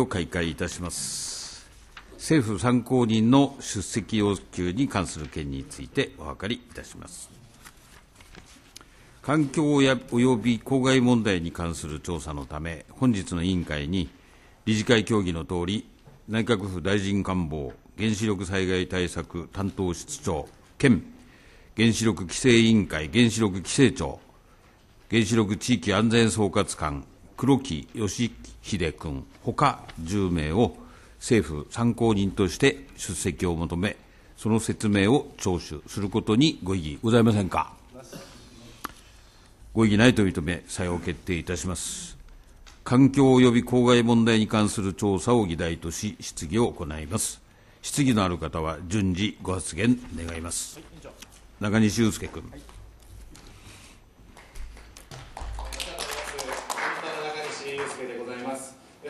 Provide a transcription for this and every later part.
を開会いたします政府参考人の出席要求に関する件についてお諮りいたします環境や及び公害問題に関する調査のため本日の委員会に理事会協議のとおり内閣府大臣官房原子力災害対策担当室長兼原子力規制委員会原子力規制庁原子力地域安全総括官黒木義秀君、ほか10名を政府参考人として出席を求め、その説明を聴取することにご異議ございませんか。ご異議ないと認め、採用決定いたします。環境及び公害問題に関する調査を議題とし、質疑を行います。質疑のある方は順次ご発言願います。中西祐介君。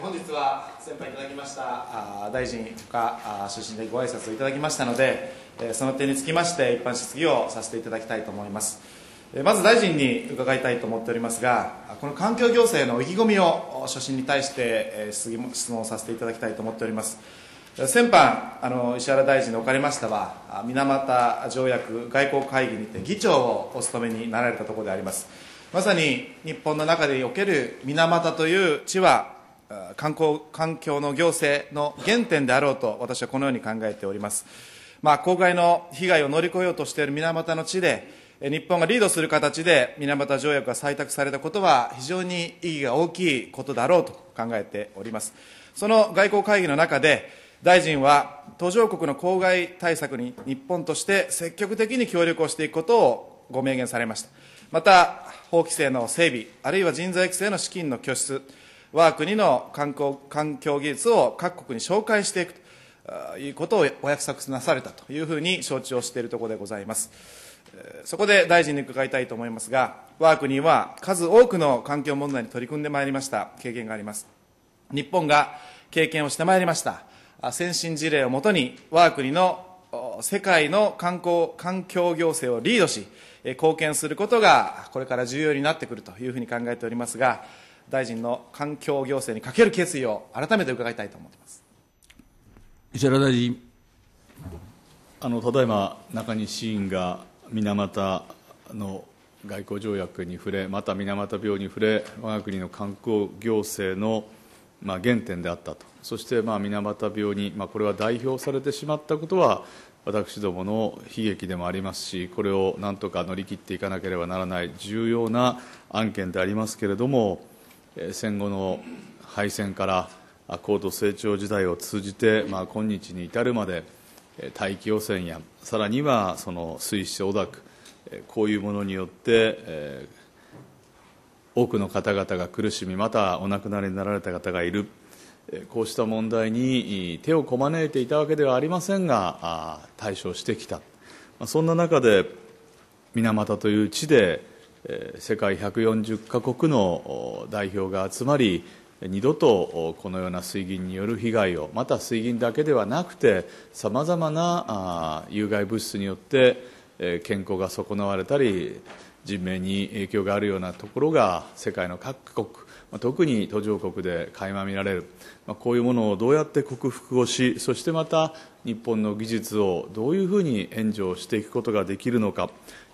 本日は先輩いただきました大臣か出身でご挨拶をいただきましたのでその点につきまして一般質疑をさせていただきたいと思いますまず大臣に伺いたいと思っておりますがこの環境行政の意気込みを所信に対して質問させていただきたいと思っております先般あの石原大臣におかれましては水俣条約外交会議にて議長をお務めになられたところでありますまさに日本の中における水俣という地は観光環境の行政の原点であろうと私はこのように考えております、まあ、公害の被害を乗り越えようとしている水俣の地で日本がリードする形で水俣条約が採択されたことは非常に意義が大きいことだろうと考えておりますその外交会議の中で大臣は途上国の公害対策に日本として積極的に協力をしていくことをご明言されましたまた法規制の整備あるいは人材育成の資金の拠出我が国の観光環境技術を各国に紹介していくということをお約束なされたというふうに承知をしているところでございます。そこで大臣に伺いたいと思いますが、我が国は数多くの環境問題に取り組んでまいりました経験があります。日本が経験をしてまいりました。先進事例をもとに、我が国の世界の観光、環境行政をリードし、貢献することがこれから重要になってくるというふうに考えておりますが、大臣の環境行政にかける決意を改めて伺いたいと思います石原大臣あのただいま中西委員が水俣の外交条約に触れまた水俣病に触れ我が国の観光行政のまあ原点であったとそしてまあ水俣病に、まあ、これは代表されてしまったことは私どもの悲劇でもありますしこれをなんとか乗り切っていかなければならない重要な案件でありますけれども戦後の敗戦から高度成長時代を通じて、まあ、今日に至るまで大気汚染やさらにはその水質汚濁こういうものによって、え多くの方々が苦しみまたお亡くなりになられた方がいるこうした問題に手をこまねいていたわけではありませんが対処してきたそんな中で水俣という地で世界140カ国の代表が集まり二度とこのような水銀による被害をまた水銀だけではなくてさまざまな有害物質によって健康が損なわれたり人命に影響があるようなところが世界の各国特に途上国で垣間見られるこういうものをどうやって克服をしそしてまた日本の技術をどういうふうに援助していくことができるのか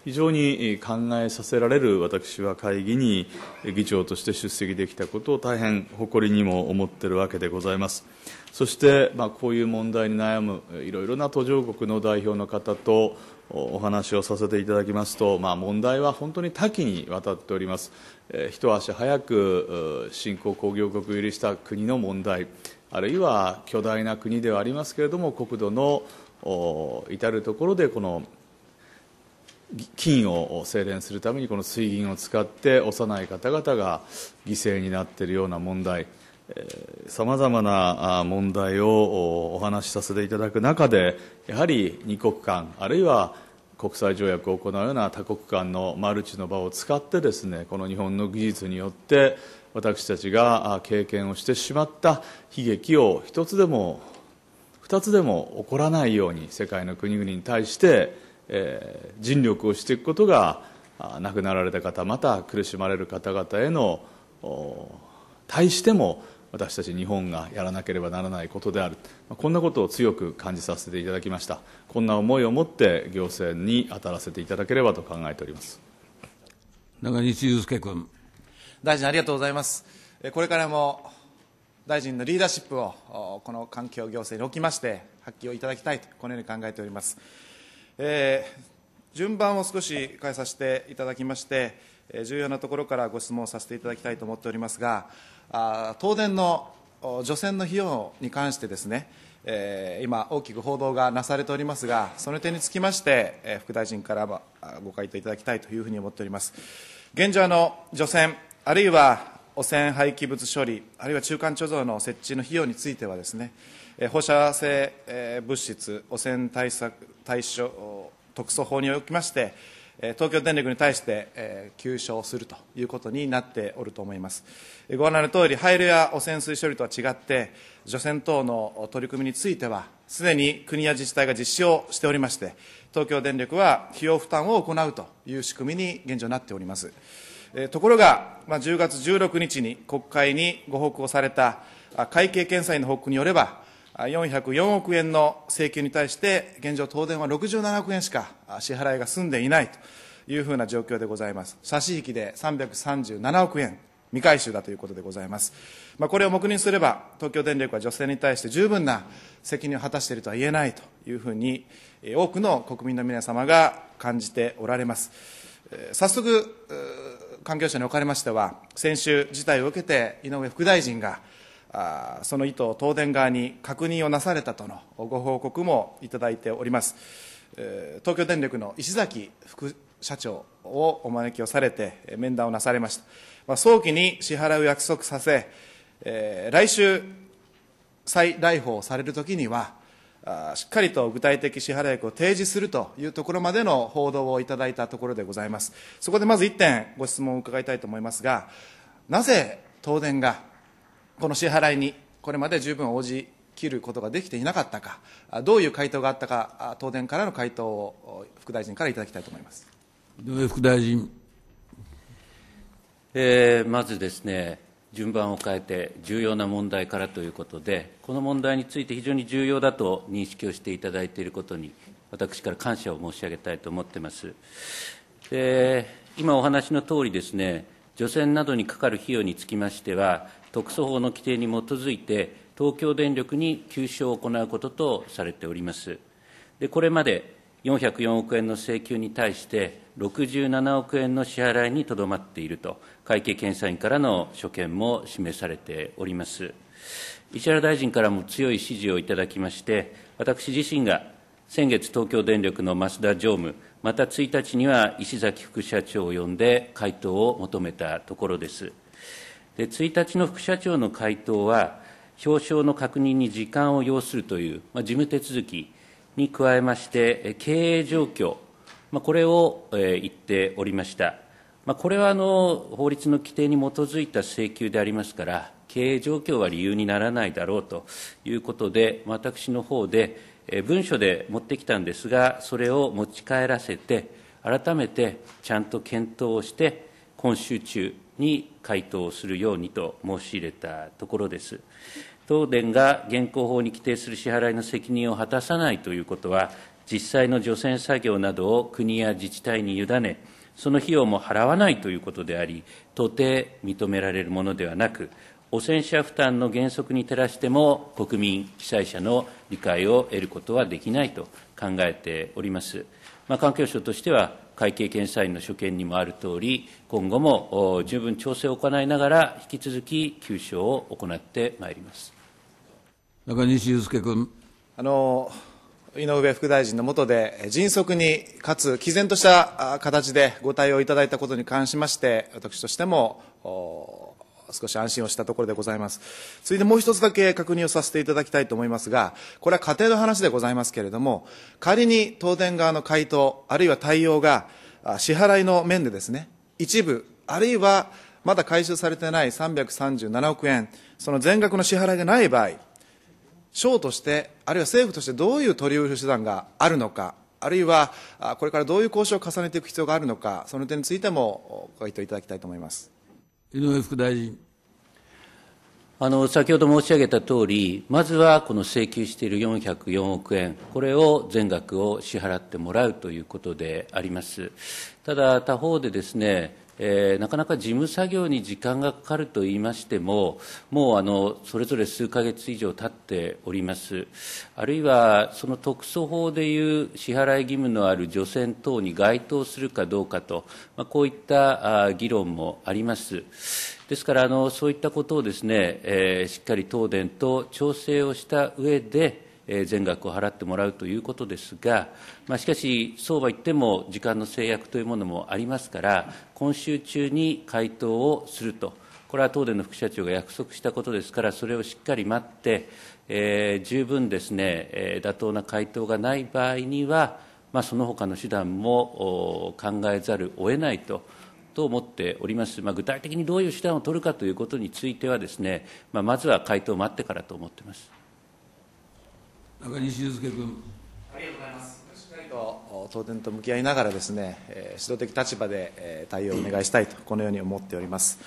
非常に考えさせられる私は会議に議長として出席できたことを大変誇りにも思っているわけでございます。そして、まあ、こういう問題に悩むいろいろな途上国の代表の方とお話をさせていただきますと、まあ、問題は本当に多岐にわたっております、えー、一足早く新興工業国入りした国の問題あるいは巨大な国ではありますけれども国土の至るところでこの金を精錬するためにこの水銀を使って幼い方々が犠牲になっているような問題さまざまな問題をお話しさせていただく中でやはり2国間あるいは国際条約を行うような多国間のマルチの場を使ってですねこの日本の技術によって私たちが経験をしてしまった悲劇を一つでも二つでも起こらないように世界の国々に対してえー、尽力をしていくことが亡くなられた方また苦しまれる方々への対しても私たち日本がやらなければならないことであるこんなことを強く感じさせていただきましたこんな思いを持って行政に当たらせていただければと考えております中西祐介君大臣ありがとうございますこれからも大臣のリーダーシップをこの環境行政におきまして発揮をいただきたいとこのように考えておりますえー、順番を少し変えさせていただきまして、えー、重要なところからご質問させていただきたいと思っておりますが、あ東電の除染の費用に関してですね、えー、今、大きく報道がなされておりますが、その点につきまして、えー、副大臣からご回答いただきたいというふうに思っております。現状の除染、あるいは汚染廃棄物処理、あるいは中間貯蔵の設置の費用についてはですね、放射性物質汚染対策対処特措法におきまして、東京電力に対して求償するということになっておると思います。ご案内のとおり、廃炉や汚染水処理とは違って、除染等の取り組みについては、すでに国や自治体が実施をしておりまして、東京電力は費用負担を行うという仕組みに現状なっております。ところが、10月16日に国会にご報告をされた会計検査院の報告によれば、404億円の請求に対して、現状、東電は67億円しか支払いが済んでいないというふうな状況でございます。差し引きで337億円未回収だということでございます。まあ、これを黙認すれば、東京電力は女性に対して十分な責任を果たしているとは言えないというふうに、多くの国民の皆様が感じておられます。早速、環境省におかれましては、先週、事態を受けて井上副大臣が、あその意図を東電側に確認をなされたとのご報告もいただいております、え東京電力の石崎副社長をお招きをされて面談をなされました、まあ、早期に支払う約束させ、え来週再来訪されるときにはあしっかりと具体的支払額を提示するというところまでの報道をいただいたところでございますそこでまず1点ご質問を伺いたいと思いますがなぜ東電がこの支払いにこれまで十分応じきることができていなかったか、どういう回答があったか、東電からの回答を副大臣からいただきたいと思います井上副大臣。えー、まずですね、順番を変えて、重要な問題からということで、この問題について非常に重要だと認識をしていただいていることに、私から感謝を申し上げたいと思ってます。で今お話の通りですね、除染などにかかる費用につきましては、特措法の規定に基づいて、東京電力に休止を行うこととされております。でこれまで404億円の請求に対して、67億円の支払いにとどまっていると、会計検査院からの所見も示されております。石原大臣からも強い指示をいただきまして、私自身が先月、東京電力の増田常務、また1日には石崎副社長を呼んで回答を求めたところです。で1日の副社長の回答は、表彰の確認に時間を要するという、まあ、事務手続きに加えまして、経営状況、まあ、これを、えー、言っておりました。まあ、これはあの法律の規定に基づいた請求でありますから、経営状況は理由にならないだろうということで、私の方で、えー、文書で持ってきたんですが、それを持ち帰らせて、改めてちゃんと検討をして、今週中、に回答するようにと申し入れたところです。東電が現行法に規定する支払いの責任を果たさないということは、実際の除染作業などを国や自治体に委ね、その費用も払わないということであり、到底認められるものではなく、汚染者負担の原則に照らしても、国民、被災者の理解を得ることはできないと考えております。まあ、環境省としては会計検査院の所見にもあるとおり、今後も十分調整を行いながら、引き続き求償を行ってまいります中西祐介君。あの井上副大臣の下で、迅速にかつ毅然とした形でご対応いただいたことに関しまして、私としても少し安心をしたところでございます。ついでもう一つだけ確認をさせていただきたいと思いますが、これは家庭の話でございますけれども、仮に東電側の回答、あるいは対応が、支払いの面でですね、一部、あるいはまだ回収されてない337億円、その全額の支払いがない場合、省として、あるいは政府としてどういう取り寄せ手段があるのか、あるいはこれからどういう交渉を重ねていく必要があるのか、その点についてもご回答いただきたいと思います。井上副大臣。あの先ほど申し上げたとおり、まずはこの請求している404億円、これを全額を支払ってもらうということであります。ただ、他方でですね、えー、なかなか事務作業に時間がかかると言いましても、もうあのそれぞれ数か月以上経っております、あるいはその特措法でいう支払い義務のある除染等に該当するかどうかと、まあ、こういった議論もあります。ですからあの、そういったことをですね、えー、しっかり東電と調整をした上で、えー、全額を払ってもらうということですが、まあ、しかし、そうは言っても時間の制約というものもありますから、今週中に回答をすると、これは東電の副社長が約束したことですから、それをしっかり待って、えー、十分ですね、え妥当な回答がない場合には、まあ、その他の手段も考えざるを得ないと。と思っております、まあ、具体的にどういう手段を取るかということについてはですね、ねまあ、まずは回答を待ってからと思ってます中西祐介君。と東電と向き合いながらですね、指導的立場で対応をお願いしたいと、このように思っております。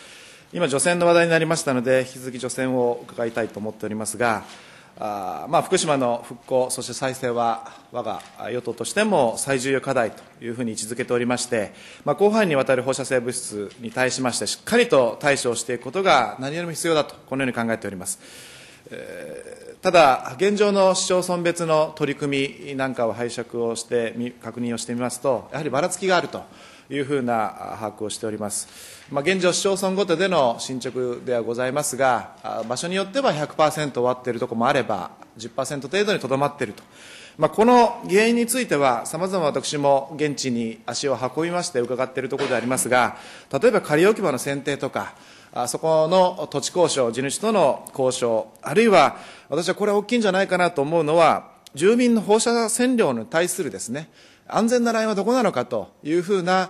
今、除染の話題になりましたので、引き続き除染を伺いたいと思っておりますが、あまあ、福島の復興、そして再生は、我が与党としても最重要課題というふうに位置づけておりまして、まあ、広範囲にわたる放射性物質に対しまして、しっかりと対処をしていくことが何よりも必要だと、このように考えております。えーただ、現状の市町村別の取り組みなんかを拝借をして確認をしてみますと、やはりばらつきがあるというふうな把握をしております。まあ、現状、市町村ごとでの進捗ではございますが、場所によっては100%終わっているところもあれば、10%程度にとどまっていると。まあ、この原因については、さまざま私も現地に足を運びまして伺っているところでありますが、例えば仮置き場の選定とか、そこの土地交渉、地主との交渉、あるいは私はこれは大きいんじゃないかなと思うのは、住民の放射線量に対するですね、安全なラインはどこなのかというふうな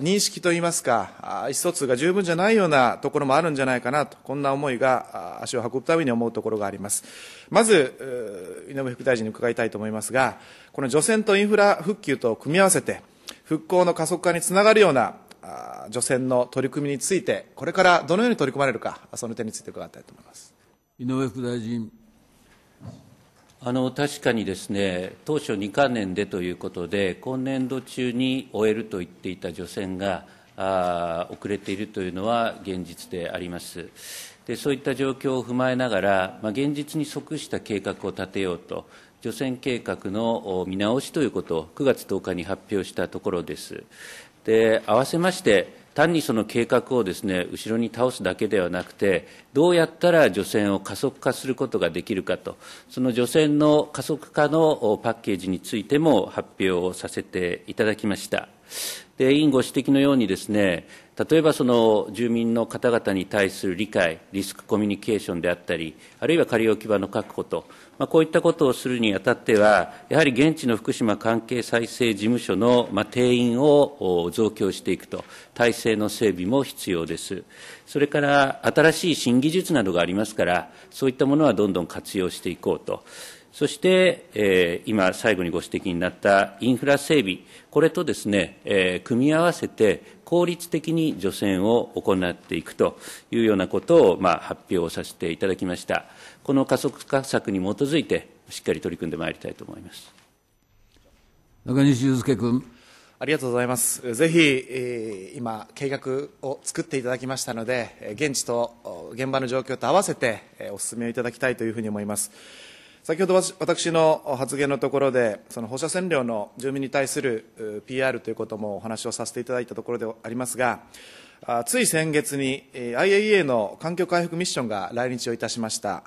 認識といいますか、意思疎通が十分じゃないようなところもあるんじゃないかなと、こんな思いが足を運ぶために思うところがあります。まず、稲葉副大臣に伺いたいと思いますが、この除染とインフラ復旧と組み合わせて、復興の加速化につながるような除染の取り組みについて、これからどのように取り組まれるか、その点について伺いたいと思います。井上副大臣。あの確かにですね当初2か年でということで、今年度中に終えると言っていた除染があ遅れているというのは現実であります。でそういった状況を踏まえながら、まあ、現実に即した計画を立てようと、除染計画の見直しということを9月10日に発表したところです。で合わせまして単にその計画をですね後ろに倒すだけではなくてどうやったら除染を加速化することができるかとその除染の加速化のパッケージについても発表をさせていただきましたで委員ご指摘のようにですね例えばその住民の方々に対する理解リスクコミュニケーションであったりあるいは仮置き場の確保とまあ、こういったことをするにあたっては、やはり現地の福島関係再生事務所の、まあ、定員を増強していくと、体制の整備も必要です。それから新しい新技術などがありますから、そういったものはどんどん活用していこうと。そして、えー、今、最後にご指摘になったインフラ整備、これとですね、えー、組み合わせて効率的に除染を行っていくというようなことを、まあ、発表させていただきました。この加速化策に基づいて、しっかり取り組んでまいりたいと思います中西祐介君。ありがとうございます。ぜひ、今、計画を作っていただきましたので、現地と現場の状況と合わせて、お勧めをいただきたいというふうに思います。先ほど私の発言のところで、その放射線量の住民に対する PR ということもお話をさせていただいたところでありますが、つい先月に IAEA の環境回復ミッションが来日をいたしました。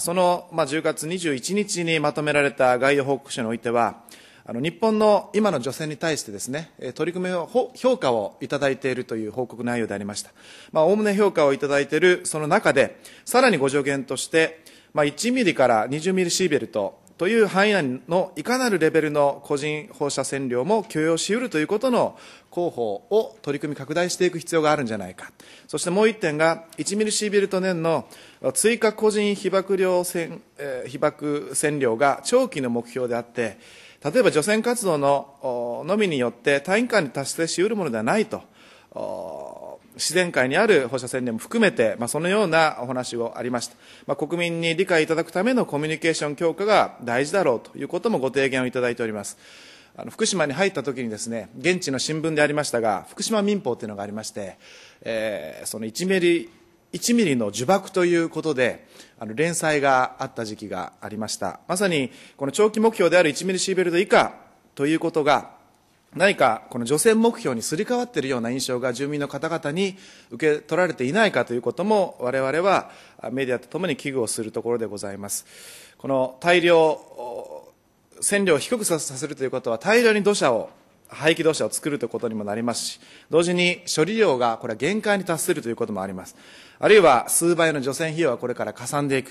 その10月21日にまとめられた概要報告書においては、あの日本の今の女性に対してですね、取り組みを評価をいただいているという報告内容でありました。まあ、おおむね評価をいただいているその中で、さらにご助言として、まあ、1ミリから20ミリシーベルトという範囲内のいかなるレベルの個人放射線量も許容しうるということの広報を取り組み拡大していく必要があるんじゃないか。そしてもう一点が、1ミリシービルト年の追加個人被爆量線、えー、被爆線量が長期の目標であって、例えば除染活動ののみによって単位間に達成しうるものではないと。自然界にある放射線でも含めて、まあ、そのようなお話をありました、まあ、国民に理解いただくためのコミュニケーション強化が大事だろうということもご提言をいただいておりますあの福島に入った時にですね現地の新聞でありましたが福島民報というのがありまして、えー、その1ミリ1ミリの呪縛ということで、あの連載があった時期がありました。まさに、この長期目標である1ミリシーベルト以下ということが、何かこの除染目標にすり替わっているような印象が住民の方々に受け取られていないかということも、我々はメディアとともに危惧をするところでございます。この大量、線量を低くさせるということは、大量に土砂を、廃棄土砂を作るということにもなりますし、同時に処理量がこれは限界に達するということもあります。あるいは数倍の除染費用はこれからかさんでいく。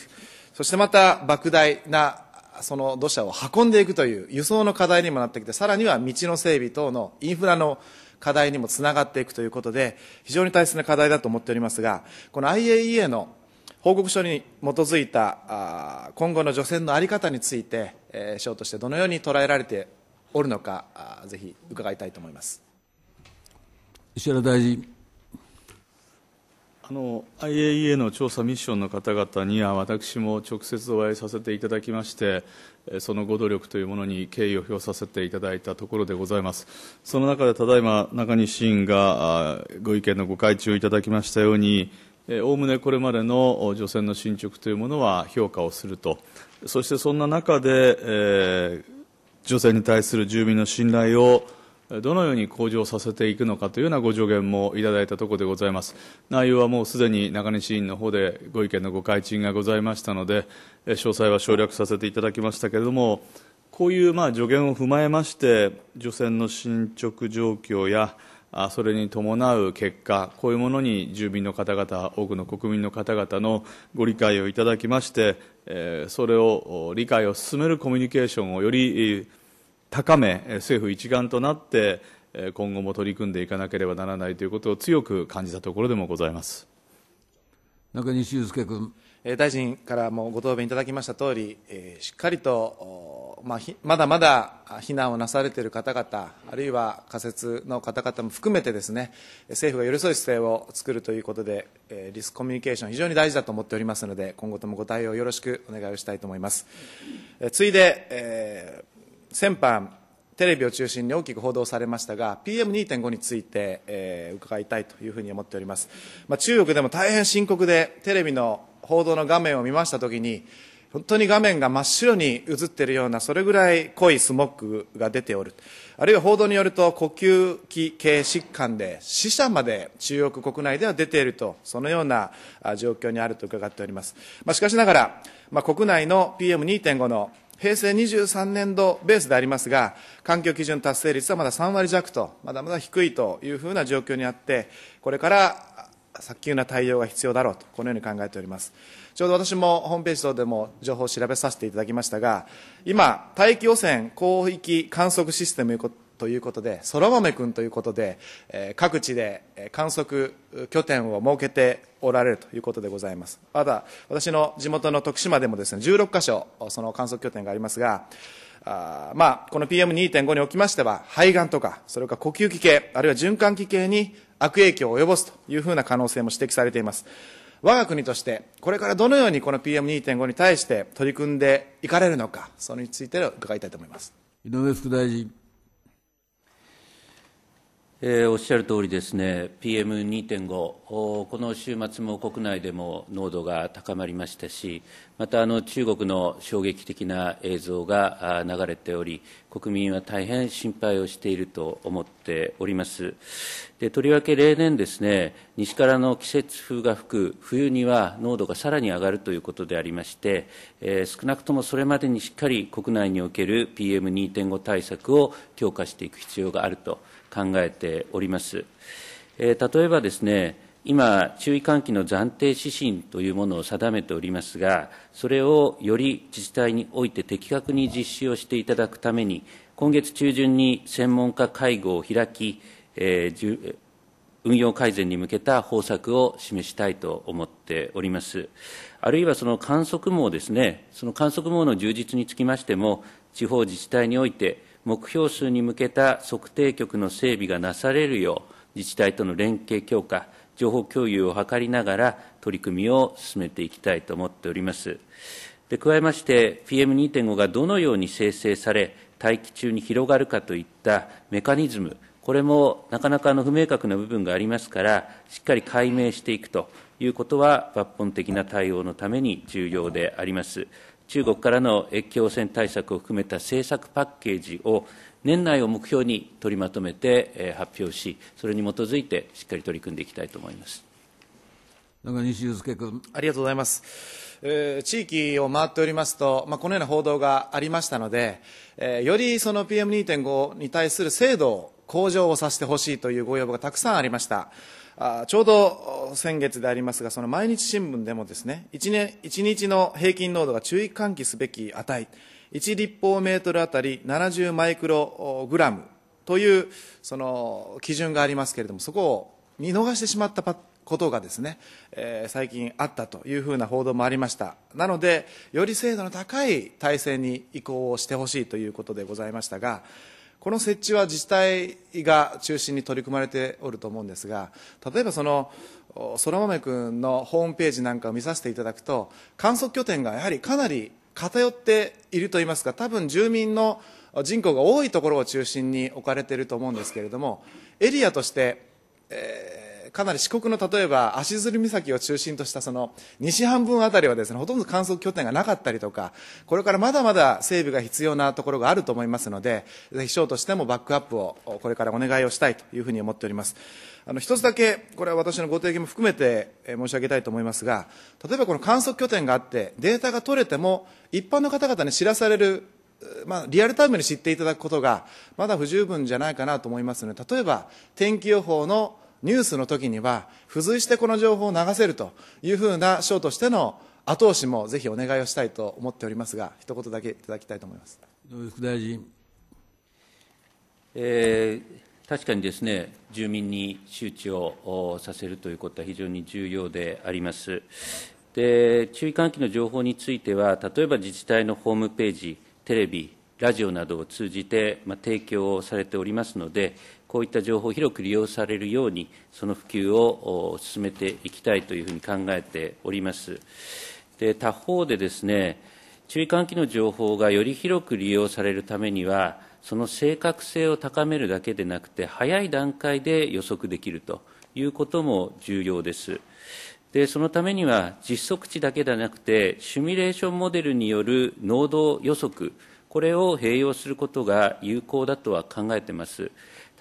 そしてまた莫大なその土砂を運んでいくという輸送の課題にもなってきて、さらには道の整備等のインフラの課題にもつながっていくということで、非常に大切な課題だと思っておりますが、この IAEA の報告書に基づいた今後の除染の在り方について、え省としてどのように捉えられておるのか、ぜひ伺いたいと思います石原大臣。の IAEA の調査ミッションの方々には私も直接お会いさせていただきましてそのご努力というものに敬意を表させていただいたところでございますその中でただいま中西委員がご意見のご開をいただきましたようにおおむねこれまでの除染の進捗というものは評価をするとそしてそんな中で、えー、除染に対する住民の信頼をどのように向上させていくのかというようなご助言もいただいたところでございます。内容はもうすでに中西委員の方でご意見のご開陳がございましたので、詳細は省略させていただきましたけれども、こういうまあ助言を踏まえまして、除染の進捗状況や、それに伴う結果、こういうものに住民の方々、多くの国民の方々のご理解をいただきまして、それを理解を進めるコミュニケーションをより高め、政府一丸となって、今後も取り組んでいかなければならないということを強く感じたところでもございます。中西祐介君。大臣からもご答弁いただきましたとおり、しっかりと、まあ、まだまだ避難をなされている方々、あるいは仮設の方々も含めてですね、政府が寄り添う姿勢を作るということで、リスクコミュニケーション、非常に大事だと思っておりますので、今後ともご対応よろしくお願いをしたいと思います。ついで、えー先般、テレビを中心に大きく報道されましたが、PM2.5 について、えー、伺いたいというふうに思っております。まあ、中国でも大変深刻で、テレビの報道の画面を見ましたときに、本当に画面が真っ白に映っているような、それぐらい濃いスモッグが出ておる。あるいは報道によると、呼吸器系疾患で死者まで中国国内では出ていると、そのような状況にあると伺っております。まあ、しかしながら、まあ、国内の PM2.5 の平成23年度ベースでありますが、環境基準達成率はまだ3割弱と、まだまだ低いというふうな状況にあって、これから早急な対応が必要だろうと、このように考えております。ちょうど私もホームページ等でも情報を調べさせていただきましたが、今、大気汚染広域観測システムということで、そら豆君ということで、えー、各地で観測拠点を設けておられるということでございます。まだ、私の地元の徳島でもですね、16箇所、その観測拠点がありますが、あまあ、この PM2.5 におきましては、肺がんとか、それから呼吸器系、あるいは循環器系に悪影響を及ぼすというふうな可能性も指摘されています。我が国として、これからどのようにこの PM2.5 に対して取り組んでいかれるのか、それについて伺いたいと思います。井上副大臣。えー、おっしゃる通りですね、PM2.5、この週末も国内でも濃度が高まりましたし、またあの中国の衝撃的な映像が流れており、国民は大変心配をしていると思っております。でとりわけ例年ですね、西からの季節風が吹く冬には濃度がさらに上がるということでありまして、えー、少なくともそれまでにしっかり国内における PM2.5 対策を強化していく必要があると。考えております。えー、例えばですね、今、注意喚起の暫定指針というものを定めておりますが、それをより自治体において的確に実施をしていただくために、今月中旬に専門家会合を開き、えー、運用改善に向けた方策を示したいと思っております。あるいはその観測網ですね、その観測網の充実につきましても、地方自治体において、目標数に向けた測定局の整備がなされるよう、自治体との連携強化、情報共有を図りながら、取り組みを進めていきたいと思っております。で加えまして、PM2.5 がどのように生成され、大気中に広がるかといったメカニズム、これもなかなかの不明確な部分がありますから、しっかり解明していくということは、抜本的な対応のために重要であります。中国からの越境汚染対策を含めた政策パッケージを年内を目標に取りまとめて発表し、それに基づいてしっかり取り組んでいきたいと思います。中西祐介君ありがとうございます、え地域を回っておりますと、まあ、このような報道がありましたので、えよりその PM2.5 に対する制度を向上をさせてほしいというご要望がたくさんありました。ちょうど先月でありますが、その毎日新聞でもですね、1, 年1日の平均濃度が注意喚起すべき値、1立方メートルあたり70マイクログラムというその基準がありますけれども、そこを見逃してしまったことがですね、えー、最近あったというふうな報道もありましたなのでより精度の高い体制に移行をしてほしいということでございましたがこの設置は自治体が中心に取り組まれておると思うんですが、例えばその、そら豆くんのホームページなんかを見させていただくと、観測拠点がやはりかなり偏っているといいますか、多分住民の人口が多いところを中心に置かれていると思うんですけれども、エリアとして、えーかなり四国の例えば足摺岬を中心としたその西半分あたりはですねほとんど観測拠点がなかったりとかこれからまだまだ整備が必要なところがあると思いますのでぜひ省としてもバックアップをこれからお願いをしたいというふうに思っておりますあの一つだけこれは私のご提言も含めて申し上げたいと思いますが例えばこの観測拠点があってデータが取れても一般の方々に知らされるまあ、リアルタイムに知っていただくことがまだ不十分じゃないかなと思いますので例えば天気予報のニュースの時には付随してこの情報を流せるというふうな省としての後押しもぜひお願いをしたいと思っておりますが一言だけいただきたいと思います副大臣、えー、確かにですね住民に周知をさせるということは非常に重要でありますで注意喚起の情報については例えば自治体のホームページテレビラジオなどを通じて、まあ、提供をされておりますので、こういった情報を広く利用されるように、その普及を進めていきたいというふうに考えております。で他方でですね、注意喚起の情報がより広く利用されるためには、その正確性を高めるだけでなくて、早い段階で予測できるということも重要です。でそのためには実測値だけではなくてシミュレーションモデルによる濃度予測これを併用することが有効だとは考えています。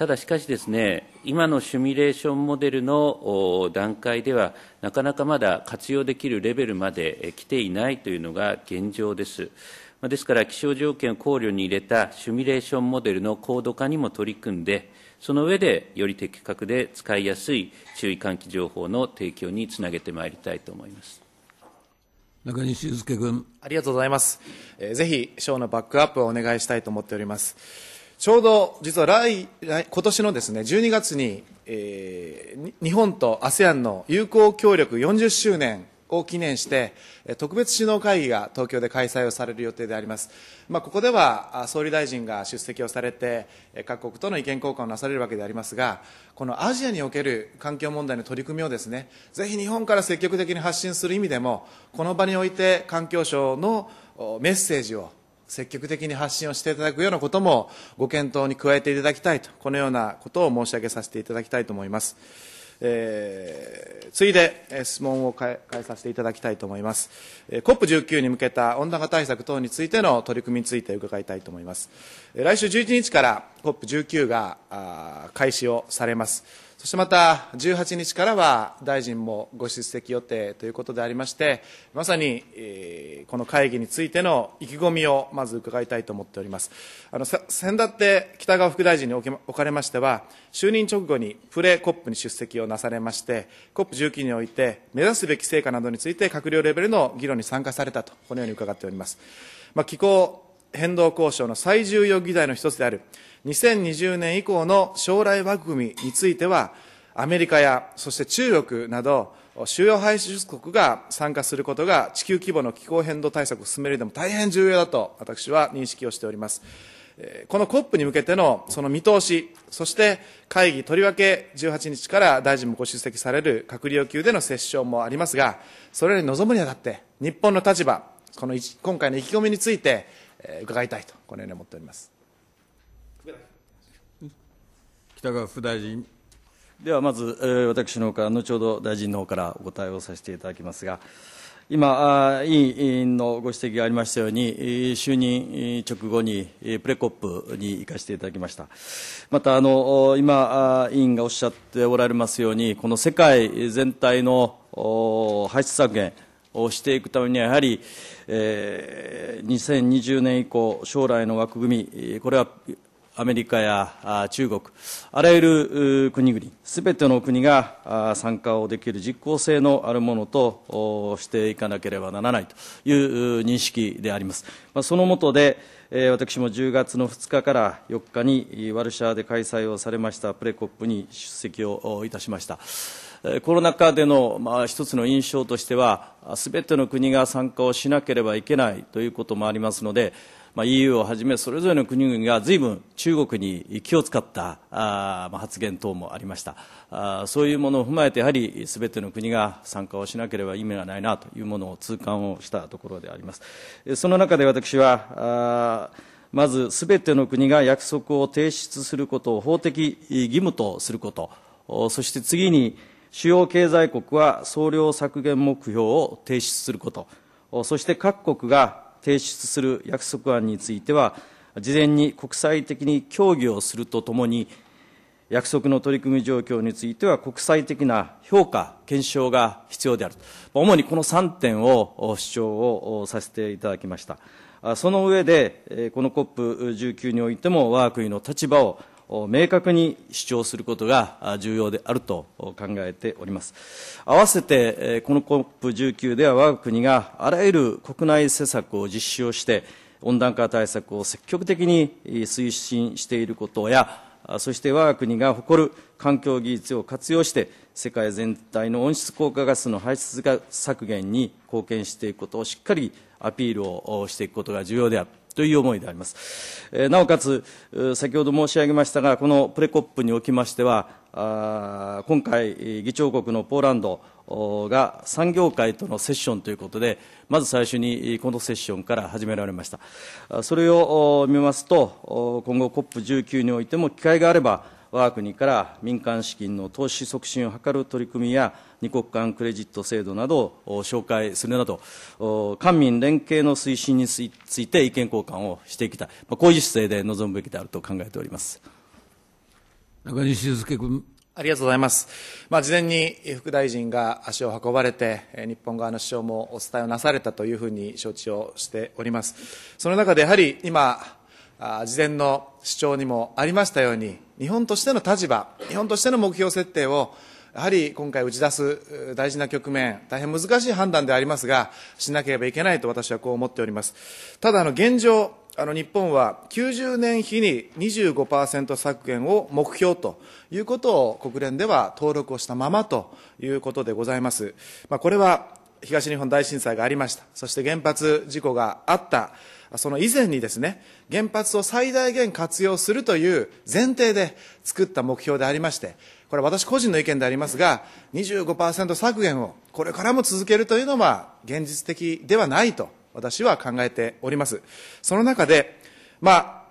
ただしかしですね、今のシミュレーションモデルの段階では、なかなかまだ活用できるレベルまで来ていないというのが現状です。ですから、気象条件を考慮に入れたシュミュレーションモデルの高度化にも取り組んで、その上でより的確で使いやすい注意喚起情報の提供につなげてまいりたいと思います。中西祐介君。ありがとうございます。えぜひ、省のバックアップをお願いしたいと思っております。ちょうど実は来来今年のですね12月に、えー、日本と ASEAN の友好協力40周年を記念して特別首脳会議が東京で開催をされる予定であります、まあ、ここでは総理大臣が出席をされて各国との意見交換をなされるわけでありますがこのアジアにおける環境問題の取り組みをですねぜひ日本から積極的に発信する意味でもこの場において環境省のメッセージを積極的に発信をしていただくようなこともご検討に加えていただきたいと、このようなことを申し上げさせていただきたいと思います。えー、次いで、え質問を変えさせていただきたいと思います、え COP19 に向けた温暖化対策等についての取り組みについて伺いたいと思います、え来週11日から COP19 が開始をされますそしてまた18日からは大臣もご出席予定ということでありましてまさに、この会議についての意気込みをまず伺いたいと思っておりますあの先だって北川副大臣におかれましては就任直後にプレコップに出席をなされまして COP19 において目指すべき成果などについて閣僚レベルの議論に参加されたとこのように伺っております、まあ、気候変動交渉の最重要議題の一つである2020年以降の将来枠組みについてはアメリカやそして中国など主要排出国が参加することが地球規模の気候変動対策を進めるでも大変重要だと私は認識をしておりますこの COP に向けてのその見通しそして会議とりわけ18日から大臣もご出席される閣僚級でのセッションもありますがそれに臨むにあたって日本の立場この今回の意気込みについてえ伺いたいと、このように思っております北川副大臣。ではまず、え私のほか、ら、後ほど大臣の方からお答えをさせていただきますが、今、委員のご指摘がありましたように、就任直後にプレコップに行かせていただきました。また、あの今、委員がおっしゃっておられますように、この世界全体の排出削減、をしていくためには、やはり、えー、2020年以降、将来の枠組み、これはアメリカや中国、あらゆる国々、すべての国が参加をできる実効性のあるものとしていかなければならないという認識であります。その下で、私も10月の2日から4日にワルシャワで開催をされましたプレコップに出席をいたしました。コロナ禍での、まあ、一つの印象としては、すべての国が参加をしなければいけないということもありますので、まあ、EU をはじめ、それぞれの国々がずいぶん中国に気を使ったあ、まあ、発言等もありましたあ、そういうものを踏まえて、やはりすべての国が参加をしなければ意味がないなというものを痛感をしたところであります。その中で私はあまず、すべての国が約束を提出することを法的義務とすること、そして次に、主要経済国は総量削減目標を提出すること、そして各国が提出する約束案については、事前に国際的に協議をするとともに、約束の取り組み状況については、国際的な評価、検証が必要であると、主にこの3点を主張をさせていただきました。その上で、この COP19 においても、我が国の立場を明確に主張することが重要であると考えております。合わせて、この COP19 では我が国があらゆる国内施策を実施をして、温暖化対策を積極的に推進していることや、そして我が国が誇る環境技術を活用して、世界全体の温室効果ガスの排出削減に貢献していくことをしっかりアピールをしていくことが重要であるという思いであります。えー、なおかつ、先ほど申し上げましたが、このプレコップにおきましては、あ今回、議長国のポーランドが産業界とのセッションということで、まず最初にこのセッションから始められました。それを見ますと、今後 COP19 においても機会があれば、我が国から民間資金の投資促進を図る取り組みや、二国間クレジット制度などを紹介するなど、官民連携の推進について意見交換をしていきたい、こういう姿勢で臨むべきであると考えております。中西祐介君。ありがとうございます。まあ、事前に副大臣が足を運ばれて、日本側の首相もお伝えをなされたというふうに承知をしております。その中でやはり今、事前の主張にもありましたように日本としての立場日本としての目標設定をやはり今回打ち出す大事な局面、大変難しい判断でありますが、しなければいけないと私はこう思っております。ただ、現状、あの日本は90年比に25%削減を目標ということを国連では登録をしたままということでございます。まあ、これは東日本大震災がありました。そして原発事故があった。その以前にですね原発を最大限活用するという前提で作った目標でありましてこれは私個人の意見でありますが25%削減をこれからも続けるというのは現実的ではないと私は考えておりますその中で、ま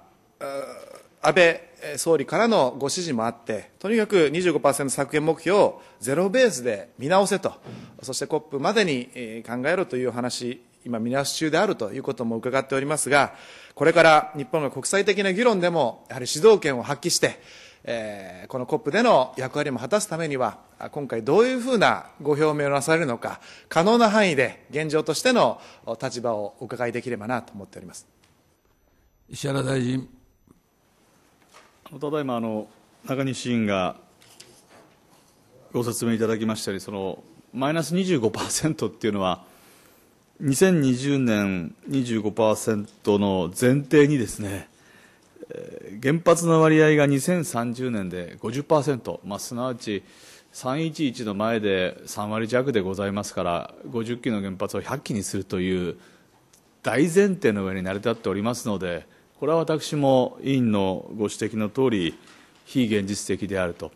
あ、安倍総理からのご指示もあって、とにかく25%削減目標をゼロベースで見直せと、そして COP までに考えろという話今見直し中であるということも伺っておりますが、これから日本が国際的な議論でも、やはり主導権を発揮して、えー、この COP での役割も果たすためには、今回どういうふうなご表明をなされるのか、可能な範囲で現状としての立場をお伺いできればなと思っております石原大臣。ただいまあの中西委員がご説明いただきましたように、そのマイナス25%っていうのは、2020年25%の前提にですね、原発の割合が2030年で50%、まあ、すなわち311の前で3割弱でございますから50基の原発を100基にするという大前提の上に成り立っておりますのでこれは私も委員のご指摘の通り非現実的であると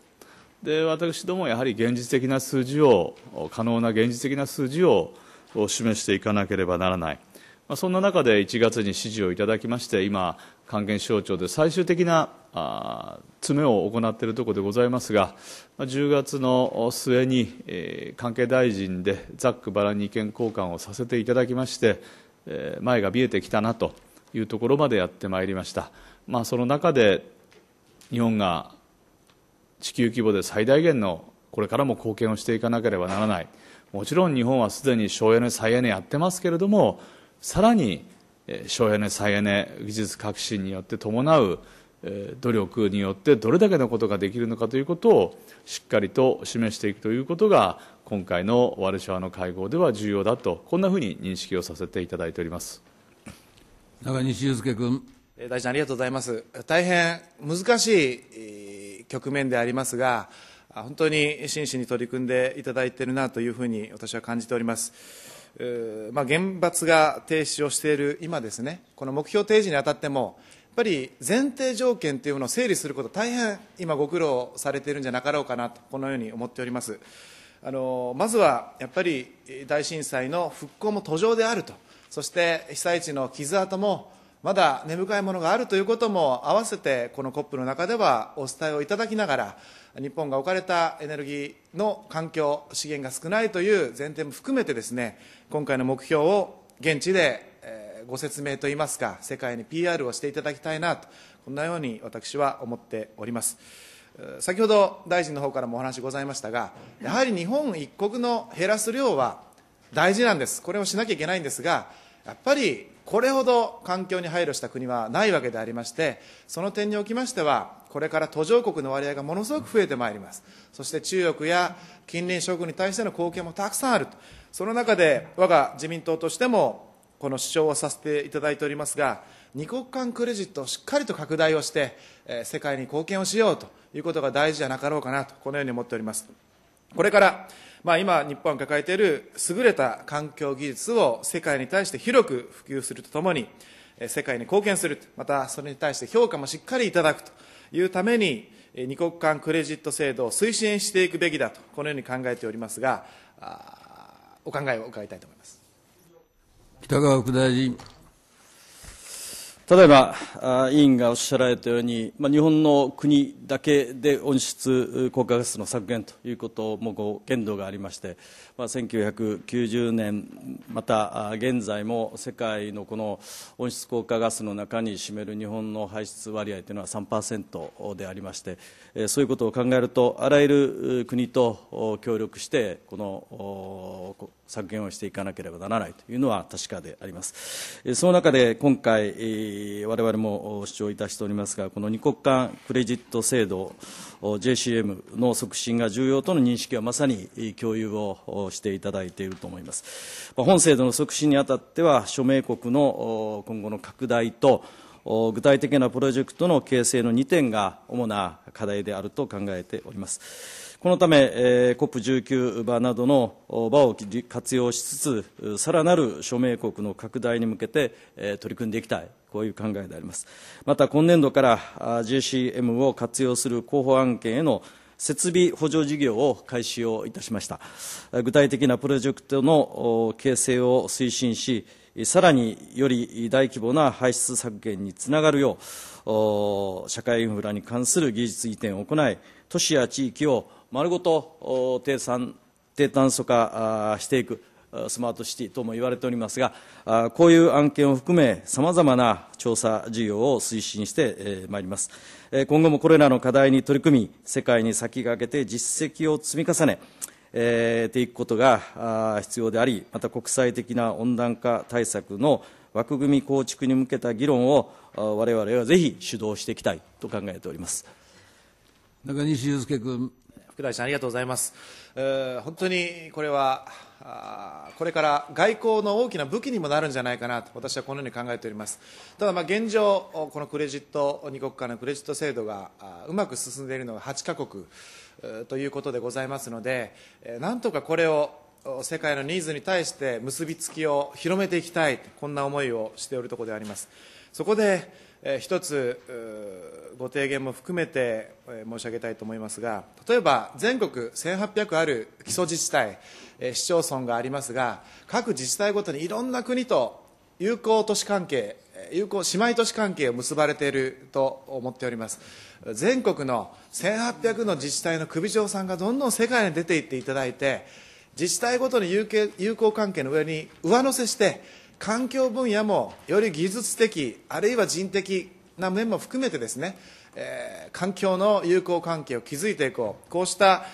で私どもやはり現実的な数字を可能な現実的な数字をを示していかなければならない、まあ、そんな中で1月に指示をいただきまして今関係省庁で最終的なあ詰めを行っているところでございますがま10月の末に、えー、関係大臣でざっくばらに意見交換をさせていただきまして、えー、前が見えてきたなというところまでやってまいりました、まあ、その中で日本が地球規模で最大限のこれからも貢献をしていかなければならない。もちろん日本はすでに省エネ再エネやってますけれどもさらに省エネ再エネ技術革新によって伴う努力によってどれだけのことができるのかということをしっかりと示していくということが今回のワルシャワの会合では重要だとこんなふうに認識をさせていただいております中西祐介君大臣ありがとうございます大変難しい局面でありますが本当に真摯に取り組んでいただいているなというふうに私は感じております。まあ、原発が停止をしている今ですね、この目標提示にあたっても、やっぱり前提条件というものを整理すること、大変今、ご苦労されているんじゃなかろうかなと、このように思っております。あのまずはやっぱり大震災の復興も途上であると、そして被災地の傷跡もまだ根深いものがあるということも合わせてこの COP の中ではお伝えをいただきながら日本が置かれたエネルギーの環境資源が少ないという前提も含めてですね今回の目標を現地でご説明といいますか世界に PR をしていただきたいなとこんなように私は思っております。先ほど大臣の方からもお話ございましたが、やはり日本一国の減らす量は大事なんです、これをしなきゃいけないんですが、やっぱりこれほど環境に配慮した国はないわけでありましてその点におきましてはこれから途上国の割合がものすごく増えてまいりますそして中国や近隣諸国に対しての貢献もたくさんあるとその中で我が自民党としてもこの主張をさせていただいておりますが二国間クレジットをしっかりと拡大をして、え世界に貢献をしようということが大事じゃなかろうかなとこのように思っておりますこれからまあ、今、日本が抱えている優れた環境技術を世界に対して広く普及するとともに、世界に貢献する、またそれに対して評価もしっかりいただくというために、二国間クレジット制度を推進していくべきだと、このように考えておりますが、お考えを伺いたいと思います。北川副大臣例えば、委員がおっしゃられたように、まあ、日本の国だけで温室効果ガスの削減ということも限度がありまして、まあ、1990年、また現在も世界のこの温室効果ガスの中に占める日本の排出割合というのは3%でありまして、そういうことを考えると、あらゆる国と協力して、この削減をしていかなければならないというのは確かであります。その中で今回、我々も主張いたしておりますが、この二国間クレジット制度 JCM の促進が重要との認識はまさに共有をしていただいていると思います。本制度の促進にあたっては、署名国の今後の拡大と、具体的なプロジェクトの形成の2点が主な課題であると考えております。このため、え COP19 場などの場を活用しつつ、さらなる署名国の拡大に向けて、え取り組んでいきたい、こういう考えであります。また、今年度から JCM を活用する候補案件への設備補助事業を開始をいたしました。具体的なプロジェクトの形成を推進し、さらにより大規模な排出削減につながるよう、社会インフラに関する技術移転を行い、都市や地域を丸ごと低酸低炭素化していくスマートシティとも言われておりますがこういう案件を含めさまざまな調査事業を推進してまいります今後もこれらの課題に取り組み世界に先駆けて実績を積み重ねていくことが必要でありまた国際的な温暖化対策の枠組み構築に向けた議論を我々はぜひ主導していきたいと考えております中西祐介君。福大さんありがとうございます、え本当にこれはこれから外交の大きな武器にもなるんじゃないかなと私はこのように考えておりますただまあ現状このクレジット2国間のクレジット制度がうまく進んでいるのが8カ国ということでございますのでなんとかこれを世界のニーズに対して結びつきを広めていきたいこんな思いをしておるところでありますそこで一つご提言も含めて申し上げたいと思いますが例えば全国1800ある基礎自治体市町村がありますが各自治体ごとにいろんな国と友好都市関係友好姉妹都市関係を結ばれていると思っております全国の1800の自治体の首長さんがどんどん世界に出ていっていただいて自治体ごとに友好関係の上に上乗せして環境分野もより技術的あるいは人的な面も含めてですね、えー、環境の友好関係を築いていこうこうした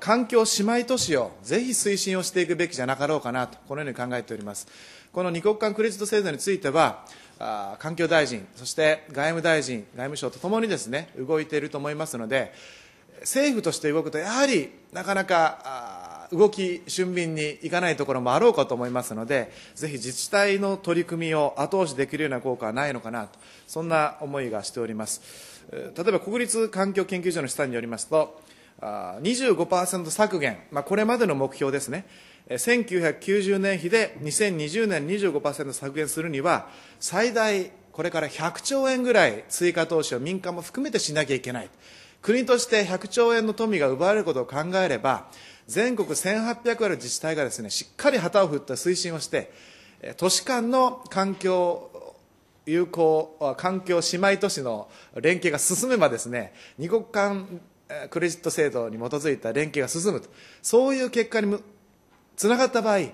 環境姉妹都市をぜひ推進をしていくべきじゃなかろうかなとこのように考えておりますこの二国間クレジット制度についてはあ環境大臣そして外務大臣外務省とともにですね動いていると思いますので政府として動くとやはりなかなか動き俊敏にいかないところもあろうかと思いますのでぜひ自治体の取り組みを後押しできるような効果はないのかなとそんな思いがしております例えば国立環境研究所の試算によりますと25%削減、まあ、これまでの目標ですね1990年比で2020年25%削減するには最大これから100兆円ぐらい追加投資を民間も含めてしなきゃいけない国として100兆円の富が奪われることを考えれば全国1800ある自治体がですねしっかり旗を振った推進をして都市間の環境友好環境姉妹都市の連携が進めばですね二国間クレジット制度に基づいた連携が進むとそういう結果につながった場合例え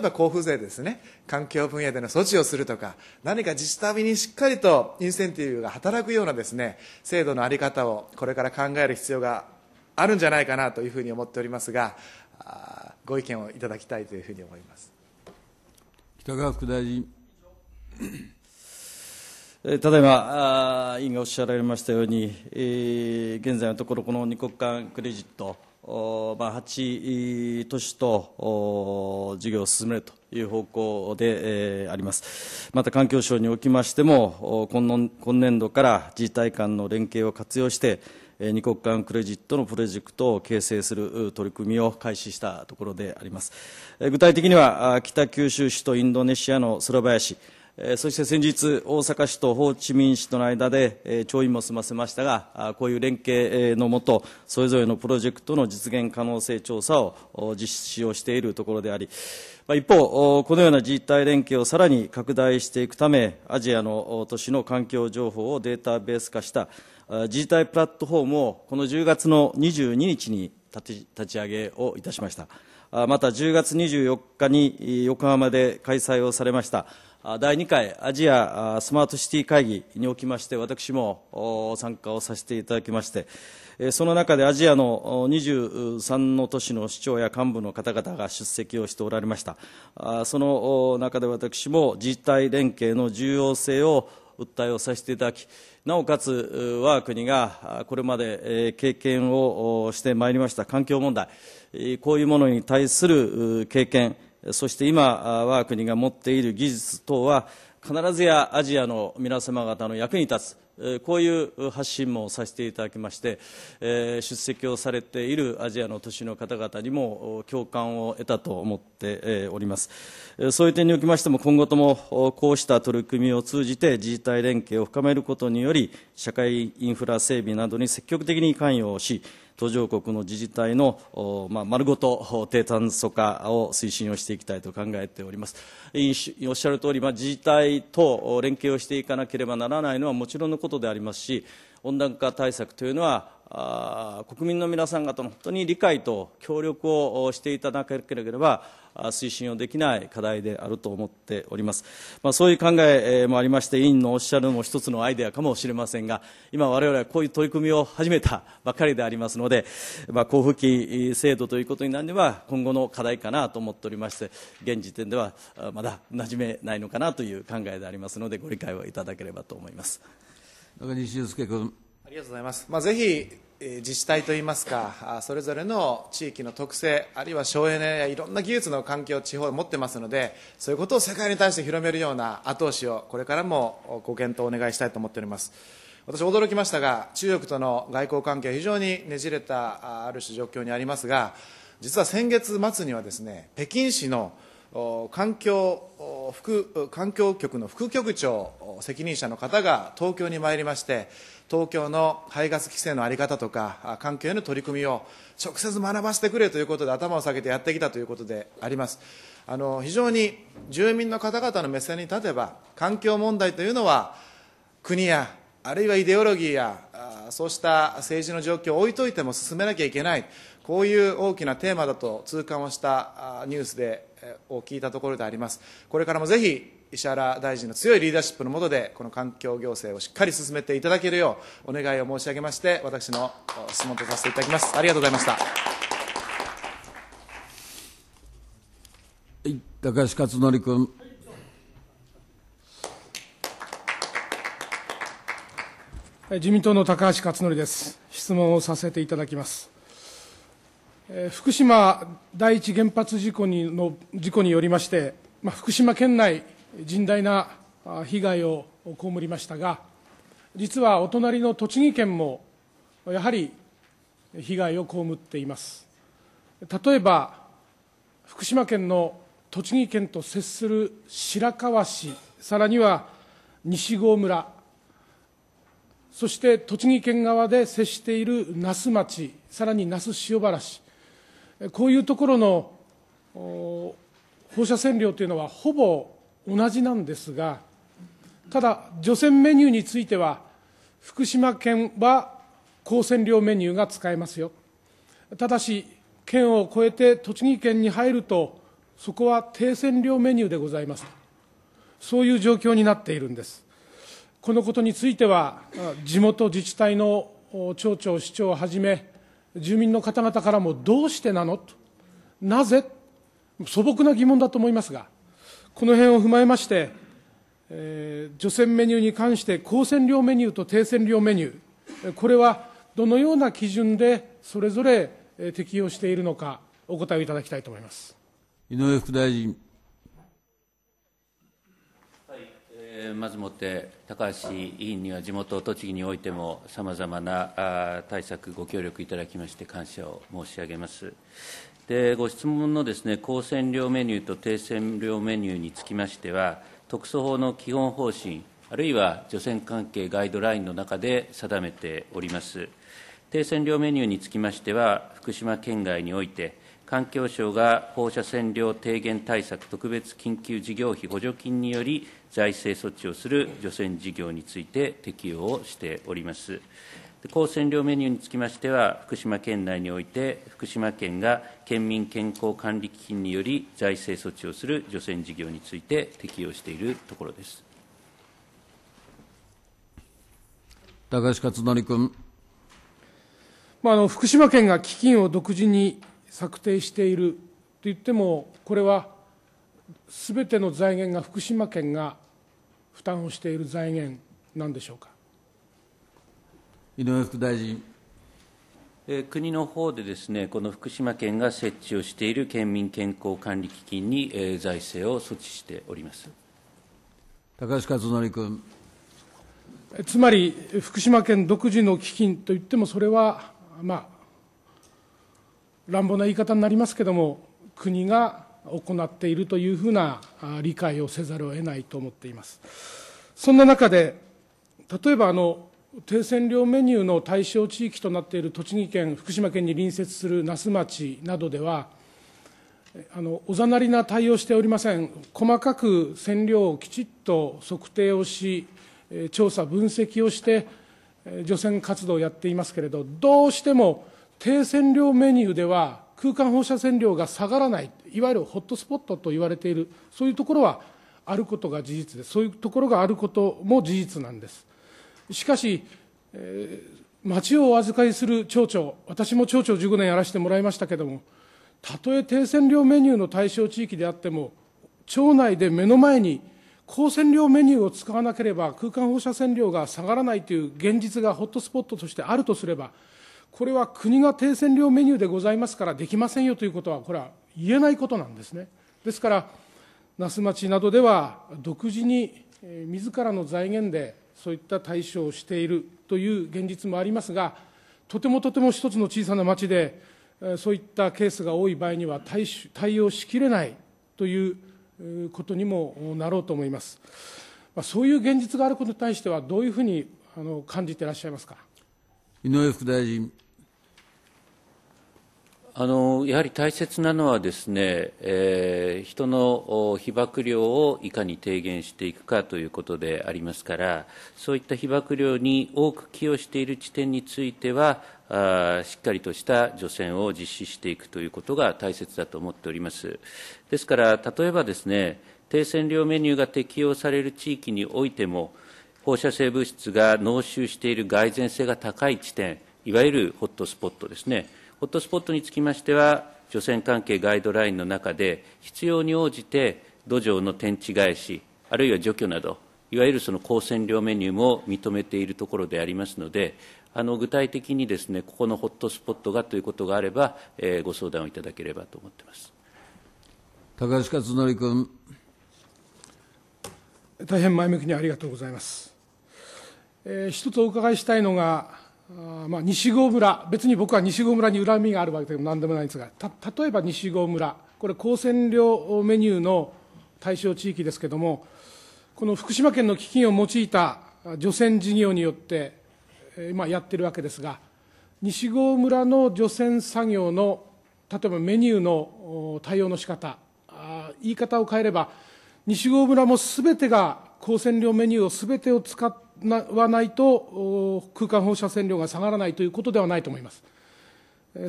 ば交付税ですね環境分野での措置をするとか何か自治体にしっかりとインセンティブが働くようなですね制度の在り方をこれから考える必要があるんじゃないかなというふうに思っておりますがご意見をいただきたいというふうに思います北川副大臣ただいま、委員がおっしゃられましたように、え現在のところ、この2国間クレジット、まあ、8都市と事業を進めるという方向で、えあります、また環境省におきましても、今年度から自治体間の連携を活用して、二国間クレジットのプロジェクトを形成する取り組みを開始したところであります。具体的には、北九州市とインドネシアの空林、そして先日、大阪市とホーチミン市との間で調印も済ませましたが、こういう連携のもと、それぞれのプロジェクトの実現可能性調査を実施をしているところであり、一方、このような自治体連携をさらに拡大していくため、アジアの都市の環境情報をデータベース化した自治体プラットフォームをこの10月の22日に立ち上げをいたしました。また10月24日に横浜で開催をされました第2回アジアスマートシティ会議におきまして、私も参加をさせていただきまして、その中でアジアの23の都市の市長や幹部の方々が出席をしておられました。その中で私も自治体連携の重要性を訴えをさせていただき、なおかつ、我が国がこれまで経験をしてまいりました環境問題、こういうものに対する経験、そして今、我が国が持っている技術等は、必ずやアジアの皆様方の役に立つこういう発信もさせていただきまして、出席をされているアジアの都市の方々にも共感を得たと思っております。そういう点におきましても、今後ともこうした取り組みを通じて、自治体連携を深めることにより、社会インフラ整備などに積極的に関与をし、途上国の自治体の、まあ、丸ごと低炭素化を推進をしていきたいと考えております。委員おっしゃる通り、まあ、自治体と連携をしていかなければならないのはもちろんのことでありますし、温暖化対策というのは国民の皆さん方の本当に理解と協力をしていただければ、推進をできない課題であると思っております。まあ、そういう考えもありまして、委員のおっしゃるのも一つのアイデアかもしれませんが、今、われわれはこういう取り組みを始めたばかりでありますので、まあ、交付金制度ということになんでは、今後の課題かなと思っておりまして、現時点ではまだ馴染めないのかなという考えでありますので、ご理解をいただければと思います。中西祐介君。ありがとうございます、まあ、ぜひ、えー、自治体といいますかそれぞれの地域の特性あるいは省エネやいろんな技術の環境を地方で持ってますのでそういうことを世界に対して広めるような後押しをこれからもご検討お願いしたいと思っております私驚きましたが中国との外交関係は非常にねじれたある種状況にありますが実は先月末にはですね北京市の環境副環境局の副局長責任者の方が東京に参りまして東京の排ガス規制の在り方とか環境への取り組みを直接学ばせてくれということで頭を下げてやってきたということでありますあの非常に住民の方々の目線に立てば環境問題というのは国やあるいはイデオロギーやそうした政治の状況を置いといても進めなきゃいけないこういう大きなテーマだと痛感をしたニュースでを聞いたところでありますこれからもぜひ石原大臣の強いリーダーシップの下でこの環境行政をしっかり進めていただけるようお願いを申し上げまして私の質問とさせていただきますありがとうございましたはい、高橋克典君自民党の高橋克典です質問をさせていただきます福島第一原発事故にの事故によりまして、まあ、福島県内甚大な被害を被りましたが、実はお隣の栃木県も、やはり被害を被っています。例えば、福島県の栃木県と接する白河市、さらには西郷村、そして栃木県側で接している那須町、さらに那須塩原市、こういうところの放射線量というのは、ほぼ同じなんですが、ただ、除染メニューについては、福島県は抗線量メニューが使えますよ。ただし、県を越えて栃木県に入ると、そこは低線量メニューでございますと。そういう状況になっているんです。このことについては、地元自治体の町長、市長をはじめ、住民の方々からもどうしてなのと、なぜ、素朴な疑問だと思いますが、この辺を踏まえまして、えー、除染メニューに関して高線量メニューと低線量メニュー、これはどのような基準でそれぞれ適用しているのか、お答えをいただきたいと思います。井上副大臣。はいえまずもって、高橋委員には地元、栃木においてもさまざまな対策、ご協力いただきまして、感謝を申し上げます。でご質問のですね公選料メニューと定選料メニューにつきましては、特措法の基本方針、あるいは除染関係ガイドラインの中で定めております。定線料メニューにつきましては、福島県外において、環境省が放射線量低減対策特別緊急事業費補助金により財政措置をする除染事業について適用をしております。高専量メニューにつきましては、福島県内において、福島県が県民健康管理基金により財政措置をする除染事業について適用しているところです。高橋克典君。まあ、あの福島県が基金を独自に策定していると言っても、これはすべての財源が福島県が負担をしている財源なんでしょうか。井上副大臣。国の方でですね、この福島県が設置をしている県民健康管理基金に財政を措置しております高橋克典君。つまり、福島県独自の基金といっても、それは、まあ、乱暴な言い方になりますけれども、国が行っているというふうな理解をせざるを得ないと思っています。そんな中で、例えばあの停戦料メニューの対象地域となっている栃木県、福島県に隣接する那須町などでは、あのおざなりな対応しておりません、細かく線量をきちっと測定をし、調査、分析をして、除染活動をやっていますけれど、どうしても低線量メニューでは、空間放射線量が下がらない、いわゆるホットスポットと言われている、そういうところはあることが事実です、そういうところがあることも事実なんです。しかし、えー、町をお預かりする町長、私も町長15年やらせてもらいましたけれども、たとえ低戦量メニューの対象地域であっても、町内で目の前に高線量メニューを使わなければ空間放射線量が下がらないという現実がホットスポットとしてあるとすれば、これは国が低戦量メニューでございますからできませんよということは、これは言えないことなんですね。ですから、那須町などでは独自に自らの財源でそういった対処をしているという現実もありますが、とてもとても一つの小さな町で、そういったケースが多い場合には対対応しきれないということにもなろうと思います。まあ、そういう現実があることに対しては、どういうふうにあの感じていらっしゃいますか。井上副大臣あのやはり大切なのはですね、えー、人の被爆量をいかに低減していくかということでありますからそういった被爆量に多く寄与している地点についてはあしっかりとした除染を実施していくということが大切だと思っておりますですから例えばですね低線量メニューが適用される地域においても放射性物質が濃集している蓋然性が高い地点いわゆるホットスポットですねホットスポットにつきましては、除染関係ガイドラインの中で、必要に応じて土壌の天地返し、あるいは除去など、いわゆるその光線量メニューも認めているところでありますので、あの具体的にですねここのホットスポットがということがあれば、えー、ご相談をいただければと思ってます高橋克典君。大変前向きにありがとうございます。えー、一つお伺いしたいのが、あまあ、西郷村、別に僕は西郷村に恨みがあるわけでも何でもないんですが、た例えば西郷村、これ、高専料メニューの対象地域ですけれども、この福島県の基金を用いた除染事業によって、今やってるわけですが、西郷村の除染作業の、例えばメニューの対応の仕方あ言い方を変えれば、西郷村もすべてが、高専料メニューをすべてを使っはないと、空間放射線量が下がらないということではないと思います。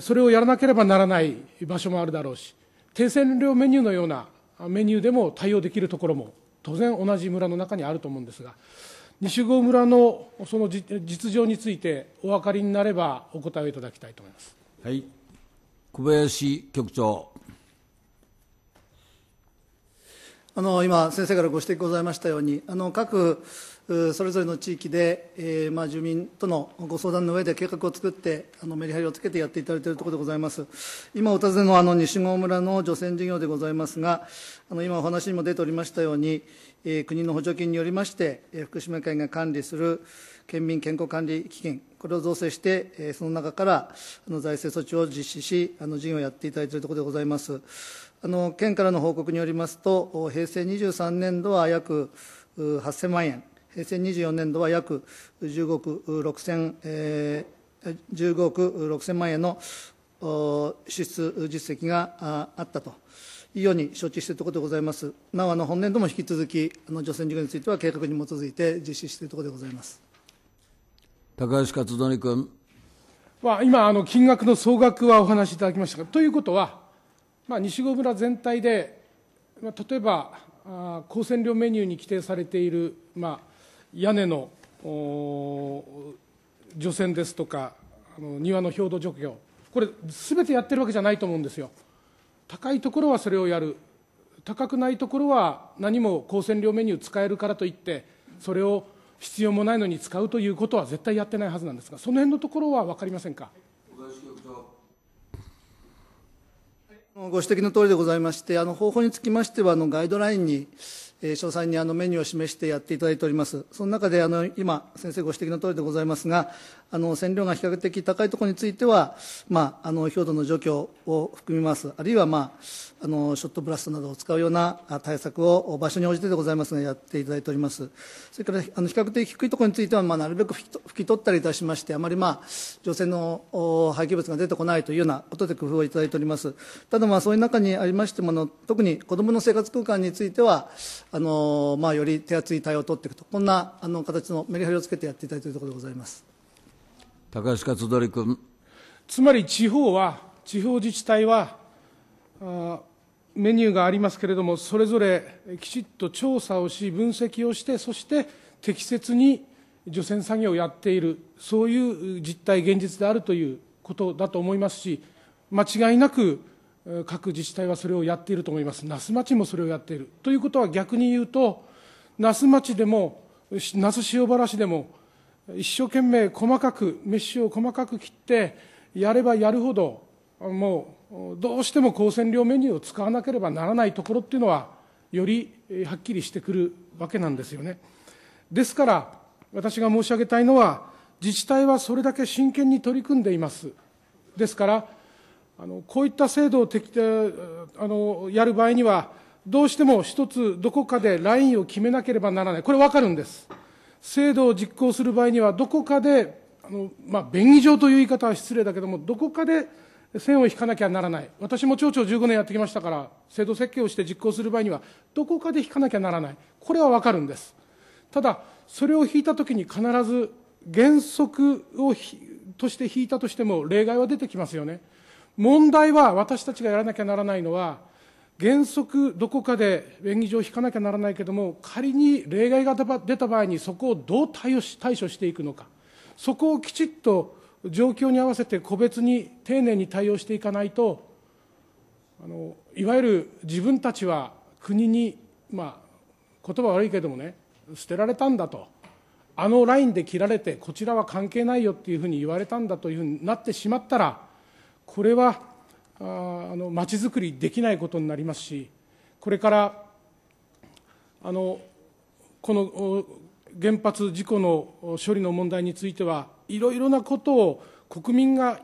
それをやらなければならない場所もあるだろうし、低線量メニューのようなメニューでも対応できるところも、当然同じ村の中にあると思うんですが、西郷村のその実情について、お分かりになればお答えをいただきたいと思います。はい、小林局長。あの今、先生からご指摘ございましたように、あの各それぞれの地域で、えーまあ、住民とのご相談の上で計画を作ってあのメリハリをつけてやっていただいているところでございます今お尋ねのあの西郷村の除染事業でございますがあの今お話にも出ておりましたように、えー、国の補助金によりまして、えー、福島県が管理する県民健康管理基金これを造成して、えー、その中からあの財政措置を実施しあの事業をやっていただいているところでございますあの県からの報告によりますと平成23年度は約8000万円2024年度は約15億6000、えー、15億6千万円の支出実績があったというように承知しているところでございます。なお、あの本年度も引き続き、あの除染事業については計画に基づいて実施しているところでございます。高橋克典君。まあ、今、あの金額の総額はお話しいただきましたが、ということは、まあ、西郷村全体で、まあ、例えば、あ光線量メニューに規定されている、まあ、屋根の除染ですとか、あの庭の表土除去、これ、すべてやってるわけじゃないと思うんですよ。高いところはそれをやる、高くないところは何も光線量メニュー使えるからといって、それを必要もないのに使うということは絶対やってないはずなんですが、その辺のところは分かりませんか。ご指摘の通りでございまして、あの方法につきましては、あのガイドラインにえ詳細にあのメニューを示してやっていただいております。その中であの今先生ご指摘の通りでございますが、あの線量が比較的高いところについては、まあ、あの氷土の除去を含みます、あるいは、まあ、あのショットブラストなどを使うような対策を場所に応じてでございますが、やっていただいております、それからあの比較的低いところについては、まあ、なるべく拭き取ったりいたしまして、あまり、まあ、除染の廃棄物が出てこないというようなことで工夫をいただいております。ただまあそういう中にありましてもの特に子どもの生活空間についてはあの、まあ、より手厚い対応を取っていくとこんなあの形のメリハリをつけてやっていただいているところでございます。高橋克典君。つまり地方は、地方自治体は、あメニューがありますけれども、それぞれきちっと調査をし、分析をして、そして適切に除染作業をやっている、そういう実態、現実であるということだと思いますし、間違いなく各自治体はそれをやっていると思います、那須町もそれをやっている。ということは逆に言うと、那須町でも、那須塩原市でも、一生懸命細かくメッシュを細かく切ってやればやるほどもうどうしても高線量メニューを使わなければならないところっていうのはよりはっきりしてくるわけなんですよね。ですから私が申し上げたいのは自治体はそれだけ真剣に取り組んでいます。ですからあのこういった制度を適あのやる場合にはどうしても一つどこかでラインを決めなければならないこれ分かるんです。制度を実行する場合には、どこかで、あのまあ、便宜上という言い方は失礼だけども、どこかで線を引かなきゃならない、私も町長15年やってきましたから、制度設計をして実行する場合には、どこかで引かなきゃならない、これは分かるんです。ただ、それを引いたときに必ず原則をとして引いたとしても、例外は出てきますよね。問題は、私たちがやらなきゃならないのは、原則、どこかで便宜上引かなきゃならないけれども、仮に例外が出た場合に、そこをどう対応し対処していくのか、そこをきちっと状況に合わせて個別に丁寧に対応していかないと、あのいわゆる自分たちは国に、まあ、言葉悪いけれどもね、捨てられたんだと、あのラインで切られて、こちらは関係ないよっていうふうに言われたんだというふうになってしまったら、これはあの町づくりできないことになりますし、これからあのこの原発事故の処理の問題については、いろいろなことを国民が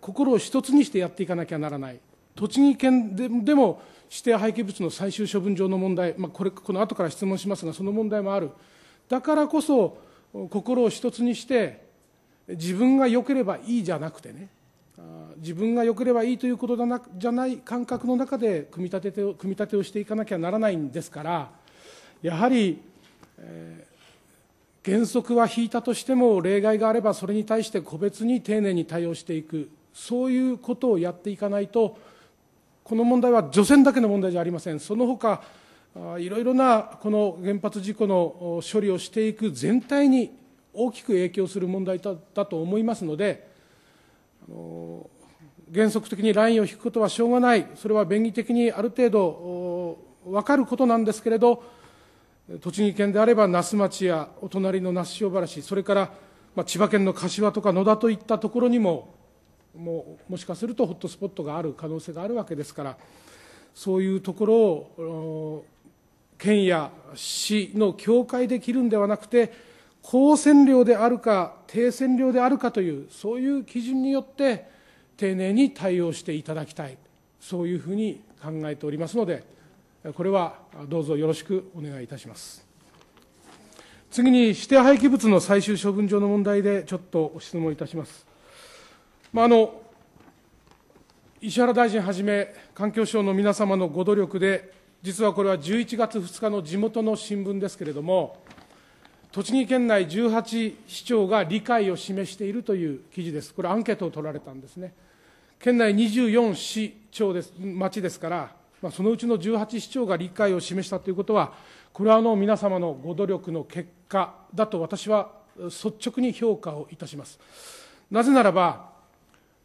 心を一つにしてやっていかなきゃならない、栃木県でも指定廃棄物の最終処分場の問題、まあ、これこの後から質問しますが、その問題もある、だからこそ、心を一つにして、自分が良ければいいじゃなくてね、自分が良ければいいということだなじゃない感覚の中で組み立てて組み立てをしていかなきゃならないんですからやはり、えー、原則は引いたとしても例外があればそれに対して個別に丁寧に対応していくそういうことをやっていかないとこの問題は除染だけの問題じゃありませんその他いろいろなこの原発事故の処理をしていく全体に大きく影響する問題だと思いますので。の原則的にラインを引くことはしょうがない、それは便宜的にある程度分かることなんですけれど、栃木県であれば那須町やお隣の那須塩原市、それから、まあ、千葉県の柏とか野田といったところにも、ももしかするとホットスポットがある可能性があるわけですから、そういうところを県や市の境界で切るんではなくて、高線量であるか低線量であるかというそういう基準によって丁寧に対応していただきたいそういうふうに考えておりますのでこれはどうぞよろしくお願いいたします次に指定廃棄物の最終処分場の問題でちょっとお質問いたします、まあ、あの石原大臣はじめ環境省の皆様のご努力で実はこれは11月2日の地元の新聞ですけれども栃木県内18市長が理解を示しているという記事です、これ、アンケートを取られたんですね。県内24市町です町ですから、まあ、そのうちの18市長が理解を示したということは、これはあの皆様のご努力の結果だと私は率直に評価をいたします。なぜならば、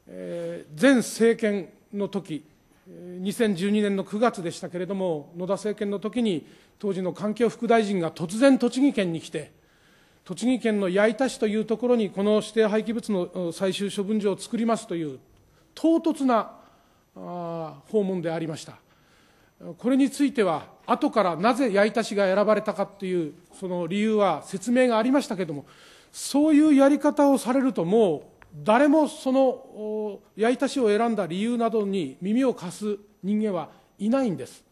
えー、前政権の時2012年の9月でしたけれども、野田政権の時に、当時の環境副大臣が突然栃木県に来て、栃木県の矢板市というところに、この指定廃棄物の最終処分場を作りますという、唐突な訪問でありました。これについては、後からなぜ矢板市が選ばれたかという、その理由は説明がありましたけれども、そういうやり方をされると、もう誰もその矢板市を選んだ理由などに耳を貸す人間はいないんです。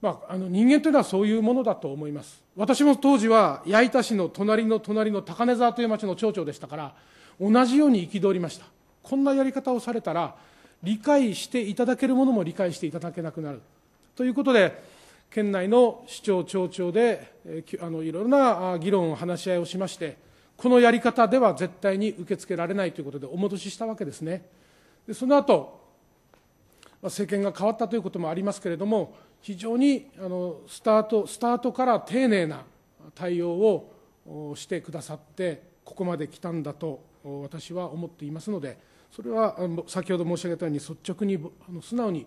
まあ、あの人間というのはそういうものだと思います私も当時は矢板市の隣の隣の高根沢という町の町長でしたから同じように憤りましたこんなやり方をされたら理解していただけるものも理解していただけなくなるということで県内の市長町長であのいろいろな議論を話し合いをしましてこのやり方では絶対に受け付けられないということでお戻ししたわけですねでその後、まあ、政権が変わったということもありますけれども非常にあのスタートスタートから丁寧な対応をしてくださってここまで来たんだと私は思っていますのでそれは先ほど申し上げたように率直に素直に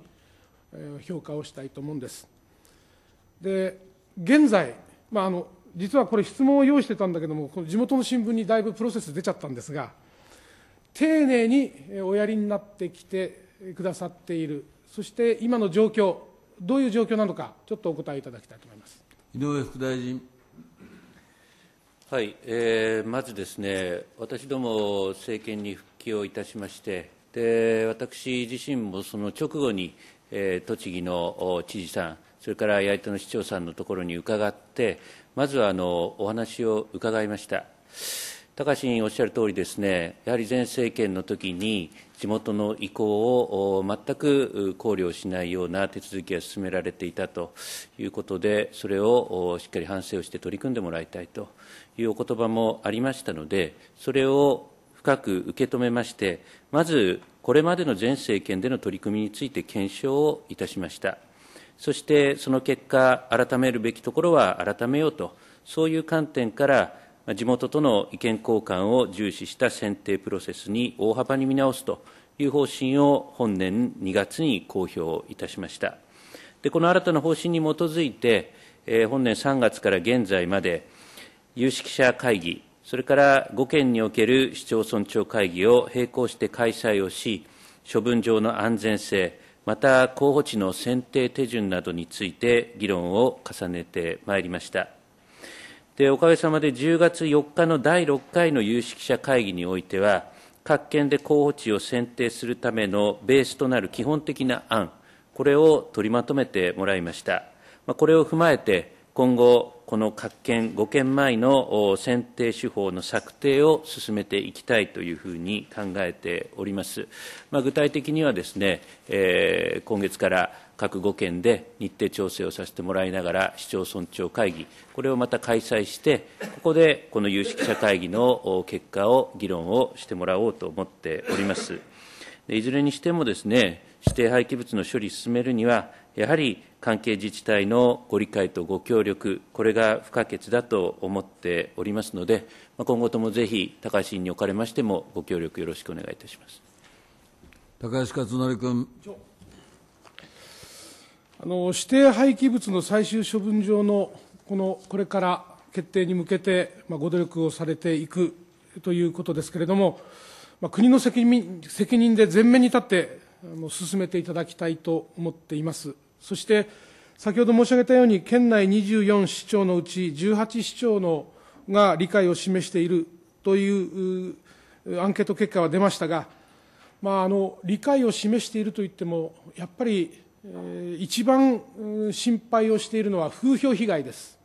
評価をしたいと思うんですで現在、まあ、あの実はこれ質問を用意してたんだけどもこの地元の新聞にだいぶプロセス出ちゃったんですが丁寧におやりになってきてくださっているそして今の状況どういう状況なのか、ちょっとお答えいただきたいと思います井上副大臣。はい、えー、まずですね、私ども政権に復帰をいたしまして、で私自身もその直後に、えー、栃木の知事さん、それから八重戸の市長さんのところに伺って、まずはあのお話を伺いました。高橋委員おっしゃる通りですね、やはり前政権の時に、地元の意向を全く考慮しないような手続きが進められていたということで、それをしっかり反省をして取り組んでもらいたいというお言葉もありましたので、それを深く受け止めまして、まずこれまでの前政権での取り組みについて検証をいたしました。そしてその結果、改めるべきところは改めようと、そういう観点から、地元との意見交換を重視した選定プロセスに大幅に見直すという方針を本年2月に公表いたしました。でこの新たな方針に基づいて、えー、本年3月から現在まで、有識者会議、それから5県における市町村長会議を並行して開催をし、処分場の安全性、また候補地の選定手順などについて議論を重ねてまいりました。でおかげさまで10月4日の第6回の有識者会議においては、各県で候補地を選定するためのベースとなる基本的な案、これを取りまとめてもらいました。これを踏まえて、今後、この各県5県前の選定手法の策定を進めていきたいというふうに考えております。まあ、具体的にはですね、えー、今月から各5県で日程調整をさせてもらいながら、市町村長会議、これをまた開催して、ここでこの有識者会議の結果を、議論をしてもらおうと思っております。いずれにしてもですね、指定廃棄物の処理進めるには、やはり関係自治体のご理解とご協力、これが不可欠だと思っておりますので、今後ともぜひ、高橋委員におかれましても、ご協力よろしくお願いいたします。高橋克典君。あの指定廃棄物の最終処分場のこのこれから決定に向けて、まあ、ご努力をされていくということですけれども、まあ、国の責任責任で前面に立ってあの進めていただきたいと思っています。そして先ほど申し上げたように、県内24市町のうち18市町のが理解を示しているというアンケート結果は出ましたが、まあ、あの理解を示しているといっても、やっぱり一番心配をしているのは風評被害です。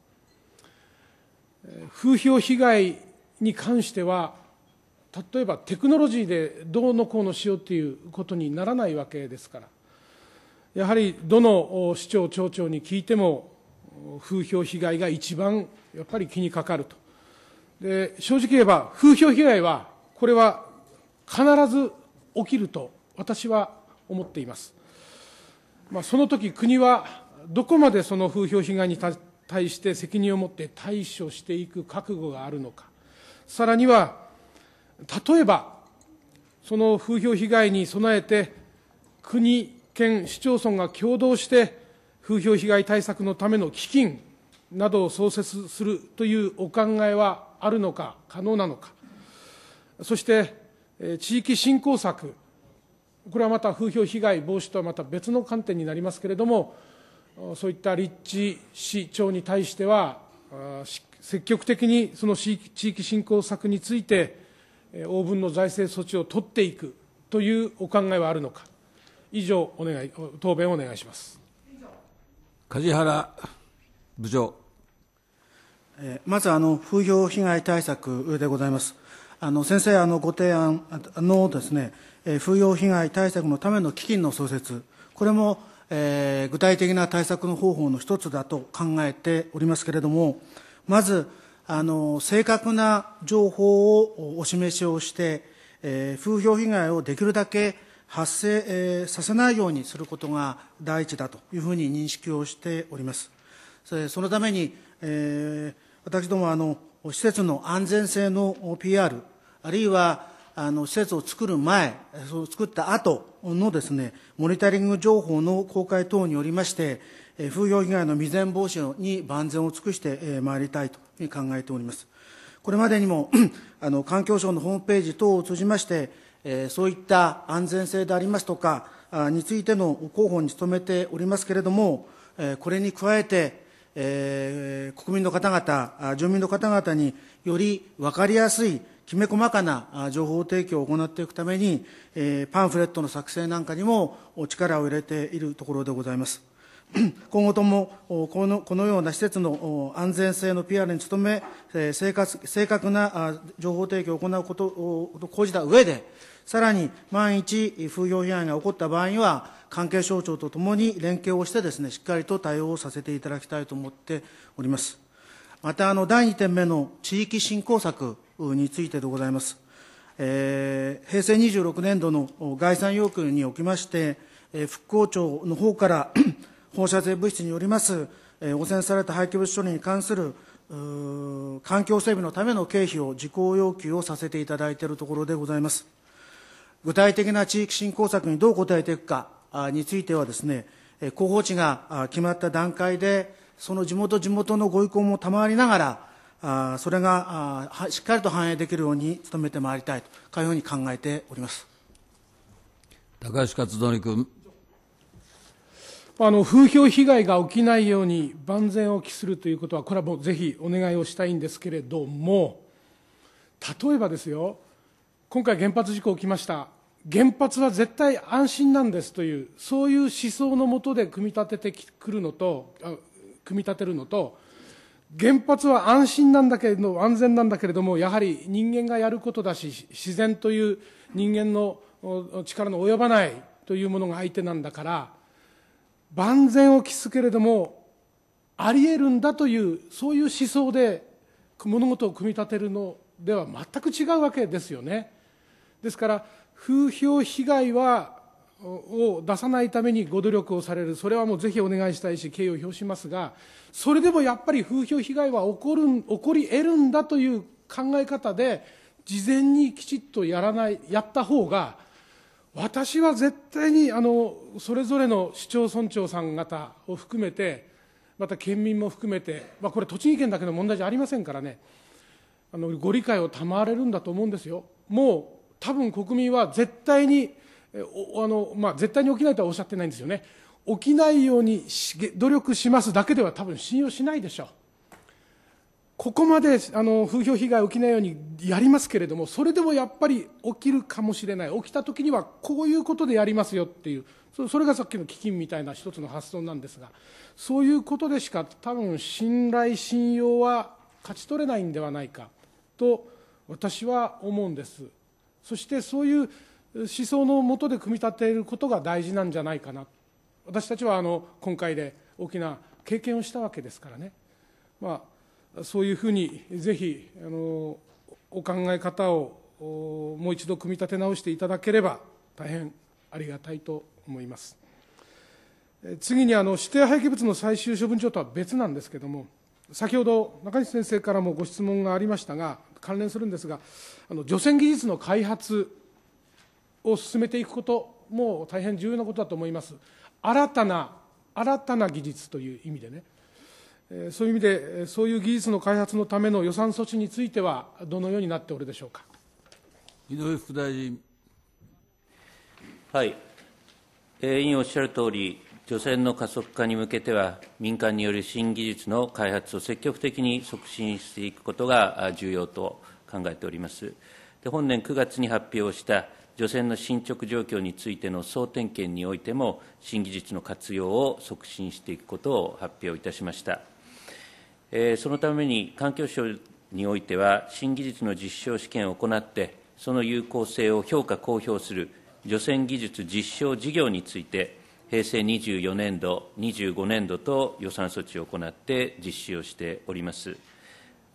風評被害に関しては、例えばテクノロジーでどうのこうのしようということにならないわけですから、やはりどの市長、町長に聞いても、風評被害が一番やっぱり気にかかると。で正直言えば、風評被害は、これは必ず起きると私は思っています。まあ、その時国はどこまでその風評被害に対して責任を持って対処していく覚悟があるのか、さらには、例えば、その風評被害に備えて、国、県、市町村が共同して、風評被害対策のための基金などを創設するというお考えはあるのか、可能なのか、そして、地域振興策、これはまた風評被害防止とはまた別の観点になりますけれども、そういった立地、市、町に対しては、積極的にその地域振興策について、応分の財政措置を取っていくというお考えはあるのか、以上お願い、答弁をお願いします梶原部長。まずあの風評被害対策でございます。あの先生あのご提案のですね風評被害対策のための基金の創設、これも、えー、具体的な対策の方法の一つだと考えておりますけれども、まず、あの、正確な情報をお示しをして、えー、風評被害をできるだけ発生、えー、させないようにすることが第一だというふうに認識をしております。そのために、えー、私どもあの施設の安全性の PR、あるいはあの施設を作る前、そう作った後のですね、モニタリング情報の公開等によりまして、風評被害の未然防止に万全を尽くしてまいりたいと考えております。これまでにも、あの環境省のホームページ等を通じまして、そういった安全性でありますとか、についての広報に努めておりますけれども、これに加えて、え国民の方々、住民の方々により分かりやすいきめ細かな情報提供を行っていくために、パンフレットの作成なんかにも力を入れているところでございます。今後ともこのこのような施設の安全性の PR に努め、正確正確な情報提供を行うことを講じた上で、さらに万一風評被害が起こった場合には、関係省庁とともに連携をしてですね、しっかりと対応をさせていただきたいと思っております。また、あの、第2点目の地域振興策についてでございます。えー、平成26年度の概算要求におきまして、えー、復興庁の方から 放射性物質によります、えー、汚染された廃棄物処理に関する環境整備のための経費を事項要求をさせていただいているところでございます。具体的な地域振興策にどう応えていくかについてはですね、候補地が決まった段階で、その地元地元のご意向も賜りながら、あそれがあしっかりと反映できるように努めてまいりたいとかよううに考えております高橋克典君あの風評被害が起きないように万全を期するということは、これはもうぜひお願いをしたいんですけれども、例えばですよ、今回、原発事故起きました、原発は絶対安心なんですという、そういう思想のもとで組み立ててくるのと、組み立てるのと、原発は安心なんだけれども、安全なんだけれども、やはり人間がやることだし、自然という人間の力の及ばないというものが相手なんだから、万全を期すけれども、あり得るんだという、そういう思想で物事を組み立てるのでは全く違うわけですよね。ですから、風評被害はを出さないためにご努力をされる、それはもうぜひお願いしたいし、敬意を表しますが、それでもやっぱり風評被害は起こる起こり得るんだという考え方で、事前にきちっとやらない、やった方が、私は絶対にあのそれぞれの市町村長さん方を含めて、また県民も含めて、まあ、これ、栃木県だけの問題じゃありませんからね、あのご理解を賜れるんだと思うんですよ。もう多分国民は絶対にあのまあ、絶対に起きないとはおっしゃってないんですよね、起きないように努力しますだけでは多分信用しないでしょう。ここまであの風評被害起きないようにやりますけれども、それでもやっぱり起きるかもしれない、起きたときにはこういうことでやりますよっていう、それがさっきの基金みたいな一つの発想なんですが、そういうことでしか、多分信頼、信用は勝ち取れないんではないかと、私は思うんです。そしてそういう思想のもとで組み立てることが大事なんじゃないかな私たちはあの今回で大きな経験をしたわけですからね、まあ、そういうふうにぜひあのお考え方をもう一度組み立て直していただければ大変ありがたいと思います次にあの指定廃棄物の最終処分場とは別なんですけれども先ほど中西先生からもご質問がありましたが関連するんですがあの除染技術の開発を進めていくことも大変重要なことだと思います。新たな、新たな技術という意味でね、そういう意味で、そういう技術の開発のための予算措置については、どのようになっておるでしょうか。井上副大臣。はい、委員おっしゃる通り、除染の加速化に向けては、民間による新技術の開発を積極的に促進していくことが重要と考えております。で本年9月に発表した除染の進捗状況についての総点検においても、新技術の活用を促進していくことを発表いたしました。えー、そのために環境省においては、新技術の実証試験を行って、その有効性を評価・公表する除染技術実証事業について、平成24年度、25年度と予算措置を行って実施をしております。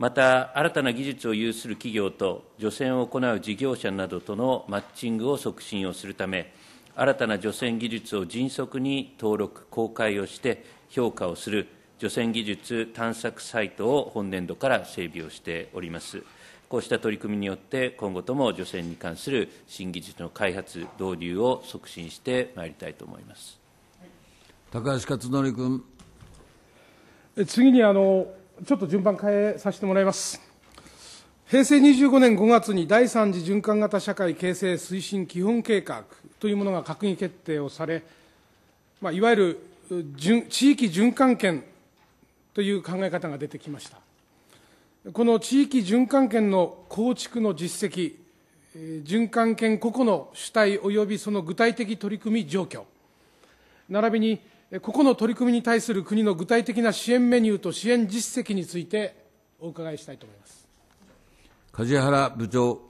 また新たな技術を有する企業と除染を行う事業者などとのマッチングを促進をするため新たな除染技術を迅速に登録公開をして評価をする除染技術探索サイトを本年度から整備をしておりますこうした取り組みによって今後とも除染に関する新技術の開発導入を促進してまいりたいと思います高橋克典君次にあのちょっと順番変えさせてもらいます。平成25年5月に第3次循環型社会形成推進基本計画というものが閣議決定をされ、まあ、いわゆる地域循環圏という考え方が出てきました。この地域循環圏の構築の実績、循環圏個々の主体及びその具体的取り組み状況、並びにここの取り組みに対する国の具体的な支援メニューと支援実績についてお伺いしたいと思います梶原部長。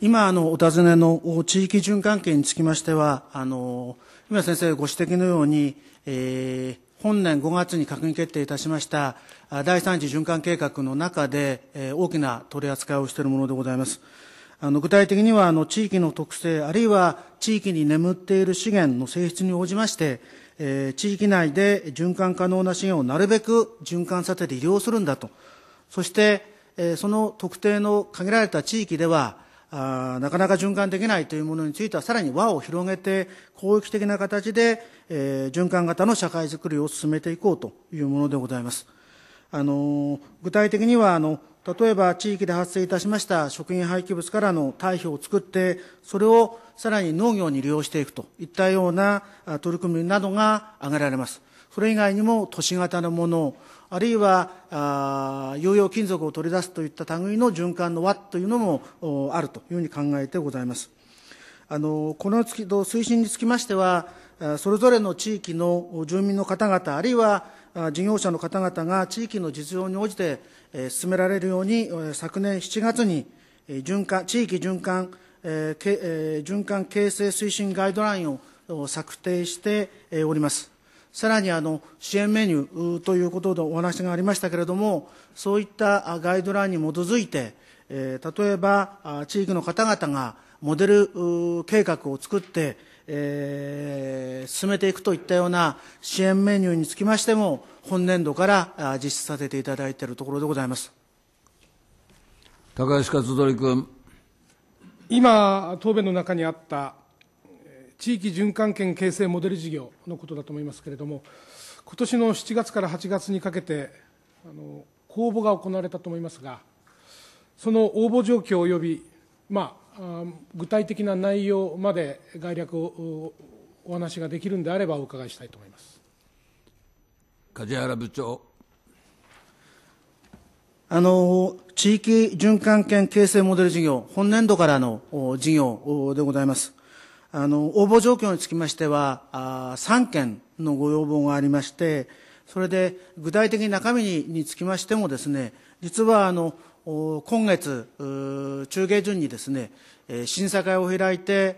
今あの、お尋ねの地域循環圏につきましては、あの今先生ご指摘のように、えー、本年5月に閣議決定いたしました第3次循環計画の中で、えー、大きな取り扱いをしているものでございます。あの具体的にはあの地域の特性あるいは地域に眠っている資源の性質に応じまして、えー、地域内で循環可能な資源をなるべく循環させて利用するんだとそして、えー、その特定の限られた地域ではあなかなか循環できないというものについてはさらに輪を広げて広域的な形で、えー、循環型の社会づくりを進めていこうというものでございます。あの具体的にはあの例えば地域で発生いたしました食品廃棄物からの堆肥を作ってそれをさらに農業に利用していくといったような取り組みなどが挙げられますそれ以外にも都市型のものあるいは有用金属を取り出すといった類の循環の輪というのもあるというふうに考えてございますあのこの推進につきましてはそれぞれの地域の住民の方々あるいは事業者の方々が地域の実情に応じて進められるように、昨年7月に循環、地域循環、循環形成推進ガイドラインを策定しております。さらにあの支援メニューということでお話がありましたけれども、そういったガイドラインに基づいて、例えば地域の方々がモデル計画を作って、えー、進めていくといったような支援メニューにつきましても、本年度から実施させていただいているところでございます。高橋克典君。今、答弁の中にあった地域循環圏形成モデル事業のことだと思いますけれども、今年の7月から8月にかけて、あの公募が行われたと思いますが、その応募状況及び、まあ、具体的な内容まで概略をお話ができるんであれば、お伺いしたいと思います梶原部長。あの地域循環圏形成モデル事業、本年度からの事業でございます。あの応募状況につきましてはあ、3件のご要望がありまして、それで具体的に中身につきましてもですね、実はあの今月中下旬にですね審査会を開いて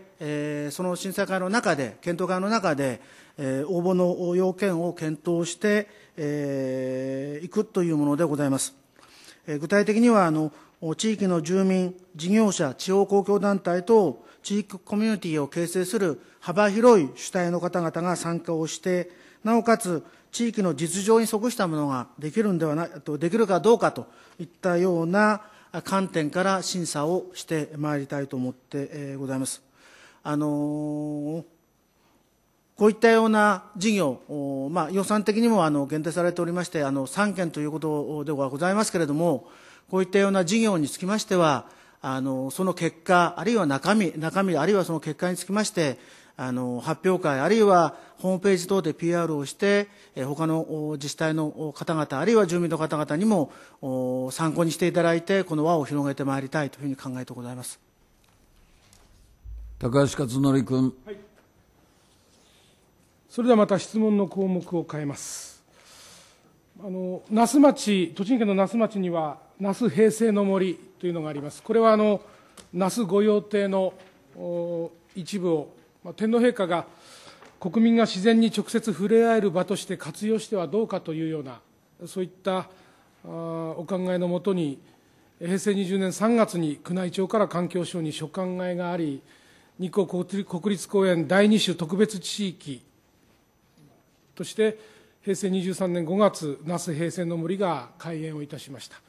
その審査会の中で検討会の中で応募の要件を検討していくというものでございます具体的にはあの地域の住民事業者地方公共団体等地域コミュニティを形成する幅広い主体の方々が参加をしてなおかつ地域の実情に即したものができるんではないとできるかどうかといったような観点から審査をしてまいりたいと思ってございます。あのー、こういったような事業、まあ、予算的にもあの限定されておりまして、あの3件ということではございますけれども、こういったような事業につきましては、あのその結果、あるいは中身、中身、あるいはその結果につきまして、あの発表会あるいはホームページ等で PR をして、えー、他の自治体の方々あるいは住民の方々にも参考にしていただいてこの輪を広げてまいりたいというふうに考えてございます高橋克典君、はい、それではまた質問の項目を変えますあの那須町栃木県の那須町には那須平成の森というのがありますこれはあの那須御用邸の一部を天皇陛下が国民が自然に直接触れ合える場として活用してはどうかというような、そういったお考えのもとに、平成20年3月に宮内庁から環境省に所管外があり、日光国立公園第2種特別地域として、平成23年5月、那須平成の森が開園をいたしました。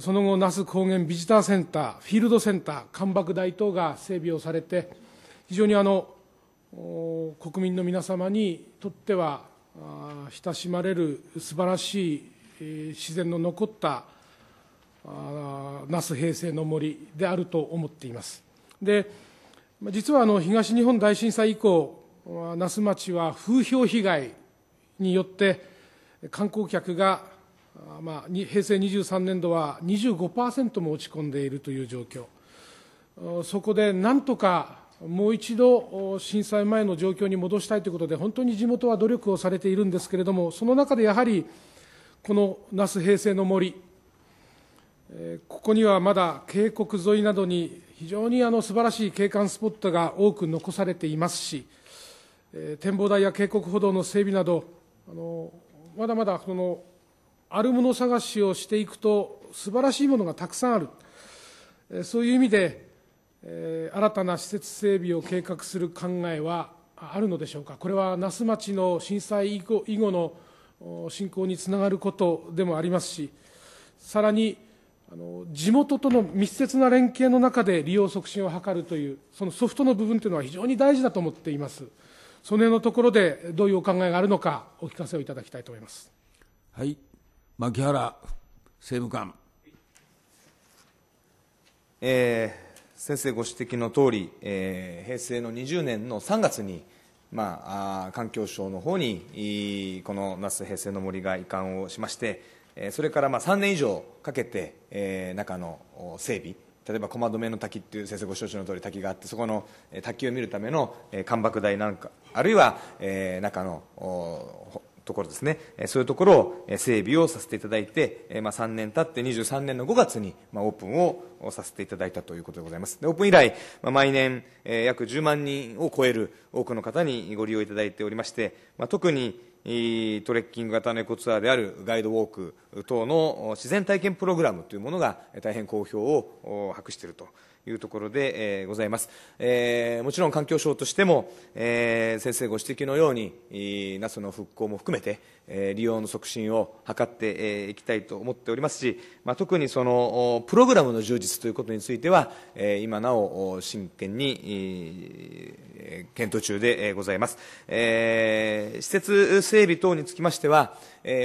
その後、那須高原ビジターセンター、フィールドセンター、関博台等が整備をされて、非常にあの国民の皆様にとっては親しまれる素晴らしい自然の残った那須平成の森であると思っていますで実はあの東日本大震災以降那須町は風評被害によって観光客が、まあ、平成23年度は25%も落ち込んでいるという状況そこでなんとかもう一度、震災前の状況に戻したいということで、本当に地元は努力をされているんですけれども、その中でやはり、この那須平成の森、ここにはまだ渓谷沿いなどに、非常にあの素晴らしい景観スポットが多く残されていますし、展望台や渓谷歩道の整備など、あのまだまだそのあるもの探しをしていくと、素晴らしいものがたくさんある、そういう意味で、え新たな施設整備を計画する考えはあるのでしょうか、これは那須町の震災以後以後の振興につながることでもありますし、さらにあの地元との密接な連携の中で利用促進を図るという、そのソフトの部分というのは非常に大事だと思っています。その辺のところでどういうお考えがあるのか、お聞かせをいただきたいと思います。はい、牧原政務官。えー、先生ご指摘の通り、えー、平成の20年の3月に、まあ、あ環境省の方にこの那須平成の森が移管をしまして、えー、それからまあ3年以上かけて、えー、中の整備例えば駒止の滝っていう先生ご承知の通り滝があってそこの滝を見るための、えー、干爆台なんかあるいは、えー、中のところですね、そういうところを整備をさせていただいて、まあ、3年経って23年の5月に、まあ、オープンをさせていただいたということでございます。でオープン以来、まあ、毎年、え約10万人を超える多くの方にご利用いただいておりまして、まあ、特にトレッキング型のエコツアーであるガイドウォーク等の自然体験プログラムというものが大変好評を博していると。いうところで、えー、ございます、えー、もちろん環境省としても、えー、先生ご指摘のように那須の復興も含めて利用の促進を図っていきたいと思っておりますし、まあ、特にそのプログラムの充実ということについては、今なお真剣に検討中でございます。施設整備等につきましては、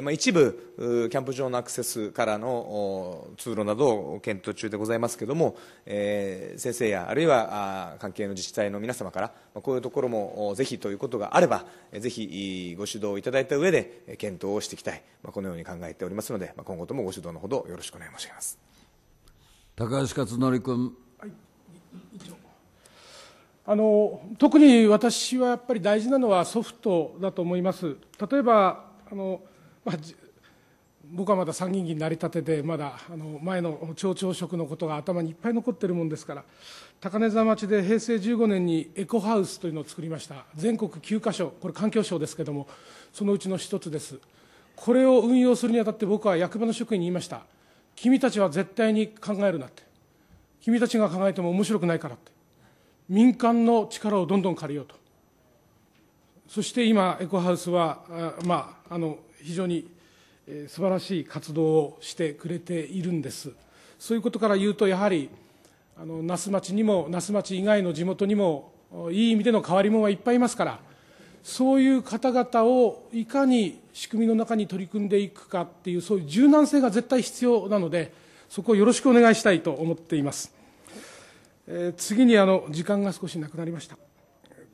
まあ、一部、キャンプ場のアクセスからの通路などを検討中でございますけれども、先生やあるいは関係の自治体の皆様から、こういうところもぜひということがあれば、ぜひご指導いただいた上で、検討をしていきたい、まあ、このように考えておりますので、まあ、今後ともご指導のほどよろしくお願い申し上げます高橋克典君。はいあの特に私はやっぱり大事なのはソフトだと思います。例えばあの、まあ、僕はまだ参議院議員なりたてで、まだあの前の町長職のことが頭にいっぱい残ってるもんですから、高根沢町で平成15年にエコハウスというのを作りました、全国9か所、これ、環境省ですけれども、そのうちの一つです、これを運用するにあたって、僕は役場の職員に言いました、君たちは絶対に考えるなって、君たちが考えても面白くないからって、民間の力をどんどん借りようと。そして今、エコハウスは、あまあ、あの非常にえー、素晴らしい活動をしてくれているんですそういうことから言うとやはりあの那須町にも那須町以外の地元にもいい意味での変わり者はいっぱいいますからそういう方々をいかに仕組みの中に取り組んでいくかっていうそういう柔軟性が絶対必要なのでそこをよろしくお願いしたいと思っています、えー、次にあの時間が少しなくなりました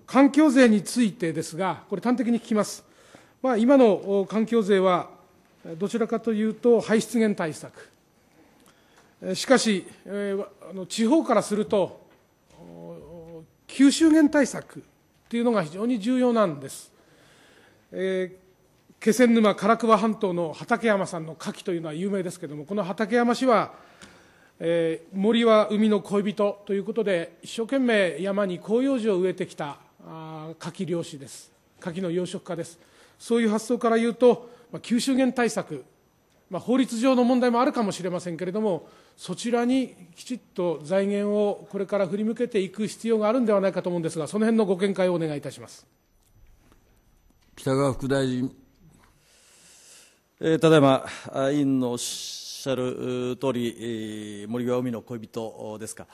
環境税についてですがこれ端的に聞きますまあ、今の環境税はどちらかというと排出源対策しかし、え地方からすると吸収源対策というのが非常に重要なんです、気仙沼唐桑半島の畠山さんの牡蠣というのは有名ですけれどもこの畠山氏は、えー、森は海の恋人ということで一生懸命山に広葉樹を植えてきた牡蠣漁師です牡蠣の養殖家ですそういう発想から言うとまあ、吸収減対策、まあ、法律上の問題もあるかもしれませんけれども、そちらにきちっと財源をこれから振り向けていく必要があるんではないかと思うんですが、その辺のご見解をお願いいたします北川副大臣。えー、ただいま、委員のおっしゃる通り、森は海の恋人ですか。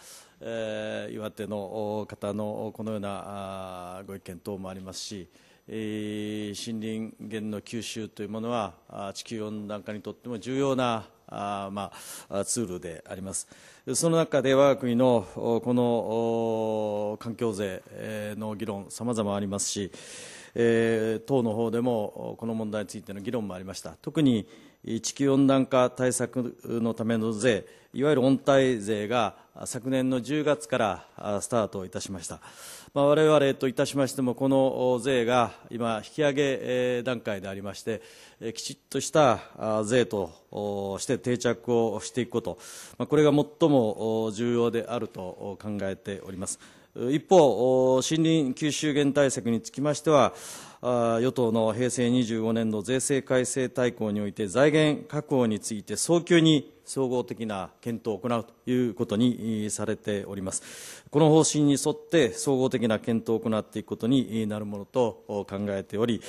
えー、岩手の方のこのようなご意見等もありますし、森林源の吸収というものは地球温暖化にとっても重要なあまあ、ツールでありますその中で我が国のこの環境税の議論さまざまありますし、え党の方でもこの問題についての議論もありました特に地球温暖化対策のための税いわゆる温帯税が昨年の10月からスタートいたしましたまあ、我々といたしましても、この税が今、引き上げ段階でありまして、きちっとした税として定着をしていくこと、まあ、これが最も重要であると考えております。一方、森林吸収減対策につきましては、与党の平成25年度税制改正大綱において財源確保について早急に総合的な検討を行うということにされております。この方針に沿って総合的な検討を行っていくことになるものと考えており、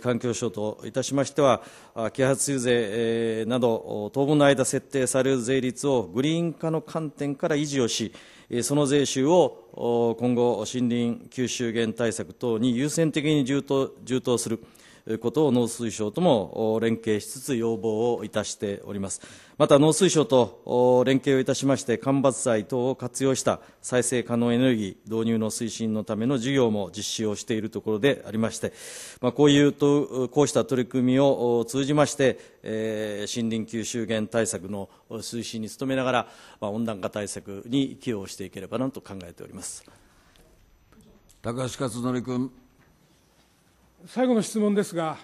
環境省といたしましては、揮発油税など、当分の間設定される税率をグリーン化の観点から維持をし、その税収を今後、森林吸収減対策等に優先的に充当する。ことを農水省とも連携しつつ要望をいたしております。また農水省と連携をいたしまして、間伐材等を活用した再生可能エネルギー導入の推進のための事業も実施をしているところでありまして、まあ、こういうと、こうした取り組みを通じまして、えー、森林吸収源対策の推進に努めながら、まあ、温暖化対策に寄与していければなと考えております。高橋克典君。最後の質問ですが、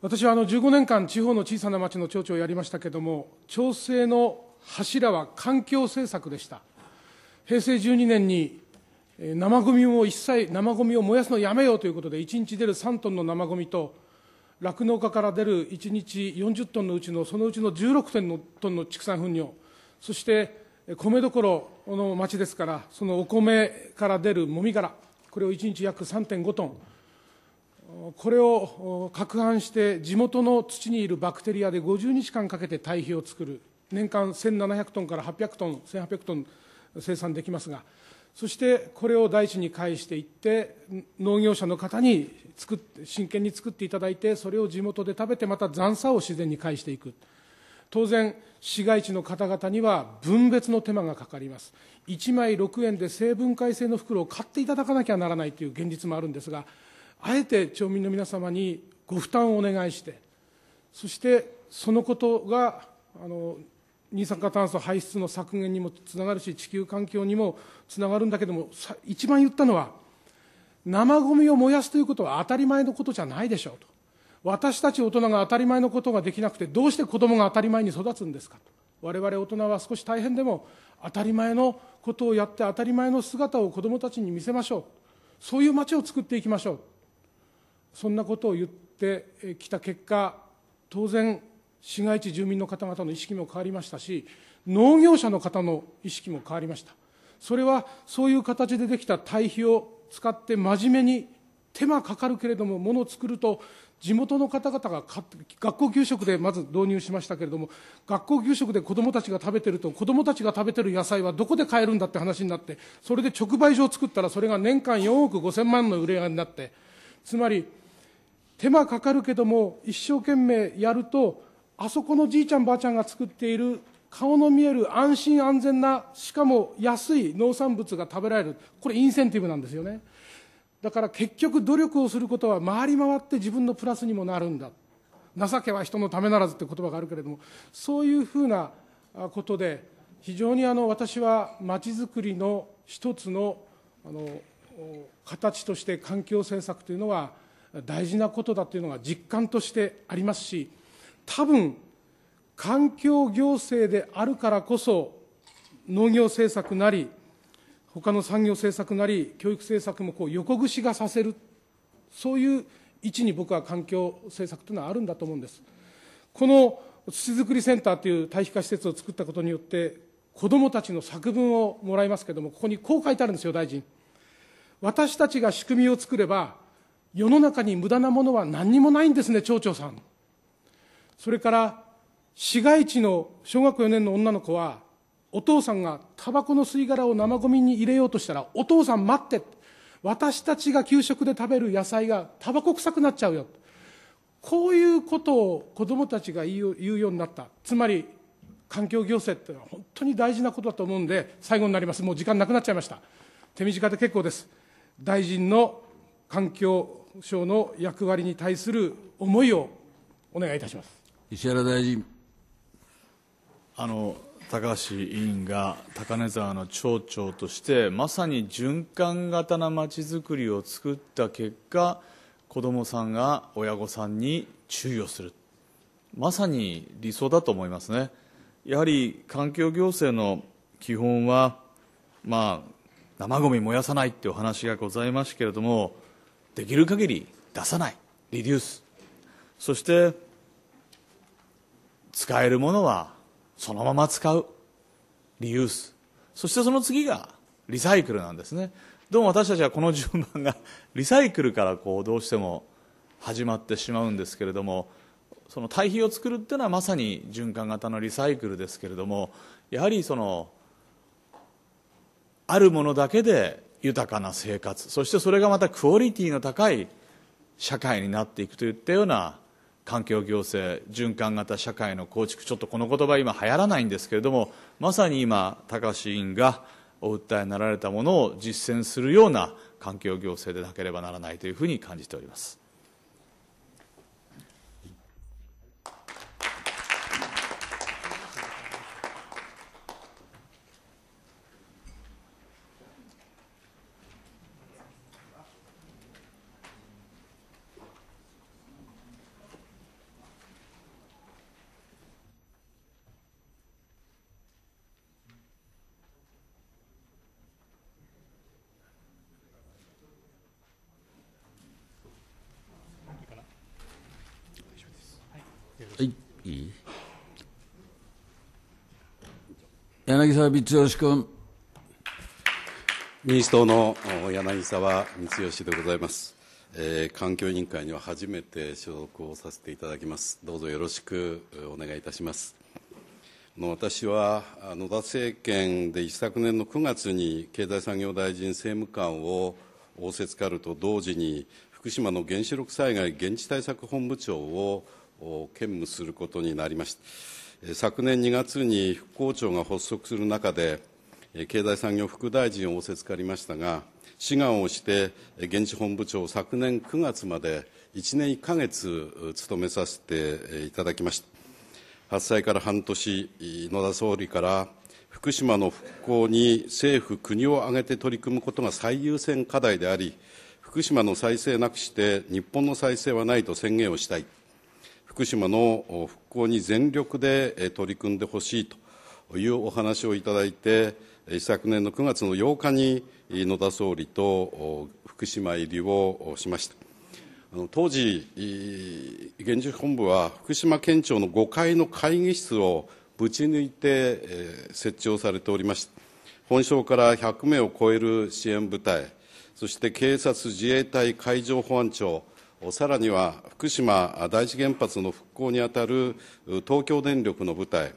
私はあの15年間、地方の小さな町の町長をやりましたけれども、調整の柱は環境政策でした。平成12年に生ごみを一切、生ごみを燃やすのやめようということで、1日出る3トンの生ごみと、酪農家から出る1日40トンのうちの、そのうちの16トンの畜産糞尿、そして米どころの町ですから、そのお米から出るもみ殻、これを1日約3.5トン。これを攪拌して地元の土にいるバクテリアで50日間かけて堆肥を作る年間1700トンから800トン1800トン生産できますがそしてこれを大地に返していって農業者の方に作って真剣に作っていただいてそれを地元で食べてまた残差を自然に返していく当然市街地の方々には分別の手間がかかります1枚6円で成分解性の袋を買っていただかなきゃならないという現実もあるんですがあえて町民の皆様にご負担をお願いして、そしてそのことがあの二酸化炭素排出の削減にもつながるし、地球環境にもつながるんだけども、一番言ったのは、生ごみを燃やすということは当たり前のことじゃないでしょうと、私たち大人が当たり前のことができなくて、どうして子どもが当たり前に育つんですかと、我々大人は少し大変でも、当たり前のことをやって、当たり前の姿を子どもたちに見せましょう、そういう街を作っていきましょう。そんなことを言ってきた結果、当然、市街地住民の方々の意識も変わりましたし、農業者の方の意識も変わりました。それはそういう形でできた堆肥を使って真面目に手間かかるけれども、ものを作ると、地元の方々が学校給食でまず導入しましたけれども、学校給食で子どもたちが食べてると、子どもたちが食べてる野菜はどこで買えるんだって話になって、それで直売所を作ったら、それが年間4億5000万の売り上げになって、つまり、手間かかるけども、一生懸命やると、あそこのじいちゃんばあちゃんが作っている顔の見える安心安全な、しかも安い農産物が食べられる、これインセンティブなんですよね。だから結局努力をすることは回り回って自分のプラスにもなるんだ。情けは人のためならずって言葉があるけれども、そういうふうなことで、非常にあの私はまちづくりの一つのあの形として環境政策というのは、大事なことだというのが実感としてありますし、多分環境行政であるからこそ、農業政策なり、他の産業政策なり、教育政策もこう横串がさせる、そういう位置に僕は環境政策というのはあるんだと思うんです。この土づくりセンターという堆肥化施設を作ったことによって、子どもたちの作文をもらいますけれども、ここにこう書いてあるんですよ、大臣。私たちが仕組みを作れば、世の中に無駄なものは何にもないんですね、町長さん。それから、市街地の小学4年の女の子は、お父さんがタバコの吸い殻を生ごみに入れようとしたら、お父さん待って、私たちが給食で食べる野菜がタバコ臭くなっちゃうよ。こういうことを子どもたちが言うようになった。つまり、環境行政っていうのは本当に大事なことだと思うんで、最後になります。もう時間なくなっちゃいました。手短で結構です。大臣の環境省の役割に対する思いをお願いいたします石原大臣あの高橋委員が高根沢の町長としてまさに循環型なまちづくりを作った結果子どもさんが親御さんに注意をするまさに理想だと思いますねやはり環境行政の基本は、まあ、生ごみ燃やさないっていうお話がございますけれどもできる限り出さないリデュースそして使えるものはそのまま使うリユースそしてその次がリサイクルなんですねどうも私たちはこの順番が リサイクルからこうどうしても始まってしまうんですけれどもその堆肥を作るっていうのはまさに循環型のリサイクルですけれどもやはりそのあるものだけで豊かな生活そしてそれがまたクオリティの高い社会になっていくといったような環境行政循環型社会の構築ちょっとこの言葉今流行らないんですけれどもまさに今高橋委員がお訴えになられたものを実践するような環境行政でなければならないというふうに感じております。柳沢光義君。民主党の柳沢光義でございます。えー、環境委員会には初めて所属をさせていただきます。どうぞよろしくお願いいたします。の私は野田政権で一昨年の9月に経済産業大臣政務官を応接かると同時に福島の原子力災害現地対策本部長を兼務することになりました。昨年2月に復興庁が発足する中で、経済産業副大臣を仰せつかりましたが、志願をして現地本部長を昨年9月まで1年1か月務めさせていただきました。発災から半年、野田総理から福島の復興に政府、国を挙げて取り組むことが最優先課題であり、福島の再生なくして日本の再生はないと宣言をしたい。福島の復興に全力で取り組んでほしいというお話をいただいて、昨年の9月の8日に野田総理と福島入りをしました。当時、現実本部は福島県庁の5階の会議室をぶち抜いて設置をされておりました。本省から100名を超える支援部隊、そして警察、自衛隊、海上保安庁、さらには福島第一原発の復興にあたる東京電力の部隊、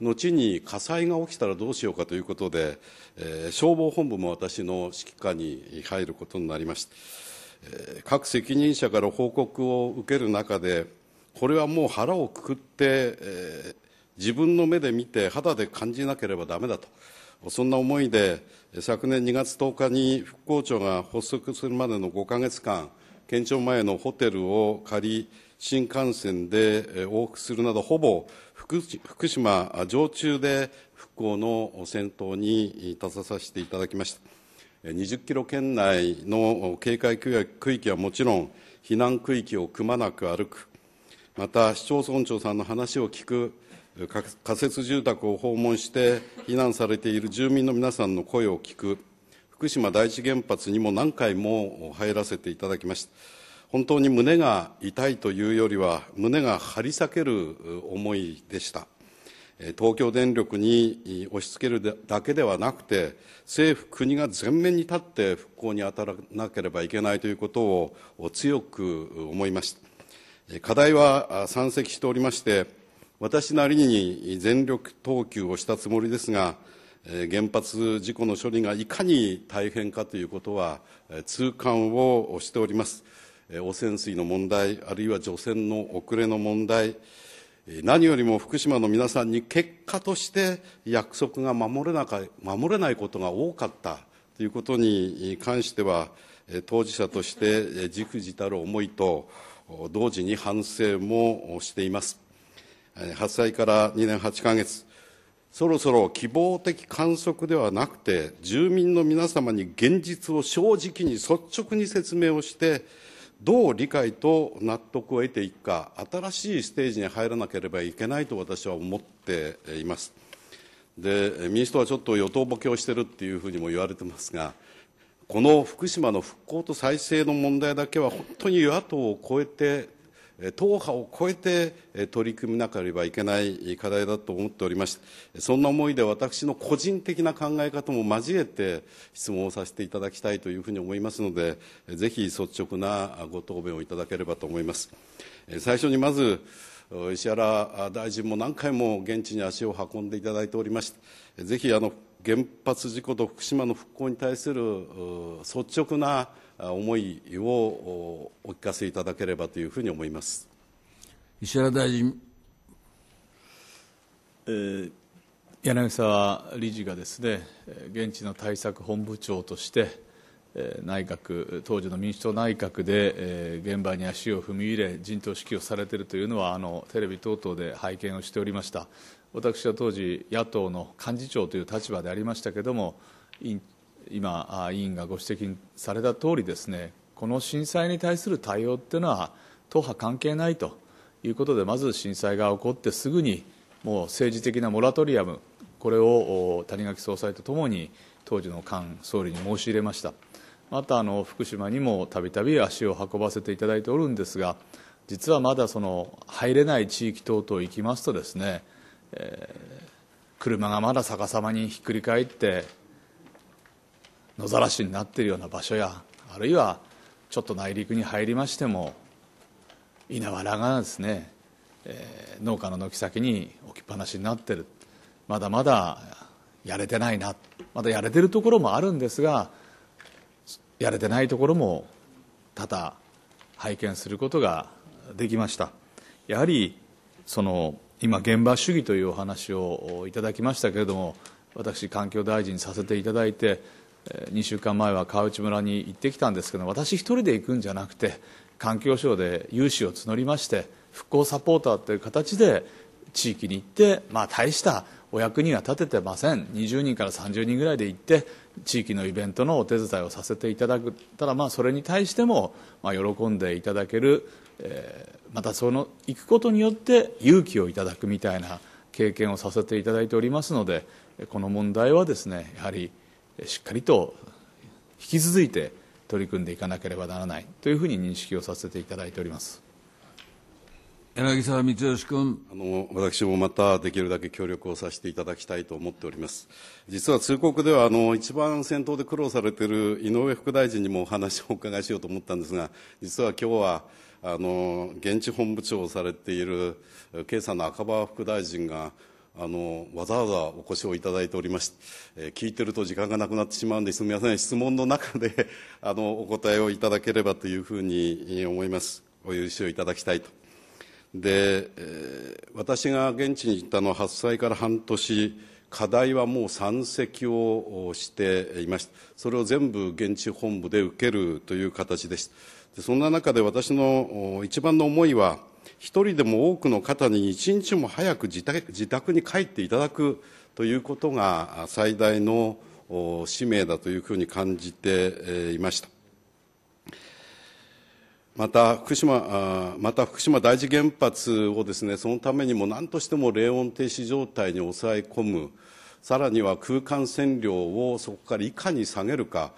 後に火災が起きたらどうしようかということで、えー、消防本部も私の指揮下に入ることになりました、えー、各責任者から報告を受ける中でこれはもう腹をくくって、えー、自分の目で見て肌で感じなければだめだとそんな思いで昨年2月10日に復興庁が発足するまでの5か月間県庁前のホテルを借り、新幹線で往復するなど、ほぼ福島常駐で復興の先頭に立たさせていただきました。20キロ圏内の警戒区域はもちろん、避難区域をくまなく歩く、また市町村長さんの話を聞く、仮設住宅を訪問して避難されている住民の皆さんの声を聞く、福島第一原発にも何回も入らせていただきました本当に胸が痛いというよりは胸が張り裂ける思いでした東京電力に押し付けるだけではなくて政府国が前面に立って復興に当たらなければいけないということを強く思いました課題は山積しておりまして私なりに全力投球をしたつもりですが原発事故の処理がいかに大変かということは痛感をしております汚染水の問題あるいは除染の遅れの問題何よりも福島の皆さんに結果として約束が守れなか守れないことが多かったということに関しては当事者としてじくじたる思いと同時に反省もしています発災から2年8ヶ月そろそろ希望的観測ではなくて、住民の皆様に現実を正直に率直に説明をして、どう理解と納得を得ていくか、新しいステージに入らなければいけないと私は思っています。で、民主党はちょっと与党ボケをしてるっていうふうにも言われてますが、この福島の復興と再生の問題だけは本当に与野党を超えて党派を超えて取り組みなければいけない課題だと思っておりまして、そんな思いで私の個人的な考え方も交えて質問をさせていただきたいというふうに思いますので、ぜひ率直なご答弁をいただければと思います。最初にまず石原大臣も何回も現地に足を運んでいただいておりまして、ぜひあの原発事故と福島の復興に対する率直な思いをお聞かせいただければというふうに思います石原大臣、えー、柳沢理事がですね現地の対策本部長として内閣当時の民主党内閣で現場に足を踏み入れ陣頭指揮をされているというのはあのテレビ等々で拝見をしておりました私は当時野党の幹事長という立場でありましたけれども委員今、委員がご指摘されたとおりですね、この震災に対する対応っていうのは、党派関係ないということで、まず震災が起こってすぐに、もう政治的なモラトリアム、これを谷垣総裁とともに、当時の菅総理に申し入れました。またあの福島にもたびたび足を運ばせていただいておるんですが、実はまだその入れない地域等々行きますとですね、えー、車がまだ逆さまにひっくり返って野ざらしになっているような場所やあるいはちょっと内陸に入りましても稲わらがですね、えー、農家の軒先に置きっぱなしになってるまだまだやれてないなまだやれてるところもあるんですがやれてないところも多々拝見することができましたやはりその今現場主義というお話をいただきましたけれども私環境大臣にさせていただいて2週間前は川内村に行ってきたんですけど私一人で行くんじゃなくて環境省で融資を募りまして復興サポーターという形で地域に行って、まあ、大したお役には立ててません20人から30人ぐらいで行って地域のイベントのお手伝いをさせていただくただまあそれに対しても、まあ、喜んでいただける、えー、またその行くことによって勇気をいただくみたいな経験をさせていただいておりますのでこの問題はですねやはりしっかりと引き続いて取り組んでいかなければならないというふうに認識をさせていただいております柳沢光義君あの私もまたできるだけ協力をさせていただきたいと思っております実は通告ではあの一番先頭で苦労されている井上副大臣にもお話をお伺いしようと思ったんですが実は今日はあの現地本部長をされている経産の赤羽副大臣があのわざわざお越しをいただいておりまして、えー、聞いてると時間がなくなってしまうんですみません質問の中で あのお答えをいただければというふうに思いますお許しをいただきたいとで、えー、私が現地に行ったのは8歳から半年課題はもう山積をしていましたそれを全部現地本部で受けるという形でしたでそんな中で私の一番の思いは一人でも多くの方に一日も早く自宅に帰っていただくということが最大の使命だというふうに感じていました。また福島また福島第一原発をですねそのためにも何としても冷温停止状態に抑え込むさらには空間線量をそこからいかに下げるか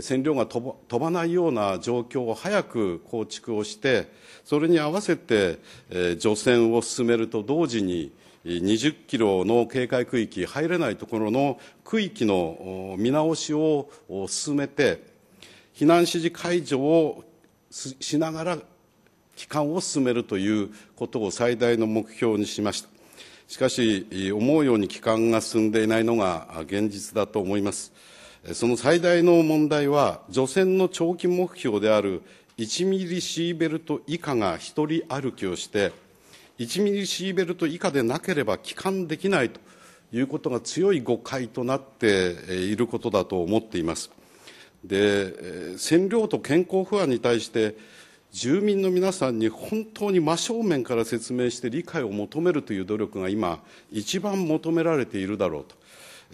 線量が飛ばないような状況を早く構築をしてそれに合わせて、え除染を進めると同時に、20キロの警戒区域、入れないところの区域の見直しを進めて、避難指示解除をしながら、帰還を進めるということを最大の目標にしました。しかし、思うように帰還が進んでいないのが現実だと思います。その最大の問題は、除染の長期目標である1ミリシーベルト以下が一人歩きをして、1ミリシーベルト以下でなければ帰還できないということが強い誤解となっていることだと思っています。で、占領と健康不安に対して、住民の皆さんに本当に真正面から説明して理解を求めるという努力が今、一番求められているだろうと。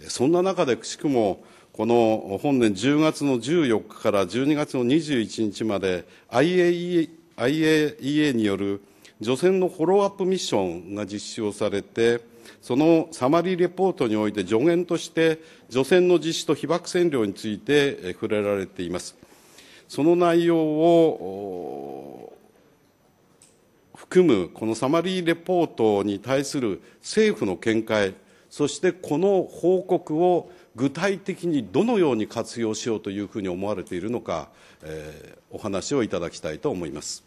そんな中でくしくもこの本年10月の14日から12月の21日まで IAEA, IAEA による除染のフォローアップミッションが実施をされてそのサマリーレポートにおいて助言として除染の実施と被爆線量について触れられていますその内容を含むこのサマリーレポートに対する政府の見解そしてこの報告を具体的にどのように活用しようというふうに思われているのか、えー、お話をいただきたいと思います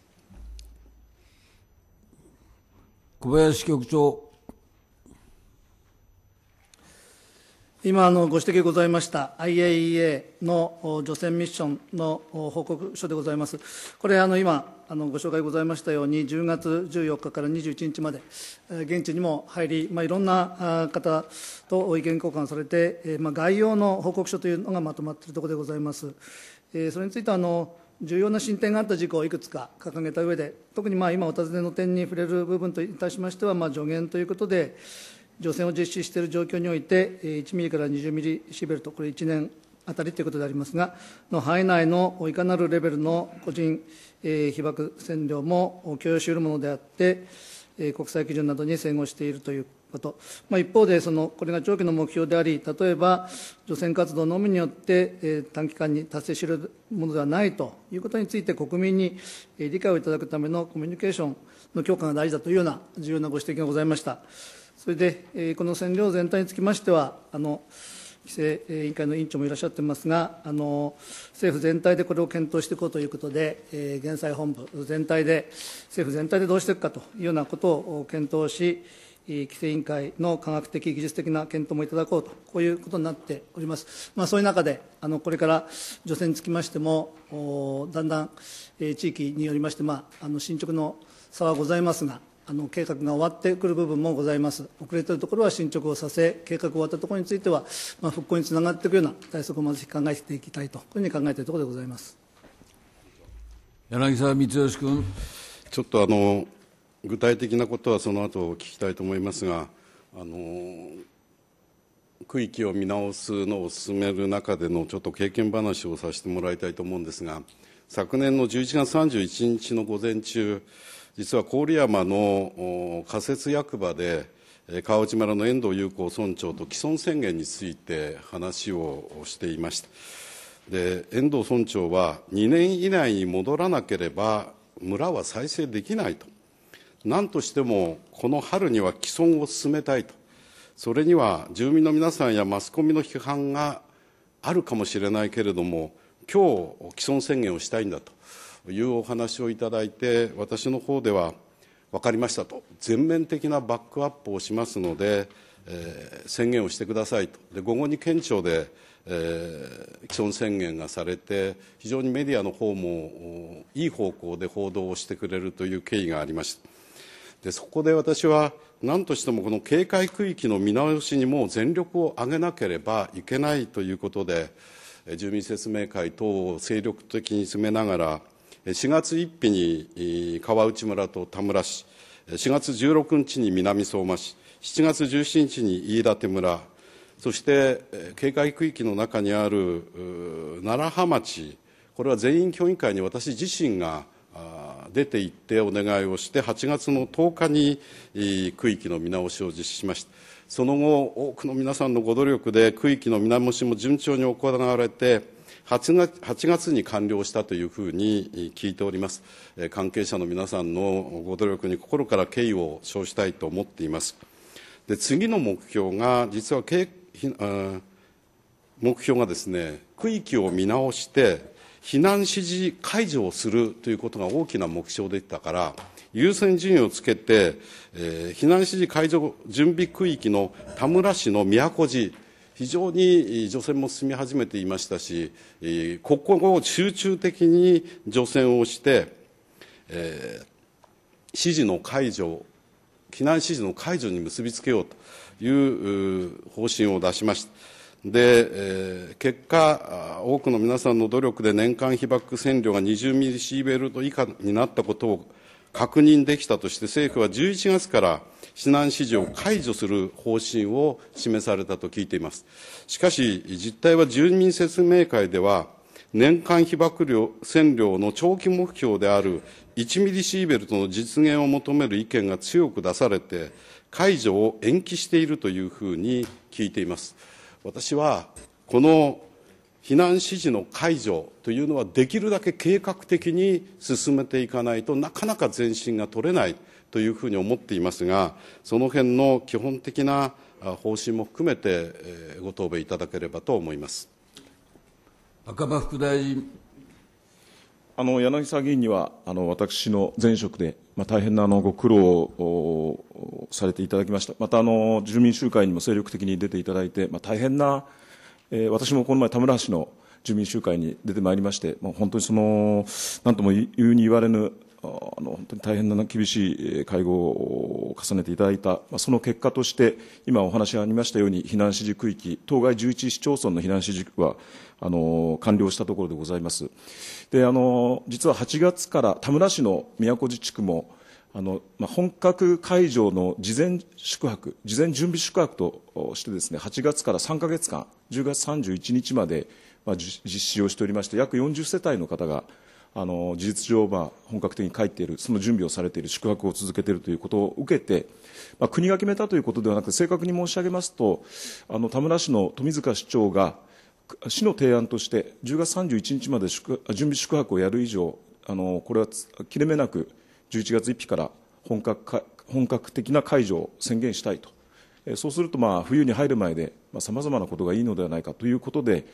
小林局長。今のご指摘ございました IAEA の除染ミッションの報告書でございます、これ、あの今あの、ご紹介ございましたように、10月14日から21日まで、現地にも入り、まあ、いろんな方と意見交換されて、まあ、概要の報告書というのがまとまっているところでございます。それについてあの重要な進展があった事項をいくつか掲げた上で、特にまあ今お尋ねの点に触れる部分といたしましては、まあ、助言ということで、除染を実施している状況において、1ミリから20ミリシーベルト、これ1年あたりということでありますが、の範囲内のいかなるレベルの個人、え被爆線量も許容しうるものであって、え国際基準などに整合しているということ、まあ、一方でその、これが長期の目標であり、例えば除染活動のみによって、え短期間に達成しるものではないということについて、国民に、え理解をいただくためのコミュニケーションの強化が大事だというような重要なご指摘がございました。それで、この線量全体につきましては、あの規制委員会の委員長もいらっしゃってますが、あの政府全体でこれを検討していこうということで、えー、減災本部全体で、政府全体でどうしていくかというようなことを検討し、規制委員会の科学的、技術的な検討もいただこうと、こういうことになっております。まあ、そういう中で、あのこれから除染につきましても、だんだん、えー、地域によりまして、まあ、あの進捗の差はございますが、あの計画が終わってくる部分もございます遅れているところは進捗をさせ計画終わったところについては、まあ、復興につながっていくような対策をまず考えていきたいというふうに考えているところでございます柳沢光義君ちょっとあの具体的なことはその後聞きたいと思いますがあの区域を見直すのを進める中でのちょっと経験話をさせてもらいたいと思うんですが昨年の11月31日の午前中実は郡山の仮設役場で、川内村の遠藤裕子村長と既存宣言について話をしていました。で遠藤村長は、2年以内に戻らなければ、村は再生できないと、なんとしてもこの春には既存を進めたいと、それには住民の皆さんやマスコミの批判があるかもしれないけれども、今日既存宣言をしたいんだと、いうお話をいただいて、私の方では、分かりましたと、全面的なバックアップをしますので、えー、宣言をしてくださいと、で午後に県庁で、えー、既存宣言がされて、非常にメディアの方もいい方向で報道をしてくれるという経緯がありました。でそこで私は何としてもこの警戒区域の見直しにも全力を挙げなければいけないということで住民説明会等を精力的に進めながら4月1日に川内村と田村市、4月16日に南相馬市、7月17日に飯舘村、そして警戒区域の中にある楢葉町、これは全員協議会に私自身が出て行ってお願いをして、8月の10日に区域の見直しを実施しました。その後、多くの皆さんのご努力で区域の見直しも順調に行われて、8月 ,8 月に完了したというふうに聞いております。関係者の皆さんのご努力に心から敬意を称したいと思っています。で次の目標が、実は経目標がですね、区域を見直して、避難指示解除をするということが大きな目標でしたから、優先順位をつけて、えー、避難指示解除準備区域の田村市の宮古寺、非常に除染も進み始めていましたし、ここを集中的に除染をして、えー、指示の解除、避難指示の解除に結びつけようという方針を出しました。で、えー、結果、多くの皆さんの努力で年間被爆線量が20ミリシーベルト以下になったことを確認できたとして、政府は11月から、避難指示を解除する方針を示されたと聞いています。しかし、実態は住民説明会では、年間被爆量占領の長期目標である1ミリシーベルトの実現を求める意見が強く出されて、解除を延期しているというふうに聞いています。私はこの避難指示の解除というのはできるだけ計画的に進めていかないとなかなか前進が取れないというふうに思っていますが、その辺の基本的な方針も含めて、ご答弁いただければと思います赤羽副大臣。あの柳沢議員にはあの私の前職で、まあ、大変なあのご苦労をされていただきました、またあの住民集会にも精力的に出ていただいて、まあ、大変な、えー、私もこの前、田村市の住民集会に出てまいりまして、もう本当にその、なんとも言うに言われぬあの本当に大変な厳しい会合を重ねていただいた、その結果として、今お話がありましたように、避難指示区域、当該11市町村の避難指示区はあの完了したところでございます。であの実は8月から田村市の宮古地区もあのまあ、本格会場の事前宿泊、事前準備宿泊としてです、ね、8月から3か月間、10月31日まで、まあ、実施をしておりまして、約40世帯の方があの事実上、まあ、本格的に帰っている、その準備をされている、宿泊を続けているということを受けて、まあ、国が決めたということではなく、正確に申し上げますと、あの田村市の富塚市長が、市の提案として、10月31日まで宿準備宿泊をやる以上、あのこれは切れ目なく、11月1日から本格本格的な解除を宣言したいと、そうすると、まあ、冬に入る前でさまざまなことがいいのではないかということで、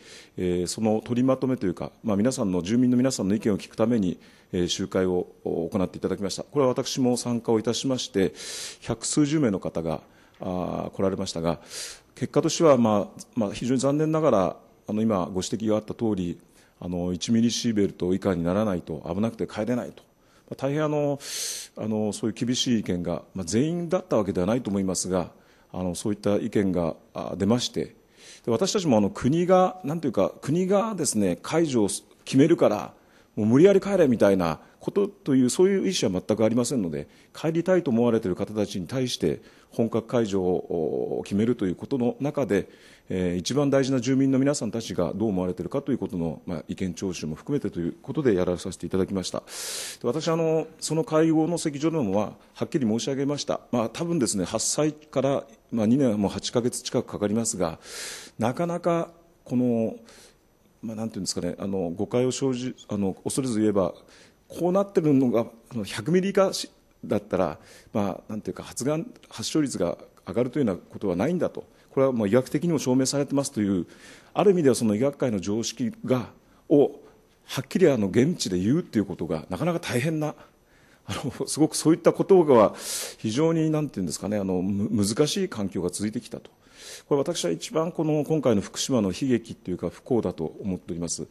その取りまとめというか、皆さんの、住民の皆さんの意見を聞くために、集会を行っていただきました。これは私も参加をいたしまして、百数十名の方が来られましたが、結果としては、まあ、まあ、非常に残念ながら、あの今、ご指摘があった通り、あの1ミリシーベルト以下にならないと危なくて帰れないと、まあ、大変あのあのそういう厳しい意見が、まあ、全員だったわけではないと思いますが、あのそういった意見が出ましてで私たちもあの国がなんていうか国がですね解除を決めるからもう無理やり帰れみたいなことというそういう意思は全くありませんので帰りたいと思われている方たちに対して本格解除を決めるということの中で、えー、一番大事な住民の皆さんたちがどう思われているかということの、まあ、意見聴取も含めてということでやらさせていただきました私あのその会合の席上でもははっきり申し上げました、まあ、多分ですね発災からまあ、2年も8か月近くかかりますがなかなかこの、まあ、なんていうんですかねあの誤解を生じあの恐れず言えばこうなってるのが100ミリ以下だったら、まあ、なんていうか発がん発症率が上がるというようなことはないんだとこれはまあ医学的にも証明されてますというある意味ではその医学界の常識がをはっきりあの現地で言うということがなかなか大変な。あのすごくそういったことが非常になんて言うんですかねあの難しい環境が続いてきたと。これ私は一番この今回の福島の悲劇というか不幸だと思っております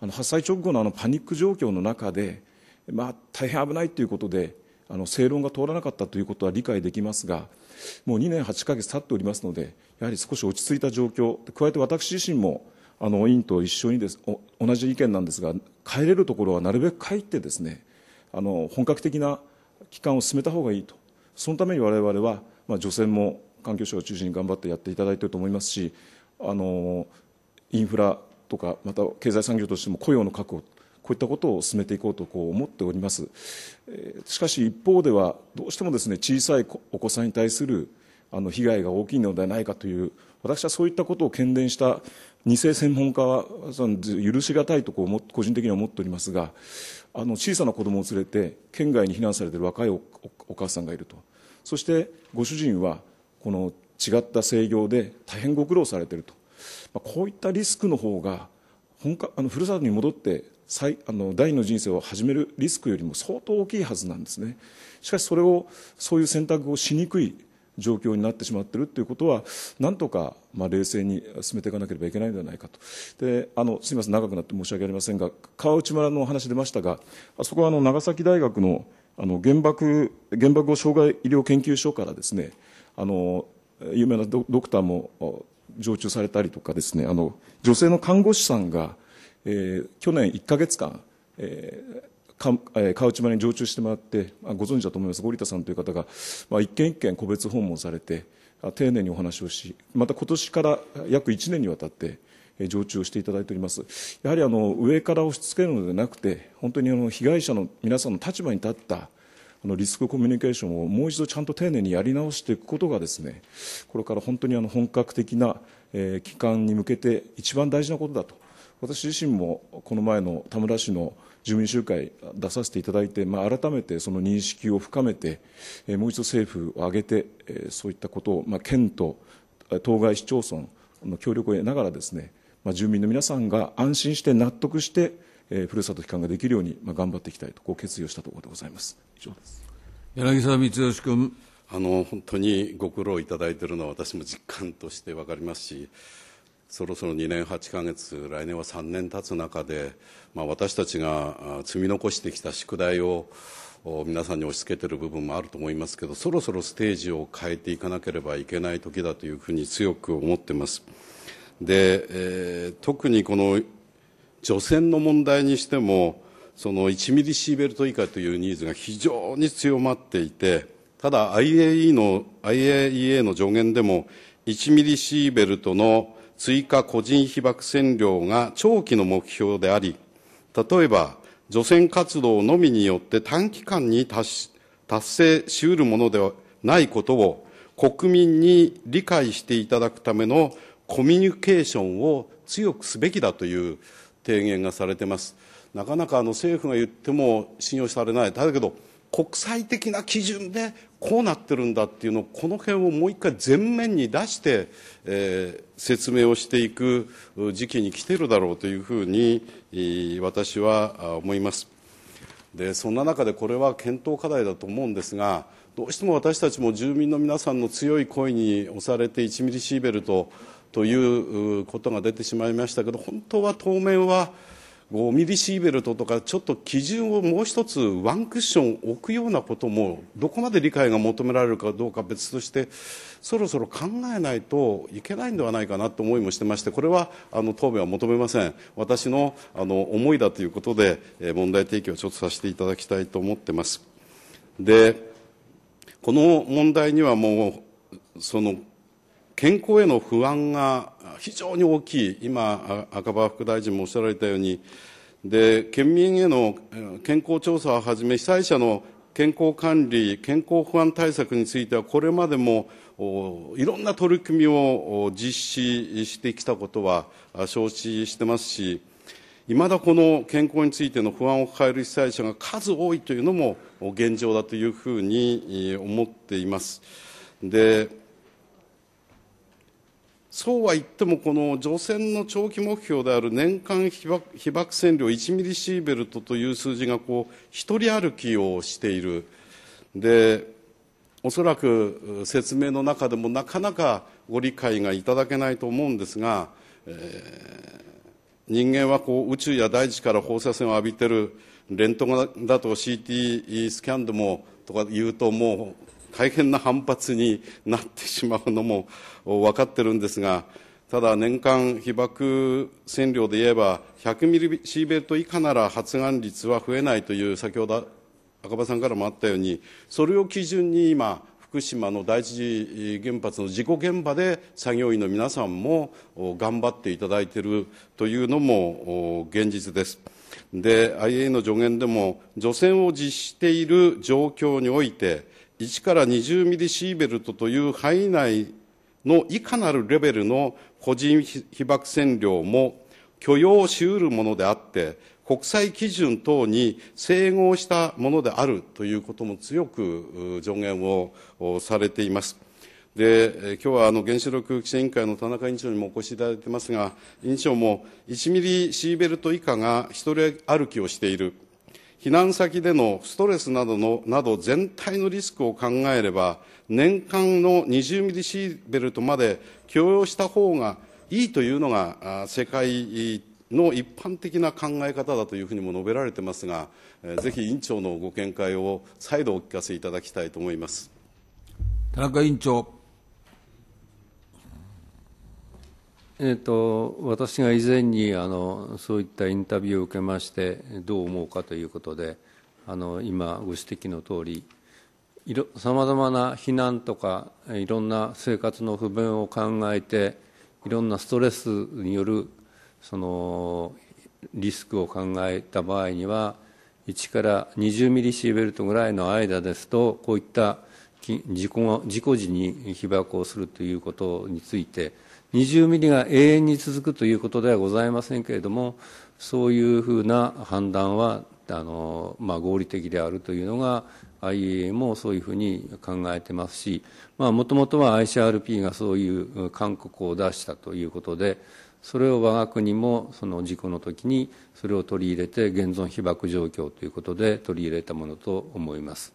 あの発災直後のあのパニック状況の中で、まあ、大変危ないということであの正論が通らなかったということは理解できますがもう2年8か月経っておりますのでやはり少し落ち着いた状況加えて私自身もあの委員と一緒にです同じ意見なんですが帰れるところはなるべく帰ってですねあの本格的な期間を進めたほうがいいとそのために我々は、まあ、除染も環境省を中心に頑張ってやっていただいていると思いますしあのインフラとかまた経済産業としても雇用の確保こういったことを進めていこうとこう思っております、えー、しかし一方ではどうしてもですね小さいお子さんに対するあの被害が大きいのではないかという私はそういったことを懸念した2世専門家は許し難いとこう個人的には思っておりますがあの小さな子供を連れて県外に避難されている若いお母さんがいるとそしてご主人はこの違った制御で大変ご苦労されていると、まあ、こういったリスクの方が本かあのふるさとに戻って再あの第二の人生を始めるリスクよりも相当大きいはずなんですねしかしそれをそういう選択をしにくい状況になってしまっているということは、なんとかまあ冷静に進めていかなければいけないのではないかと、であのすみません、長くなって申し訳ありませんが、川内村のお話出ましたが、あそこはあの長崎大学のあの原爆原爆後障害医療研究所からですね、あの有名なドドクターも常駐されたりとかですね、あの女性の看護師さんが、えー、去年1か月間、えー、川内村に常駐してもらって、ご存知だと思います、ゴリタさんという方が、まあ、一軒一軒個別訪問されて、丁寧にお話をし、また今年から約1年にわたって、常駐をしていただいております。やはりあの上から押し付けるのではなくて、本当にあの被害者の皆さんの立場に立ったあのリスクコミュニケーションをもう一度ちゃんと丁寧にやり直していくことがですね、これから本当にあの本格的な、えー、期間に向けて一番大事なことだと。私自身もこの前の田村市の住民集会出させていただいて、まあ、改めてその認識を深めて、えもう一度政府を挙げて、えそういったことを、まあ、県と当該市町村の協力を得ながらですね、まあ、住民の皆さんが安心して納得して、えー、ふるさと帰還ができるように、まあ、頑張っていきたいとこう決意をしたところでございます以上です柳沢光義君あの本当にご苦労いただいているのは私も実感として分かりますしそろそろ2年8か月、来年は3年経つ中で、まあ、私たちが積み残してきた宿題を皆さんに押し付けてる部分もあると思いますけど、そろそろステージを変えていかなければいけない時だというふうに強く思ってます。で、えー、特にこの除染の問題にしても、その1ミリシーベルト以下というニーズが非常に強まっていて、ただ IAEA の IAEA の上限でも1ミリシーベルトの追加個人被爆線量が長期の目標であり、例えば除染活動のみによって短期間に達成しうるものではないことを国民に理解していただくためのコミュニケーションを強くすべきだという提言がされてます。なかなかあの政府が言っても信用されない。だけど国際的な基準でこうなってるんだっていうのをこの辺をもう一回全面に出して、えー、説明をしていく時期に来てるだろうというふうに私は思いますでそんな中でこれは検討課題だと思うんですがどうしても私たちも住民の皆さんの強い声に押されて1ミリシーベルトということが出てしまいましたけど本当は当面は5ミリシーベルトとか、ちょっと基準をもう一つワンクッション置くようなことも、どこまで理解が求められるかどうか別として、そろそろ考えないといけないんではないかなと思いもしてまして、これはあの答弁は求めません、私のあの思いだということで、問題提起をちょっとさせていただきたいと思ってます。でこの問題にはもうその健康への不安が非常に大きい、今、赤羽副大臣もおっしゃられたように、で県民への健康調査をはじめ、被災者の健康管理、健康不安対策については、これまでもいろんな取り組みを実施してきたことは承知してますし、いまだこの健康についての不安を抱える被災者が数多いというのも現状だというふうに思っています。でそうは言っても、この除染の長期目標である年間被爆被爆線量1ミリシーベルトという数字がこう一人歩きをしている。でおそらく説明の中でもなかなかご理解がいただけないと思うんですが、えー、人間はこう宇宙や大地から放射線を浴びてるレントガンだと CT スキャンでもとか言うともう大変な反発になってしまうのも分かってるんですが、ただ年間被爆線量で言えば100ミリシーベルト以下なら発がん率は増えないという先ほど赤羽さんからもあったようにそれを基準に今福島の第一次原発の事故現場で作業員の皆さんも頑張っていただいているというのも現実です。で IA の助言でも除染を実施している状況において1から20ミリシーベルトという範囲内のいかなるレベルの個人被爆占領も許容し得るものであって、国際基準等に整合したものであるということも強く助言をされています。で、今日はあの原子力規制委員会の田中委員長にもお越しいただいてますが、委員長も1ミリシーベルト以下が一人歩きをしている、避難先でのストレスなどの、など全体のリスクを考えれば、年間の20ミリシーベルトまで許容した方がいいというのが世界の一般的な考え方だというふうにも述べられてますが、ぜひ委員長のご見解を再度お聞かせいただきたいと思います田中委員長。えーと、私が以前にあのそういったインタビューを受けましてどう思うかということであの今ご指摘の通りさまざまな避難とかいろんな生活の不便を考えていろんなストレスによるそのリスクを考えた場合には1から20ミリシーベルトぐらいの間ですとこういった事故事故時に被爆をするということについて20ミリが永遠に続くということではございませんけれどもそういうふうな判断はあの、まあ、合理的であるというのが IAEA もそういうふうに考えてますしもともとは ICRP がそういう勧告を出したということでそれを我が国もその事故の時にそれを取り入れて現存被爆状況ということで取り入れたものと思います。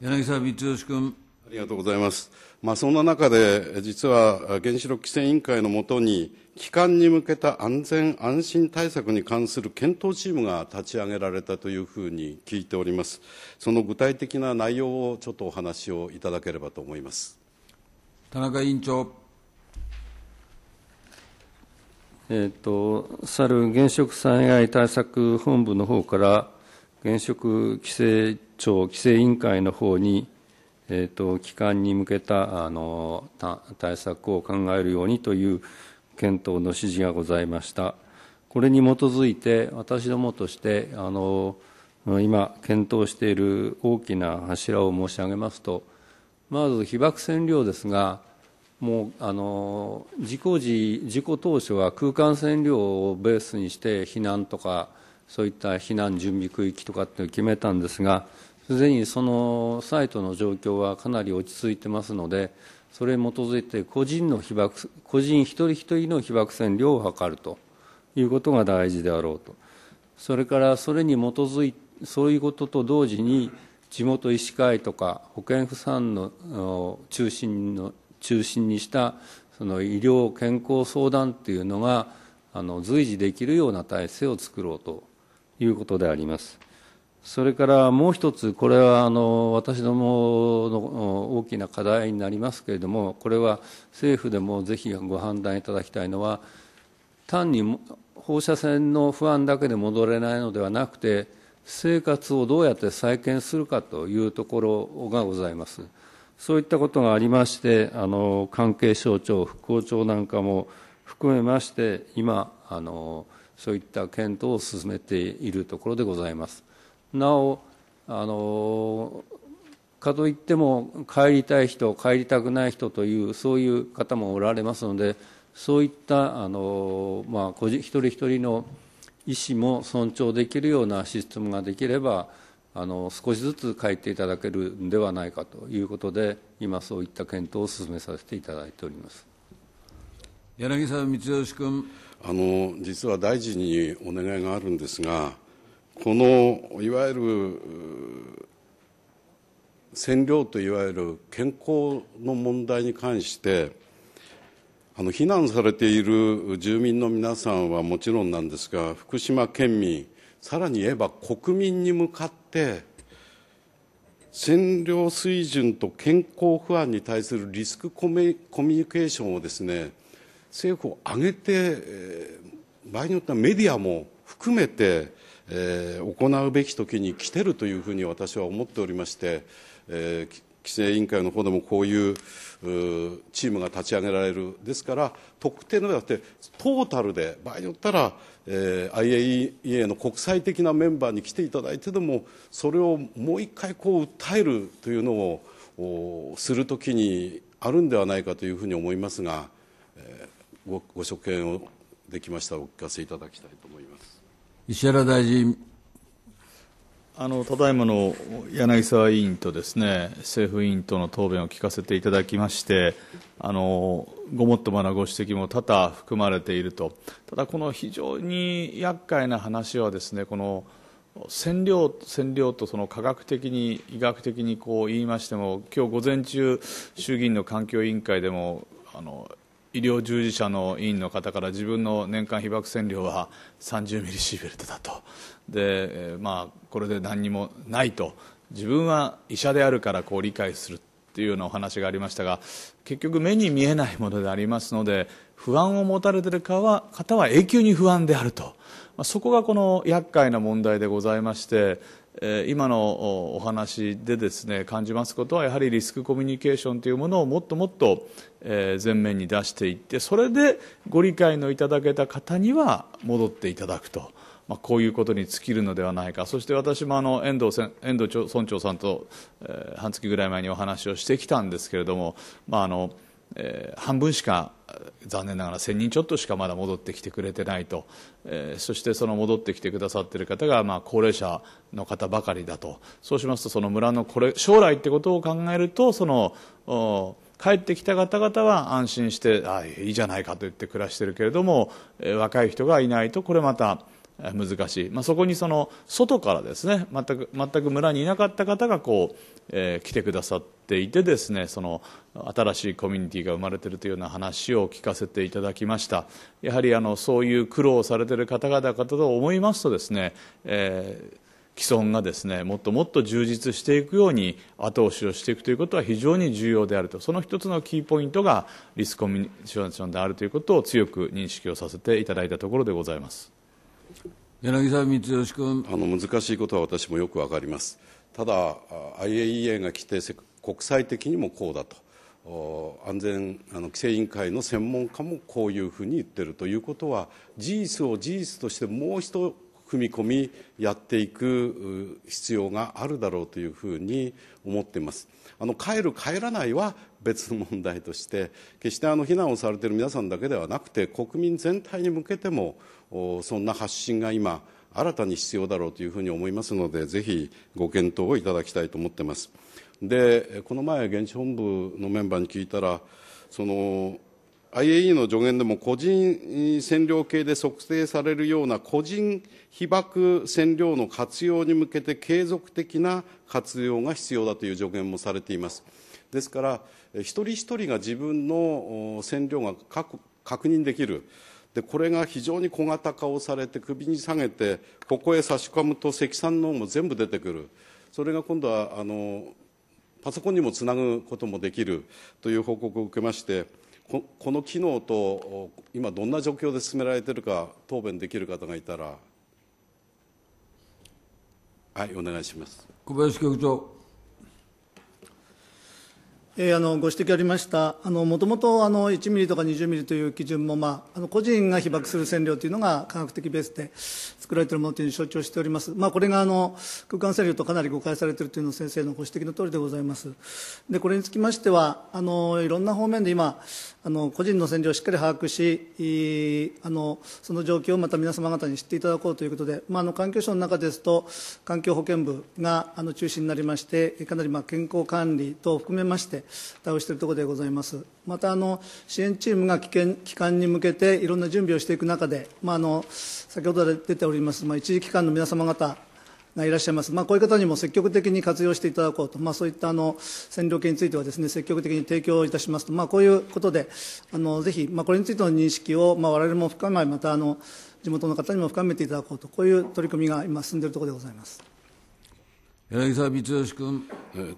柳沢光義君ありがとうございます。まあ、そんな中で、実は原子力規制委員会のもとに、帰還に向けた安全安心対策に関する検討チームが立ち上げられたというふうに聞いております。その具体的な内容をちょっとお話をいただければと思います。田中委員長。えっ、ー、と、さる原子力災害対策本部の方から、原子力規制庁規制委員会の方に、えーと、帰還に向けたあの対策を考えるようにという検討の指示がございました。これに基づいて、私どもとしてあの今、検討している大きな柱を申し上げますと、まず被爆線量ですが、もうあの事故時、事故当初は空間線量をベースにして避難とか、そういった避難準備区域とかって決めたんですが、すでにそのサイトの状況はかなり落ち着いてますので、それに基づいて個人の被爆個人一人一人の被爆線量を図るということが大事であろうと、それからそれに基づいそういうことと同時に、地元医師会とか保健婦んの中心の中心にしたその医療健康相談というのがあの随時できるような体制を作ろうということであります。それからもう一つ、これはあの私どもの大きな課題になりますけれども、これは政府でもぜひご判断いただきたいのは、単に放射線の不安だけで戻れないのではなくて、生活をどうやって再建するかというところがございます。そういったことがありまして、あの関係省庁、復興庁なんかも含めまして、今あの、そういった検討を進めているところでございます。なおあのかといっても帰りたい人帰りたくない人というそういう方もおられますのでそういったあの、まあ、個人一人一人の意思も尊重できるようなシステムができればあの少しずつ変えていただけるんではないかということで今そういった検討を進めさせていただいております柳沢光義君あの実は大臣にお願いがあるんですがこのいわゆる占領といわゆる健康の問題に関してあの避難されている住民の皆さんはもちろんなんですが福島県民さらに言えば国民に向かって占領水準と健康不安に対するリスクコミュニケーションをですね政府を挙げて場合によってはメディアも含めてえー、行うべき時に来てるというふうに私は思っておりまして、えー、規制委員会の方でもこういうチームが立ち上げられる、ですから、特定のではなくて、トータルで、場合によったら、えー、IAEA の国際的なメンバーに来ていただいてでも、それをもう一回こう訴えるというのをするときにあるんではないかというふうに思いますが、えー、ごご所見をできましたらお聞かせいただきたいと思います。石原大臣。あのただいまの柳沢委員とですね政府委員との答弁を聞かせていただきましてあのごもっともなご指摘も多々含まれているとただ、この非常に厄介な話はですねこの占領占領とその科学的に医学的にこう言いましても今日午前中、衆議院の環境委員会でもあの医療従事者の委員の方から自分の年間被爆線量は30ミリシーベルトだとで、まあ、これで何にもないと自分は医者であるからこう理解するっていうようなお話がありましたが結局目に見えないものでありますので不安を持たれている方は永久に不安であると、まあ、そこがこの厄介な問題でございまして今のお話でですね感じますことはやはりリスクコミュニケーションというものをもっともっと前面に出していってそれでご理解のいただけた方には戻っていただくと。まあ、こういうことに尽きるのではないか、そして私もあの遠藤遠藤村長さんと、え半月ぐらい前にお話をしてきたんですけれども、まああのえ半分しか残念ながら1000人ちょっとしかまだ戻ってきてくれてないと、えー、そしてその戻ってきてくださっている方が、まあ、高齢者の方ばかりだとそうしますとその村のこれ将来ってことを考えるとその帰ってきた方々は安心してあいいじゃないかと言って暮らしているけれども、えー、若い人がいないとこれまた。難しい、まあ、そこにその外からですね全く全く村にいなかった方がこう、えー、来てくださっていてですねその新しいコミュニティが生まれているというような話を聞かせていただきましたやはりあのそういう苦労をされている方々かと思いますとですね、えー既存がですねもっともっと充実していくように後押しをしていくということは非常に重要であるとその一つのキーポイントがリスクコミュニケーションであるということを強く認識をさせていただいたところでございます。柳沢光義君あの難しいことは私もよくわかります、ただ、IAEA が来て、国際的にもこうだと、安全あの規制委員会の専門家もこういうふうに言ってるということは、事実を事実としてもう一踏み込みやっていく必要があるだろうというふうに思っています。あの帰る帰らないは別の問題として決してあの非難をされている皆さんだけではなくて国民全体に向けてもそんな発信が今、新たに必要だろうというふうに思いますので、ぜひご検討をいただきたいと思ってます。で、この前、現地本部のメンバーに聞いたら、その IAE の助言でも個人占領系で測定されるような個人被爆占領の活用に向けて継続的な活用が必要だという助言もされています。ですから、一人一人が自分の占領が確認できる、でこれが非常に小型化をされて首に下げてここへ差し込むと積算のも全部出てくるそれが今度はあのパソコンにもつなぐこともできるという報告を受けましてこの機能と今どんな状況で進められているか答弁できる方がいたらはいお願いします小林局長えー、あのご指摘ありました、もともと1ミリとか20ミリという基準も、まあ、あの個人が被爆する線量というのが科学的ベースで作られているものというふうに承知をしております、まあ、これがあの空間線量とかなり誤解されているというの先生のご指摘のとおりでございます。でこれにつきましてはあのいろんな方面で今あの個人の戦量をしっかり把握しあのその状況をまた皆様方に知っていただこうということで、まあ、あの環境省の中ですと環境保健部があの中心になりましてかなりまあ健康管理等を含めまして対応しているところでございますまたあの支援チームが危険期間に向けていろんな準備をしていく中で、まあ、あの先ほど出ております、まあ、一時期間の皆様方いらっしゃいます、まあ、こういう方にも積極的に活用していただこうと、まあ、そういったあの線量計についてはです、ね、積極的に提供いたしますと、まあ、こういうことで、あのぜひ、まあ、これについての認識を、まあ、我々も深め、またあの地元の方にも深めていただこうと、こういう取り組みが今、進んでいるところでございます。柳沢光義君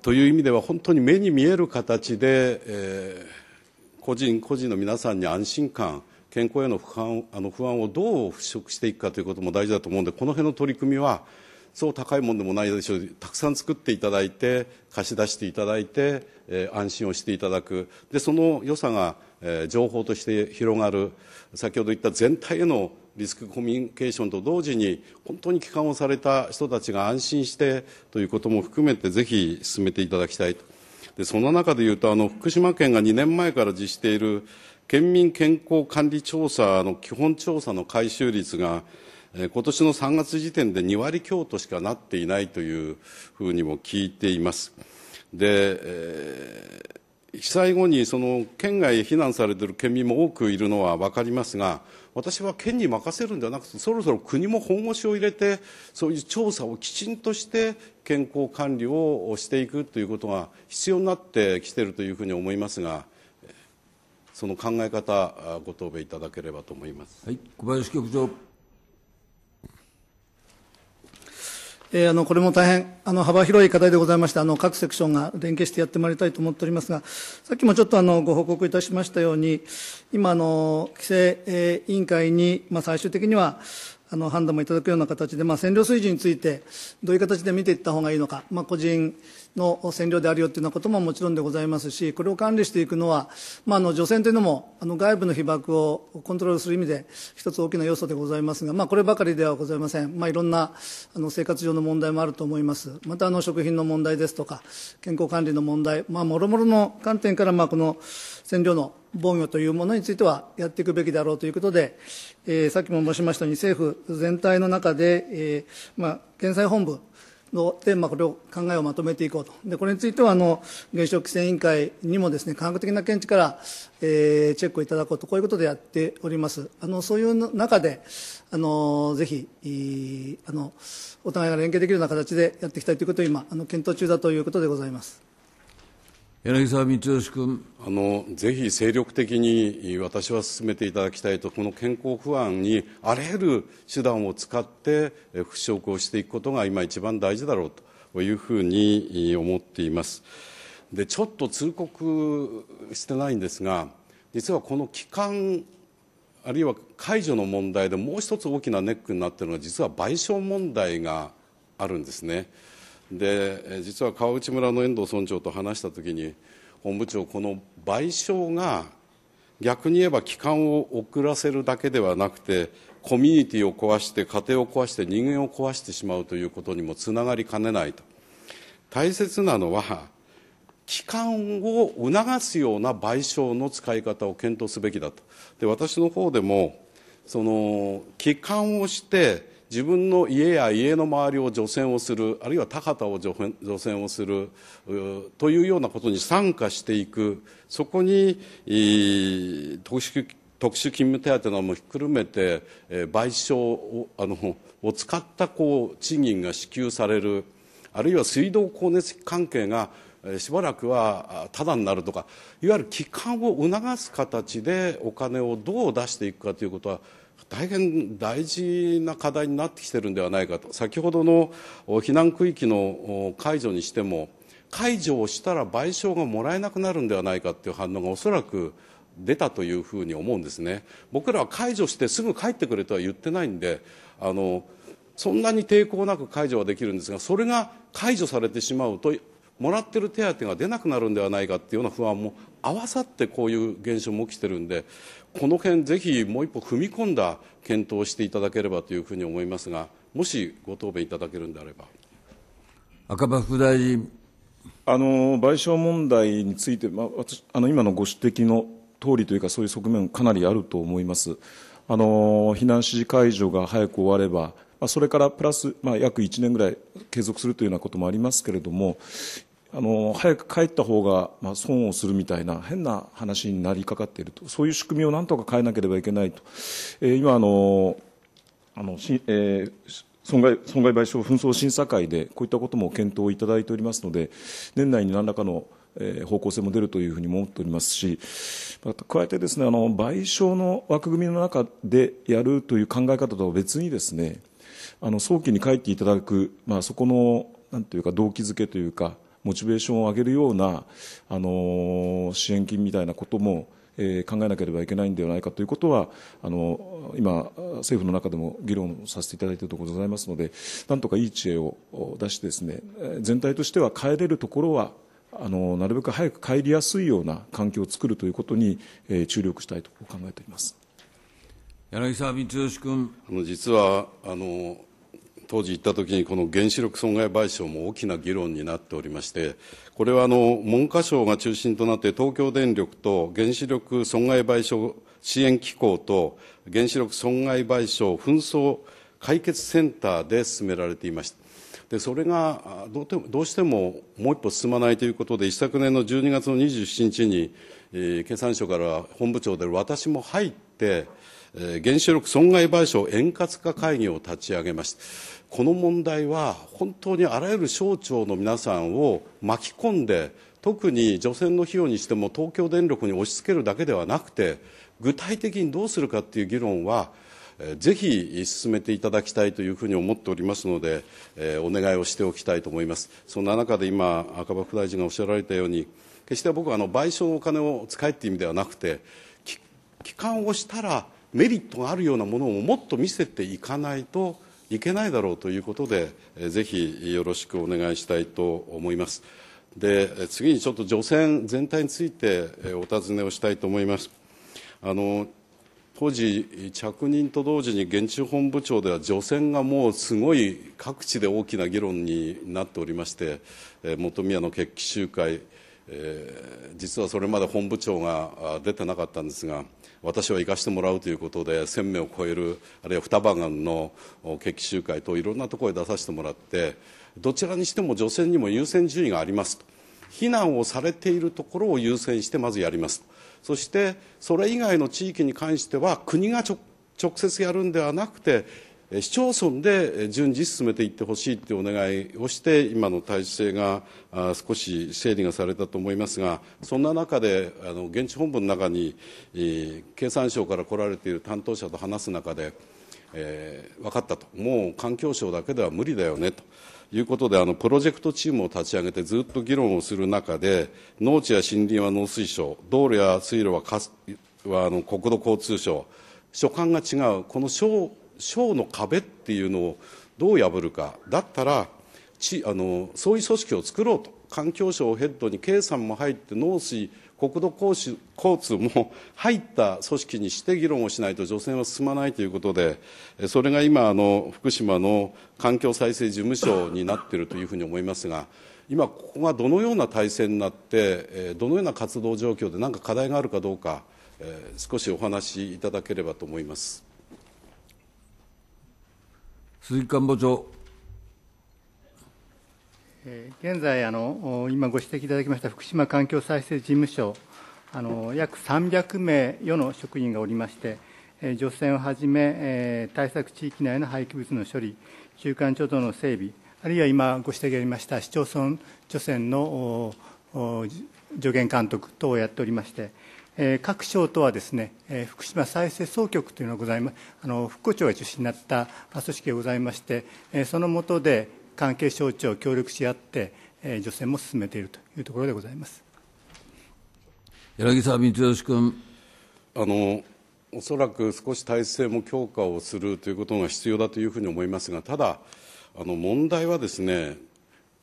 という意味では本当に目に見える形で、えー、個人個人の皆さんに安心感健康への不安あの不安をどう払拭していくかということも大事だと思うのでこの辺の取り組みはそう高いものでもないでしょうたくさん作っていただいて貸し出していただいて、えー、安心をしていただくでその良さが、えー、情報として広がる先ほど言った全体へのリスクコミュニケーションと同時に本当に帰還をされた人たちが安心してということも含めてぜひ進めていただきたいとでその中でいうとあの福島県が2年前から実施している県民健康管理調査の基本調査の回収率が今年の3月時点で2割強としかなっていないというふうにも聞いています。で、えー、被災後にその県外へ避難されている県民も多くいるのは分かりますが、私は県に任せるんではなくて、そろそろ国も本腰を入れて、そういう調査をきちんとして健康管理をしていくということが必要になってきているというふうに思いますが、その考え方、ご答弁いただければと思います。はい、小林局長えー、あのこれも大変あの幅広い課題でございましてあの各セクションが連携してやってまいりたいと思っておりますがさっきもちょっとあのご報告いたしましたように今あの規制、委員会に、まあ、最終的にはあの判断もいただくような形で、まあ、占領水準についてどういう形で見ていった方がいいのか、まあ、個人の占領であるよというようなことももちろんでございますし、これを管理していくのは、まあ、あの除染というのもあの外部の被爆をコントロールする意味で、一つ大きな要素でございますが、まあ、こればかりではございません、まあ、いろんなあの生活上の問題もあると思います、またあの食品の問題ですとか、健康管理の問題、まあ、もろもろの観点から、まあ、この占領の防御というものについてはやっていくべきだろうということで、えー、さっきも申しましたように、政府全体の中で、えーまあ、検査本部で、まあ、これを考えをまとめていこうとでこれについてはあの原子力規制委員会にもですね科学的な見地から、えー、チェックをいただこうとこういうことでやっておりますあのそういう中であのぜひあのお互いが連携できるような形でやっていきたいということを今あの検討中だということでございます。柳沢光義君あのぜひ精力的に私は進めていただきたいとこの健康不安にあらゆる手段を使って払拭をしていくことが今一番大事だろうというふうに思っていますでちょっと通告してないんですが実はこの期間あるいは解除の問題でもう一つ大きなネックになっているのは実は賠償問題があるんですね。で実は川内村の遠藤村長と話したときに、本部長、この賠償が逆に言えば帰還を遅らせるだけではなくて、コミュニティを壊して、家庭を壊して、人間を壊してしまうということにもつながりかねないと。大切なのは、帰還を促すような賠償の使い方を検討すべきだと。で私の方でもその帰還をして自分の家や家の周りを除染をするあるいは田畑を除染をするというようなことに参加していくそこに特殊特殊勤務手当などもひっくるめて賠償をあのを使ったこう賃金が支給されるあるいは水道光熱費関係がしばらくはただになるとかいわゆる帰還を促す形でお金をどう出していくかということは大変大事な課題になってきてるんではないかと、先ほどの避難区域の解除にしても、解除をしたら賠償がもらえなくなるんではないかっていう反応がおそらく出たというふうに思うんですね、僕らは解除してすぐ帰ってくれとは言ってないんで、あのそんなに抵抗なく解除はできるんですが、それが解除されてしまうと、もらってる手当が出なくなるんではないかっていうような不安も合わさってこういう現象も起きてるんで、この辺、ぜひもう一歩踏み込んだ検討をしていただければというふうに思いますが、もしご答弁いただけるんであれば。赤羽副大臣あの賠償問題について、まあ、私あの今のご指摘の通りというか、そういう側面、かなりあると思います。あの避難指示解除が早く終われば、それからプラス、まあ、約1年ぐらい継続するというようなこともありますけれども、あの早く帰った方が、まあ、損をするみたいな変な話になりかかっているとそういう仕組みをなんとか変えなければいけないと、えー、今あのあのし、えー損害損害賠償紛争審査会でこういったことも検討いただいておりますので年内に何らかの方向性も出るというふうに思っておりますし、また加えてですねあの賠償の枠組みの中でやるという考え方とは別にですねあの早期に帰っていただく、まあ、そこのなんていうか動機づけというかモチベーションを上げるようなあの支援金みたいなこともえ考えなければいけないんではないかということはあの今、政府の中でも議論させていただいているところでございますのでなんとかいい知恵を出してですね全体としては帰れるところはあのなるべく早く帰りやすいような環境を作るということに、え注力したいと考えておます柳沢光義君あの実はあの当時行ったときに、この原子力損害賠償も大きな議論になっておりまして、これはあの文科省が中心となって、東京電力と原子力損害賠償支援機構と原子力損害賠償紛争解決センターで進められていました。でそれがどうてどうしてももう一歩進まないということで、一昨年の12月の27日に、えー、経産省から本部長で私も入って、えー、原子力損害賠償円滑化会議を立ち上げました。この問題は本当にあらゆる省庁の皆さんを巻き込んで、特に除染の費用にしても東京電力に押し付けるだけではなくて、具体的にどうするかっていう議論は、ぜひ進めていただきたいというふうに思っておりますので、えー、お願いをしておきたいと思います。そんな中で今、赤羽副大臣がおっしゃられたように、決して僕はあの賠償のお金を使えという意味ではなくて、帰還をしたらメリットがあるようなものをもっと見せていかないと、いけないだろうということで、ぜひよろしくお願いしたいと思います。で次にちょっと除染全体についてお尋ねをしたいと思います。あの当時、着任と同時に現地本部長では除染がもうすごい各地で大きな議論になっておりまして、本宮の決起集会、え実はそれまで本部長が出てなかったんですが、私は生かしてもらうということで1000名を超えるあるいは双葉岩の決起集会といろんなところへ出させてもらってどちらにしても女性にも優先順位がありますと避難をされているところを優先してまずやりますそしてそれ以外の地域に関しては国が直接やるんではなくて市町村で順次進めていってほしいというお願いをして、今の体制が少し整理がされたと思いますが、そんな中で、あの現地本部の中に、経産省から来られている担当者と話す中で、え分かったと、もう環境省だけでは無理だよねということで、あのプロジェクトチームを立ち上げて、ずっと議論をする中で、農地や森林は農水省、道路や水路ははあの国土交通省、所管が違う、この省省の壁っていうのをどう破るか、だったら、ちあのそういう組織を作ろうと、環境省をヘッドに経産も入って、農水、国土交通も入った組織にして議論をしないと、除染は進まないということで、それが今あの、福島の環境再生事務所になっているというふうに思いますが。今ここがどのような体制になってどのような活動状況で何か課題があるかどうか少しお話しいただければと思います。鈴木官房長。現在あの、今ご指摘いただきました福島環境再生事務所、あの約300名余の職員がおりまして、除染をはじめ、対策地域内の廃棄物の処理、中間貯蔵の整備、あるいは今ご指摘ありました市町村除染の助言監督等をやっておりまして、えー、各省とはですね、えー、福島再生総局というのがございますあの復興庁が中心になった組織がございまして、えー、その下で関係省庁協力し合って、えー、除染も進めているというところでございます柳沢光義君あのおそらく少し体制も強化をするということが必要だというふうに思いますがただあの問題はですね、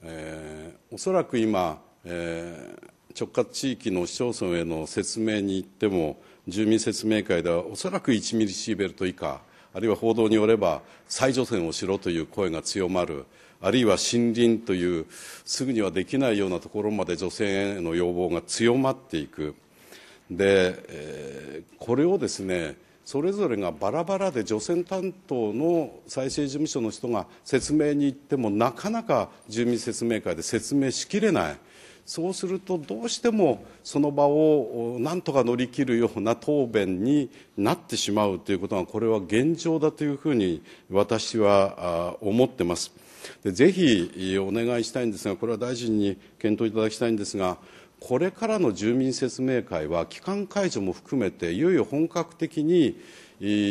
えー、おそらく今、えー直轄地域の市町村への説明に行っても、住民説明会ではおそらく1ミリシーベルト以下、あるいは報道によれば再除染をしろという声が強まる、あるいは森林というすぐにはできないようなところまで除染への要望が強まっていく。で、えー、これをですねそれぞれがバラバラで除染担当の再生事務所の人が説明に行ってもなかなか住民説明会で説明しきれないそうするとどうしてもその場をなんとか乗り切るような答弁になってしまうということがこれは現状だというふうに私は思ってます。でぜひお願いしたいんですがこれは大臣に検討いただきたいんですがこれからの住民説明会は期間解除も含めていよいよ本格的に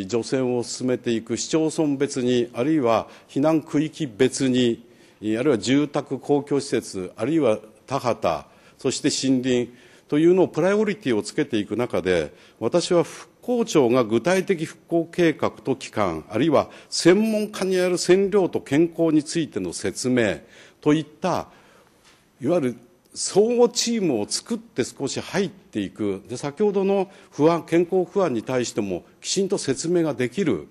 除染を進めていく市町村別にあるいは避難区域別にあるいは住宅公共施設あるいは田畑、そして森林というのをプライオリティをつけていく中で、私は復興庁が具体的復興計画と期間、あるいは専門家による線量と健康についての説明といった、いわゆる総合チームを作って少し入っていくで先ほどの不安健康不安に対してもきちんと説明ができる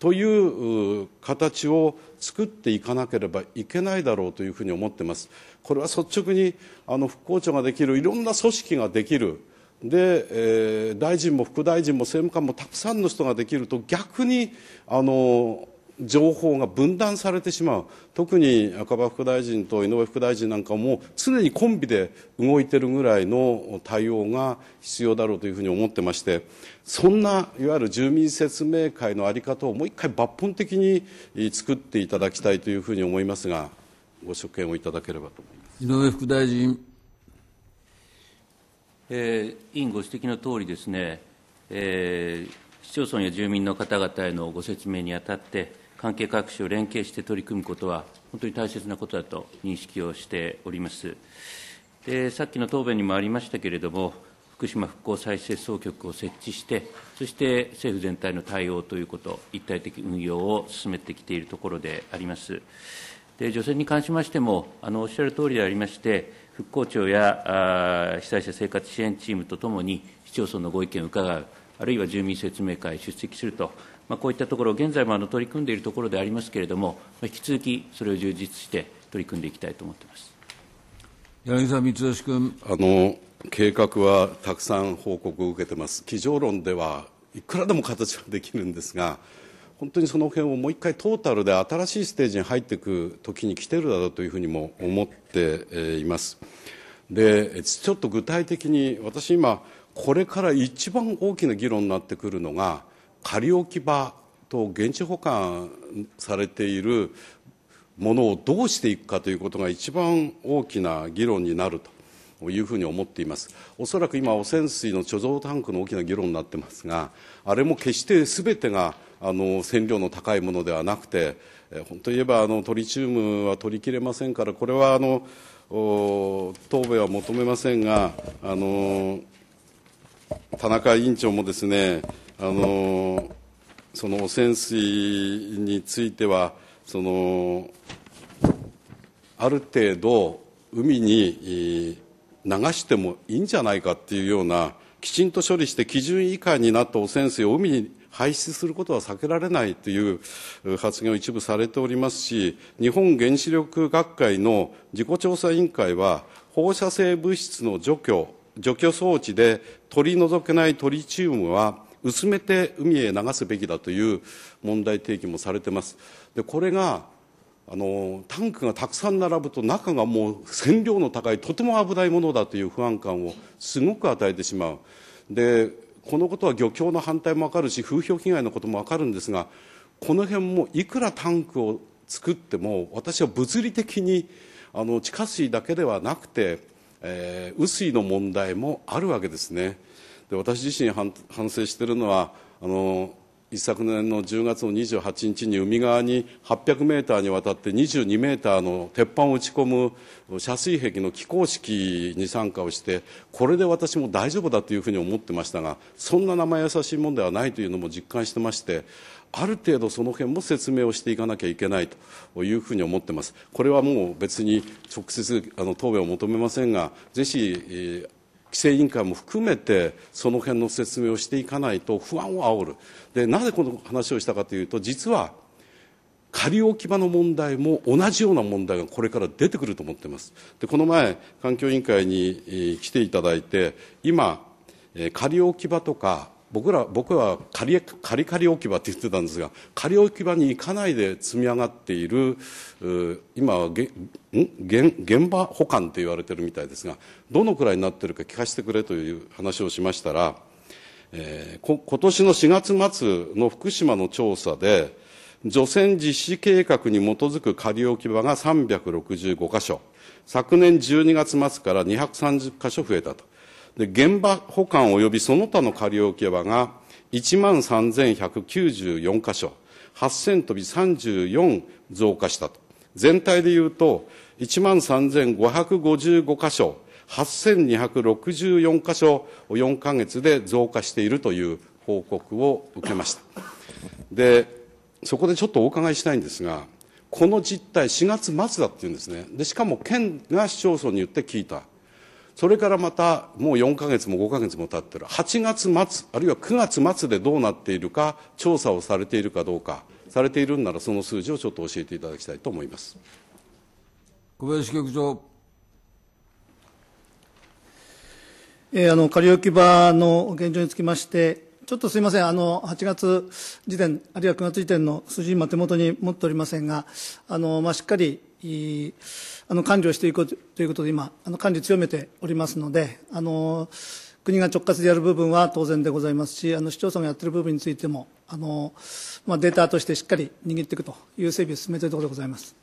という形を作っていかなければいけないだろうというふうに思っています。これは率直にあの復興庁ができるいろんな組織ができるで、えー、大臣も副大臣も政務官もたくさんの人ができると逆にあの情報が分断されてしまう、特に赤羽副大臣と井上副大臣なんかも、常にコンビで動いてるぐらいの対応が必要だろうというふうに思ってまして、そんないわゆる住民説明会の在り方をもう一回抜本的に作っていただきたいというふうに思いますが、ご所見をいただければと思います。井上副大臣えー、委員ご指摘のとおりですね、えー、市町村や住民の方々へのご説明にあたって、関係各種を連携して取り組むことは、本当に大切なことだと認識をしております。でさっきの答弁にもありましたけれども、福島復興再生総局を設置して、そして政府全体の対応ということ、一体的運用を進めてきているところであります。で除染に関しましても、あのおっしゃるとおりでありまして、復興庁や被災者生活支援チームとともに、市町村のご意見を伺う、あるいは住民説明会出席するとまあ、こういったところ、現在もあの取り組んでいるところでありますけれども、引き続きそれを充実して取り組んでいきたいと思っています柳沢光義君あの。計画はたくさん報告を受けてます、机上論ではいくらでも形はできるんですが、本当にその辺をもう一回トータルで新しいステージに入っていく時に来てるだろうというふうにも思っています。でちょっと具体的に私今これから一番大きな議論になってくるのが仮置き場と現地保管されているものをどうしていくかということが一番大きな議論になるというふうに思っていますおそらく今汚染水の貯蔵タンクの大きな議論になってますがあれも決して全てがあの線量の高いものではなくて本当に言えばあのトリチウムは取りきれませんからこれはあの答弁は求めませんがあの田中委員長もですねあのその汚染水についてはそのある程度海に流してもいいんじゃないかっていうようなきちんと処理して基準以下になった汚染水を海に排出することは避けられないという発言を一部されておりますし日本原子力学会の自己調査委員会は放射性物質の除去除去装置で取り除けないトリチウムは薄めて海へ流すべきだという問題提起もされてます。でこれがあのタンクがたくさん並ぶと中がもう線量の高いとても危ないものだという不安感をすごく与えてしまうでこのことは漁協の反対も分かるし風評被害のことも分かるんですがこの辺もいくらタンクを作っても私は物理的にあの地下水だけではなくて、えー、雨水の問題もあるわけですね。で私自身反省しているのはあの一昨年の10月の28日に海側に800メーターにわたって22メーターの鉄板を打ち込む遮水壁の起工式に参加をしてこれで私も大丈夫だというふうに思ってましたがそんな名前優しいものではないというのも実感してましてある程度その辺も説明をしていかなきゃいけないというふうに思ってますこれはもう別に直接あの答弁を求めませんがぜひ、えー規制委員会も含めて、その辺の説明をしていかないと不安を煽る。で、なぜこの話をしたかというと、実は、仮置き場の問題も同じような問題がこれから出てくると思っています。で、この前、環境委員会に来ていただいて、今、仮置き場とか僕ら僕は仮カリ置き場って言ってたんですが仮置き場に行かないで積み上がっている今げ現現場保管って言われてるみたいですがどのくらいになってるか聞かせてくれという話をしましたら、えー、こ今年の4月末の福島の調査で除染実施計画に基づく仮置き場が365箇所昨年12月末から230箇所増えたと。で、現場保管及びその他の仮置き場が1万3194箇所、8000飛び34増加したと。全体で言うと、1万3555箇所、8264箇所を4か月で増加しているという報告を受けました。で、そこでちょっとお伺いしたいんですが、この実態、4月末だっていうんですね。で、しかも県が市町村に言って聞いた。それからまたもう4ヶ月も5ヶ月も経ってる8月末あるいは9月末でどうなっているか調査をされているかどうかされているんならその数字をちょっと教えていただきたいと思います小林局長えー、あの仮置き場の現状につきまして、ちょっとすみません、あの8月時点、あるいは9月時点の数字、今、手元に持っておりませんが、あのまあ、しっかり、えーあの管理をしていくということで今あの管理強めておりますのであの国が直轄でやる部分は当然でございますしあの市町村がやっている部分についてもあの、まあ、データとしてしっかり握っていくという整備を進めているところでございます。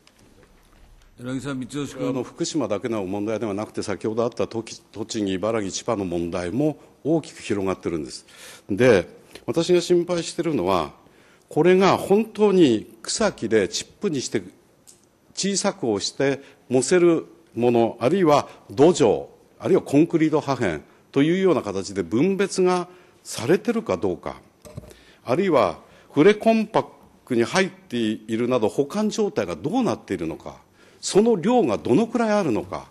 柳沢光義君あの福島だけの問題ではなくて先ほどあった栃木、茨城、千葉の問題も大きく広がってるんですで私が心配しているのはこれが本当に草木でチップにして小さく押して模せるもの、あるいは土壌、あるいはコンクリート破片というような形で分別がされてるかどうか、あるいはフレコンパックに入っているなど保管状態がどうなっているのか、その量がどのくらいあるのか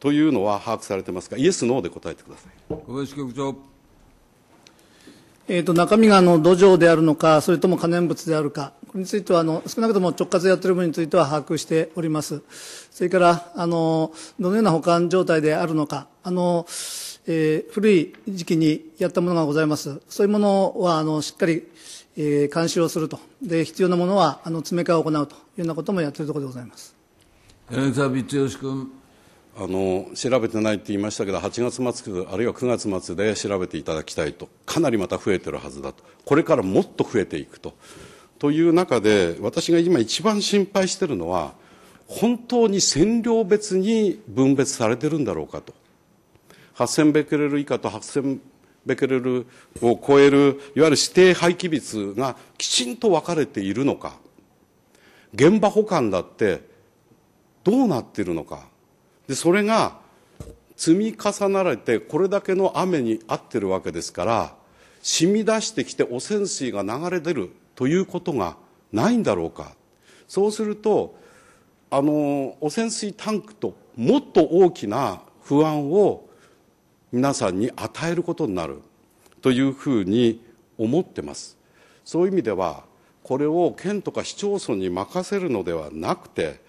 というのは把握されてますか、イエス、ノーで答えてください。小林局長えーと、中身があの土壌であるのか、それとも可燃物であるか、これについてはあの少なくとも直轄でやっている分については把握しております。それからあのどのような保管状態であるのか、あのえー、古い時期にやったものがございます。そういうものはあのしっかり、えー、監視をすると、で必要なものはあの詰め替えを行うというようなこともやっているところでございます。君。あの調べてないって言いましたけど、8月末、あるいは9月末で調べていただきたいと、かなりまた増えてるはずだと、これからもっと増えていくと。という中で、私が今一番心配しているのは、本当に線量別に分別されてるんだろうかと。8000ベクレル以下と8000ベクレルを超える、いわゆる指定廃棄率がきちんと分かれているのか。現場保管だってどうなっているのか。でそれが積み重なられてこれだけの雨に合ってるわけですから染み出してきて汚染水が流れ出るということがないんだろうかそうするとあの汚染水タンクともっと大きな不安を皆さんに与えることになるというふうに思ってますそういう意味ではこれを県とか市町村に任せるのではなくて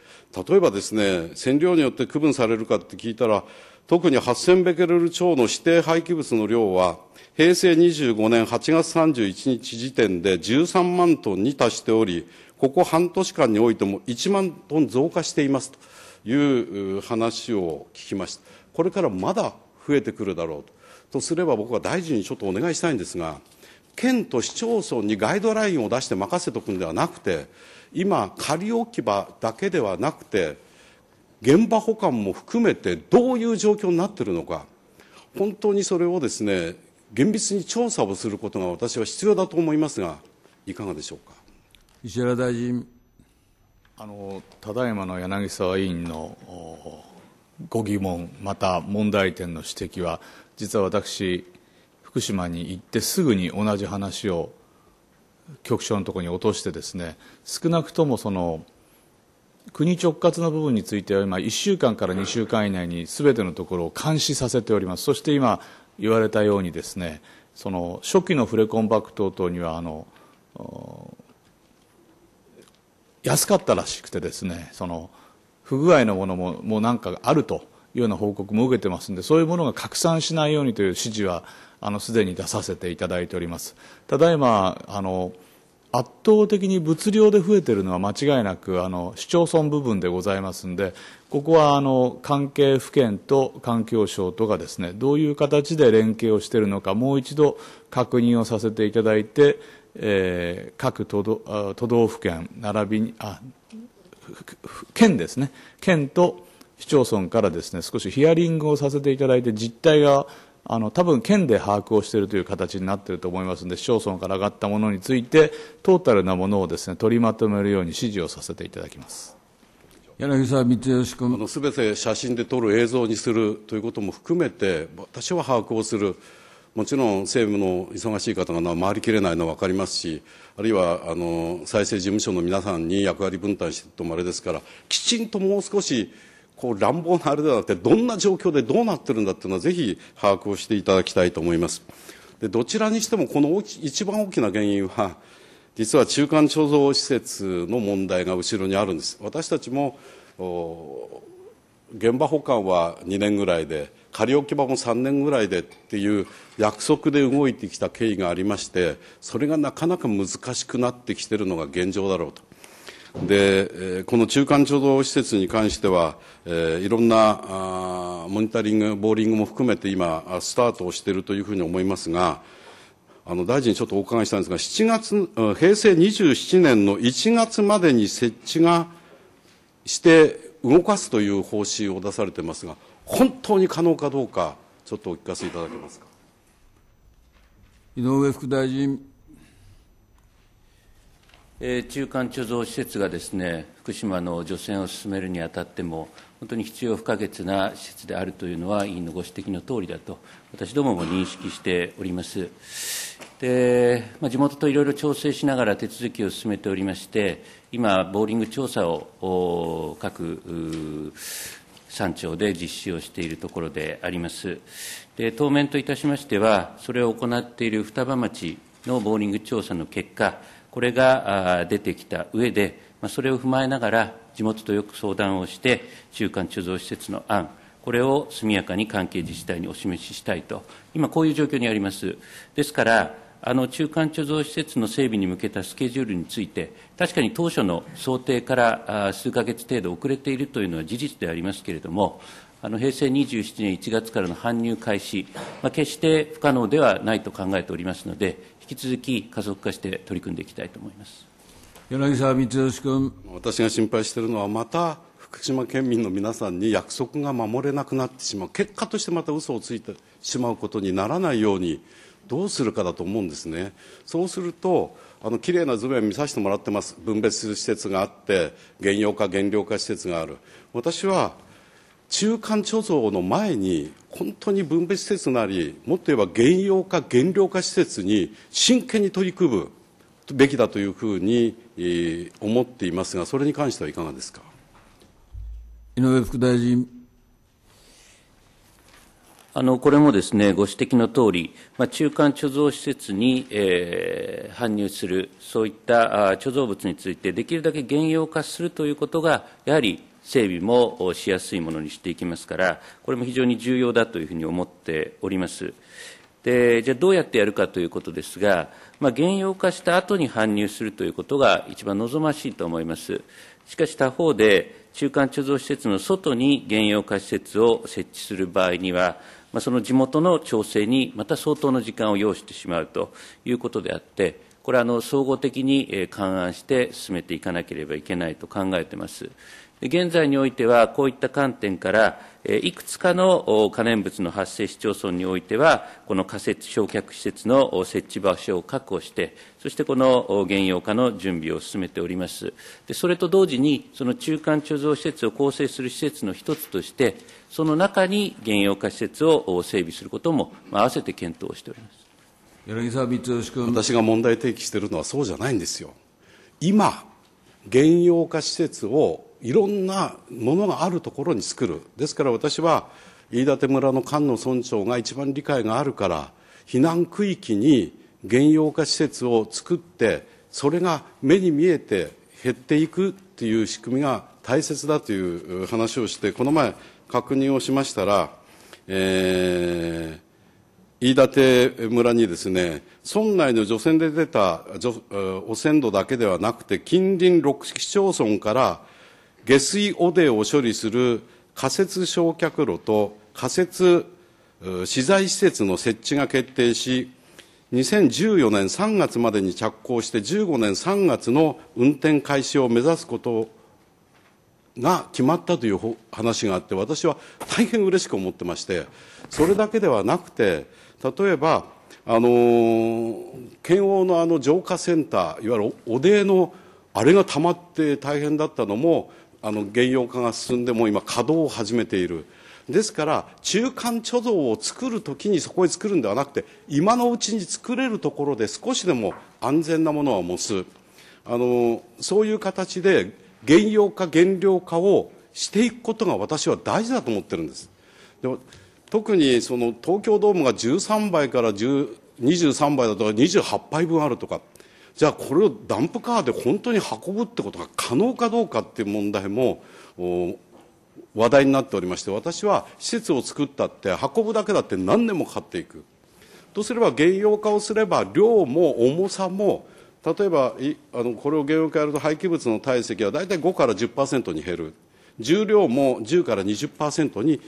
例えばですね、線量によって区分されるかって聞いたら、特に8000ベクレル超の指定廃棄物の量は、平成25年8月31日時点で13万トンに達しており、ここ半年間においても1万トン増加していますという話を聞きました。これからまだ増えてくるだろうと。とすれば僕は大臣にちょっとお願いしたいんですが、県と市町村にガイドラインを出して任せておくんではなくて、今、仮置き場だけではなくて、現場保管も含めてどういう状況になっているのか、本当にそれをですね、厳密に調査をすることが私は必要だと思いますが、いかがでしょうか。石原大臣あのただいまの柳沢委員のご疑問、また問題点の指摘は、実は私、福島に行ってすぐに同じ話を局長のところに落としてですね少なくともその国直轄の部分については今1週間から2週間以内に全てのところを監視させておりますそして今言われたようにですねその初期のフレコンバック等々にはあの安かったらしくてですねその不具合のものももうなんかあるというような報告も受けてますんでそういうものが拡散しないようにという指示はあのすでに出させていただいておりますただいまあの圧倒的に物量で増えているのは間違いなくあの市町村部分でございますのでここはあの関係府県と環境省とがですねどういう形で連携をしているのかもう一度確認をさせていただいて、えー、各都道都道府県並びにあ県ですね県と市町村からですね少しヒアリングをさせていただいて実態があの多分県で把握をしているという形になっていると思いますので市町村から上がったものについてトータルなものをです、ね、取りまとめるように指示をさせていただきます柳沢光義君すべて写真で撮る映像にするということも含めて私は把握をする。もちろん政務の忙しい方が回りきれないのは分かりますし、あるいはあの再生事務所の皆さんに役割分担してともあれですから、きちんともう少しこう乱暴なあれではなくて、どんな状況でどうなってるんだっていうのは、ぜひ把握をしていただきたいと思います。でどちらにしても、この一番大きな原因は、実は中間貯蔵施設の問題が後ろにあるんです。私たちも現場保管は2年ぐらいで仮置き場も3年ぐらいでっていう約束で動いてきた経緯がありましてそれがなかなか難しくなってきてるのが現状だろうとで、この中間貯蔵施設に関しては、いろんなモニタリング、ボーリングも含めて今、スタートをしているというふうに思いますが、あの大臣にちょっとお伺いしたんですが、7月、平成27年の1月までに設置がして動かすという方針を出されてますが、本当に可能かどうか、ちょっとお聞かせいただけますか。井上副大臣。えー、中間貯蔵施設がですね福島の除染を進めるにあたっても本当に必要不可欠な施設であるというのは委員のご指摘のとおりだと私どもも認識しておりますで、まあ、地元といろいろ調整しながら手続きを進めておりまして今ボーリング調査を各山頂で実施をしているところでありますで当面といたしましてはそれを行っている双葉町のボーリング調査の結果これが出てきた上で、それを踏まえながら、地元とよく相談をして、中間貯蔵施設の案、これを速やかに関係自治体にお示ししたいと、今、こういう状況にあります。ですから、あの中間貯蔵施設の整備に向けたスケジュールについて、確かに当初の想定から数か月程度遅れているというのは事実でありますけれども、あの平成27年1月からの搬入開始、まあ、決して不可能ではないと考えておりますので、き続き加速化して取り組んでいきたいと思います柳沢光義君。私が心配しているのは、また福島県民の皆さんに約束が守れなくなってしまう、結果としてまた嘘をついてしまうことにならないように、どうするかだと思うんですね。そうするとあの綺麗な図面見させてもらってます分別施設があって原用化原料化施設がある私は中間貯蔵の前に本当に分別施設なりもっと言えば原用化原料化施設に真剣に取り組むべきだというふうに、え思っていますがそれに関してはいかがですか井上副大臣あのこれもですねご指摘の通り、まあ、中間貯蔵施設に、えー、搬入する、そういった貯蔵物について、できるだけ原用化するということが、やはり整備もしやすいものにしていきますから、これも非常に重要だというふうに思っております。でじゃあどうやってやるかということですが、まあ、原用化した後に搬入するということが一番望ましいと思います。しかし他方で、中間貯蔵施設の外に原用化施設を設置する場合には、まあ、その地元の調整にまた相当の時間を要してしまうということであって、これはあの総合的に勘案して進めていかなければいけないと考えています。現在においては、こういった観点から、いくつかの可燃物の発生市町村においては、この仮設焼却施設の設置場所を確保して、そしてこの原用化の準備を進めております。でそれと同時に、その中間貯蔵施設を構成する施設の一つとして、その中に原用化施設を整備することも合わせて検討しております。柳沢光義君私が問題提起しているのはそうじゃないんですよ。今、原用化施設をいろんなものがあるところに作るですから私は飯舘村の菅野村長が一番理解があるから避難区域に原用化施設を作ってそれが目に見えて減っていくっていう仕組みが大切だという話をしてこの前確認をしましたら、えー、飯舘村にですね村内の除染で出た汚染土だけではなくて近隣6市町村から下水汚泥を処理する仮設焼却炉と仮設資材施設の設置が決定し、2014年3月までに着工して15年3月の運転開始を目指すことが決まったという話があって私は大変嬉しく思ってましてそれだけではなくて例えばあの県央のあの浄化センターいわゆるお泥のあれがたまって大変だったのもあの原用化が進んでも今稼働を始めているですから中間貯蔵を作るときにそこへ作るんではなくて今のうちに作れるところで少しでも安全なものは持つあのそういう形で原用化原料化をしていくことが私は大事だと思ってるんですで特にその東京ドームが13倍から23倍だとか28倍分あるとかじゃあこれをダンプカーで本当に運ぶってことが可能かどうかっていう問題も話題になっておりまして私は施設を作ったって運ぶだけだって何年もかかっていくとすれば原用化をすれば量も重さも例えばあのこれを原用化やると廃棄物の体積は大体5から10%に減る重量も10から20%に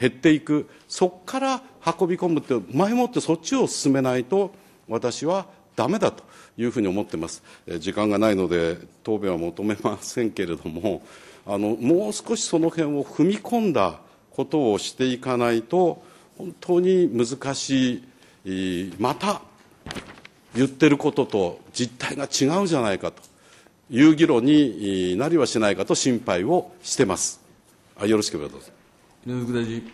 減っていくそこから運び込むって前もってそっちを進めないと私はダメだというふうに思っています、え時間がないので答弁は求めませんけれどもあのもう少しその辺を踏み込んだことをしていかないと本当に難しいまた言ってることと実態が違うじゃないかという議論になりはしないかと心配をしてますあよろしければどうぞ井上大臣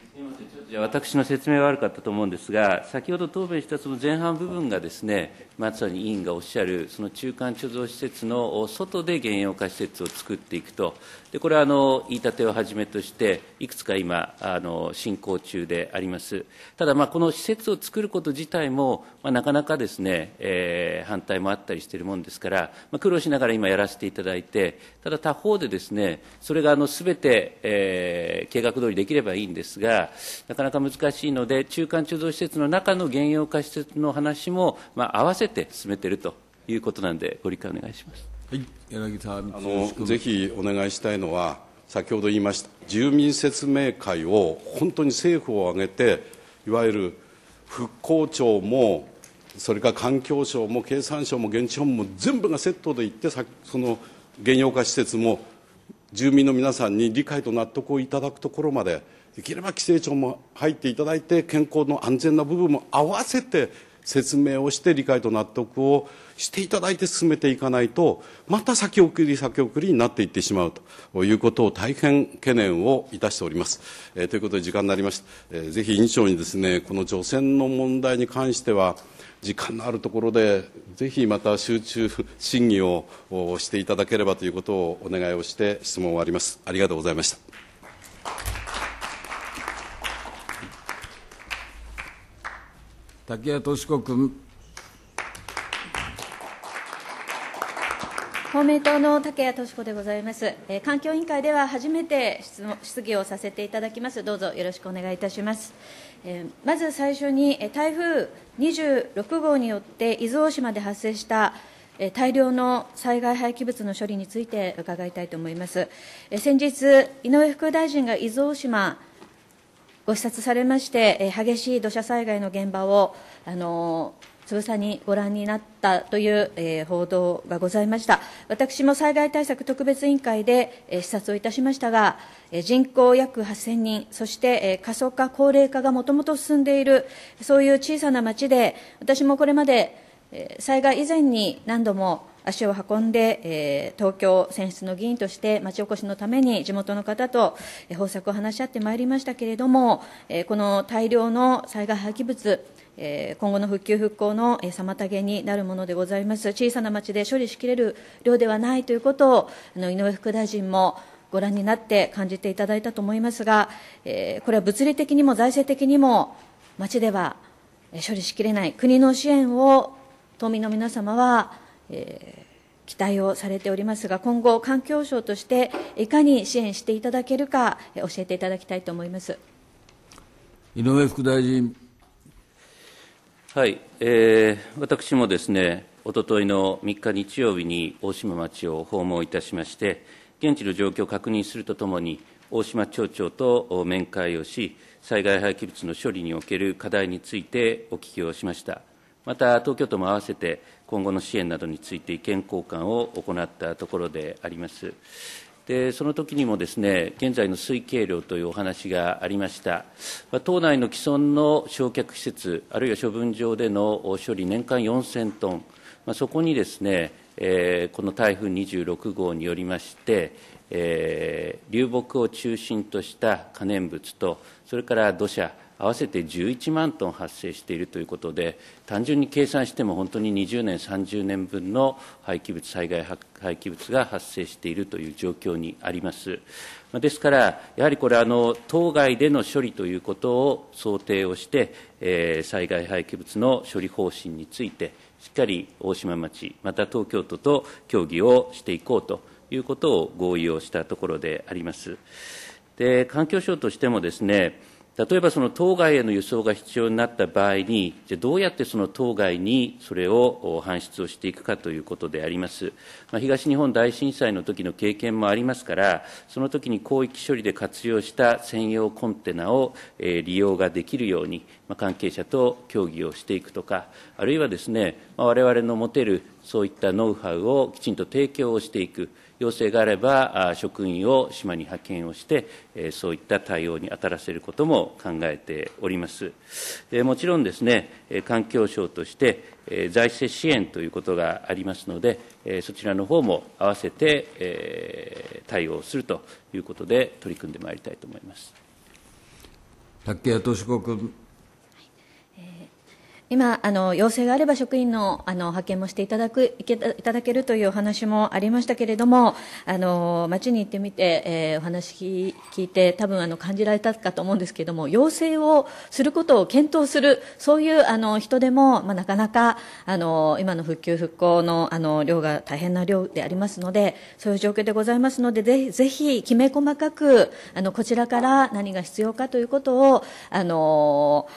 私の説明は悪かったと思うんですが、先ほど答弁したその前半部分がですね、松谷委員がおっしゃる、その中間貯蔵施設の外で原用化施設を作っていくと、でこれはあの言い立てをはじめとして、いくつか今、あの進行中であります、ただ、この施設を作ること自体も、まあ、なかなかですね、えー、反対もあったりしているもんですから、まあ、苦労しながら今やらせていただいて、ただ他方で、ですねそれがすべて、えー、計画通りできればいいんですが、なかなか難しいので、中間貯蔵施設の中の原用化施設の話も、まあ、合わせせて進めているということなんで、ご理解お願いします。はい、柳沢あのぜひお願いしたいのは、先ほど言いました、住民説明会を本当に政府を挙げて、いわゆる復興庁も、それから環境省も経産省も現地本部も全部がセットで行って、その原用化施設も住民の皆さんに理解と納得をいただくところまで、できれば規制庁も入っていただいて、健康の安全な部分も合わせて説明をして理解と納得をしていただいて進めていかないと、また先送り先送りになっていってしまうということを大変懸念をいたしております。えー、ということで時間になりました。えー、ぜひ委員長にですね、この除染の問題に関しては、時間のあるところで、ぜひまた集中審議をしていただければということをお願いをして質問を終わります。ありがとうございました。竹谷敏子君。公明党の竹谷敏子でございます、えー、環境委員会では初めて質問質疑をさせていただきます、どうぞよろしくお願いいたします。えー、まず最初に、え台風26号によって伊豆大島で発生した大量の災害廃棄物の処理について伺いたいと思います。先日、井上副大臣が伊豆大島ご視察されまして、え激しい土砂災害の現場を、あのつぶさにご覧になったという、え報道がございました。私も災害対策特別委員会で、え視察をいたしましたが、え人口約8000人、そして、え過疎化、高齢化がもともと進んでいる、そういう小さな町で、私もこれまで、え災害以前に何度も足を運んで、えー、東京選出の議員として町おこしのために地元の方と方策を話し合ってまいりましたけれども、えー、この大量の災害廃棄物今後の復旧・復興の妨げになるものでございます、小さな町で処理しきれる量ではないということを、あの井上副大臣もご覧になって感じていただいたと思いますが、えー、これは物理的にも財政的にも、町では処理しきれない、国の支援を島民の皆様はえー、期待をされておりますが今後、環境省としていかに支援していただけるか教えていただきたいと思います井上副大臣。はい、えー、私もですねおとといの3日日曜日に大島町を訪問いたしまして現地の状況を確認するとともに大島町長と面会をし災害廃棄物の処理における課題についてお聞きをしましたまた東京都も合わせて今後の支援などについて意見交換を行ったところであります。でその時にもですね現在の推計量というお話がありました、まあ、島内の既存の焼却施設、あるいは処分場での処理、年間4000トン、まあ、そこにですね、えー、この台風26号によりまして、えー、流木を中心とした可燃物と、それから土砂、合わせて11万トン発生しているということで単純に計算しても本当に20年、30年分の廃棄物災害廃棄物が発生しているという状況にあります。ですから、やはりこれあ当該での処理ということを想定をして、えー、災害廃棄物の処理方針について、しっかり大島町、また東京都と協議をしていこうということを合意をしたところであります。で環境省としてもですね例えばその当該への輸送が必要になった場合に、じゃどうやってその当該にそれを搬出をしていくかということであります、まあ、東日本大震災の時の経験もありますから、その時に広域処理で活用した専用コンテナを、えー、利用ができるように、まあ、関係者と協議をしていくとか、あるいはですね、まあ、我々の持てるそういったノウハウをきちんと提供をしていく。要請があれば、職員を島に派遣をして、そういった対応に当たらせることも考えております。もちろんですね、環境省として、財政支援ということがありますので、そちらの方も合わせて対応するということで、取り組んでまいりたいと思います。竹谷敏子君。今あの、要請があれば職員のあの派遣もしていただくいけいただけるというお話もありましたけれども、あの町に行ってみて、えー、お話聞いて、多分あの感じられたかと思うんですけれども、要請をすることを検討する、そういうあの人でも、まあ、なかなかあの今の復旧・復興のあの量が大変な量でありますので、そういう状況でございますので、ぜひぜひきめ細かくあの、こちらから何が必要かということを、あの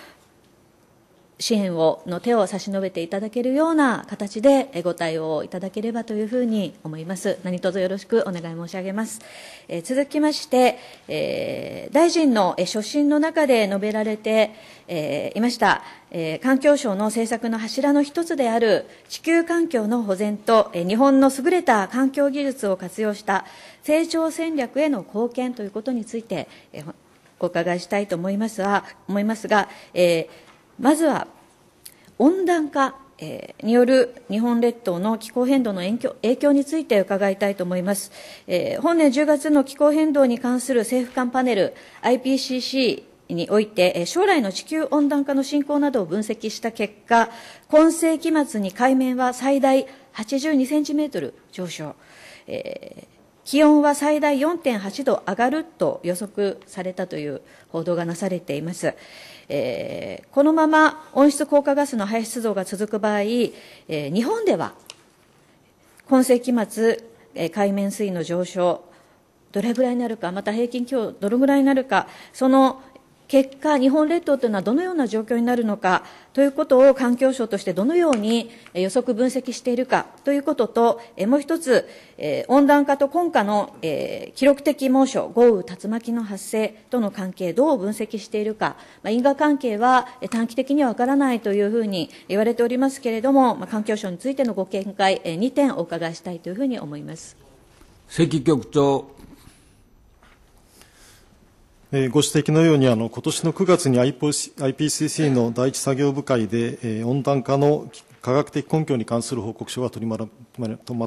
支援をの手を差し伸べていただけるような形でご対応いただければというふうに思います。何卒よろしくお願い申し上げます。え続きまして、えー、大臣の所信の中で述べられて、えー、いました、えー、環境省の政策の柱の一つである地球環境の保全と、え日本の優れた環境技術を活用した成長戦略への貢献ということについて、えお伺いしたいと思いますが、思いますが、えーまずは温暖化による日本列島の気候変動の影響について伺いたいと思います、本年10月の気候変動に関する政府間パネル IPCC において将来の地球温暖化の進行などを分析した結果今世紀末に海面は最大82センチメートル上昇、気温は最大4.8度上がると予測されたという報道がなされています。えー、このまま温室効果ガスの排出増が続く場合、えー、日本では今世紀末、えー、海面水位の上昇、どれぐらいになるか、また平均気温どれぐらいになるか、その結果、日本列島というのはどのような状況になるのかということを環境省としてどのように予測、分析しているかということと、もう一つ、温暖化と今夏の記録的猛暑、豪雨、竜巻の発生との関係、どう分析しているか、因果関係は短期的にはわからないというふうに言われておりますけれども、環境省についてのご見解、2点お伺いしたいというふうに思います。関局長ご指摘のように、あの今年の9月に IPCC の第一作業部会で、温暖化の科学的根拠に関する報告書が取りま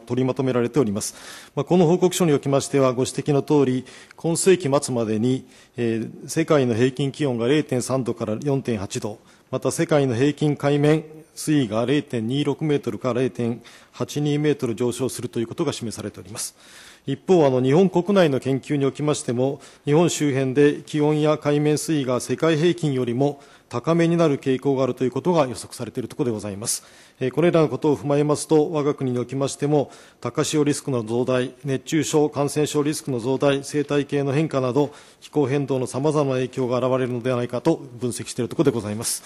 取りまとめられております。まあ、この報告書におきましては、ご指摘のとおり、今世紀末までに、えー、世界の平均気温が0.3度から4.8度、また世界の平均海面水位が0.26メートルから0.82メートル上昇するということが示されております。一方、あの日本国内の研究におきましても、日本周辺で気温や海面水位が世界平均よりも高めになる傾向があるということが予測されているところでございます。これらのことを踏まえますと、我が国におきましても、高潮リスクの増大、熱中症、感染症リスクの増大、生態系の変化など、気候変動のさまざまな影響が現れるのではないかと分析しているところでございます。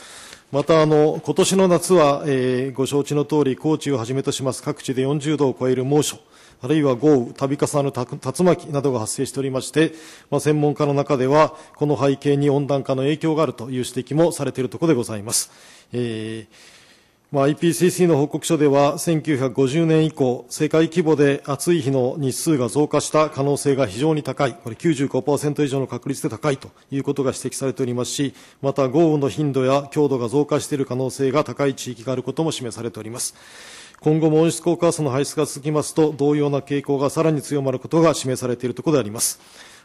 また、あの今年の夏は、えー、ご承知のとおり、高知をはじめとします各地で40度を超える猛暑、あるいは豪雨、度重なる竜巻などが発生しておりまして、まあ、専門家の中では、この背景に温暖化の影響があるという指摘もされているところでございます。えーまあ、IPCC の報告書では、1950年以降、世界規模で暑い日の日数が増加した可能性が非常に高い、これ95%以上の確率で高いということが指摘されておりますし、また豪雨の頻度や強度が増加している可能性が高い地域があることも示されております。今後も温室効果ガスの排出が続きますと、同様な傾向がさらに強まることが示されているところであります。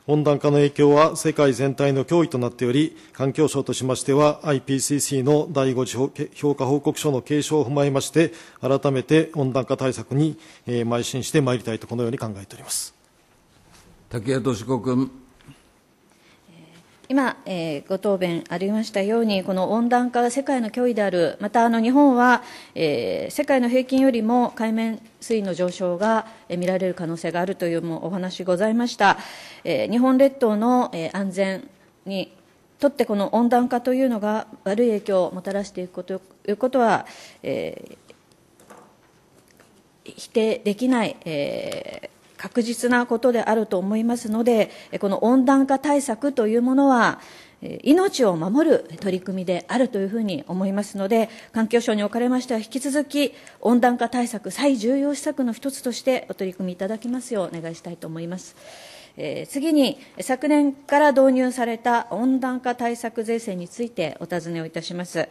温暖化の影響は世界全体の脅威となっており、環境省としましては、IPCC の第5次評価報告書の継承を踏まえまして、改めて温暖化対策に邁進してまいりたいと、このように考えております。竹谷敏子君。今、えー、ご答弁ありましたように、この温暖化が世界の脅威である、またあの日本は、えー、世界の平均よりも海面水位の上昇が、えー、見られる可能性があるというもお話ございました、えー、日本列島の、えー、安全にとってこの温暖化というのが悪い影響をもたらしていくこということは、えー、否定できない、え確実なことであると思いますので、この温暖化対策というものは、命を守る取り組みであるというふうに思いますので、環境省におかれましては、引き続き温暖化対策最重要施策の一つとしてお取り組みいただきますようお願いしたいと思います。え次に、昨年から導入された温暖化対策税制についてお尋ねをいたします。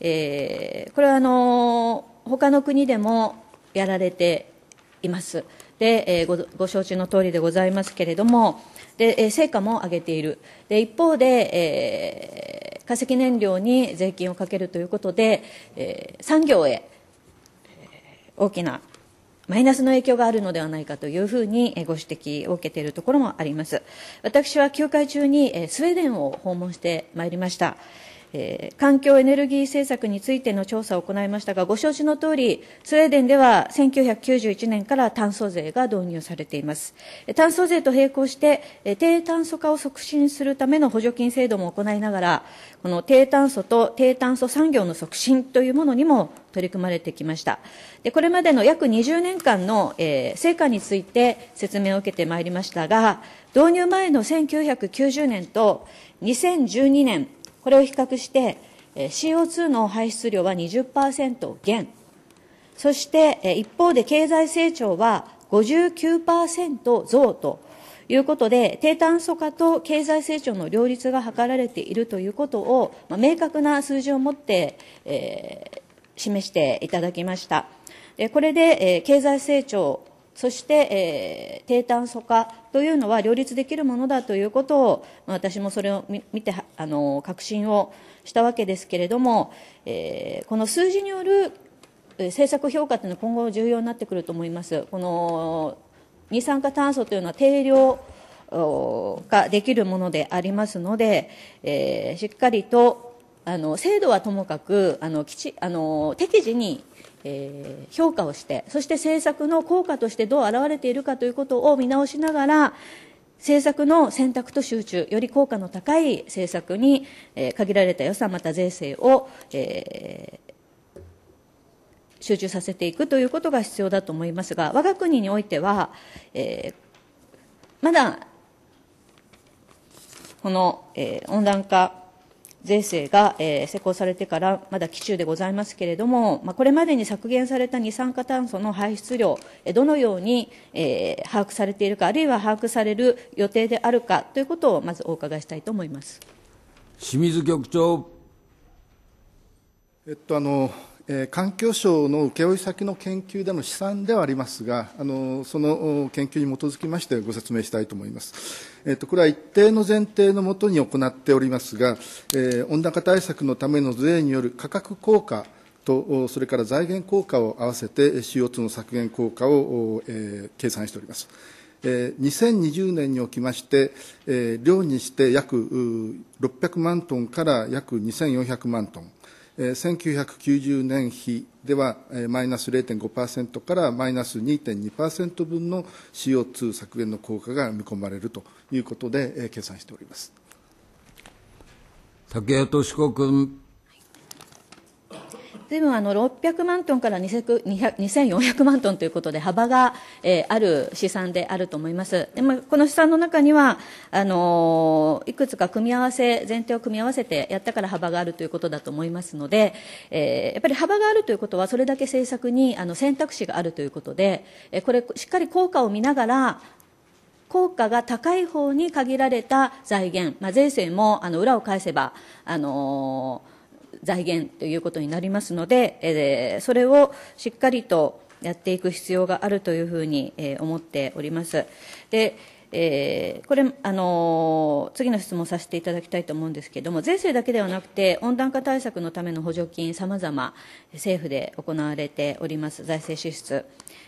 えこれはあの他の国でもやられています。で、えご承知の通りでございますけれども、でえ成果も上げている、で一方で、えー、化石燃料に税金をかけるということで、えー、産業へ、え大きなマイナスの影響があるのではないかというふうにご指摘を受けているところもあります。私は休会中にスウェーデンを訪問してまいりました。えー、環境エネルギー政策についての調査を行いましたが、ご承知の通り、スウェーデンでは1991年から炭素税が導入されています。炭素税と並行して、低炭素化を促進するための補助金制度も行いながら、この低炭素と低炭素産業の促進というものにも取り組まれてきました。でこれまでの約20年間の、えー、成果について説明を受けてまいりましたが、導入前の1990年と2012年、これを比較して CO2 の排出量は20%減そして一方で経済成長は59%増ということで低炭素化と経済成長の両立が図られているということを、まあ、明確な数字を持って、えー、示していただきました。これで、え経済成長そして、えー、低炭素化というのは両立できるものだということを、私もそれを見てあの確信をしたわけですけれども、えー、この数字による政策評価というのは今後重要になってくると思います。この二酸化炭素というのは定量ができるものでありますので、えー、しっかりとあの制度はともかくあのきちあの適時にえー、評価をしてそして政策の効果としてどう表れているかということを見直しながら政策の選択と集中より効果の高い政策に、えー、限られた予算また税制を、えー、集中させていくということが必要だと思いますが我が国においては、えー、まだこの、えー、温暖化税制が、えー、施行されてからまだ期中でございますけれども、まあ、これまでに削減された二酸化炭素の排出量、どのように、えー、把握されているか、あるいは把握される予定であるかということをまずお伺いしたいと思います清水局長。えっとあの環境省の請負先の研究での試算ではありますが、あのその研究に基づきましてご説明したいと思います。えっ、と、これは一定の前提のもとに行っておりますが、えー、温暖化対策のための税による価格効果と、それから財源効果を合わせて CO2 の削減効果を、えー、計算しております。えー、2020年におきまして、えー、量にして約600万トンから約2400万トン。1990年比ではマイナス0.5%からマイナス2.2%分の CO2 削減の効果が見込まれるということで計算しております。竹谷敏子君。随分あの600万トンから2400万トンということで幅が、えー、ある試算であると思います。でもこの試算の中にはあのいくつか組み合わせ前提を組み合わせてやったから幅があるということだと思いますので、えー、やっぱり幅があるということはそれだけ政策にあの選択肢があるということで、えー、これしっかり効果を見ながら効果が高い方に限られた財源、まあ、税制もあの裏を返せば、あのー財源ということになりますので、えー、それをしっかりとやっていく必要があるというふうに、えー、思っております。でえー、これ、あのー、次の質問させていただきたいと思うんですけれども、税制だけではなくて、温暖化対策のための補助金、さまざま政府で行われております、財政支出、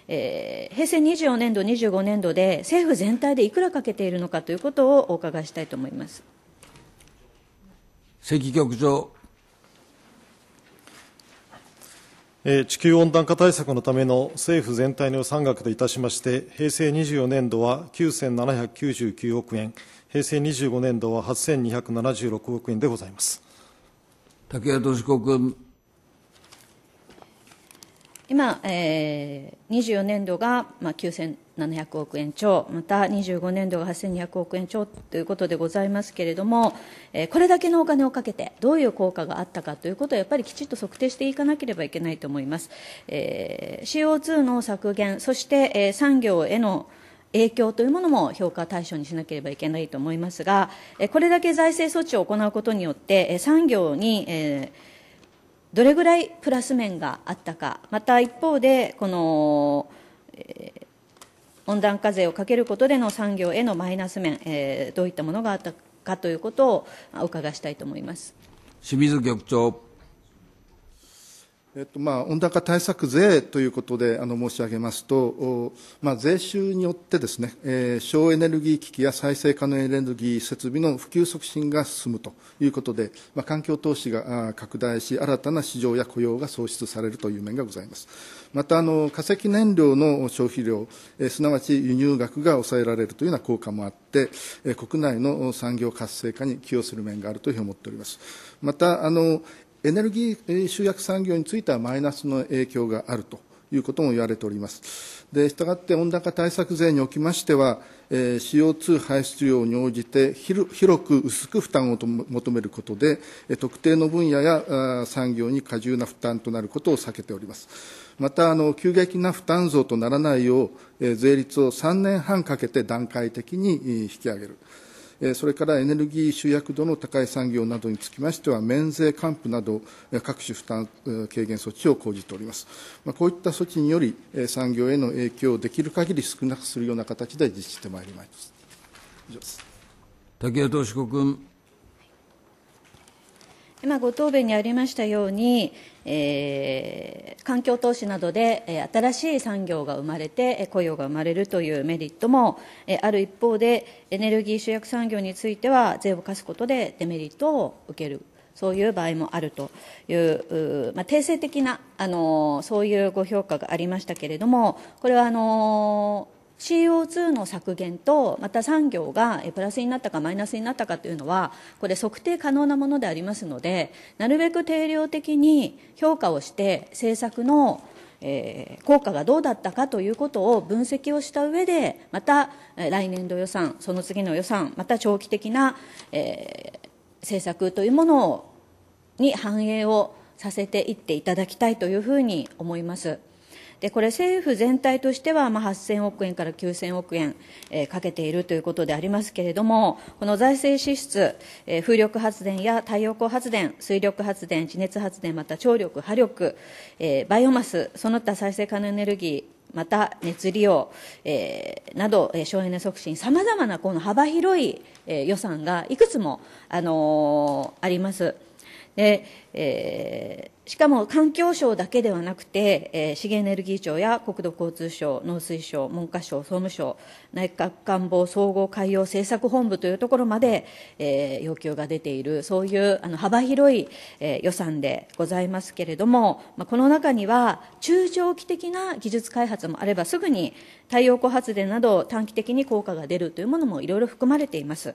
えー、平成24年度、25年度で政府全体でいくらかけているのかということをお伺いしたいと思います。関局長地球温暖化対策のための政府全体の予算額といたしまして、平成24年度は9799億円、平成25年度は8276億円でございます。竹谷敏子君。今、えー、24年度が、まあ、9000 700億円超、また25年度が8200億円超ということでございますけれども、えこれだけのお金をかけて、どういう効果があったかということをやっぱりきちっと測定していかなければいけないと思います。えー、CO2 の削減、そして、え産業への影響というものも評価対象にしなければいけないと思いますが、これだけ財政措置を行うことによって、産業に、えどれぐらいプラス面があったか、また一方で、この、温暖化税をかけることでの産業へのマイナス面、えー、どういったものがあったかということをお伺いしたいと思います清水局長。えっとまあ、温暖化対策税ということであの申し上げますと、まあ、税収によってですね、えー、省エネルギー機器や再生可能エネルギー設備の普及促進が進むということで、まあ、環境投資が拡大し、新たな市場や雇用が創出されるという面がございます。またあの、化石燃料の消費量、えー、すなわち輸入額が抑えられるというような効果もあって、えー、国内の産業活性化に寄与する面があるというふうに思っております。またあのエネルギー集約産業についてはマイナスの影響があるということも言われております。で、したがって温暖化対策税におきましては、えー、CO2 排出量に応じて広く薄く負担を求めることで、特定の分野や産業に過重な負担となることを避けております。また、あの急激な負担増とならないよう、えー、税率を3年半かけて段階的に引き上げる。それからエネルギー集約度の高い産業などにつきましては、免税還付など、各種負担軽減措置を講じております。まあ、こういった措置により、産業への影響をできる限り少なくするような形で実施してまいります。以上です。竹谷敏子君。今、ご答弁にありましたように、えー、環境投資などで、え新しい産業が生まれて、え雇用が生まれるというメリットも、えある一方で、エネルギー主役産業については、税を課すことでデメリットを受ける。そういう場合もあるという、まあ、定性的な、あのそういうご評価がありましたけれども、これはあの CO2 の削減とまた産業がプラスになったかマイナスになったかというのはこれ測定可能なものでありますのでなるべく定量的に評価をして政策のえー、効果がどうだったかということを分析をした上でまた来年度予算その次の予算また長期的な、えー、政策というものをに反映をさせていっていただきたいというふうに思います。でこれ、政府全体としては、まあ、8000億円から9000億円、えー、かけているということでありますけれども、この財政支出、えー、風力発電や太陽光発電、水力発電、地熱発電、また張力、波力、えー、バイオマス、その他再生可能エネルギー、また熱利用、えー、など、えー、省エネ促進、さまざまなこの幅広い、えー、予算がいくつも、あのー、あります。で、えー、しかも環境省だけではなくて、えー、資源エネルギー庁や国土交通省、農水省、文科省、総務省、内閣官房総合海洋政策本部というところまで、えー、要求が出ている、そういうあの幅広い、えー、予算でございますけれども、まあ、この中には中長期的な技術開発もあれば、すぐに太陽光発電など短期的に効果が出るというものもいろいろ含まれています。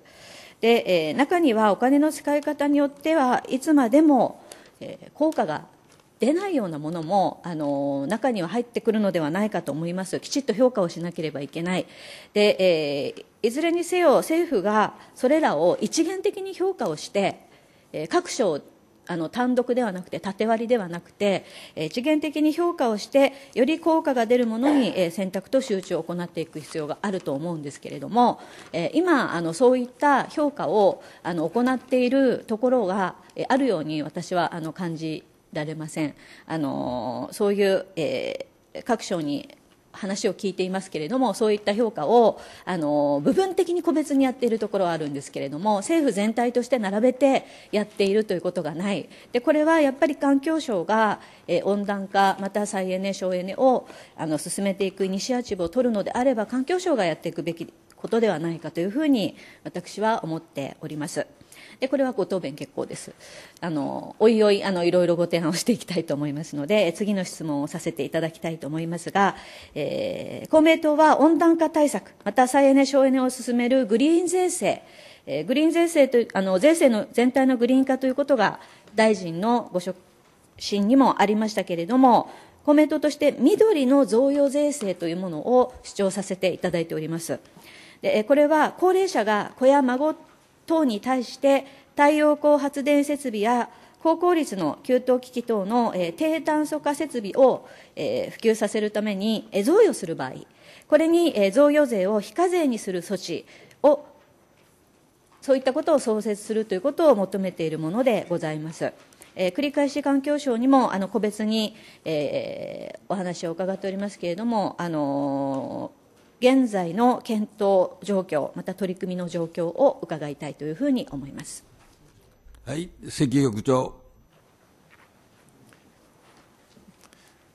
で、えー、中にはお金の使い方によってはいつまでも、えー、効果が出ないようなものもあの中には入ってくるのではないかと思いますきちっと評価をしなければいけないで、えー、いずれにせよ政府がそれらを一元的に評価をして、えー、各省あの単独ではなくて縦割りではなくて、えー、一元的に評価をしてより効果が出るものに、えー、選択と周知を行っていく必要があると思うんですけれども、えー、今あのそういった評価をあの行っているところが、えー、あるように私はあの感じられません。あのそういう、えー各省に話を聞いていますけれどもそういった評価をあの部分的に個別にやっているところはあるんですけれども政府全体として並べてやっているということがないでこれはやっぱり環境省が、え温暖化また再エネ省エネをあの進めていくイニシアチブを取るのであれば環境省がやっていくべきことではないかというふうに私は思っております。でこれはご答弁結構ですあのおいおいあのいろいろご提案をしていきたいと思いますので次の質問をさせていただきたいと思いますが、えー、公明党は温暖化対策また再エネ省エネを進めるグリーン税制えグリーン税制というあの税制の全体のグリーン化ということが大臣のご所信にもありましたけれども公明党として緑の贈与税制というものを主張させていただいておりますでこれは高齢者が子や孫等に対して、太陽光発電設備や高効率の給湯機器等の、え低炭素化設備を、え普及させるために、え贈与する場合、これに、え贈与税を非課税にする措置を、そういったことを創設するということを求めているものでございます。え繰り返し環境省にもあの個別に、えお話を伺っておりますけれども、あの現在の検討状況また取り組みの状況を伺いたいというふうに思います。はい、関局長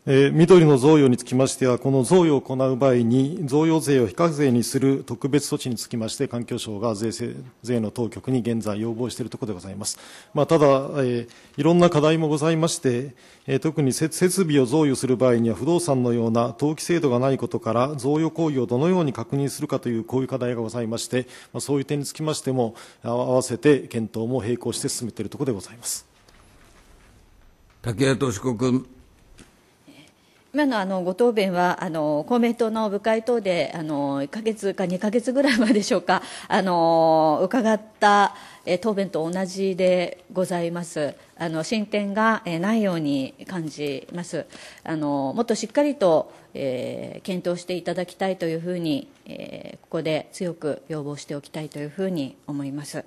え緑の贈与につきましては、この贈与を行う場合に、贈与税を非課税にする特別措置につきまして、環境省が税制税の当局に現在要望しているところでございます。まあ、ただ、えー、いろんな課題もございまして、えー、特に設備を贈与する場合には、不動産のような登記制度がないことから、贈与行為をどのように確認するかという、こういう課題がございまして、まあ、そういう点につきましても、合わせて検討も並行して進めているところでございます。竹谷敏子君。今のあのご答弁はあの公明党の部会等であの1か月か2か月ぐらいまでしょうかあの伺ったえ答弁と同じでございますあの進展がえないように感じますあのもっとしっかりと、えー、検討していただきたいというふうに、えー、ここで強く要望しておきたいというふうに思います。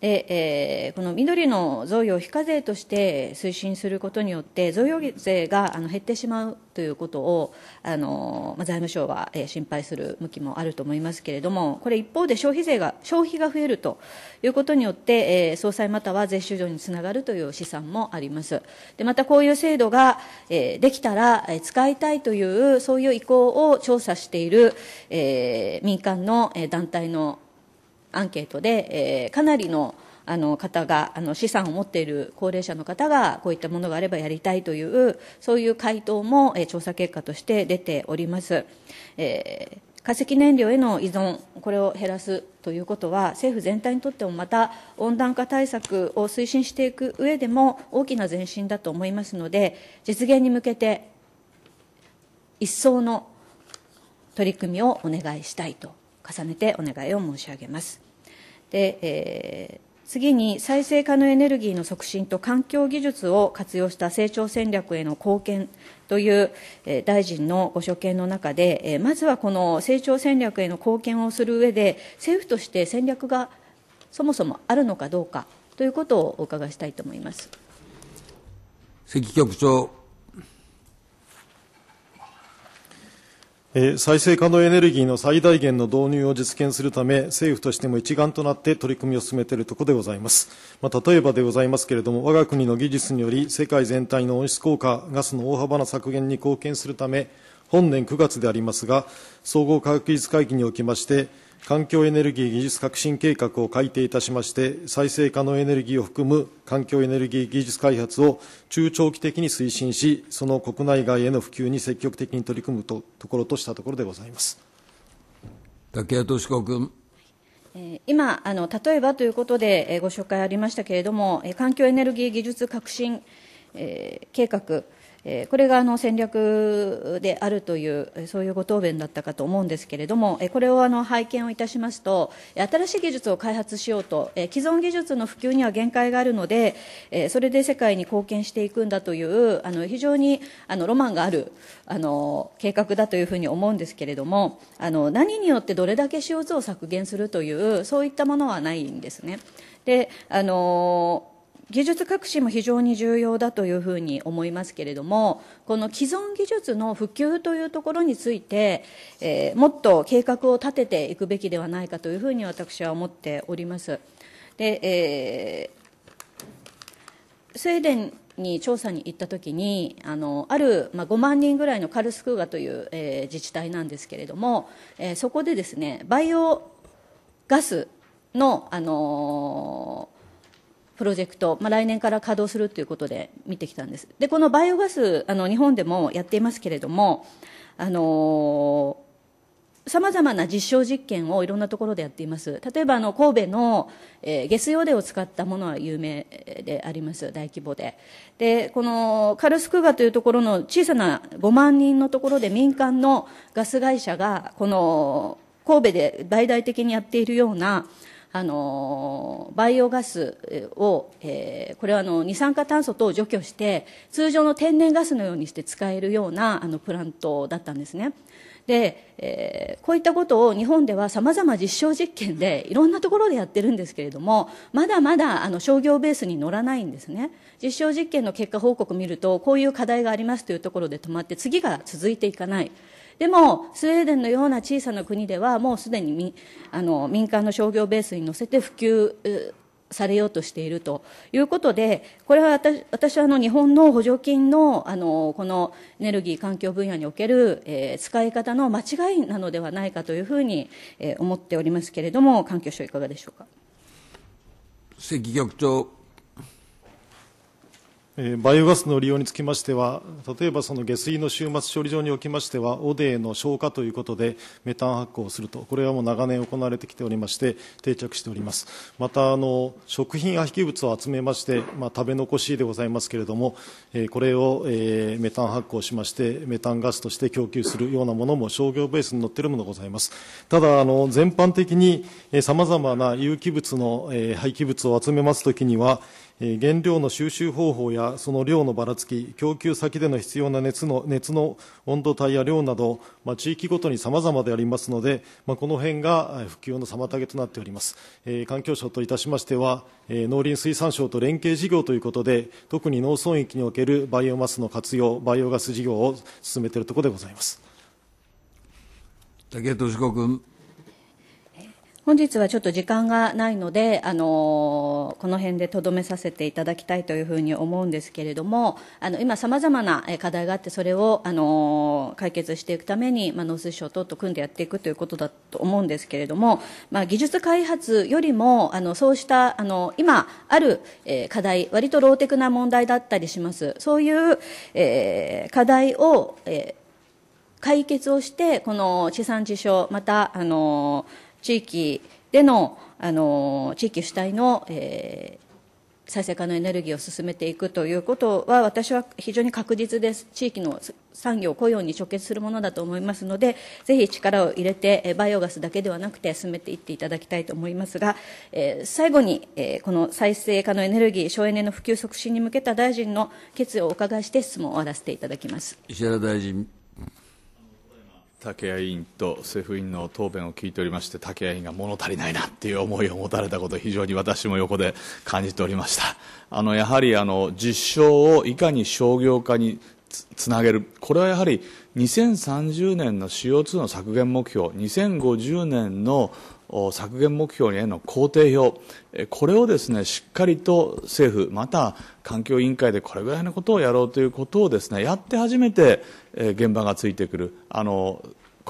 でえー、この緑の贈与を非課税として推進することによって贈与税があの減ってしまうということをあの、まあ、財務省は、えー、心配する向きもあると思いますけれどもこれ一方で消費税が消費が増えるということによって、えー、総裁または税収上につながるという試算もありますでまたこういう制度が、えー、できたら、え使いたいというそういう意向を調査している、えー、民間の、え団体のアンケートで、えー、かなりのあの方があの資産を持っている高齢者の方がこういったものがあればやりたいというそういう回答も、えー、調査結果として出ております、えー、化石燃料への依存これを減らすということは政府全体にとってもまた温暖化対策を推進していく上でも大きな前進だと思いますので実現に向けて一層の取り組みをお願いしたいと重ねてお願いを申し上げます。で、えー次に再生可能エネルギーの促進と環境技術を活用した成長戦略への貢献という大臣のご所見の中で、まずはこの成長戦略への貢献をする上で、政府として戦略がそもそもあるのかどうかということをお伺いしたいと思います。関局長再生可能エネルギーの最大限の導入を実現するため、政府としても一丸となって取り組みを進めているところでございます。まあ、例えばでございますけれども、我が国の技術により、世界全体の温室効果、ガスの大幅な削減に貢献するため、本年9月でありますが、総合科学技術会議におきまして、環境エネルギー技術革新計画を改定いたしまして、再生可能エネルギーを含む環境エネルギー技術開発を中長期的に推進し、その国内外への普及に積極的に取り組むとところとしたところでございます竹谷俊子君。今あの、例えばということでご紹介ありましたけれども、環境エネルギー技術革新計画、えこれがあの戦略であるというそういうご答弁だったかと思うんですけれども、えこれをあの拝見をいたしますと新しい技術を開発しようと、え既存技術の普及には限界があるので、えそれで世界に貢献していくんだというあの非常にあのロマンがあるあの計画だというふうに思うんですけれどもあの何によってどれだけ CO2 を削減するというそういったものはないんですね。であのー技術革新も非常に重要だというふうに思いますけれどもこの既存技術の普及というところについて、えー、もっと計画を立てていくべきではないかというふうに私は思っております。で、えー、スウェーデンに調査に行った時にあのある、まあ、5万人ぐらいのカルスクーガという、えー、自治体なんですけれども、えー、そこでですねバイオガスの、あのープロジェクト、まあ、来年から稼働するということで見てきたんですでこのバイオガスあの日本でもやっていますけれどもあのさまざまな実証実験をいろんなところでやっています例えばあの神戸の、えー、下水汚泥を使ったものは有名であります大規模ででこのカルスクガというところの小さな5万人のところで民間のガス会社がこの神戸で大々的にやっているようなあのバイオガスを、えー、これはあの二酸化炭素等を除去して通常の天然ガスのようにして使えるようなあのプラントだったんですね。で、えー、こういったことを日本ではさまざま実証実験でいろんなところでやってるんですけれどもまだまだあの商業ベースに乗らないんですね実証実験の結果報告見るとこういう課題がありますというところで止まって次が続いていかない。でも、スウェーデンのような小さな国では、もうすでに民あの民間の商業ベースに乗せて普及されようとしているということで、これは私私はあの日本の補助金のあのこのエネルギー環境分野における、えー、使い方の間違いなのではないかというふうに、えー、思っておりますけれども、環境省いかがでしょうか。関局長バイオガスの利用につきましては、例えばその下水の終末処理場におきましては、汚泥の消化ということで、メタン発酵をすると、これはもう長年行われてきておりまして、定着しております。また、あの食品廃棄物を集めまして、まあ、食べ残しでございますけれども、えこれを、えメタン発酵しまして、メタンガスとして供給するようなものも商業ベースに載っているものがございます。ただ、あの全般的にさまざまな有機物の、え廃棄物を集めますときには、原料の収集方法やその量のばらつき、供給先での必要な熱の熱の温度帯や量など、まあ、地域ごとにさまざまでありますので、まあ、この辺が普及の妨げとなっております。えー、環境省といたしましては、えー、農林水産省と連携事業ということで、特に農村域におけるバイオマスの活用、バイオガス事業を進めているところでございます。竹俊子君。本日はちょっと時間がないので、あのこの辺でとどめさせていただきたいというふうに思うんですけれどもあの今、さまざまな課題があってそれを、あの解決していくために、まあ、農水省等と組んでやっていくということだと思うんですけれども、まあ、技術開発よりもあのそうしたあの今ある、え課題割とローテクな問題だったりしますそういう、えー、課題を、えー、解決をしてこの地産地消またあのー地域での、あの、地域主体の、えー、再生可能エネルギーを進めていくということは私は非常に確実です地域の産業雇用に直結するものだと思いますのでぜひ力を入れてバイオガスだけではなくて進めていっていただきたいと思いますが、えー、最後に、えー、この再生可能エネルギー省エネの普及促進に向けた大臣の決意をお伺いして質問を終わらせていただきます石原大臣竹谷委員と政府委員の答弁を聞いておりまして竹谷委員が物足りないなっていう思いを持たれたことを非常に私も横で感じておりましたあのやはりあの実証をいかに商業化につなげるこれはやはり2030年の CO2 の削減目標2050年の削減目標への工程表、これをですね、しっかりと政府、また環境委員会でこれぐらいのことをやろうということをですね、やって初めて現場がついてくる。あの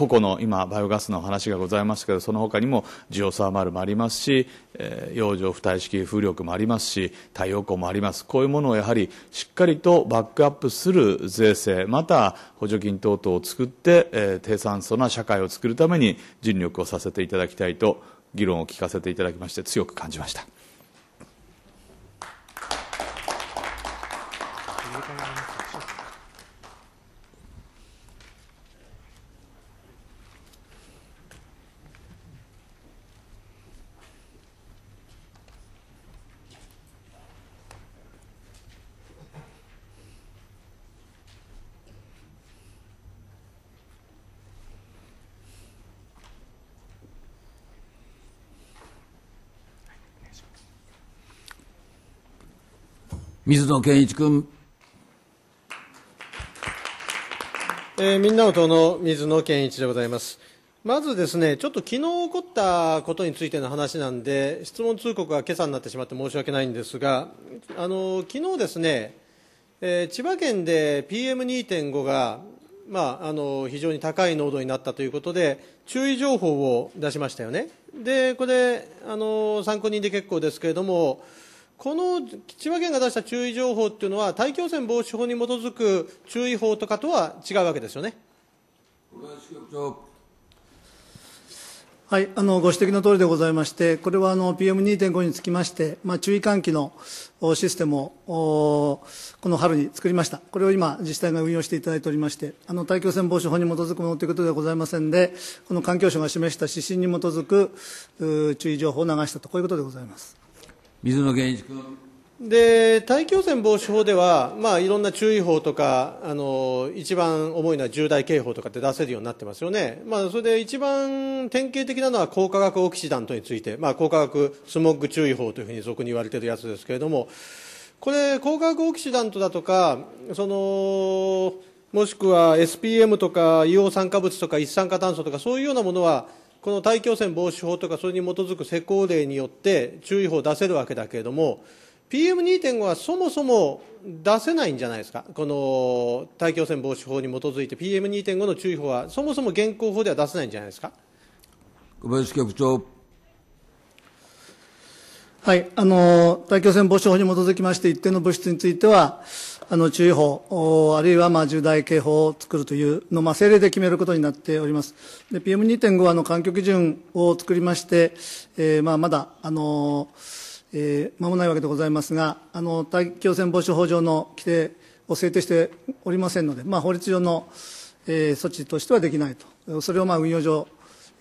個々の今バイオガスの話がございましたけどその他にもジオサーマルもありますし、えー、洋上浮体式風力もありますし太陽光もありますこういうものをやはりしっかりとバックアップする税制また補助金等々を作って、えー、低酸素な社会を作るために尽力をさせていただきたいと議論を聞かせていただきまして強く感じました。水野健一君。えー、みんなの党の水野健一でございます。まずですね、ちょっと昨日起こったことについての話なんで、質問通告が今朝になってしまって申し訳ないんですが、あの昨日ですね、えー、千葉県で PM2.5 が、まあ、あの非常に高い濃度になったということで、注意情報を出しましたよね。で、これ、あの参考人で結構ですけれども、この千葉県が出した注意情報っていうのは、大気汚染防止法に基づく注意報とかとは違うわけですよね。はい、あのご指摘の通りでございまして、これはあの PM2.5 につきまして、まあ、注意喚起のシステムをこの春に作りました、これを今、自治体が運用していただいておりまして、あの大気汚染防止法に基づくものということではございませんで、この環境省が示した指針に基づく注意情報を流したと、こういうことでございます。水野源一君。で大気汚染防止法では、まあ、いろんな注意報とかあの一番重いのは重大警報とかって出せるようになってますよね、まあ、それで一番典型的なのは光化学オキシダントについて、まあ、光化学スモッグ注意報というふうに俗に言われているやつですけれどもこれ光化学オキシダントだとかそのもしくは SPM とか硫黄酸化物とか一酸化炭素とかそういうようなものはこの大気汚染防止法とかそれに基づく施行令によって注意報を出せるわけだけれども PM2.5 はそもそも出せないんじゃないですかこの大気汚染防止法に基づいて PM2.5 の注意報はそもそも現行法では出せないんじゃないですか小林局長はい、あの、大気汚染防止法に基づきまして、一定の物質については、あの注意報、あるいはまあ重大警報を作るというのを、まあ、政令で決めることになっております。PM2.5 はあの環境基準を作りまして、えー、まあまだ、あのえー、間もないわけでございますが、あの大気汚染防止法上の規定を制定しておりませんので、まあ、法律上の、えー、措置としてはできないと、それをまあ運用上、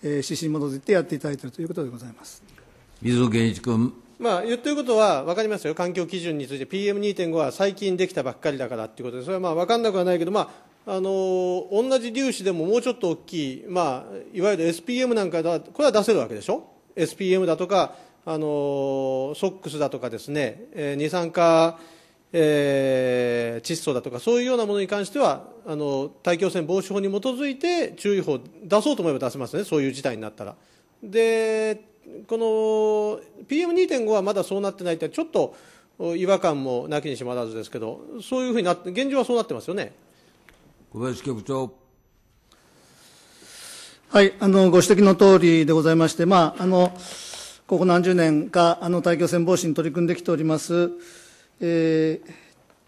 えー、指針に基づいてやっていただいているということでございます。水野健一君。まあ、言ってることは分かりますよ、環境基準について、PM2.5 は最近できたばっかりだからということで、それはまあ分かんなくはないけど、まあ、あのー、同じ粒子でももうちょっと大きい、まあ、いわゆる SPM なんかだ、これは出せるわけでしょ、SPM だとか、あのー、SOX だとかですね、えー、二酸化、えー、窒素だとか、そういうようなものに関しては、あの大気汚染防止法に基づいて注意報出そうと思えば出せますね、そういう事態になったら。でこの PM2.5 はまだそうなってないってちょっと違和感もなきにしもあらずですけど、そういうふうになって、現状はそうなってますよね。小林局長。はい、あの、ご指摘の通りでございまして、まあ、あの、ここ何十年か、あの、大気汚染防止に取り組んできております、え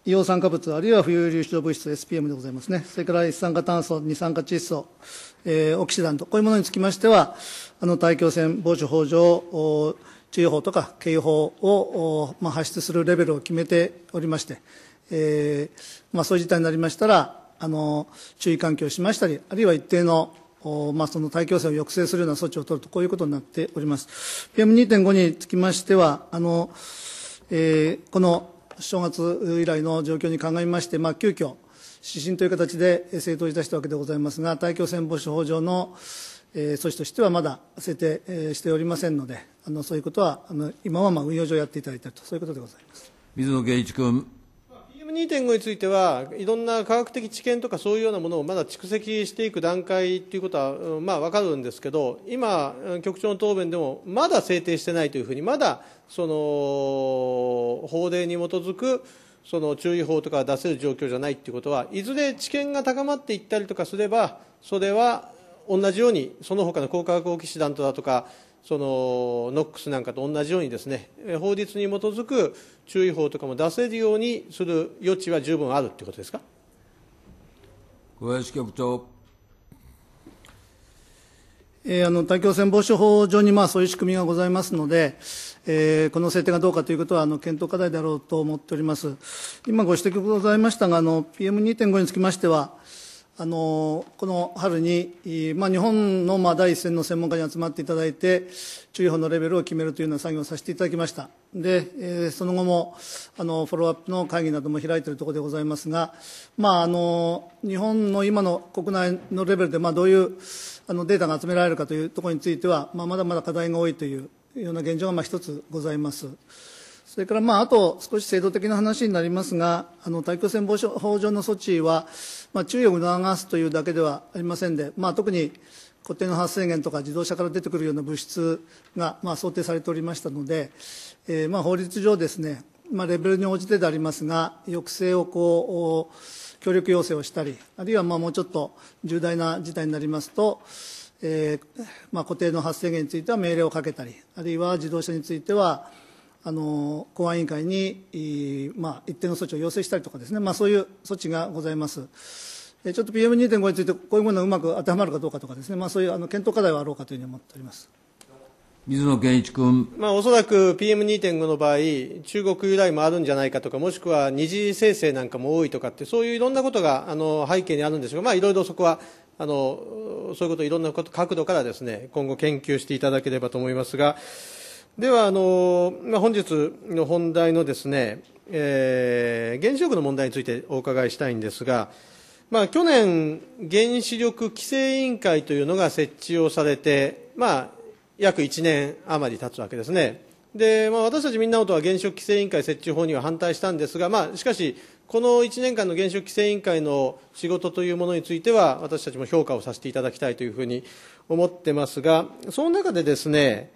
ー、硫黄酸化物、あるいは浮遊粒子状物質、SPM でございますね。それから一酸化炭素、二酸化窒素、えー、オキシダント、こういうものにつきましては、あの、大気汚染防止法上、注意報とか警報を、まあ、発出するレベルを決めておりまして、えー、まあ、そういう事態になりましたら、あの、注意喚起をしましたり、あるいは一定のまあ、その大気汚染を抑制するような措置を取ると、こういうことになっております。PM2.5 につきましては、あの、えー、この正月以来の状況に鑑みまして、まあ、急遽、指針という形で制定いたしたわけでございますが、大気汚染防止法上の、え措置としてはまだ制定、えしておりませんので、あのそういうことはあの今はまあ運用上やっていただいていると、そういうことでございます水野圭一君。PM2.5 についてはいろんな科学的知見とかそういうようなものをまだ蓄積していく段階ということは、まあ、分かるんですけど今、局長の答弁でもまだ制定してないというふうにまだその法令に基づくその注意報とか出せる状況じゃないっていうことはいずれ知見が高まっていったりとかすればそれは同じようにその他の高価格好騎士団とだとかそのノックスなんかと同じようにですね法律に基づく注意報とかも出せるようにする余地は十分あるということですか小林局長。えー、あの大気汚染防止法上に、まあ、そういう仕組みがございますので、えー、この制定がどうかということはあの検討課題だろうと思っております。今ご指摘ございましたが、PM2.5 につきましては、あのこの春に、まあ、日本のまあ第一線の専門家に集まっていただいて、注意報のレベルを決めるというような作業をさせていただきました。で、えー、その後もあのフォローアップの会議なども開いているところでございますが、まあ、あの日本の今の国内のレベルで、まあ、どういうあのデータが集められるかというところについては、まあ、まだまだ課題が多いといういうような現状がまあ一つございます。それからまああと少し制度的な話になりますが、あの対抗戦防止法上の措置は、まあ、注意を促すというだけではありませんで、まあ、特に固定の発生源とか自動車から出てくるような物質がまあ想定されておりましたので、えー、まあ法律上ですね、まあ、レベルに応じてでありますが、抑制をこう協力要請をしたり、あるいはまあもうちょっと重大な事態になりますと、えー、まあ、固定の発生源については命令をかけたりあるいは自動車についてはあの公安委員会に、まあ、一定の措置を要請したりとかですね、まあ、そういう措置がございます。ちょっと PM2.5 について、こういうものがうまく当てはまるかどうかとかですね、まあ、そういうあの検討課題はあろうかというふうに思っております。水野健一君、まあ、おそらく PM2.5 の場合、中国由来もあるんじゃないかとか、もしくは二次生成なんかも多いとかって、そういういろんなことがあの背景にあるんですが、まあ、いろいろそこはあのそういうことをいろんな角度からですね今後研究していただければと思いますがではあの、まあ、本日の本題のですね、えー、原子力の問題についてお伺いしたいんですが、まあ、去年原子力規制委員会というのが設置をされて、まあ、約1年余り経つわけですね。で、まあ、私たちみんなのとは原子力規制委員会設置法には反対したんですが、まあ、しかし、この1年間の原子力規制委員会の仕事というものについては、私たちも評価をさせていただきたいというふうに思ってますが、その中でですね、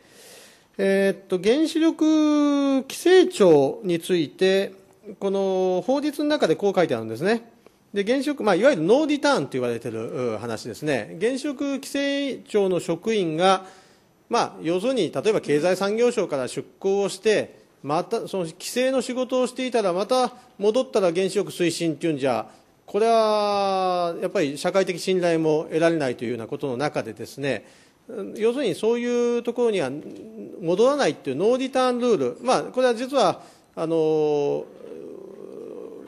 えー、っと、原子力規制庁について、この法律の中でこう書いてあるんですね。で子力まあ、いわゆるノーリターンと言われている話ですね、原子力規制庁の職員が、まあ、要するに例えば経済産業省から出向をして、またその規制の仕事をしていたらまた戻ったら原子力推進っていうんじゃこれはやっぱり社会的信頼も得られないというようなことの中でですね要するにそういうところには戻らないっていうノーリターンルール、まあ、これは実はあの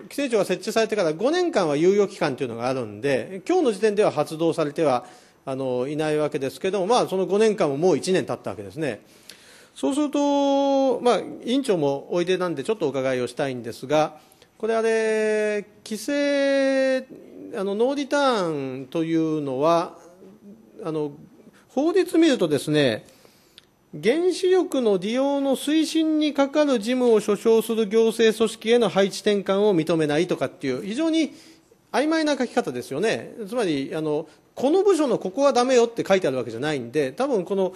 規制庁が設置されてから5年間は猶予期間というのがあるんで今日の時点では発動されてはあのいないわけですけども、まあ、その5年間ももう1年経ったわけですね。そうすると、まあ、委員長もおいでなんで、ちょっとお伺いをしたいんですが、これ、あれ、規制、あのノーリターンというのは、あの法律見るとですね、原子力の利用の推進にかかる事務を所掌する行政組織への配置転換を認めないとかっていう、非常に曖昧な書き方ですよね、つまりあのこの部署のここはだめよって書いてあるわけじゃないんで、多分この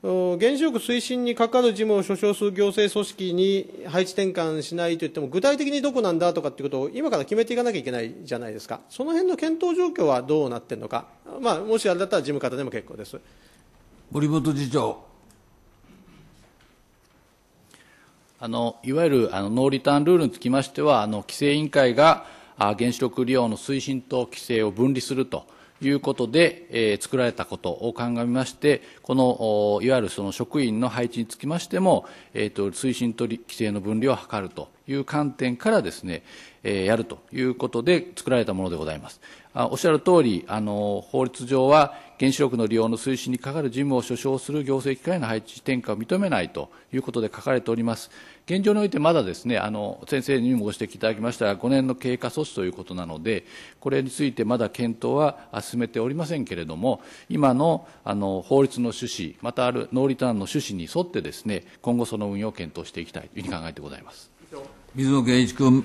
原子力推進にかかる事務を所掌する行政組織に配置転換しないといっても、具体的にどこなんだとかっていうことを今から決めていかなきゃいけないじゃないですか、その辺の検討状況はどうなってるのか、まあ、もしあれだったら事務方でも結構です。森本次長あのいわゆるあのノーリターンルールにつきましては、あの規制委員会があ原子力利用の推進と規制を分離すると。いうことで、えー、作られたことを鑑みまして、このいわゆるその職員の配置につきましても、えーと、推進と規制の分離を図るという観点からですね、えー、やるということで作られたものでございます。あおっしゃる通り、あの法律上は原子力の利用の推進に係る事務を所掌する行政機関への配置転換を認めないということで書かれております。現状においてまだですねあの先生にもご指摘いただきました5年の経過措置ということなのでこれについてまだ検討は進めておりませんけれども今のあの法律の趣旨またあるノーリターンの趣旨に沿ってですね今後その運用を検討していきたいというふうに考えてございます水野健一君。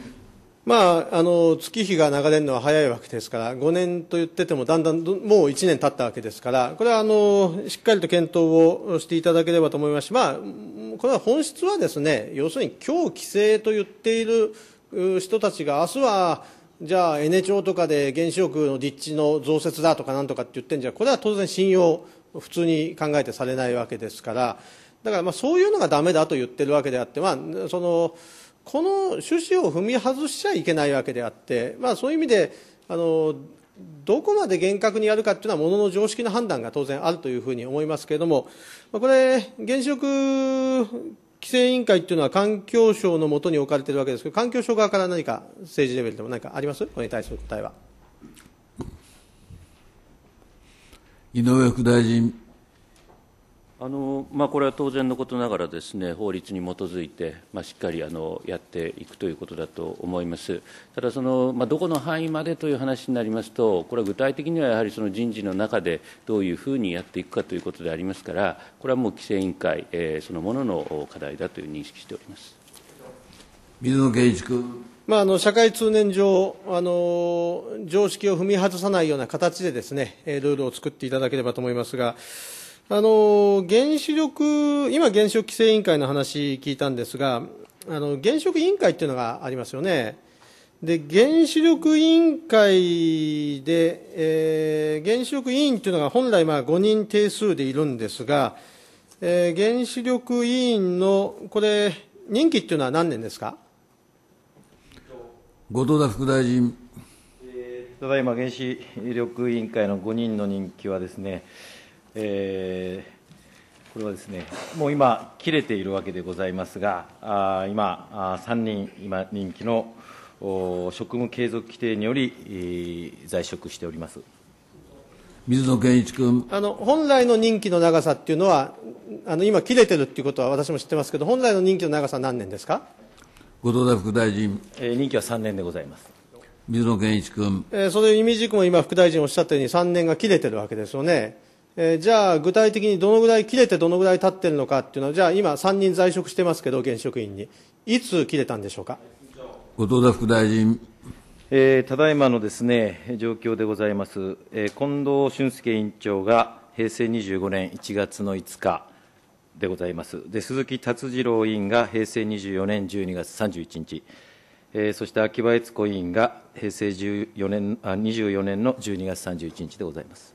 まあ、あの月日が流れるのは早いわけですから5年と言っててもだんだんもう1年経ったわけですからこれはあのしっかりと検討をしていただければと思いますし、まあ、これは本質はですね要するに今日規制と言っている人たちが明日はじゃあ、エネ庁とかで原子力の立地の増設だとかなんとかって言ってんじゃこれは当然信用普通に考えてされないわけですからだからまあそういうのがだめだと言ってるわけであって、まあ、その。この趣旨を踏み外しちゃいけないわけであって、まあ、そういう意味であのどこまで厳格にやるかというのはものの常識の判断が当然あるというふうに思いますけれども、これ、現職規制委員会というのは環境省のもとに置かれているわけですけど、環境省側から何か政治レベルでも何かあります、これに対する答えは。井上副大臣。あのまあ、これは当然のことながらです、ね、法律に基づいて、まあ、しっかりあのやっていくということだと思います、ただその、まあ、どこの範囲までという話になりますと、これは具体的にはやはりその人事の中でどういうふうにやっていくかということでありますから、これはもう規制委員会、えー、そのものの課題だという認識しております水野源一君。まあ、あの社会通念上あの、常識を踏み外さないような形でです、ね、ルールを作っていただければと思いますが。あの原子力、今、原子力規制委員会の話聞いたんですが、あの原子力委員会っていうのがありますよね。で原子力委員会で、えー、原子力委員というのが本来まあ5人定数でいるんですが、えー、原子力委員のこれ、任期というのは何年ですか後藤田副大臣。えただいま原子力委員会の5人の任期はですね、えー、これはですね、もう今、切れているわけでございますが、あ今、3人、今、任期の職務継続規定により、えー、在職しております。水野健一君あの本来の任期の長さっていうのは、あの今、切れてるっていうことは私も知ってますけど、本来の任期の長さは何年ですか後藤田副大臣、えー、任期は3年でございます。水野健一君、えー、その意味軸も今、副大臣おっしゃったように、3年が切れてるわけですよね。えー、じゃあ具体的にどのぐらい切れてどのぐらい経ってるのかっていうのは、じゃあ今3人在職してますけど、現職員に。いつ切れたんでしょうか。後藤田副大臣。えー、ただいまのですね、状況でございます。えー、近藤俊介委員長が平成25年1月の5日でございます。で、鈴木達次郎委員が平成24年12月31日。えそして秋葉悦子委員が平成14年あ24年の12月31日でございます。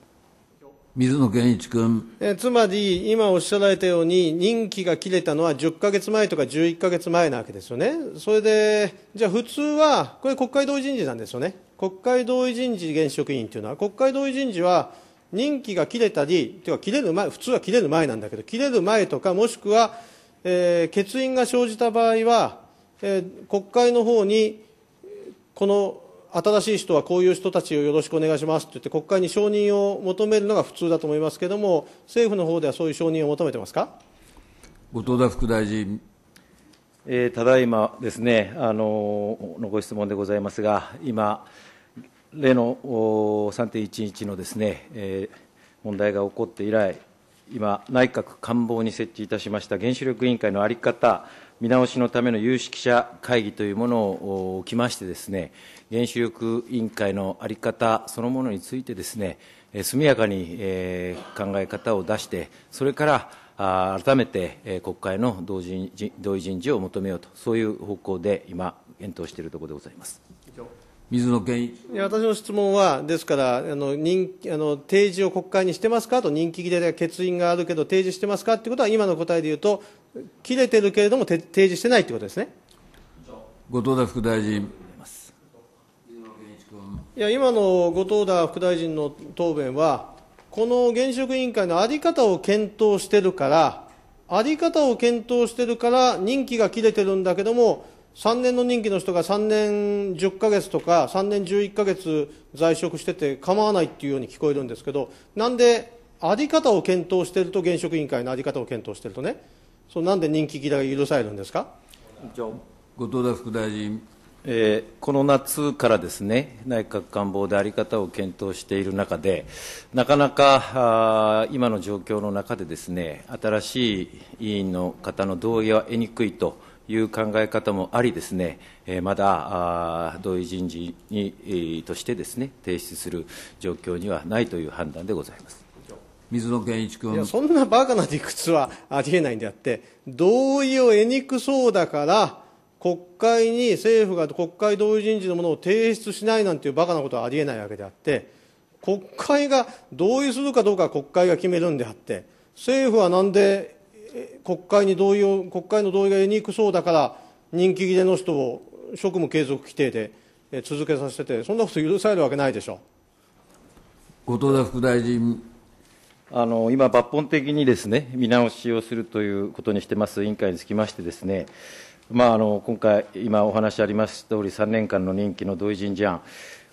水野健一君えつまり、今おっしゃられたように、任期が切れたのは10か月前とか11か月前なわけですよね、それで、じゃあ普通は、これ、国会同意人事なんですよね、国会同意人事現職員というのは、国会同意人事は、任期が切れたり、というか、切れる前、普通は切れる前なんだけど、切れる前とか、もしくは、えー、欠員が生じた場合は、えー、国会の方に、この新しい人はこういう人たちをよろしくお願いしますと言って国会に承認を求めるのが普通だと思いますけれども、政府の方ではそういう承認を求めてますか後藤田副大臣。えー、ただいまですね、あののご質問でございますが、今、例の3.11のですね、えー、問題が起こって以来、今、内閣官房に設置いたしました原子力委員会の在り方、見直しのための有識者会議というものを置きましてですね、原子力委員会の在り方そのものについてですね、速やかに、え考え方を出して、それから改めて、え国会の同人同意人事を求めようと、そういう方向で今、検討しているところでございます。水野健私の質問は、ですから、あの任あの提示を国会にしてますかと、任期切れで欠員があるけど、提示してますかということは、今の答えでいうと、切れてるけれども、提示してないということですね。後藤田副大臣いや今の後藤田副大臣の答弁は、この現職委員会の在り方を検討してるから、在り方を検討してるから、任期が切れてるんだけども、3年の任期の人が3年10ヶ月とか、3年11ヶ月在職してて構わないっていうように聞こえるんですけど、なんで、在り方を検討してると、現職委員会の在り方を検討してるとね、そうなんで任期切れが許されるんですか。後藤田副大臣えー、この夏からですね内閣官房で在り方を検討している中で、なかなか今の状況の中で、ですね新しい委員の方の同意は得にくいという考え方もあり、ですね、えー、まだ同意人事に、えー、としてですね提出する状況にはないという判断でございます。水野健一君そんなバカな理屈はありえないんであって同意を得にくそうだから国会に政府が国会同意人事のものを提出しないなんていうバカなことはありえないわけであって国会が同意するかどうか国会が決めるんであって政府はなんで国会に同意を国会の同意が得にくそうだから任期切れの人を職務継続規定で続けさせてそんなこと許されるわけないでしょ後藤田副大臣あの今、抜本的にです、ね、見直しをするということにしてます委員会につきましてですねまあ、あの今回、今お話あります通り、3年間の任期の同意人事案、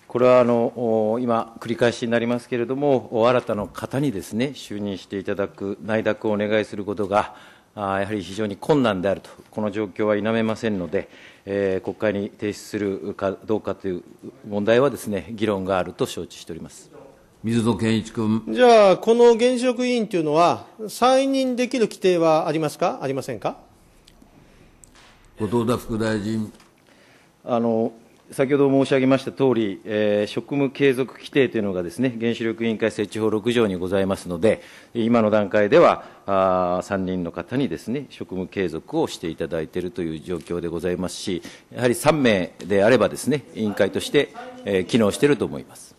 これはあの今、繰り返しになりますけれども、新たな方にですね就任していただく、内諾をお願いすることが、やはり非常に困難であると、この状況は否めませんので、えー、国会に提出するかどうかという問題はですね議論があると承知しております。水野健一君じゃあ、この現職委員というのは、再任できる規定はありますか、ありませんか。後藤田副大臣。あの先ほど申し上げましたとおり、えー、職務継続規定というのがです、ね、原子力委員会設置法6条にございますので、今の段階では、あ3人の方にです、ね、職務継続をしていただいているという状況でございますし、やはり3名であればです、ね、委員会として、えー、機能していると思います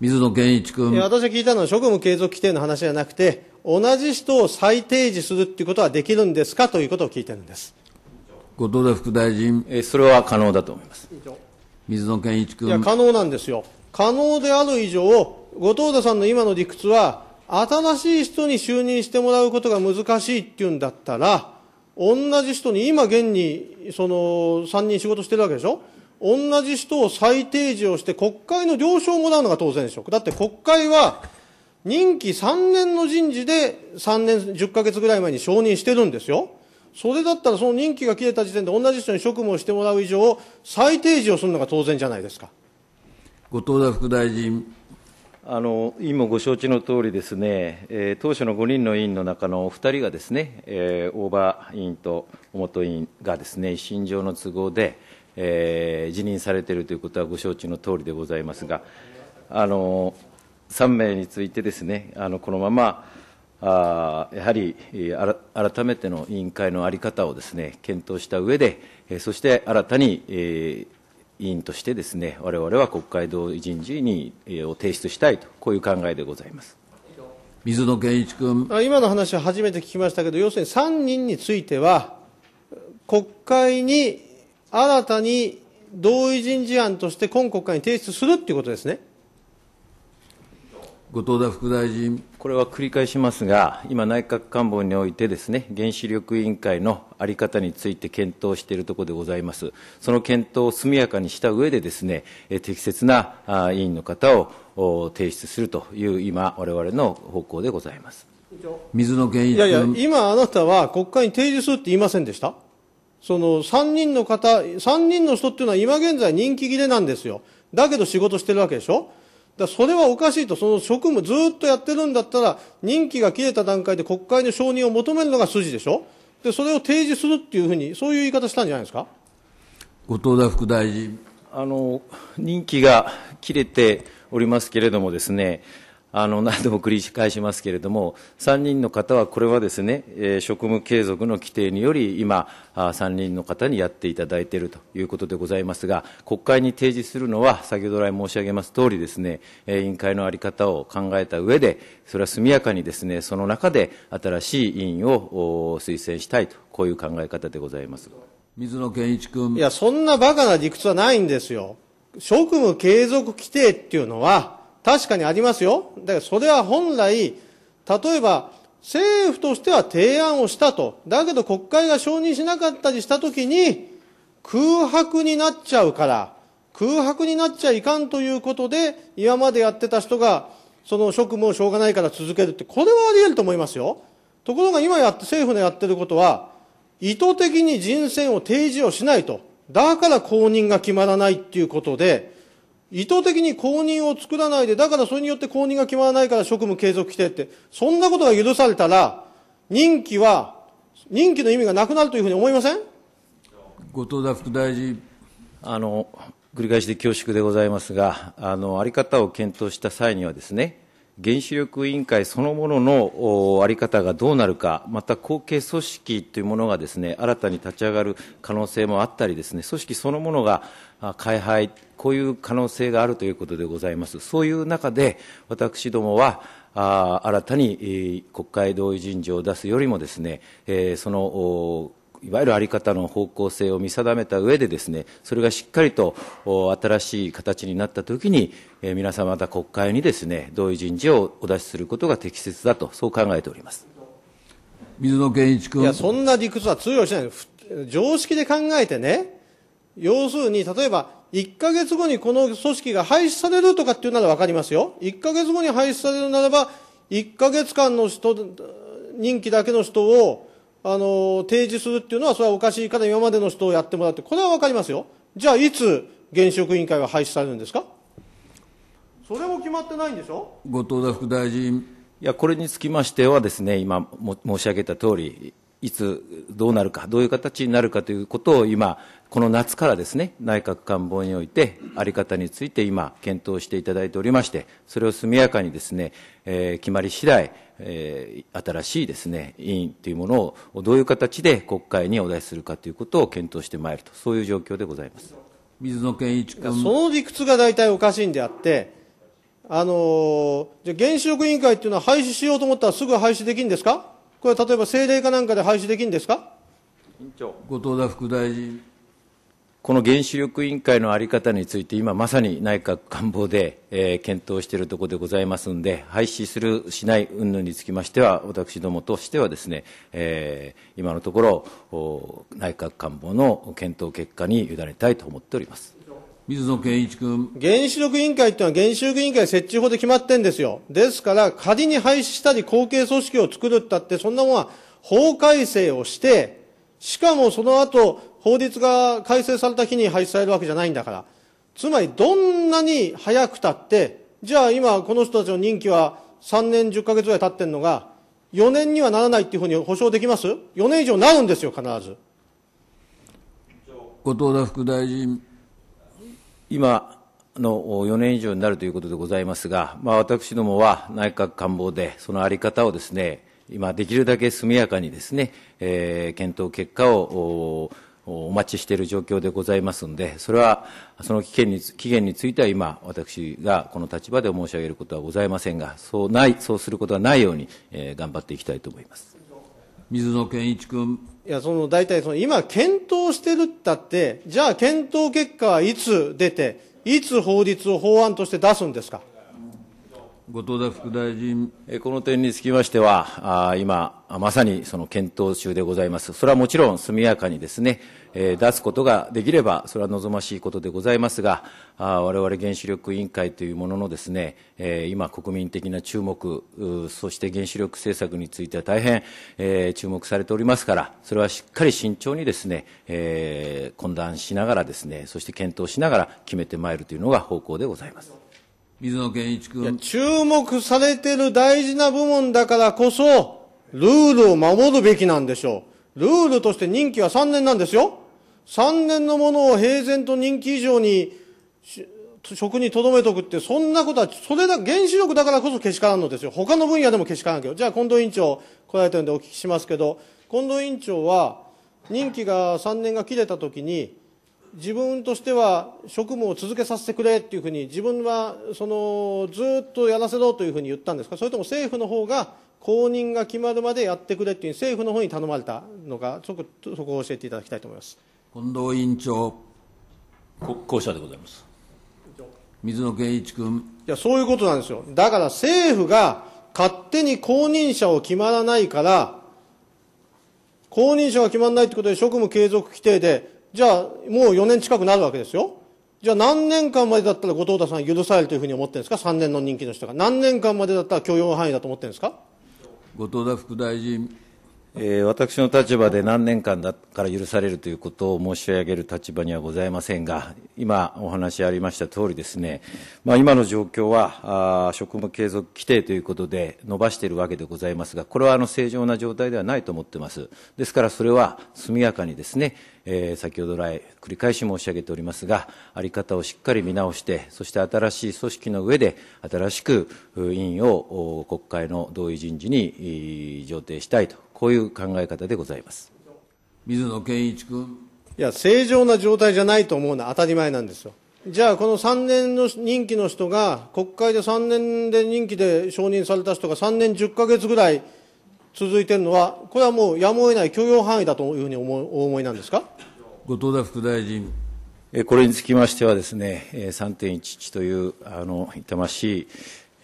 水野健一君。私が聞いたのは、職務継続規定の話じゃなくて、同じ人を再提示するということはできるんですかということを聞いてるんです。後藤田副大臣。えそれは可能だと思います。水野健一君。いや、可能なんですよ。可能である以上、後藤田さんの今の理屈は、新しい人に就任してもらうことが難しいっていうんだったら、同じ人に、今現に、その、3人仕事してるわけでしょ同じ人を再提示をして国会の了承をもらうのが当然でしょ。だって国会は、任期3年の人事で3年10ヶ月ぐらい前に承認してるんですよ。それだったらその任期が切れた時点で同じ人に職務をしてもらう以上、再提示をするのが当然じゃないですか。後藤田副大臣あの委員もご承知の通りですね、えー、当初の5人の委員の中の2人がですね、えー、大場委員と尾本委員がですね、一身上の都合で、えー、辞任されているということはご承知の通りでございますが、あの3名についてですね、あのこのまま、あやはり改めての委員会の在り方をです、ね、検討した上で、そして新たに、え委員としてです、ね、われは国会同意人事に、えを提出したいと、こういう考えでございます。水野健一君今の話は初めて聞きましたけど、要するに3人については、国会に新たに同意人事案として今国会に提出するということですね。後藤田副大臣。これは繰り返しますが、今、内閣官房においてですね、原子力委員会の在り方について検討しているところでございます。その検討を速やかにした上でですね、適切な委員の方を提出するという今、われわれの方向でございます。水野健一いやいや、今あなたは国会に提示するって言いませんでしたその3人の方、3人の人っていうのは今現在人気切れなんですよ。だけど仕事してるわけでしょだそれはおかしいと、その職務ずっとやってるんだったら、任期が切れた段階で国会の承認を求めるのが筋でしょ、でそれを提示するっていうふうに、そういう言い方したんじゃないですか後藤田副大臣。あの任期が切れておりますけれどもですね、あの 何度も繰り返しますけれども、3人の方はこれはですね、え職務継続の規定により、今、3人の方にやっていただいているということでございますが、国会に提示するのは、先ほど来申し上げますとおりですね、委員会の在り方を考えた上で、それは速やかにですね、その中で新しい委員を推薦したいと、こういう考え方でございます。水野健一君いや、そんなバカな理屈はないんですよ。職務継続規定っていうのは、確かにありますよ。だからそれは本来、例えば政府としては提案をしたと。だけど国会が承認しなかったりしたときに空白になっちゃうから、空白になっちゃいかんということで、今までやってた人が、その職務をしょうがないから続けるって、これはあり得ると思いますよ。ところが今やって、政府のやってることは、意図的に人選を提示をしないと。だから公認が決まらないっていうことで、意図的に公認を作らないで、だからそれによって公認が決まらないから職務継続規定って、そんなことが許されたら、任期は、任期の意味がなくなるというふうに思いません後藤田副大臣。あの、繰り返しで恐縮でございますが、あの、あり方を検討した際にはですね、原子力委員会そのものの在り方がどうなるか、また後継組織というものがです、ね、新たに立ち上がる可能性もあったりです、ね、組織そのものが開廃、こういう可能性があるということでございます。そういう中で、私どもは、新たに国会同意人事を出すよりもですね、その、いわゆるあり方の方向性を見定めた上でですね、それがしっかりと新しい形になったときに、え皆様方国会にですね、同意人事をお出しすることが適切だと、そう考えております。水野健一君。いや、そんな理屈は通用しない。常識で考えてね、要するに、例えば、1ヶ月後にこの組織が廃止されるとかっていうならわかりますよ。1ヶ月後に廃止されるならば、1ヶ月間の人、任期だけの人を、あの、提示するっていうのは、それはおかしいから今までの人をやってもらって、これはわかりますよ。じゃあ、いつ現職委員会は廃止されるんですかそれも決まってないんでしょ後藤田副大臣。いや、これにつきましてはですね、今申し上げた通り、いつどうなるか、どういう形になるかということを今、この夏からですね、内閣官房において、あり方について今、検討していただいておりまして、それを速やかにですね、えー、決まり次第、えー、新しいですね、委員というものをどういう形で国会にお出しするかということを検討してまいると、そういう状況でございます。水野健一君。その理屈が大体おかしいんであって、あのー、じゃ原子力委員会というのは廃止しようと思ったらすぐ廃止できるんですかこれは例えば政令かなんかで廃止できるんですか委員長。後藤田副大臣。この原子力委員会の在り方について、今まさに内閣官房で、えー、検討しているところでございますので、廃止する、しない云々につきましては、私どもとしてはですね、えー、今のところ、内閣官房の検討結果に委ねたいと思っております。水野健一君。原子力委員会というのは原子力委員会設置法で決まってんですよ。ですから、仮に廃止したり後継組織を作るったって、そんなものは法改正をして、しかもその後、法律が改正された日に廃止されるわけじゃないんだから。つまり、どんなに早くたって、じゃあ今、この人たちの任期は3年10ヶ月ぐらい経ってんのが、4年にはならないっていうふうに保証できます ?4 年以上なるんですよ、必ず。後藤田副大臣。今の4年以上になるということでございますが、まあ、私どもは内閣官房で、その在り方をですね、今、できるだけ速やかにですね、えー、検討結果をお待ちしている状況でございますので、それはその期限に期限については今、私がこの立場で申し上げることはございませんが、そうないそうすることはないように、えー、頑張っていきたいと思います。水野健一君いやその大体その今、検討してるったって、じゃあ検討結果はいつ出て、いつ法律を法案として出すんですか。後藤田副大臣。この点につきましては、今、まさにその検討中でございます。それはもちろん速やかにですね、出すことができれば、それは望ましいことでございますが、我々原子力委員会というもののですね、今、国民的な注目、そして原子力政策については大変注目されておりますから、それはしっかり慎重にですね、懇談しながらですね、そして検討しながら決めてまいるというのが方向でございます。水野健一君。注目されてる大事な部門だからこそ、ルールを守るべきなんでしょう。ルールとして任期は3年なんですよ。3年のものを平然と任期以上に、職に留めとくって、そんなことは、それだ、原子力だからこそけしからんのですよ。他の分野でもけしからんけど。じゃあ、近藤委員長来られるんでお聞きしますけど、近藤委員長は、任期が3年が切れたときに、自分としては職務を続けさせてくれっていうふうに自分はそのずっとやらせろというふうに言ったんですかそれとも政府の方が公認が決まるまでやってくれっていう政府の方に頼まれたのかそこそこを教えていただきたいと思います近藤委員長交者でございます水野健一君いやそういうことなんですよだから政府が勝手に公認者を決まらないから公認者が決まらないってことで職務継続規定でじゃあ、もう4年近くなるわけですよ。じゃあ何年間までだったら後藤田さん許されるというふうに思ってるんですか ?3 年の任期の人が。何年間までだったら許容範囲だと思ってるんですか後藤田副大臣。えー、私の立場で何年間だから許されるということを申し上げる立場にはございませんが、今お話ありました通りですね、まあ、今の状況はあ職務継続規定ということで伸ばしているわけでございますが、これはあの正常な状態ではないと思ってます。ですからそれは速やかにですね、えー、先ほど来繰り返し申し上げておりますが、あり方をしっかり見直して、そして新しい組織の上で新しく委員を国会の同意人事に上呈したいとこういう考え方でございます水野健一君。いや、正常な状態じゃないと思うのは当たり前なんですよ。じゃあ、この3年の任期の人が、国会で3年で任期で承認された人が3年10か月ぐらい続いてるのは、これはもうやむを得ない許容範囲だというふうにお思いなんですか後藤田副大臣。これにつきましてはですね、3.11というあの痛ましい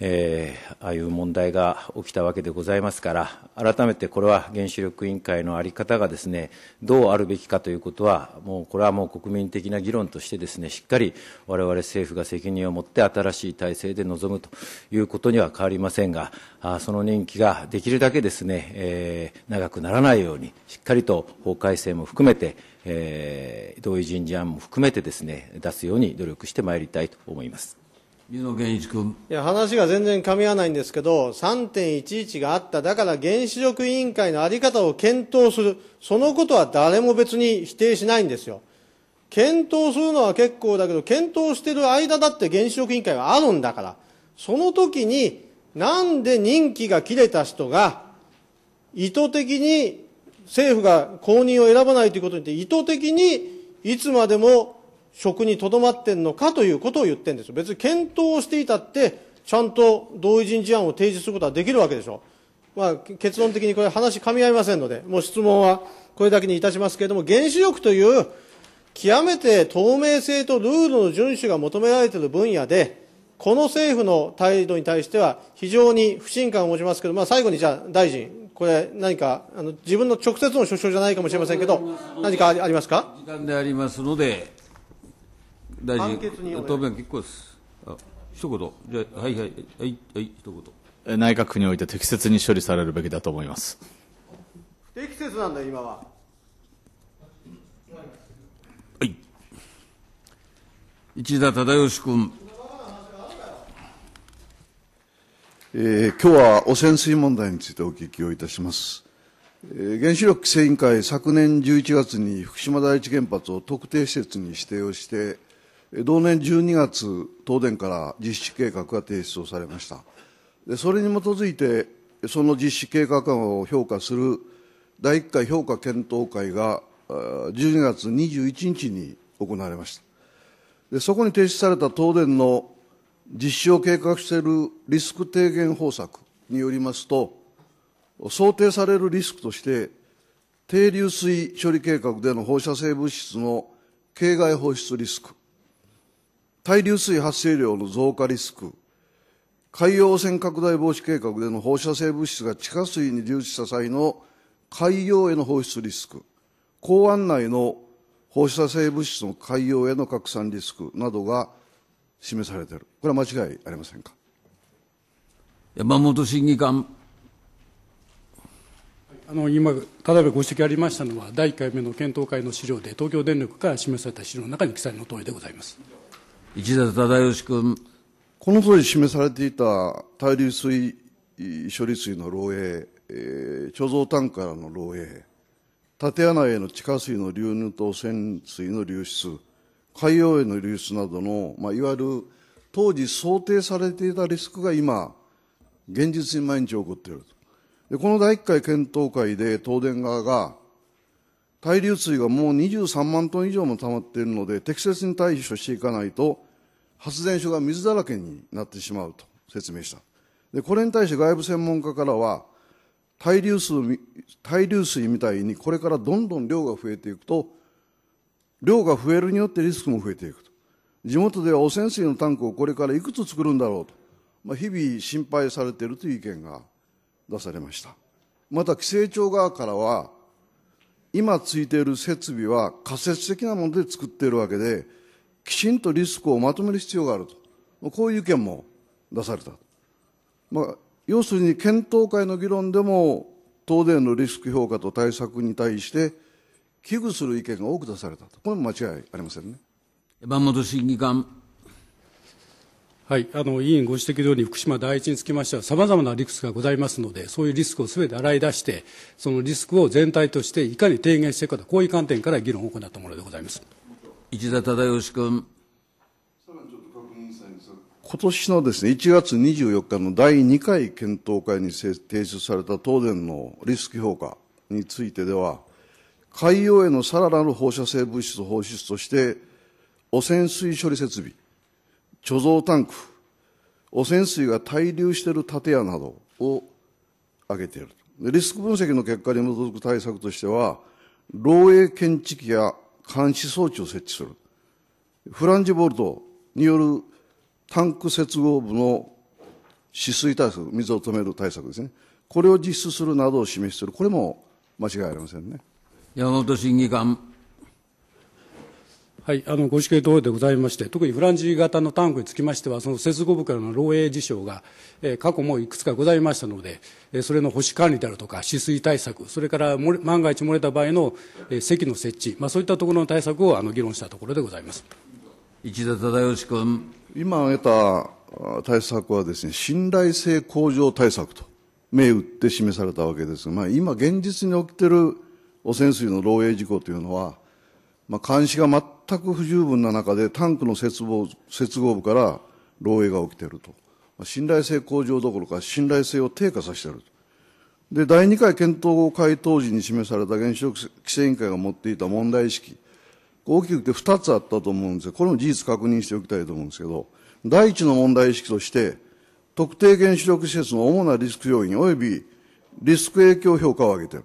えー、ああいう問題が起きたわけでございますから、改めてこれは原子力委員会の在り方がですね、どうあるべきかということは、もうこれはもう国民的な議論としてですね、しっかり我々政府が責任を持って新しい体制で臨むということには変わりませんが、あその任期ができるだけですね、えー、長くならないように、しっかりと法改正も含めて、えー、同意人事案も含めてですね、出すように努力してまいりたいと思います。水野源一君いや話が全然かみ合わないんですけど、3.11があった、だから原子力委員会の在り方を検討する、そのことは誰も別に否定しないんですよ。検討するのは結構だけど、検討している間だって原子力委員会はあるんだから、その時に、なんで任期が切れた人が、意図的に政府が公認を選ばないということにて、意図的にいつまでも職にとどまってんのかということを言ってんです別に検討をしていたって、ちゃんと同意人事案を提示することはできるわけでしょう。まあ、結論的にこれ話噛み合いませんので、もう質問はこれだけにいたしますけれども、原子力という極めて透明性とルールの遵守が求められている分野で、この政府の態度に対しては非常に不信感を持ちますけど、まあ、最後にじゃあ大臣、これ何かあの自分の直接の所掌じゃないかもしれませんけど、何かありますか時間でありますので大臣、答弁結構です。あ一言、じゃはいはい、はい、はい、一言。内閣府において適切に処理されるべきだと思います。不適切なんだ、今は。はい。市田忠義君。えー、今日は汚染水問題についてお聞きをいたします。え原子力規制委員会、昨年11月に福島第一原発を特定施設に指定をして、同年12月、東電から実施計画が提出をされました。でそれに基づいて、その実施計画案を評価する第1回評価検討会が12月21日に行われました。でそこに提出された東電の実施を計画しているリスク低減方策によりますと、想定されるリスクとして、低流水処理計画での放射性物質の系外放出リスク、対流水発生量の増加リスク、海洋汚染拡大防止計画での放射性物質が地下水に流出した際の海洋への放出リスク、港湾内の放射性物質の海洋への拡散リスクなどが示されている、これは間違いありませんか山本審議官。あの今、田辺ご指摘ありましたのは、第1回目の検討会の資料で、東京電力から示された資料の中に記載の通りでございます。一田忠義君。この当時示されていた大流水処理水の漏洩、えー、貯蔵タンクからの漏洩、建屋内への地下水の流入と潜水の流出、海洋への流出などの、まあ、いわゆる当時想定されていたリスクが今、現実に毎日起こっているでこの第一回検討会で東電側が対流水がもう23万トン以上も溜まっているので、適切に対処していかないと、発電所が水だらけになってしまうと説明した。で、これに対して外部専門家からは、対流水、対流水みたいにこれからどんどん量が増えていくと、量が増えるによってリスクも増えていくと。地元では汚染水のタンクをこれからいくつ作るんだろうと、まあ、日々心配されているという意見が出されました。また規制庁側からは、今ついている設備は仮説的なもので作っているわけで、きちんとリスクをまとめる必要があると。こういう意見も出された。まあ、要するに検討会の議論でも、東電のリスク評価と対策に対して、危惧する意見が多く出されたと。これも間違いありませんね。山本審議官。はい、あの委員ご指摘のように、福島第一につきましては、さまざまなリスクがございますので、そういうリスクをすべて洗い出して、そのリスクを全体としていかに低減していくかと、こういう観点から議論を行ったものでございます市田忠義君。今年のですね、1月24日の第2回検討会に提出された東電のリスク評価についてでは、海洋へのさらなる放射性物質放出として、汚染水処理設備、貯蔵タンク、汚染水が滞留している建屋などを挙げている。リスク分析の結果に基づく対策としては、漏洩検知器や監視装置を設置する。フランジボルトによるタンク接合部の止水対策、水を止める対策ですね。これを実施するなどを示している。これも間違いありませんね。山本審議官。はい、あのご指摘の通りでございまして、特にフランジー型のタンクにつきましては、その接合部からの漏洩事象が、えー、過去もいくつかございましたので、えー、それの保守管理であるとか、止水対策、それから万が一漏れた場合の、えー、席の設置、まあ、そういったところの対策をあの議論したところでございます市田忠義君。今挙げた対策はですね、信頼性向上対策と銘打って示されたわけですが、まあ、今現実に起きている汚染水の漏洩事故というのは、まあ、監視が全く不十分な中で、タンクの接合接合部から漏洩が起きていると、まあ、信頼性向上どころか、信頼性を低下させていると。で、第2回検討会当時に示された原子力規制委員会が持っていた問題意識、大きくて2つあったと思うんですが、これも事実確認しておきたいと思うんですけど、第一の問題意識として、特定原子力施設の主なリスク要因及びリスク影響評価を上げている。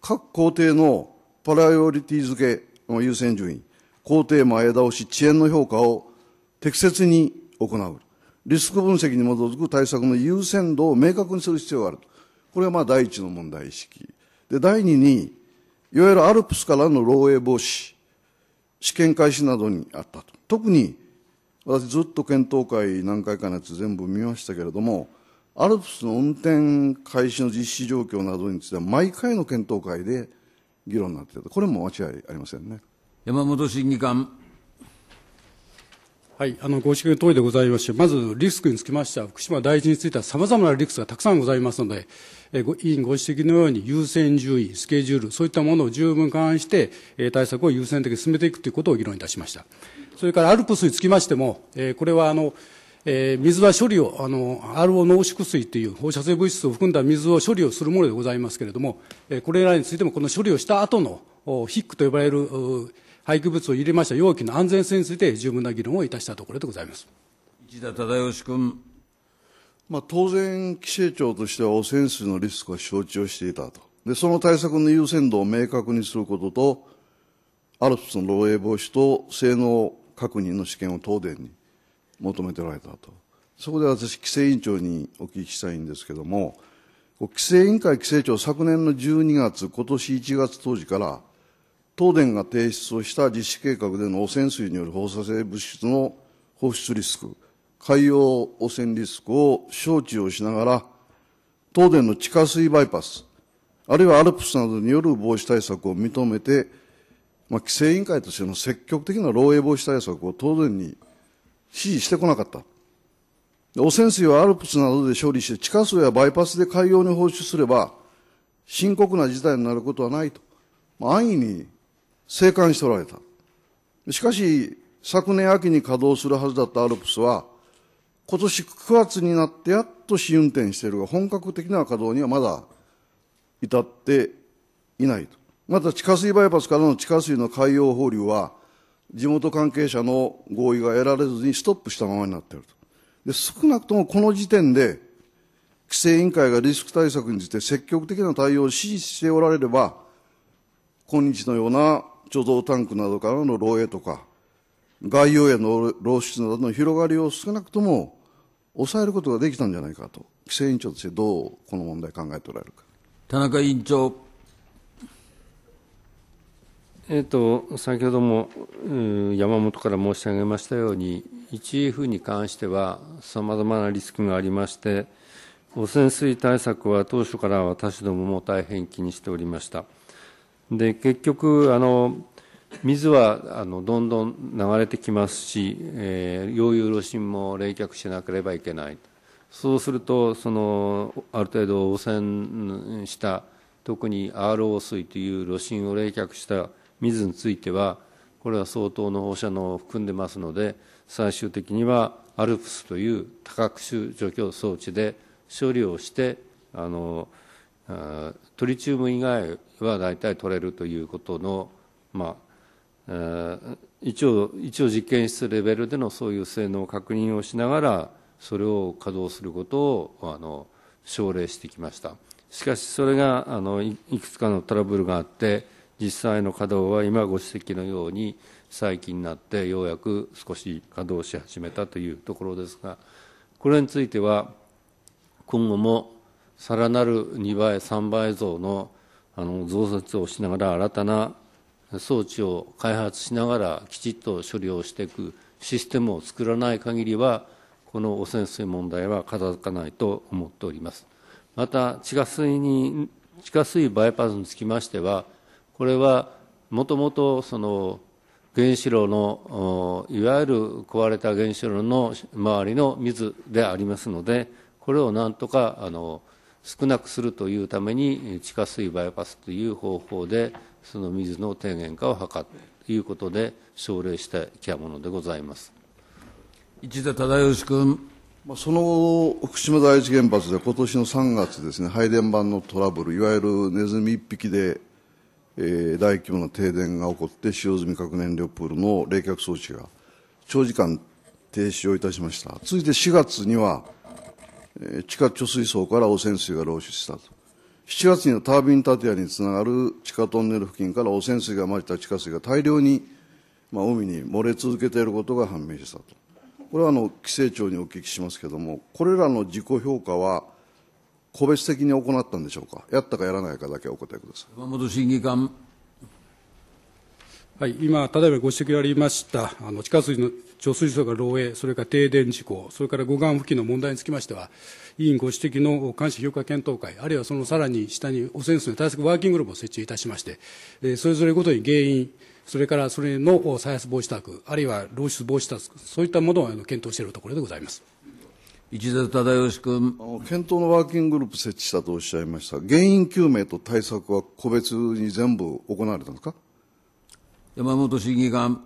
各工程のプライオリティ付けの優先順位、工程前倒し、遅延の評価を適切に行う。リスク分析に基づく対策の優先度を明確にする必要がある。これはまあ第一の問題意識。で、第二に、いわゆるアルプスからの漏洩防止、試験開始などにあったと。特に、私ずっと検討会何回かのやつ全部見ましたけれども、アルプスの運転開始の実施状況などについては、毎回の検討会で議論になっていこれも間違いありませんね山本審議官。はい、あのご指摘の通りでございまして、まずリスクにつきましては、福島第一についてはさまざまなリスクがたくさんございますので、えご委員ご指摘のように優先順位、スケジュール、そういったものを十分勘案して、え対策を優先的に進めていくということを議論いたしました。それからアルプスにつきましても、えこれはあの、えー、水は処理を、あの、RO 濃縮水という放射性物質を含んだ水を処理をするものでございますけれども、えー、これらについてもこの処理をした後の、ヒックと呼ばれる廃棄物を入れました容器の安全性について十分な議論をいたしたところでございます。市田忠義君。まあ、当然、規制庁としては汚染水のリスクは承知をしていたと。で、その対策の優先度を明確にすることと、アルプスの漏洩防止と性能確認の試験を東電に。求めておられたと。そこで私、規制委員長にお聞きしたいんですけれども、規制委員会規制庁昨年の12月、今年1月当時から、東電が提出をした実施計画での汚染水による放射性物質の放出リスク、海洋汚染リスクを承知をしながら、東電の地下水バイパス、あるいはアルプスなどによる防止対策を認めて、まあ、規制委員会としての積極的な漏洩防止対策を東電に支持してこなかった。汚染水はアルプスなどで処理して、地下水やバイパスで海洋に放出すれば、深刻な事態になることはないと、まあ、安易に静観しておられた。しかし、昨年秋に稼働するはずだったアルプスは、今年9月になってやっと試運転しているが、本格的な稼働にはまだ至っていないと。また地下水バイパスからの地下水の海洋放流は、地元関係者の合意が得られずにストップしたままになっていると。で少なくともこの時点で、規制委員会がリスク対策について積極的な対応を指示しておられれば、今日のような貯蔵タンクなどからの漏洩とか、外洋への漏出などの広がりを少なくとも抑えることができたんじゃないかと、規制委員長としてどうこの問題考えておられるか。田中委員長。えーと、先ほども山本から申し上げましたように 1F に関してはさまざまなリスクがありまして汚染水対策は当初から私どもも大変気にしておりましたで結局あの水はあのどんどん流れてきますし、えー、溶融炉心も冷却しなければいけないそうするとそのある程度汚染した特に RO 水という炉心を冷却した水については、これは相当の放射能を含んでますので、最終的には ALPS という多角種除去装置で処理をして、あのトリチウム以外は大体取れるということの、まあ、一応一応実験室レベルでのそういう性能を確認をしながらそれを稼働することをあの奨励してきましたしかしそれがあのいくつかのトラブルがあって実際の稼働は今ご指摘のように、最近になってようやく少し稼働し始めたというところですが、これについては、今後もさらなる2倍、3倍増のあの増設をしながら、新たな装置を開発しながら、きちっと処理をしていくシステムを作らない限りは、この汚染水問題は片付かないと思っております。また地下水に地下水バイパスにつきましてはこれはもともとその原子炉のいわゆる壊れた原子炉の周りの水でありますのでこれをなんとかあの少なくするというために地下水バイパスという方法でその水の低減化を図るということで奨励してきものでございます市田忠義君その福島第一原発で今年の3月ですね配電盤のトラブルいわゆるネズミ1匹でえー、大規模な停電が起こって使用済み核燃料プールの冷却装置が長時間停止をいたしました続いて4月には、えー、地下貯水槽から汚染水が漏出したと7月にはタービン建屋につながる地下トンネル付近から汚染水が混じった地下水が大量に、まあ、海に漏れ続けていることが判明したとこれはあの規制庁にお聞きしますけれどもこれらの自己評価は個別的に行ったんでしょうか、やったかやらないかだけお答えください。山本審議官はい、今、例えばご指摘がありましたあの地下水の貯水槽が漏洩、それから停電事故、それから護岸付近の問題につきましては、委員ご指摘の監視評価検討会、あるいはそのさらに下に汚染水の対策ワーキンググループを設置いたしまして、えそれぞれごとに原因、それからそれの再発防止策、あるいは漏出防止策、そういったものを検討しているところでございます。一田忠義君検討のワーキンググループ設置したとおっしゃいました原因究明と対策は個別に全部行われたんですか山本審議官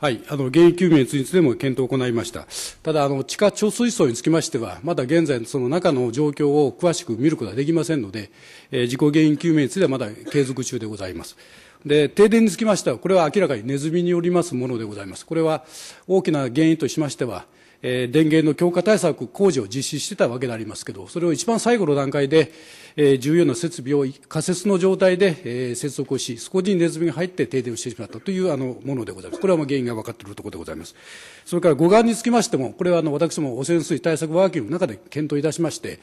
はい、あの原因究明についても検討を行いました、ただあの、地下貯水槽につきましては、まだ現在、その中の状況を詳しく見ることはできませんので、えー、事故原因究明についてはまだ継続中でございます。で停電につきましては、これは明らかにネズミによりますものでございます。これは大きな原因としましては、えー、電源の強化対策工事を実施してたわけでありますけど、それを一番最後の段階で、えー、重要な設備を仮設の状態で、えー、接続をし、そこにネズミが入って停電をしてしまったというあのものでございます。これはもう原因が分かっているところでございます。それから護岸につきましても、これはあの私も汚染水対策ワーキングの中で検討いたしまして、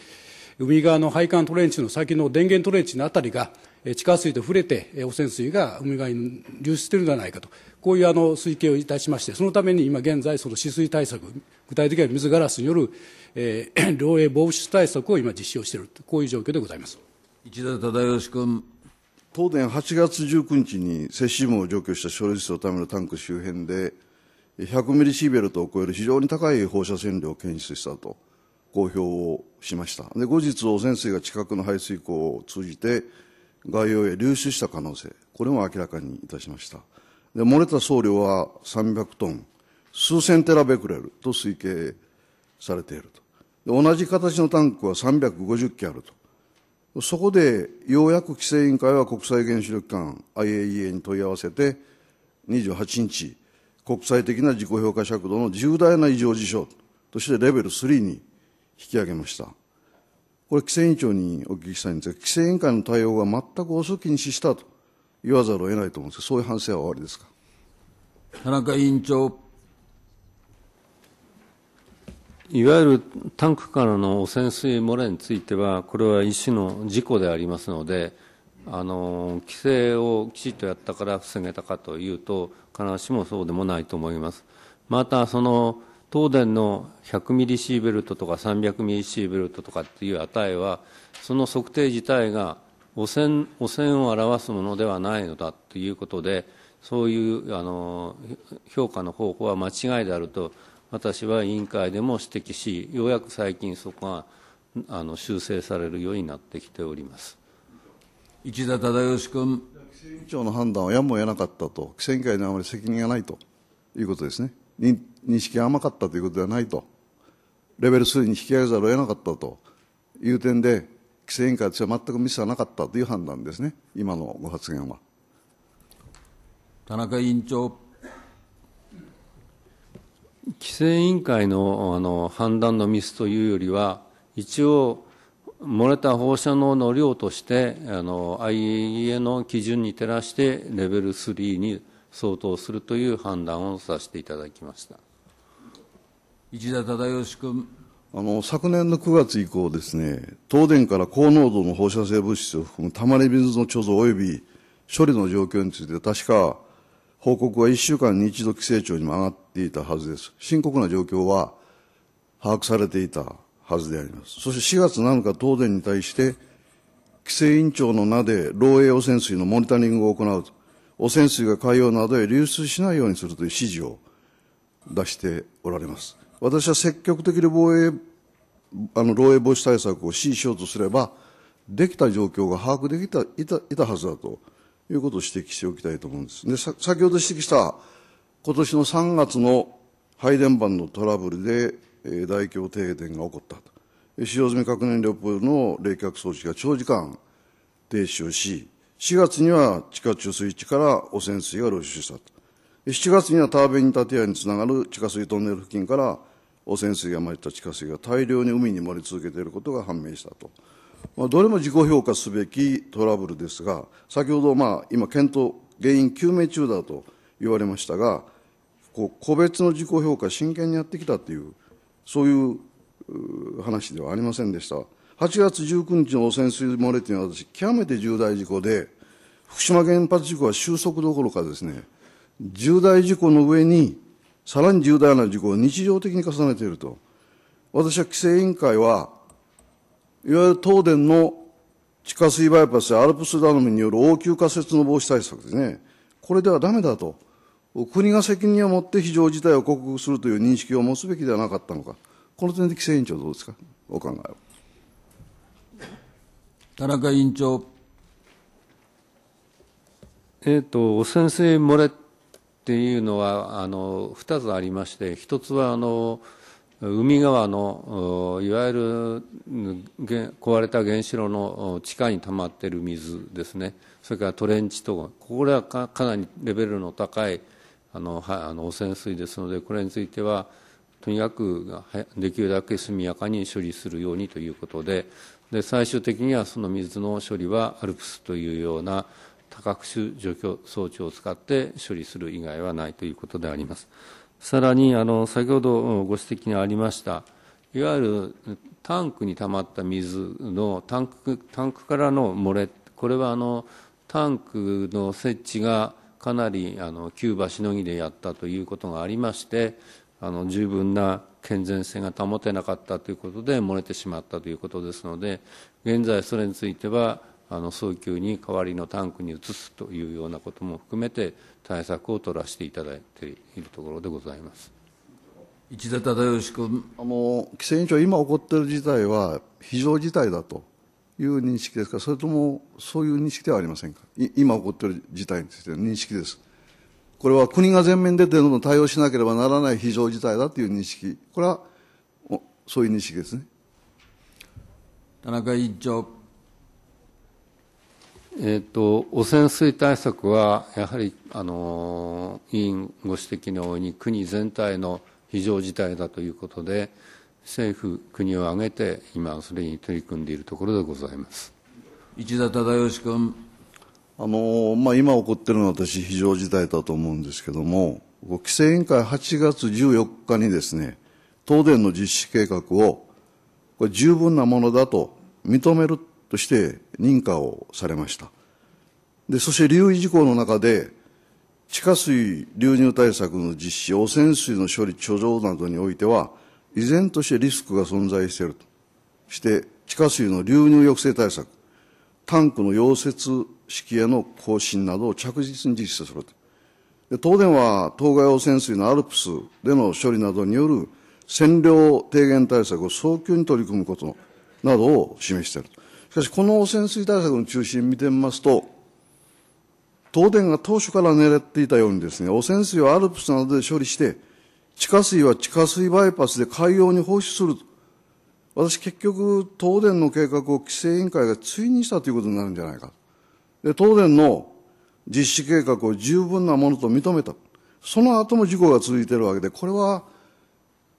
海側の配管トレンチの先の電源トレンチのあたりが、地下水と触れて汚染水が海側に流出しているんではないかとこういうあの推計をいたしましてそのために今現在その止水対策具体的には水ガラスによる、えー、漏洩防止対策を今実施をしているこういう状況でございます一田忠義君東電8月19日にセシウムを除去した処理水をためのタンク周辺で100ミリシーベルトを超える非常に高い放射線量を検出したと公表をしましたで後日汚染水が近くの排水溝を通じて外洋へ流出した可能性、これも明らかにいたしました。で、漏れた総量は300トン、数千テラベクレルと推計されていると。で同じ形のタンクは350基あると。そこで、ようやく規制委員会は国際原子力機関 IAEA に問い合わせて、28日、国際的な自己評価尺度の重大な異常事象としてレベル3に引き上げました。これ、規制委員長にお聞きしたいんですが、規制委員会の対応が全く遅きに失したと言わざるを得ないと思うんですが、そういう反省は終わりですか。田中委員長。いわゆるタンクからの汚染水漏れについては、これは一種の事故でありますので、あの規制をきちっとやったから防げたかというと、必ずしもそうでもないと思います。またその東電の100ミリシーベルトとか300ミリシーベルトとかっていう値はその測定自体が汚染汚染を表すものではないのだということでそういうあの評価の方法は間違いであると私は委員会でも指摘しようやく最近そこがあの修正されるようになってきております市田忠義君規制委員長の判断はやむを得なかったと規制委員会のあまり責任がないということですね。認識が甘かったということではないと、レベル3に引き上げざるを得なかったという点で、規制委員会としては全くミスはなかったという判断ですね、今のご発言は。田中委員長。規制委員会のあの判断のミスというよりは、一応、漏れた放射能の量としてあの IAEA の基準に照らしてレベル3に相当するという判断をさせていただきました。石田忠義君。あの、昨年の9月以降ですね、東電から高濃度の放射性物質を含むたまり水の貯蔵及び処理の状況について、確か報告は1週間に一度規制庁にも上がっていたはずです。深刻な状況は把握されていたはずであります。そして4月7日、東電に対して、規制委員長の名で漏洩汚染水のモニタリングを行うと、汚染水が海洋などへ流出しないようにするという指示を出しておられます。私は積極的に防衛、あの、漏洩防止対策を支持しようとすれば、できた状況が把握できた、いた、いたはずだということを指摘しておきたいと思うんです。で、さ先ほど指摘した、今年の3月の配電盤のトラブルで、えー、大規模停電が起こったと。使用済み核燃料プールの冷却装置が長時間停止をし、4月には地下貯水池から汚染水が露出したと。7月にはタービン建屋につながる地下水トンネル付近から汚染水がまいた地下水が大量に海に漏れ続けていることが判明したと。まあ、どれも自己評価すべきトラブルですが、先ほど、まあ、今、検討、原因究明中だと言われましたが、こう個別の自己評価、真剣にやってきたという、そういう話ではありませんでした。8月19日の汚染水漏れというのは、私、極めて重大事故で、福島原発事故は収束どころかですね、重大事故の上に、さらに重大な事故を日常的に重ねていると、私は規制委員会は、いわゆる東電の地下水バイパスやアルプスダムによる応急仮設の防止対策ですね、これではだめだと、国が責任を持って非常事態を克服するという認識を持つべきではなかったのか、この点で規制委員長、どうですか、お考えを。田中委員長。えっ、ー、と、お先生もれっていうのはあの2つありまして1つはあの海側のいわゆる壊れた原子炉の地下に溜まっている水ですねそれからトレンチとかこれはかなりレベルの高いあのはあの汚染水ですのでこれについてはとにかくできるだけ速やかに処理するようにということでで最終的にはその水の処理は ALPS というような多角種除去装置を使って処理する以外はないということであります。さらにあの先ほどご指摘がありましたいわゆるタンクに溜まった水のタンクタンクからの漏れこれはあのタンクの設置がかなりあの急場しのぎでやったということがありましてあの十分な健全性が保てなかったということで漏れてしまったということですので現在それについてはあの早急に代わりのタンクに移すというようなことも含めて対策を取らせていただいているところでございます市田忠義君あの規制委員長、今起こっている事態は非常事態だという認識ですか、それともそういう認識ではありませんか、今起こっている事態についての認識です。これは国が前面でどんどん対応しなければならない非常事態だという認識、これはそういう認識ですね。田中委員長。えーと、汚染水対策はやはりあの委員ご指摘のように国全体の非常事態だということで政府、国を挙げて今、それに取り組んでいるところでございます市田忠義君あの、まあ、今起こっているのは私、非常事態だと思うんですけれども規制委員会8月14日にですね東電の実施計画をこれ十分なものだと認めるとして認可をされましたでそして留意事項の中で地下水流入対策の実施汚染水の処理貯蔵などにおいては依然としてリスクが存在しているとして地下水の流入抑制対策タンクの溶接式への更新などを着実に実施するとで東電は当該汚染水のアルプスでの処理などによる占領低減対策を早急に取り組むことなどを示しているとしかしこの汚染水対策の中心見てみますと、東電が当初から狙っていたようにですね、汚染水をアルプスなどで処理して、地下水は地下水バイパスで海洋に放出すると。私結局、東電の計画を規制委員会が追認したということになるんじゃないか。で、東電の実施計画を十分なものと認めた。その後も事故が続いているわけで、これは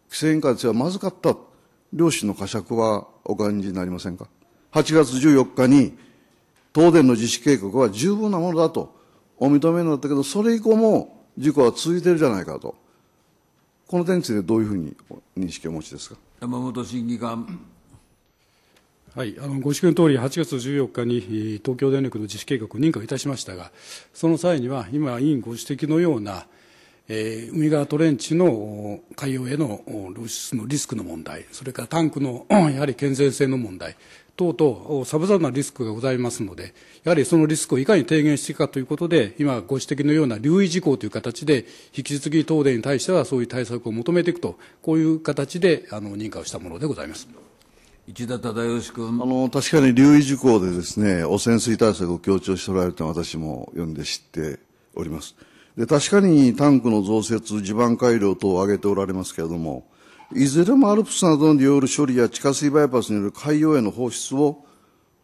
規制委員会としてはまずかった。両親の呵責はお感じになりませんか8月14日に、東電の実施計画は十分なものだとお認めになったけど、それ以降も事故は続いてるじゃないかと。この点についてどういうふうに認識をお持ちですか山本審議官。はい、あのご指摘のとおり、8月14日に東京電力の実施計画を認可いたしましたが、その際には、今、委員ご指摘のような、えー、海側トレンチの海洋への露出のリスクの問題、それからタンクの やはり健全性の問題、等々、さまざまなリスクがございますので、やはりそのリスクをいかに低減していくかということで、今ご指摘のような留意事項という形で、引き続き東電に対してはそういう対策を求めていくと、こういう形であの認可をしたものでございます。市田忠義君あの確かに留意事項でですね汚染水対策を強調しておられたのは私も読んで知っておりますで確かにタンクの増設地盤改良等を挙げておられますけれどもいずれもアルプスなどによる処理や地下水バイパスによる海洋への放出を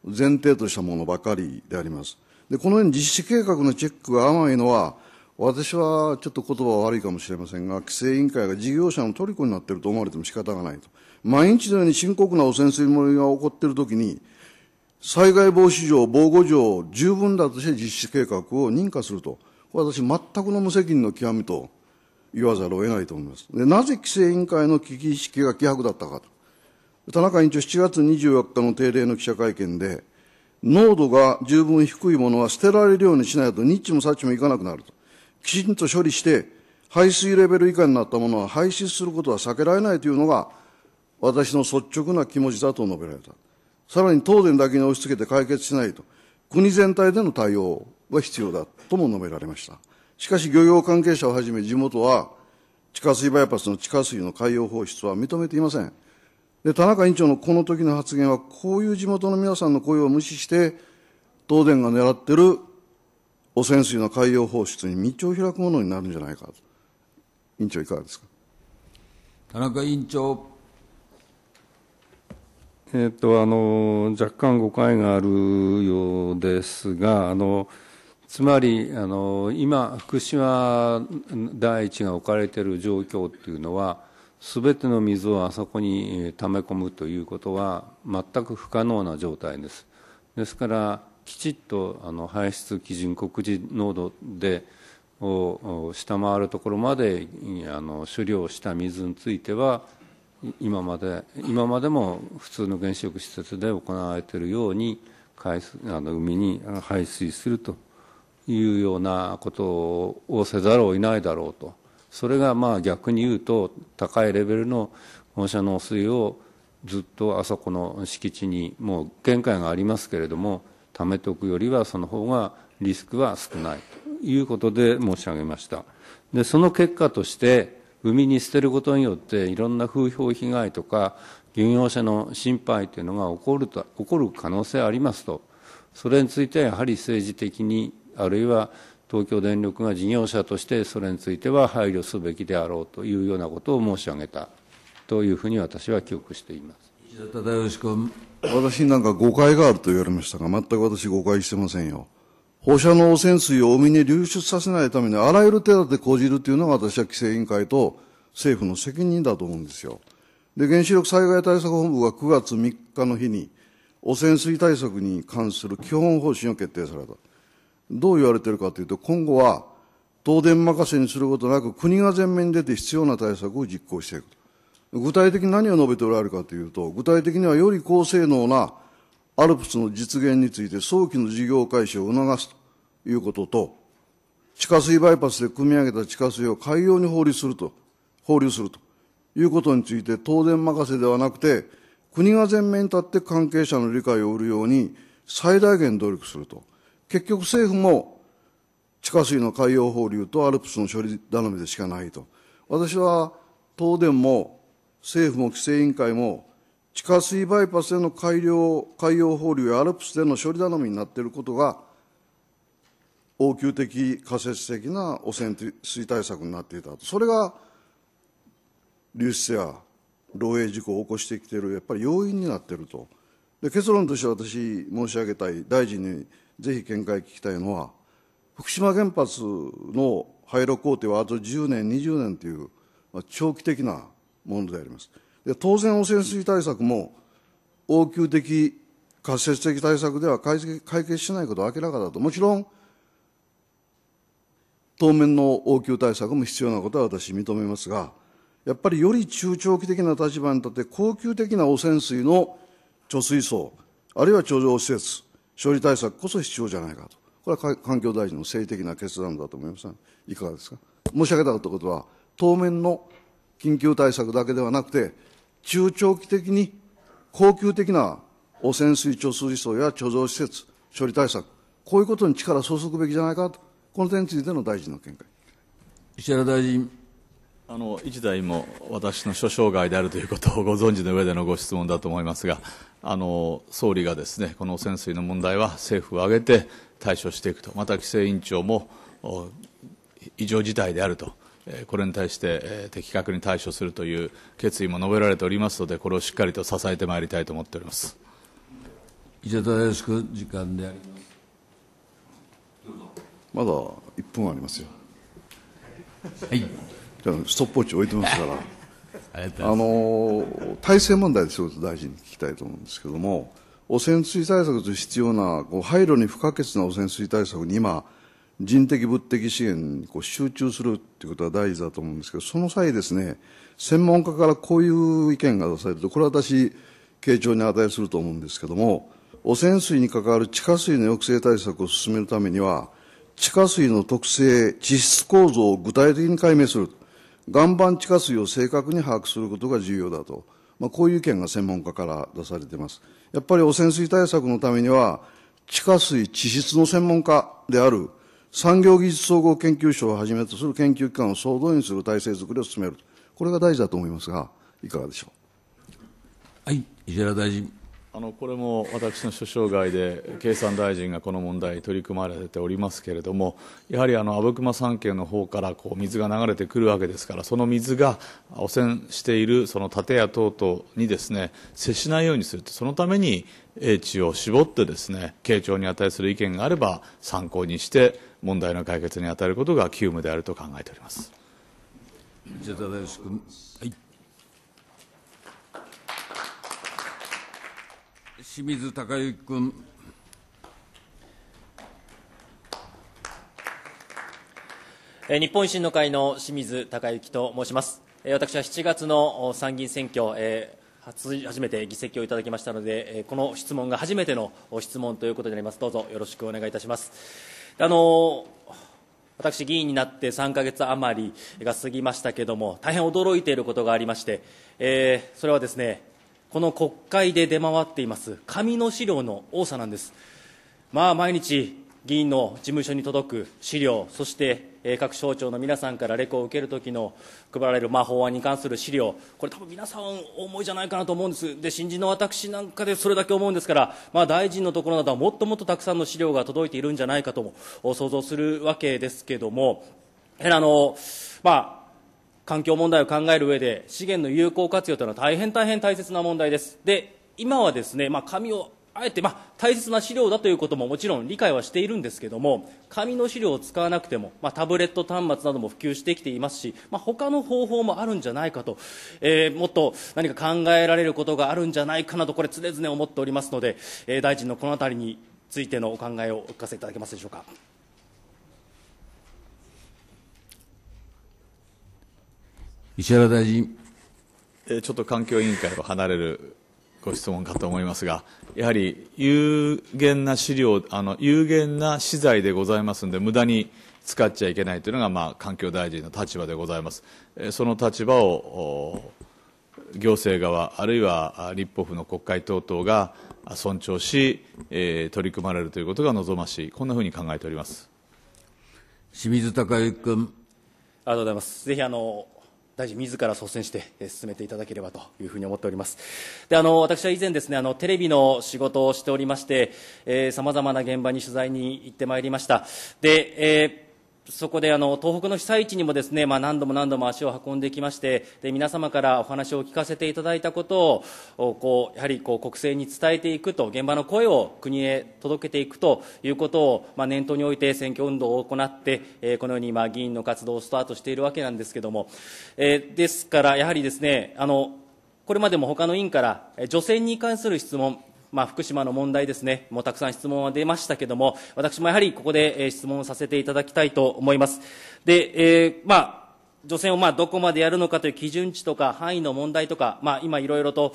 前提としたものばかりであります。で、このように実施計画のチェックが甘いのは、私はちょっと言葉は悪いかもしれませんが、規制委員会が事業者の虜になっていると思われても仕方がないと。毎日のように深刻な汚染水漏れが起こっているときに、災害防止上、防護上、十分だとして実施計画を認可すると。私、全くの無責任の極みと言わざるを得ないと思います。で、なぜ規制委員会の危機意識が希薄だったかと。田中委員長、7月24日の定例の記者会見で、濃度が十分低いものは捨てられるようにしないと、ニッチもサッチもいかなくなると。きちんと処理して、排水レベル以下になったものは廃止することは避けられないというのが、私の率直な気持ちだと述べられた。さらに東電だけに押し付けて解決しないと、国全体での対応が必要だとも述べられました。しかし漁業関係者をはじめ地元は、地下水バイパスの地下水の海洋放出は認めていません。で、田中委員長のこの時の発言は、こういう地元の皆さんの声を無視して、東電が狙ってる汚染水の海洋放出に道を開くものになるんじゃないかと。委員長いかがですか。田中委員長。えっと、あの、若干誤解があるようですが、あの、つまりあの今福島第一が置かれている状況っていうのは全ての水をあそこに溜め込むということは全く不可能な状態ですですからきちっとあの排出基準告示濃度でを下回るところまであの処理をした水については今まで今までも普通の原子力施設で行われているように海水あの海に排水するというようなことをせざるを得ないだろうとそれがまあ逆に言うと高いレベルの放射能水をずっとあそこの敷地にもう限界がありますけれども貯めておくよりはその方がリスクは少ないということで申し上げましたでその結果として海に捨てることによっていろんな風評被害とか漁業者の心配というのが起こると起こる可能性ありますとそれについてはやはり政治的にあるいは東京電力が事業者としてそれについては配慮すべきであろうというようなことを申し上げたというふうに私は記憶しています。石田忠義君私なんか誤解があると言われましたが、全く私誤解してませんよ。放射能汚染水を海に流出させないためにあらゆる手立て講じるというのが私は規制委員会と政府の責任だと思うんですよ。で、原子力災害対策本部が9月3日の日に汚染水対策に関する基本方針を決定された。どう言われているかというと、今後は東電任せにすることなく、国が前面に出て必要な対策を実行していく具体的に何を述べておられるかというと、具体的にはより高性能なアルプスの実現について早期の事業開始を促すということと、地下水バイパスで組み上げた地下水を海洋に放流すると、放流するということについて、東電任せではなくて、国が前面に立って関係者の理解を得るように最大限努力すると。結局政府も地下水の海洋放流とアルプスの処理頼みでしかないと。私は東電も政府も規制委員会も地下水バイパスでの海洋海洋放流やアルプスでの処理頼みになっていることが応急的、仮説的な汚染水対策になっていたと。それが流出や漏洩事故を起こしてきているやっぱり要因になっているとで結論として私申し上げたい大臣にぜひ見解聞きたいのは、福島原発の廃炉工程はあと10年、20年という、まあ、長期的なものであります。で当然、汚染水対策も応急的、滑接的対策では解決しないことは明らかだと。もちろん、当面の応急対策も必要なことは私認めますが、やっぱりより中長期的な立場に立って、恒久的な汚染水の貯水槽、あるいは貯蔵施設、処理対策こそ必要じゃないかと、これは環境大臣の政治的な決断だと思いますが、いかがですか。申し上げたことは、当面の緊急対策だけではなくて、中長期的に恒久的な汚染水貯水槽や貯蔵施設、処理対策、こういうことに力を注ぐべきじゃないかと、この点についての大臣の見解。石原大臣あの一代も私の諸生害であるということをご存知の上でのご質問だと思いますがあの総理がですねこの汚染水の問題は政府を挙げて対処していくとまた規制委員長も異常事態であるとこれに対して的確に対処するという決意も述べられておりますのでこれをしっかりと支えてまいりたいと思っております伊勢忠義君時間でありますまだ1分ありますよはいストップウォッチ置いてますから あの体制問題で一つ大事に聞きたいと思うんですけれども汚染水対策と必要なこう廃炉に不可欠な汚染水対策に今人的物的資源にこう集中するということは大事だと思うんですけどその際ですね専門家からこういう意見が出されるとこれは私傾聴に値すると思うんですけれども汚染水に関わる地下水の抑制対策を進めるためには地下水の特性地質構造を具体的に解明する岩盤地下水を正確に把握することが重要だと、まあ、こういう意見が専門家から出されています。やっぱり汚染水対策のためには、地下水地質の専門家である産業技術総合研究所をはじめとする研究機関を総動員する体制づくりを進める。これが大事だと思いますが、いかがでしょう。はい、石原大臣。あのこれも私の諸生涯で経産大臣がこの問題に取り組まれておりますけれどもやはりあの阿武隈山系の方からこう水が流れてくるわけですからその水が汚染しているその建屋等々にですね接しないようにするとそのために英知を絞ってですね慶長に値する意見があれば参考にして問題の解決に当たることが急務であると考えております。清水孝之君。日本維新の会の清水孝之と申します。私は7月の参議院選挙、初めて議席をいただきましたので、この質問が初めての質問ということになります。どうぞよろしくお願いいたします。あの私、議員になって3か月余りが過ぎましたけれども、大変驚いていることがありまして、えー、それはですね、この国会で出回っています紙の資料の多さなんです。まあ、毎日、議員の事務所に届く資料、そして各省庁の皆さんからレコを受けるときの配られるまあ法案に関する資料、これ、多分皆さん、重いじゃないかなと思うんです、で新人の私なんかでそれだけ思うんですから、まあ、大臣のところなどはもっともっとたくさんの資料が届いているんじゃないかとも想像するわけですけども、あのまあ環境問題を考える上で資源の有効活用というのは大変大変大切な問題ですで今はですね、まあ、紙をあえて、まあ、大切な資料だということももちろん理解はしているんですけども紙の資料を使わなくても、まあ、タブレット端末なども普及してきていますし、まあ、他の方法もあるんじゃないかと、えー、もっと何か考えられることがあるんじゃないかなとこれ常々思っておりますので、えー、大臣のこの辺りについてのお考えをお聞かせいただけますでしょうか。石原大臣。ちょっと環境委員会を離れるご質問かと思いますが、やはり有限な資料、あの有限な資材でございますので、無駄に使っちゃいけないというのが、まあ、環境大臣の立場でございます。その立場を行政側、あるいは立法府の国会等々が尊重し、え取り組まれるということが望ましい、こんなふうに考えております清水孝之君。ありがとうございます。ぜひあの大臣自ら率先して進めていただければというふうに思っておりますであの私は以前ですねあのテレビの仕事をしておりましてさまざまな現場に取材に行ってまいりましたで、えーそこであの東北の被災地にもですね、まあ、何度も何度も足を運んできましてで皆様からお話を聞かせていただいたことをこうやはりこう国政に伝えていくと現場の声を国へ届けていくということを、まあ、念頭において選挙運動を行って、えー、このように今議員の活動をスタートしているわけなんですけども、えー、ですからやはりですねあのこれまでも他の委員から除染に関する質問まあ、福島の問題ですね、もうたくさん質問は出ましたけれども、私もやはりここで、えー、質問させていただきたいと思います。で、えー、まあ、除染をまあどこまでやるのかという基準値とか範囲の問題とか、まあ、今いろいろと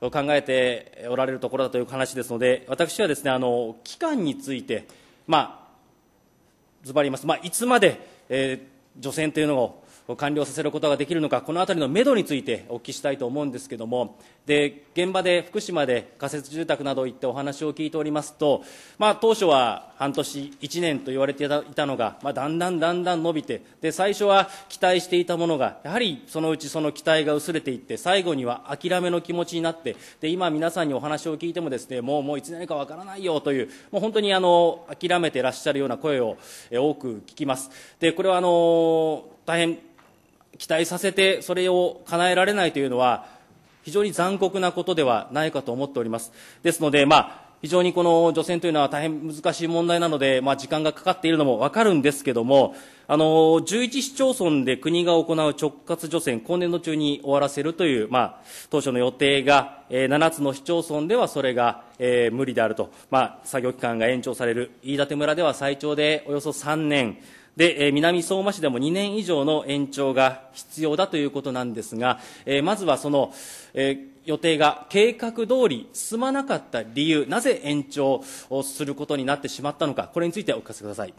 考えておられるところだという話ですので、私はですね、あの、期間について、まあ、ずばります。まあ、いつまで、えー、除染というのを完了させることができるのか、このあたりのめどについてお聞きしたいと思うんですけども、で現場で福島で仮設住宅などを行ってお話を聞いておりますと、まあ、当初は半年、1年と言われていたのが、まあ、だんだんだんだん伸びてで、最初は期待していたものが、やはりそのうちその期待が薄れていって、最後には諦めの気持ちになって、で今、皆さんにお話を聞いてもです、ね、もうもういつになるかわからないよという、もう本当にあの諦めてらっしゃるような声を多く聞きます。でこれはあの大変期待させて、それを叶えられないというのは、非常に残酷なことではないかと思っております。ですので、まあ、非常にこの除染というのは大変難しい問題なので、まあ、時間がかかっているのもわかるんですけども、あの、11市町村で国が行う直轄除染、今年度中に終わらせるという、まあ、当初の予定が、えー、7つの市町村ではそれが、えー、無理であると、まあ、作業期間が延長される、飯舘村では最長でおよそ3年、で、え南相馬市でも2年以上の延長が必要だということなんですが、えまずはその、え予定が計画通り進まなかった理由、なぜ延長をすることになってしまったのか、これについてお聞かせください。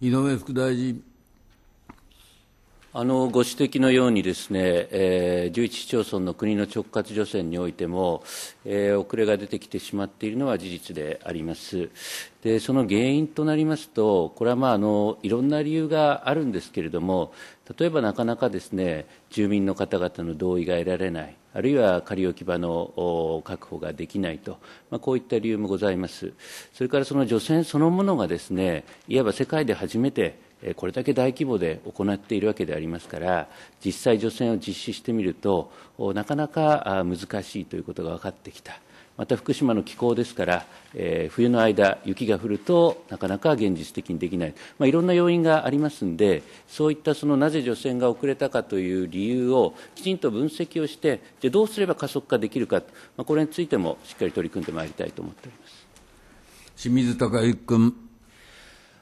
井上副大臣あのご指摘のようにですね、えー、11市町村の国の直轄除染においても、えー、遅れが出てきてしまっているのは事実であります。でその原因となりますと、これはまああのいろんな理由があるんですけれども、例えばなかなかですね住民の方々の同意が得られない、あるいは仮置き場の確保ができないと、まあ、こういった理由もございます、それからその除染そのものがですねいわば世界で初めてこれだけ大規模で行っているわけでありますから、実際、除染を実施してみると、なかなか難しいということが分かってきた。また福島の気候ですから、え冬の間、雪が降るとなかなか現実的にできない、まあ、いろんな要因がありますんで、そういったそのなぜ除染が遅れたかという理由をきちんと分析をして、でどうすれば加速化できるか、まあ、これについてもしっかり取り組んでまいりたいと思っております清水孝之君。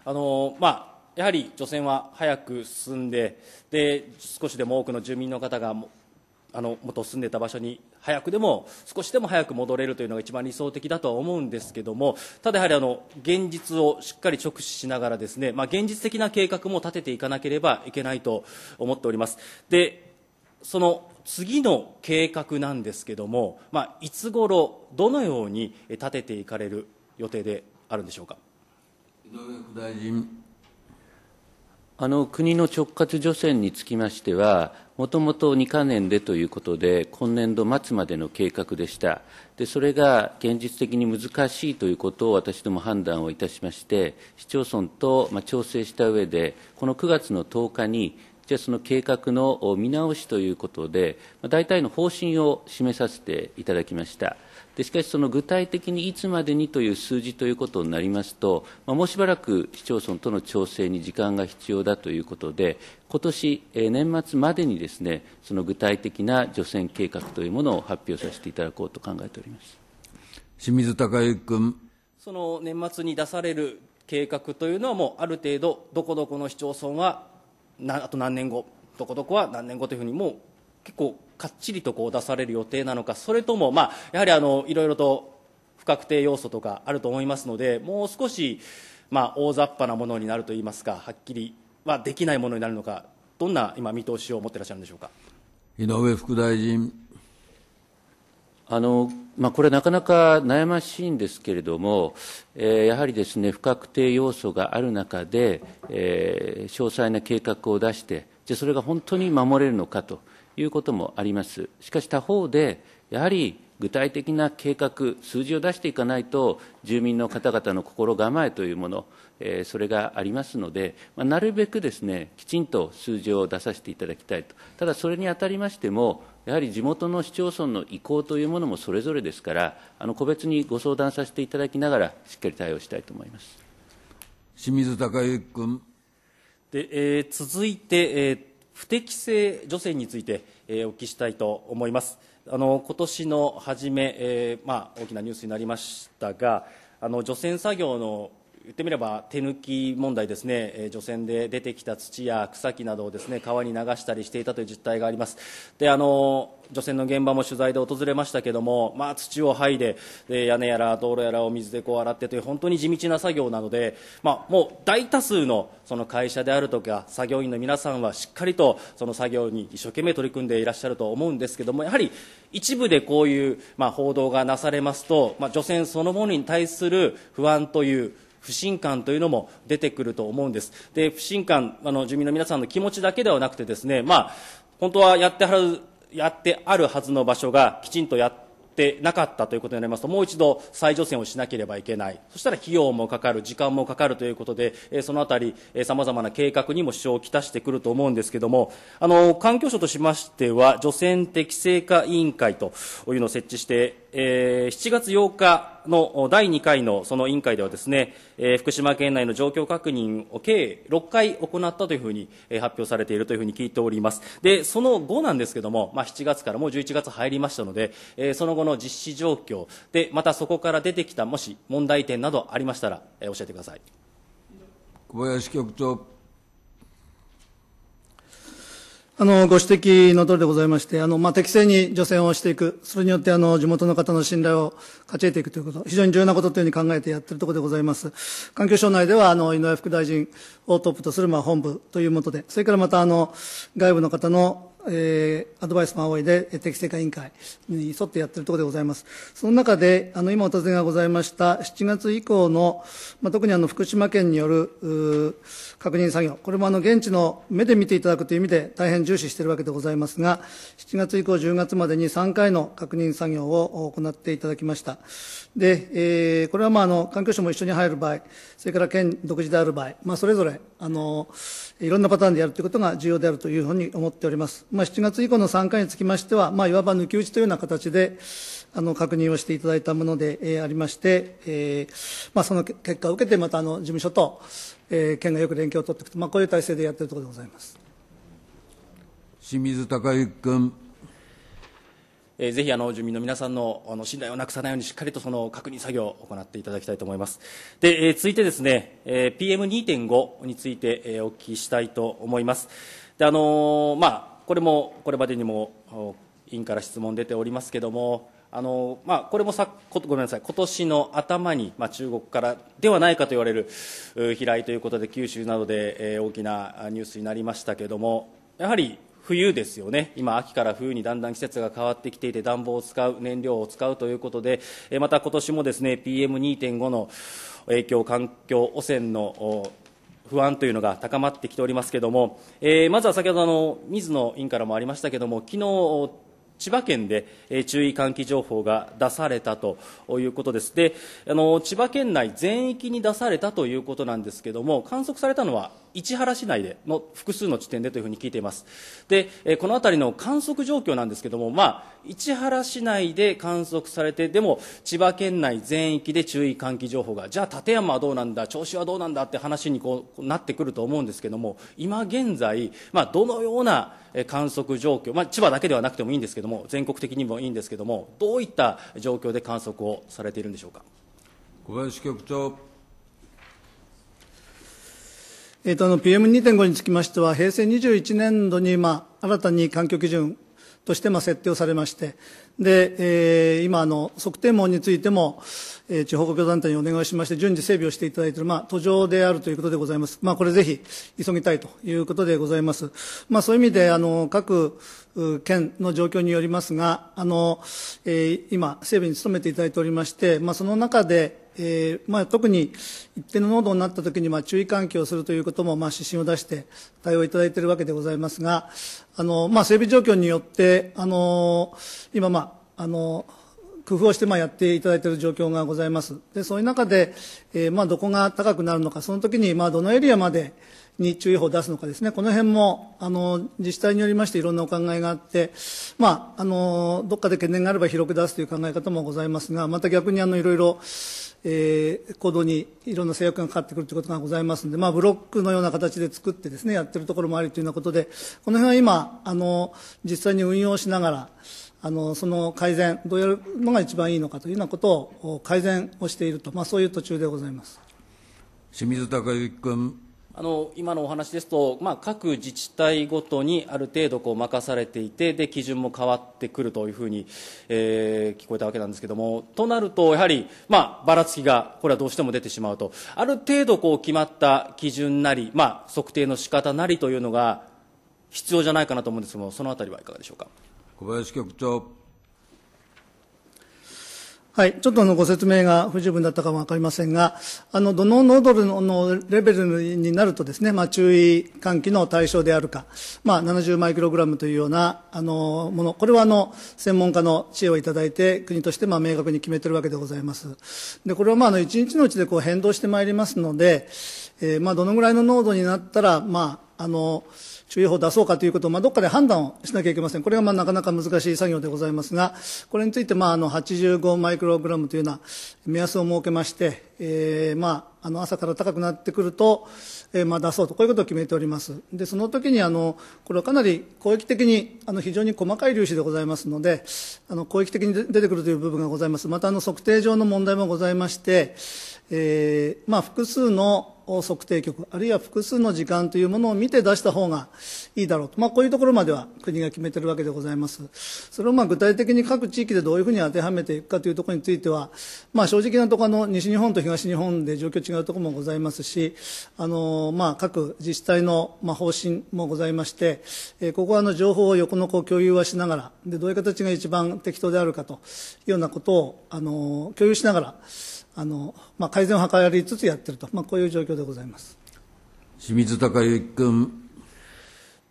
あのまあやはり除染は早く進んでで、少しでも多くの住民の方があの元住んでた場所に早くでも少しでも早く戻れるというのが一番理想的だとは思うんですけどもただやはりあの現実をしっかり直視しながらですね、まあ、現実的な計画も立てていかなければいけないと思っておりますでその次の計画なんですけども、まあ、いつ頃どのように立てていかれる予定であるんでしょうか井上副大臣あの国の直轄除染につきましては、もともと2か年でということで、今年度末までの計画でした、でそれが現実的に難しいということを私ども判断をいたしまして、市町村と、ま調整した上で、この9月の10日に、じゃその計画の見直しということで、まあ、大体の方針を示させていただきました。でしかし、その具体的にいつまでにという数字ということになりますと、まあ、もうしばらく市町村との調整に時間が必要だということで、今年、えー、年末までにですねその具体的な除染計画というものを発表させていただこうと考えております清水孝之君。その年末に出される計画というのは、もうある程度、どこどこの市町村はなあと何年後、どこどこは何年後というふうに、もう結構かっちりとこう出される予定なのか、それとも、まあ、やはりあのいろいろと不確定要素とかあると思いますので、もう少し、まあ、大雑把なものになるといいますか、はっきりはできないものになるのか、どんな今、見通しを持っていらっしゃるんでしょうか。井上副大臣あのまあ、これ、なかなか悩ましいんですけれども、えー、やはりですね不確定要素がある中で、えー、詳細な計画を出して、でそれが本当に守れるのかということもあります。しかし他方で、やはり具体的な計画、数字を出していかないと、住民の方々の心構えというもの、えー、それがありますので、まあ、なるべくですね、きちんと数字を出させていただきたいと。ただ、それにあたりましても、やはり地元の市町村の意向というものもそれぞれですから、あの個別にご相談させていただきながら、しっかり対応したいと思います。清水孝之君。で、えー、続いて、えー不適正除染について、えー、お聞きしたいと思います。あの今年の初め、えーまあ、大きなニュースになりましたが、あの除染作業の言ってみれば手抜き問題ですね、えー、除染で出てきた土や草木などをですね川に流したりしていたという実態があります。であの除染の現場も取材で訪れましたけれども、まあ、土を剥いでで屋根やら道路やらを水でこう洗ってという本当に地道な作業なので、まあ、もう大多数のその会社であるとか作業員の皆さんはしっかりとその作業に一生懸命取り組んでいらっしゃると思うんですけれどもやはり一部でこういう、まあ、報道がなされますと、まあ、除染そのものに対する不安という不信感というのも出てくると思うんです。で、不信感、あの、住民の皆さんの気持ちだけではなくてですね、まあ、本当はやってはる、やってあるはずの場所がきちんとやって、なかったということになりますと、もう一度再除染をしなければいけない、そしたら費用もかかる、時間もかかるということで、そのあたり、さまざまな計画にも支障をきたしてくると思うんですけれども、あの環境省としましては、除染適正化委員会というのを設置してえ7月8日の第2回のその委員会ではですね、え福島県内の状況確認を計6回行ったというふうに、え発表されているというふうに聞いております。で、その後なんですけども、まあ、7月からもう11月入りましたので、えその後の実施状況で、またそこから出てきたもし問題点などありましたら、え教えてください。小林局長。あの、ご指摘の通りでございまして、あの、まあ、適正に除染をしていく、それによって、あの、地元の方の信頼を勝ち得ていくということ、非常に重要なことというふうに考えてやっているところでございます。環境省内では、あの、井上副大臣をトップとする、まあ、本部というもとで、それからまた、あの、外部の方のえー、アドバイスも仰いで適正化委員会に沿ってやっているところでございます。その中で、あの、今お尋ねがございました7月以降の、まあ、特にあの、福島県による、確認作業、これもあの、現地の目で見ていただくという意味で大変重視しているわけでございますが、7月以降10月までに3回の確認作業を行っていただきました。で、えー、これはまあ、あの、環境省も一緒に入る場合、それから県独自である場合、まあ、それぞれ、あの、いろんなパターンでやるということが重要であるというふうに思っております。まあ、7月以降の3回につきましては、まあ、いわば抜き打ちというような形で、あの、確認をしていただいたもので、えー、ありまして、えー、まあ、その結果を受けて、また、あの、事務所と、えー、県がよく連携を取っていくと、まあ、こういう体制でやっているところでございます。清水孝之君。えー、ぜひあの住民の皆さんのあの信頼をなくさないようにしっかりとその確認作業を行っていただきたいと思います。で、えー、続いてですね、えー、PM2.5 について、えー、お聞きしたいと思います。で、あのー、まあこれもこれまでにも委員から質問出ておりますけれども。あのまあ、これもさごめんなさい、今年の頭に、まあ、中国からではないかと言われる飛来ということで、九州などで、えー、大きなニュースになりましたけれども、やはり冬ですよね、今、秋から冬にだんだん季節が変わってきていて、暖房を使う、燃料を使うということで、また今年もですね PM2.5 の影響、環境汚染の不安というのが高まってきておりますけれども、えまずは先ほどあの水野委員からもありましたけれども、昨日千葉県で、え注意喚起情報が出されたということです。で、あの千葉県内全域に出されたということなんですけれども、観測されたのは市原市内での複数の地点でというふうに聞いています。で、えこの辺りの観測状況なんですけれども、まあ、市原市内で観測されて、でも千葉県内全域で注意喚起情報が、じゃあ館山はどうなんだ、銚子はどうなんだって話にこうなってくると思うんですけども、今現在、まあ、どのような観測状況、まあ、千葉だけではなくてもいいんですけども、全国的にもいいんですけども、どういった状況で観測をされているんでしょうか。小林局長えー、とあの PM2.5 につきましては平成21年度に、まあ、新たに環境基準として、まあ、設定をされましてで、えー、今あの測定網についても、えー、地方公共団体にお願いしまして順次整備をしていただいている、まあ、途上であるということでございます、まあ、これぜひ急ぎたいということでございます、まあ、そういう意味であの各県の状況によりますがあの、えー、今整備に努めていただいておりまして、まあ、その中でえーまあ、特に一定の濃度になったときに、まあ、注意喚起をするということも、まあ、指針を出して対応いただいているわけでございますが、あのまあ、整備状況によって、あの今、まああの工夫をしてまあやっていただいている状況がございます。で、そういう中で、えー、まあどこが高くなるのか、その時にまあどのエリアまでに注意報を出すのかですね、この辺もあの自治体によりましていろんなお考えがあって、まああのどっかで懸念があれば広く出すという考え方もございますが、また逆にあのいろいろえー、行動にいろんな制約がかかってくるということがございますので、まあ、ブロックのような形で作ってですね、やってるところもありというようなことで、この辺は今、あの、実際に運用しながら、あの、その改善、どうやるのが一番いいのかというようなことを改善をしていると、まあ、そういう途中でございます。清水隆之君。あの今のお話ですと、まあ、各自治体ごとにある程度こう任されていてで基準も変わってくるというふうに、えー、聞こえたわけなんですけれどもとなるとやはり、まあ、ばらつきがこれはどうしても出てしまうとある程度こう決まった基準なり、まあ、測定の仕方なりというのが必要じゃないかなと思うんですけどもそのあたりはいかがでしょうか小林局長はい、ちょっとのご説明が不十分だったかも分かりませんが、あのどのノードルのレベルになるとです、ね、まあ、注意喚起の対象であるか、まあ、70マイクログラムというようなあのもの、これはあの専門家の知恵をいただいて、国としてまあ明確に決めているわけでございます。でこれはまああの1日のうちでこう変動してまいりますので、えー、まあどのぐらいの濃度になったら、まああの注意報を出そうかということを、まあ、どっかで判断をしなきゃいけません。これが、まあ、なかなか難しい作業でございますが、これについて、まあ、あの、85マイクログラムというような目安を設けまして、えー、まあ、あの、朝から高くなってくると、えー、まあ、出そうと、こういうことを決めております。で、その時に、あの、これはかなり広域的に、あの、非常に細かい粒子でございますので、あの、広域的に出てくるという部分がございます。また、あの、測定上の問題もございまして、えー、まあ、複数の、測定局あるいは複数の時間というものを見て出した方がいいだろうと、まあ、こういうところまでは国が決めてるわけでございますそれをまあ具体的に各地域でどういうふうに当てはめていくかというところについては、まあ、正直なところの西日本と東日本で状況違うところもございますしあの、まあ、各自治体のまあ方針もございまして、えここはあの情報を横のこう共有はしながらでどういう形が一番適当であるかというようなことをあの共有しながらあの、まあ、改善を図りつつやってると、まあ、こういう状況でございます清水孝之君。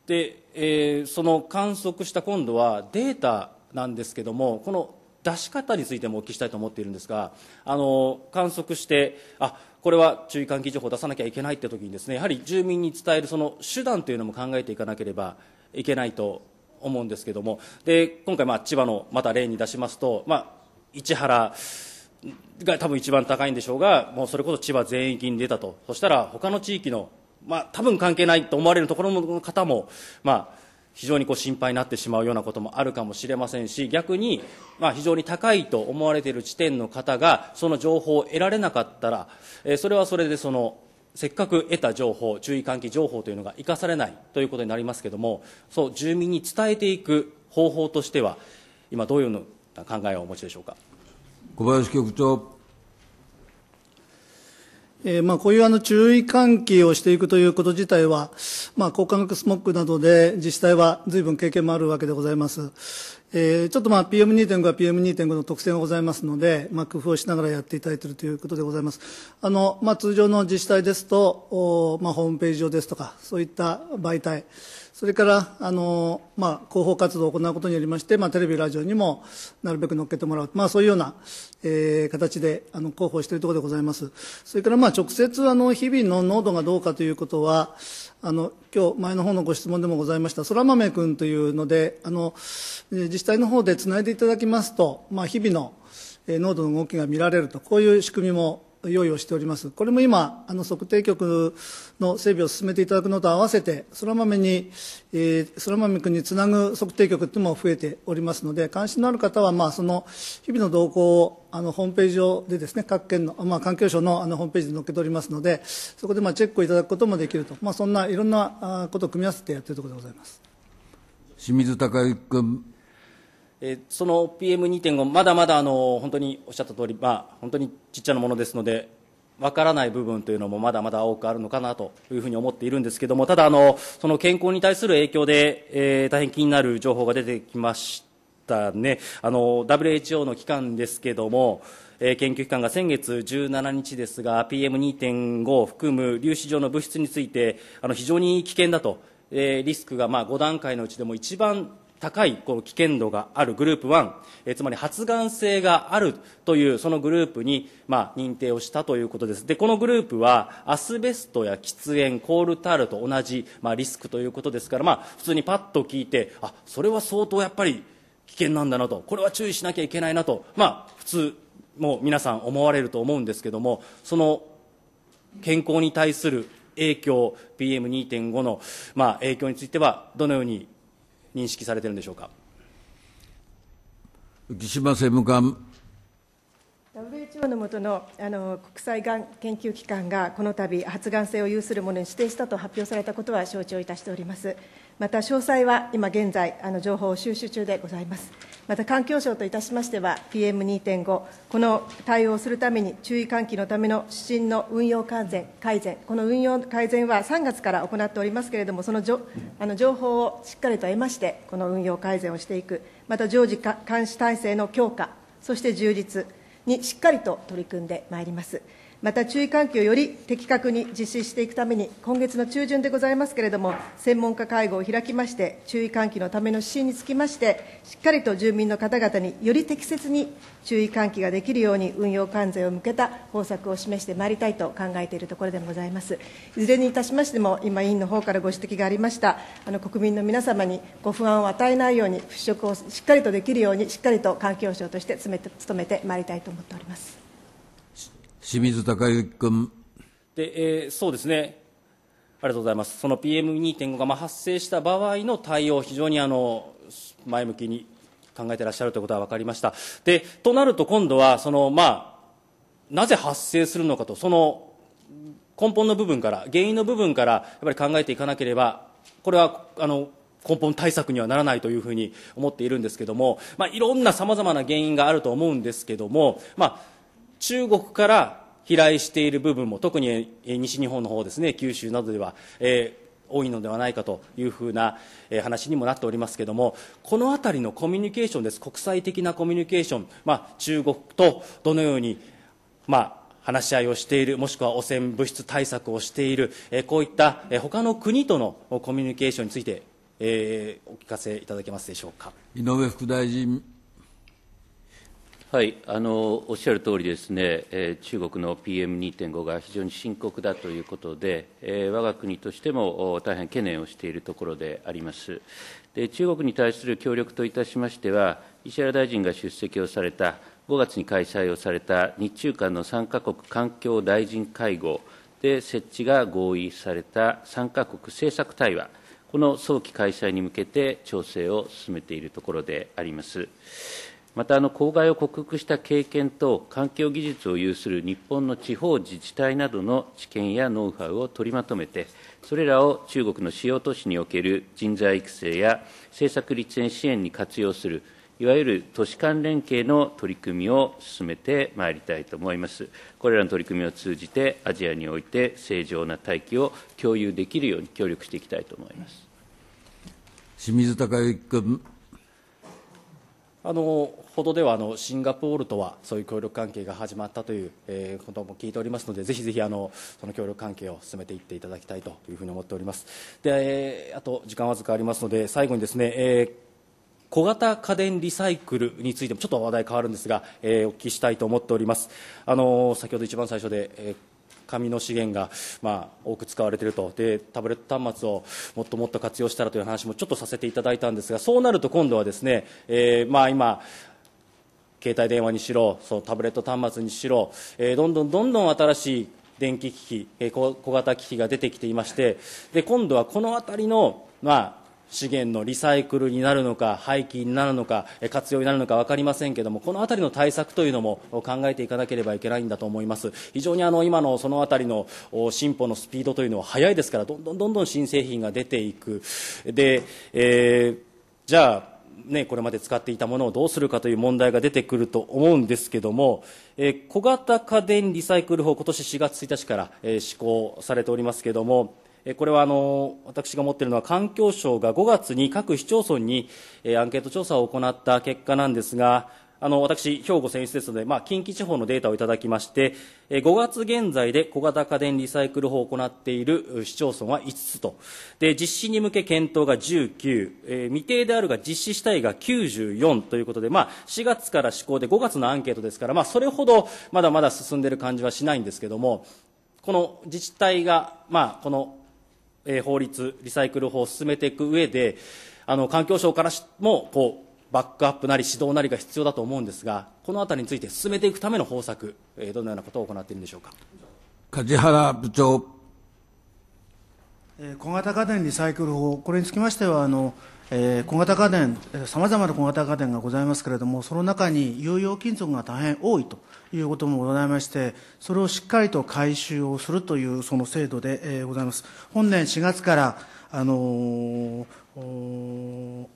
で、えー、その観測した今度はデータなんですけども、この出し方についてもお聞きしたいと思っているんですが、あの観測して、あこれは注意喚起情報を出さなきゃいけないって時にですね、やはり住民に伝えるその手段というのも考えていかなければいけないと思うんですけれども、で今回、まあ、千葉のまた例に出しますと、まあ、市原が多分一番高いんでしょうが、もうそれこそ千葉全域に出たと。そしたら他の地域の、まあ多分関係ないと思われるところの方も、まあ非常にこう心配になってしまうようなこともあるかもしれませんし、逆に、まあ非常に高いと思われている地点の方が、その情報を得られなかったら、えー、それはそれでその、せっかく得た情報、注意喚起情報というのが生かされないということになりますけれども、そう、住民に伝えていく方法としては、今どういうような考えをお持ちでしょうか。小林局長。えーまあ、こういうあの注意喚起をしていくということ自体は、まあ、高化学スモッグなどで自治体はずいぶん経験もあるわけでございます。えー、ちょっとまあ PM2.5 は PM2.5 の特性がございますので、まあ、工夫をしながらやっていただいているということでございます。あのまあ、通常の自治体ですと、おまあ、ホームページ上ですとか、そういった媒体、それからあの、まあ、広報活動を行うことによりまして、まあ、テレビ、ラジオにもなるべく乗っけてもらう、まあ、そういうようなえー、形であの広報しているところでございます。それからまあ直接あの日々の濃度がどうかということは、あの今日前の方のご質問でもございました空豆君というのであの自治体の方でつないでいただきますと、まあ、日々の濃度の動きが見られるとこういう仕組みも用意をしておりますこれも今あの測定局の整備を進めていただくのと合わせてそら豆に、えー、そら豆くんにつなぐ測定局っていうのも増えておりますので関心のある方は、まあ、その日々の動向をあのホームページ上でですね各県の、まあ、環境省のあのホームページで載っけておりますのでそこでまあチェックをいただくこともできると、まあ、そんないろんなことを組み合わせてやっているところでございます。清水孝之君えー、その PM2.5、まだまだあの本当におっしゃった通り、まあ、本当にちっちゃなものですので、わからない部分というのもまだまだ多くあるのかなというふうに思っているんですけども、ただあの、その健康に対する影響で、えー、大変気になる情報が出てきましたね。あの、WHO の機関ですけども、えー、研究機関が先月17日ですが、PM2.5 を含む粒子状の物質について、あの非常に危険だと、えリスクがまあ5段階のうちでも一番高いこの危険度があるグループ1、えつまり発がん性があるというそのグループに、まあ、認定をしたということです。で、このグループはアスベストや喫煙、コールタールと同じ、まあ、リスクということですから、まあ、普通にパッと聞いて、あ、それは相当やっぱり危険なんだなと、これは注意しなきゃいけないなと、まあ、普通、もう皆さん思われると思うんですけども、その健康に対する影響、PM2.5 の、まあ、影響については、どのように認識されているんでしょうか。浮島政務官 WHO のもとのあの国際がん研究機関がこの度発がん性を有するものに指定したと発表されたことは承知をいたしておりますまた詳細は今現在あの情報を収集中でございますまた環境省といたしましては、PM2.5、この対応するために、注意喚起のための指針の運用改善、改善この運用改善は3月から行っておりますけれども、そのじょあの情報をしっかりと得まして、この運用改善をしていく、また常時監視体制の強化、そして充実にしっかりと取り組んでまいります。また注意喚起をより的確に実施していくために、今月の中旬でございますけれども、専門家会合を開きまして、注意喚起のための指針につきまして、しっかりと住民の方々により適切に注意喚起ができるように、運用関税を向けた方策を示してまいりたいと考えているところでございます。いずれにいたしましても、今、委員の方からご指摘がありました、あの国民の皆様にご不安を与えないように、払拭をしっかりとできるように、しっかりと環境省として努めてまいりたいと思っております。清水孝之君。で、えー、そうですね。ありがとうございます。その PM2.5 がまあ発生した場合の対応、非常にあの前向きに考えてらっしゃるということは分かりました。で、となると今度は、その、まあ、なぜ発生するのかと、その根本の部分から、原因の部分から、やっぱり考えていかなければ、これは、あの、根本対策にはならないというふうに思っているんですけれども、まあ、いろんなさまざまな原因があると思うんですけれども、まあ、中国から飛来している部分も特に西日本の方ですね九州などでは、えー、多いのではないかというふうな話にもなっておりますけれども、このあたりのコミュニケーションです、国際的なコミュニケーション、まあ、中国とどのように、まあ、話し合いをしている、もしくは汚染物質対策をしている、えこういったえ他の国とのコミュニケーションについて、えー、お聞かせいただけますでしょうか。井上副大臣はい、あのおっしゃる通りですね、えー、中国の PM2.5 が非常に深刻だということで、えー、我が国としても大変懸念をしているところであります。で中国に対する協力といたしましては、石原大臣が出席をされた5月に開催をされた日中間の3か国環境大臣会合で設置が合意された3か国政策対話、この早期開催に向けて調整を進めているところであります。またあの公害を克服した経験と環境技術を有する日本の地方自治体などの知見やノウハウを取りまとめて、それらを中国の主要都市における人材育成や政策立案支援に活用する、いわゆる都市間連携の取り組みを進めてまいりたいと思います。これらの取り組みを通じて、アジアにおいて正常な待機を共有できるように協力していきたいと思います。清水孝之君。あのほどではあのシンガポールとはそういう協力関係が始まったという、えー、ことも聞いておりますのでぜひぜひあのその協力関係を進めていっていただきたいというふうに思っておりますで、えー、あと時間わずかありますので最後にですね、えー小型家電リサイクルについてもちょっと話題変わるんですが、えー、お聞きしたいと思っておりますあの先ほど一番最初で、えー、紙の資源が、まあ、多く使われているとでタブレット端末をもっともっと活用したらという話もちょっとさせていただいたんですがそうなると今度はですね、えー、まあ、今携帯電話にしろそのタブレット端末にしろ、えー、どんどんどんどん新しい電気機器、えー、小型機器が出てきていましてで今度はこの辺りの、まあ、資源のリサイクルになるのか廃棄になるのか活用になるのか分かりませんけどもこの辺りの対策というのも考えていかなければいけないんだと思います非常にあの今のその辺りの進歩のスピードというのは速いですからどんどんどんどん新製品が出ていくで、えー、じゃあね、これまで使っていたものをどうするかという問題が出てくると思うんですけども、えー、小型家電リサイクル法今年4月1日から、えー、施行されておりますけどもこれはあの私が持っているのは環境省が5月に各市町村にアンケート調査を行った結果なんですが、あの私、兵庫選出ですので、まあ、近畿地方のデータをいただきまして、5月現在で小型家電リサイクル法を行っている市町村は5つと、で実施に向け検討が19、えー、未定であるが実施したいが94ということで、まあ、4月から施行で5月のアンケートですから、まあ、それほどまだまだ進んでいる感じはしないんですけども、この自治体が、まあ、このえ法律、リサイクル法を進めていく上で、あの環境省からもこうバックアップなり指導なりが必要だと思うんですが、このあたりについて進めていくための方策、えどのようなことを行っているんでしょうか。梶原部長小型家電リサイクル法、これにつきましては、あのえー、小型家電、さまざまな小型家電がございますけれども、その中に有用金属が大変多いということもございまして、それをしっかりと回収をするというその制度で、えー、ございます。本年4月から、あのー、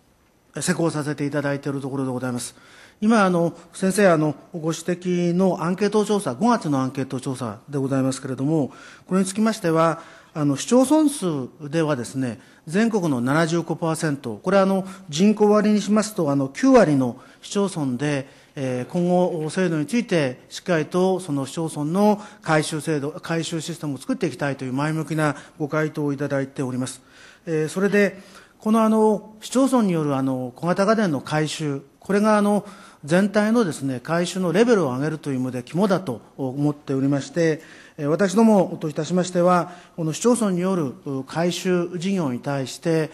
施行させていただいているところでございます。今、あの、先生、あの、ご指摘のアンケート調査、5月のアンケート調査でございますけれども、これにつきましては、あの、市町村数ではですね、全国の75%、これはあの人口割にしますと、あの9割の市町村で、えー、今後、制度についてしっかりとその市町村の回収制度、回収システムを作っていきたいという前向きなご回答をいただいております。えー、それで、このあの市町村によるあの小型家電の回収、これがあの全体のですね回収のレベルを上げるという意味で肝だと思っておりまして、私どもといたしましては、この市町村による改修事業に対して、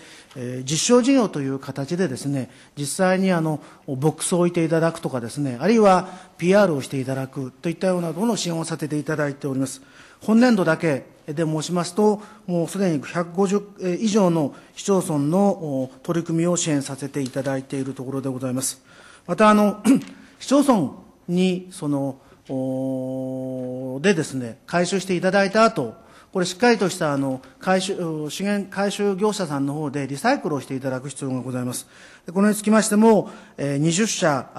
実証事業という形でですね、実際にあの、ボックスを置いていただくとかですね、あるいは PR をしていただくといったようなどの支援をさせていただいております。本年度だけで申しますと、もうすでに150以上の市町村の取り組みを支援させていただいているところでございます。また、あの、市町村に、その、でですね、回収していただいた後、これしっかりとしたあの回収資源回収業者さんの方でリサイクルをしていただく必要がございます。このにつきましても、20社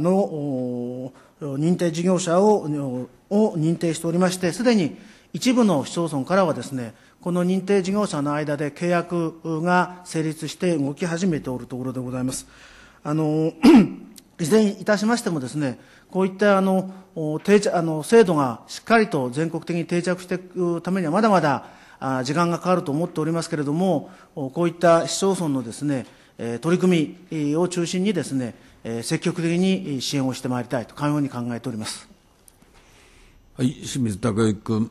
の認定事業者をを認定しておりまして、すでに一部の市町村からはですね、この認定事業者の間で契約が成立して動き始めておるところでございます。あの、いずれにいたしましてもですね、こういったあの定着あの制度がしっかりと全国的に定着していくためにはまだまだ時間がかかると思っておりますけれども、こういった市町村のですね、取り組みを中心にですね、積極的に支援をしてまいりたいと、かように考えております。はい、清水孝之君。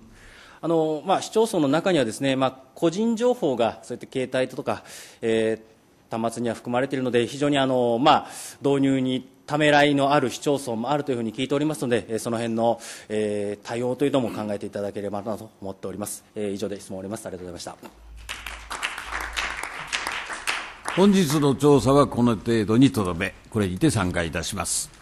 あのまあ、市町村の中にはですね、ねまあ、個人情報がそうやって携帯とか、えー端末には含まれているので、非常にあの、まあ、導入にためらいのある市町村もあるというふうに聞いておりますので、その辺の、えー、対応というのも考えていただければなと思っております。えー、以上で質問を終わります。ありがとうございました。本日の調査はこの程度にとどめ、これにて散会いたします。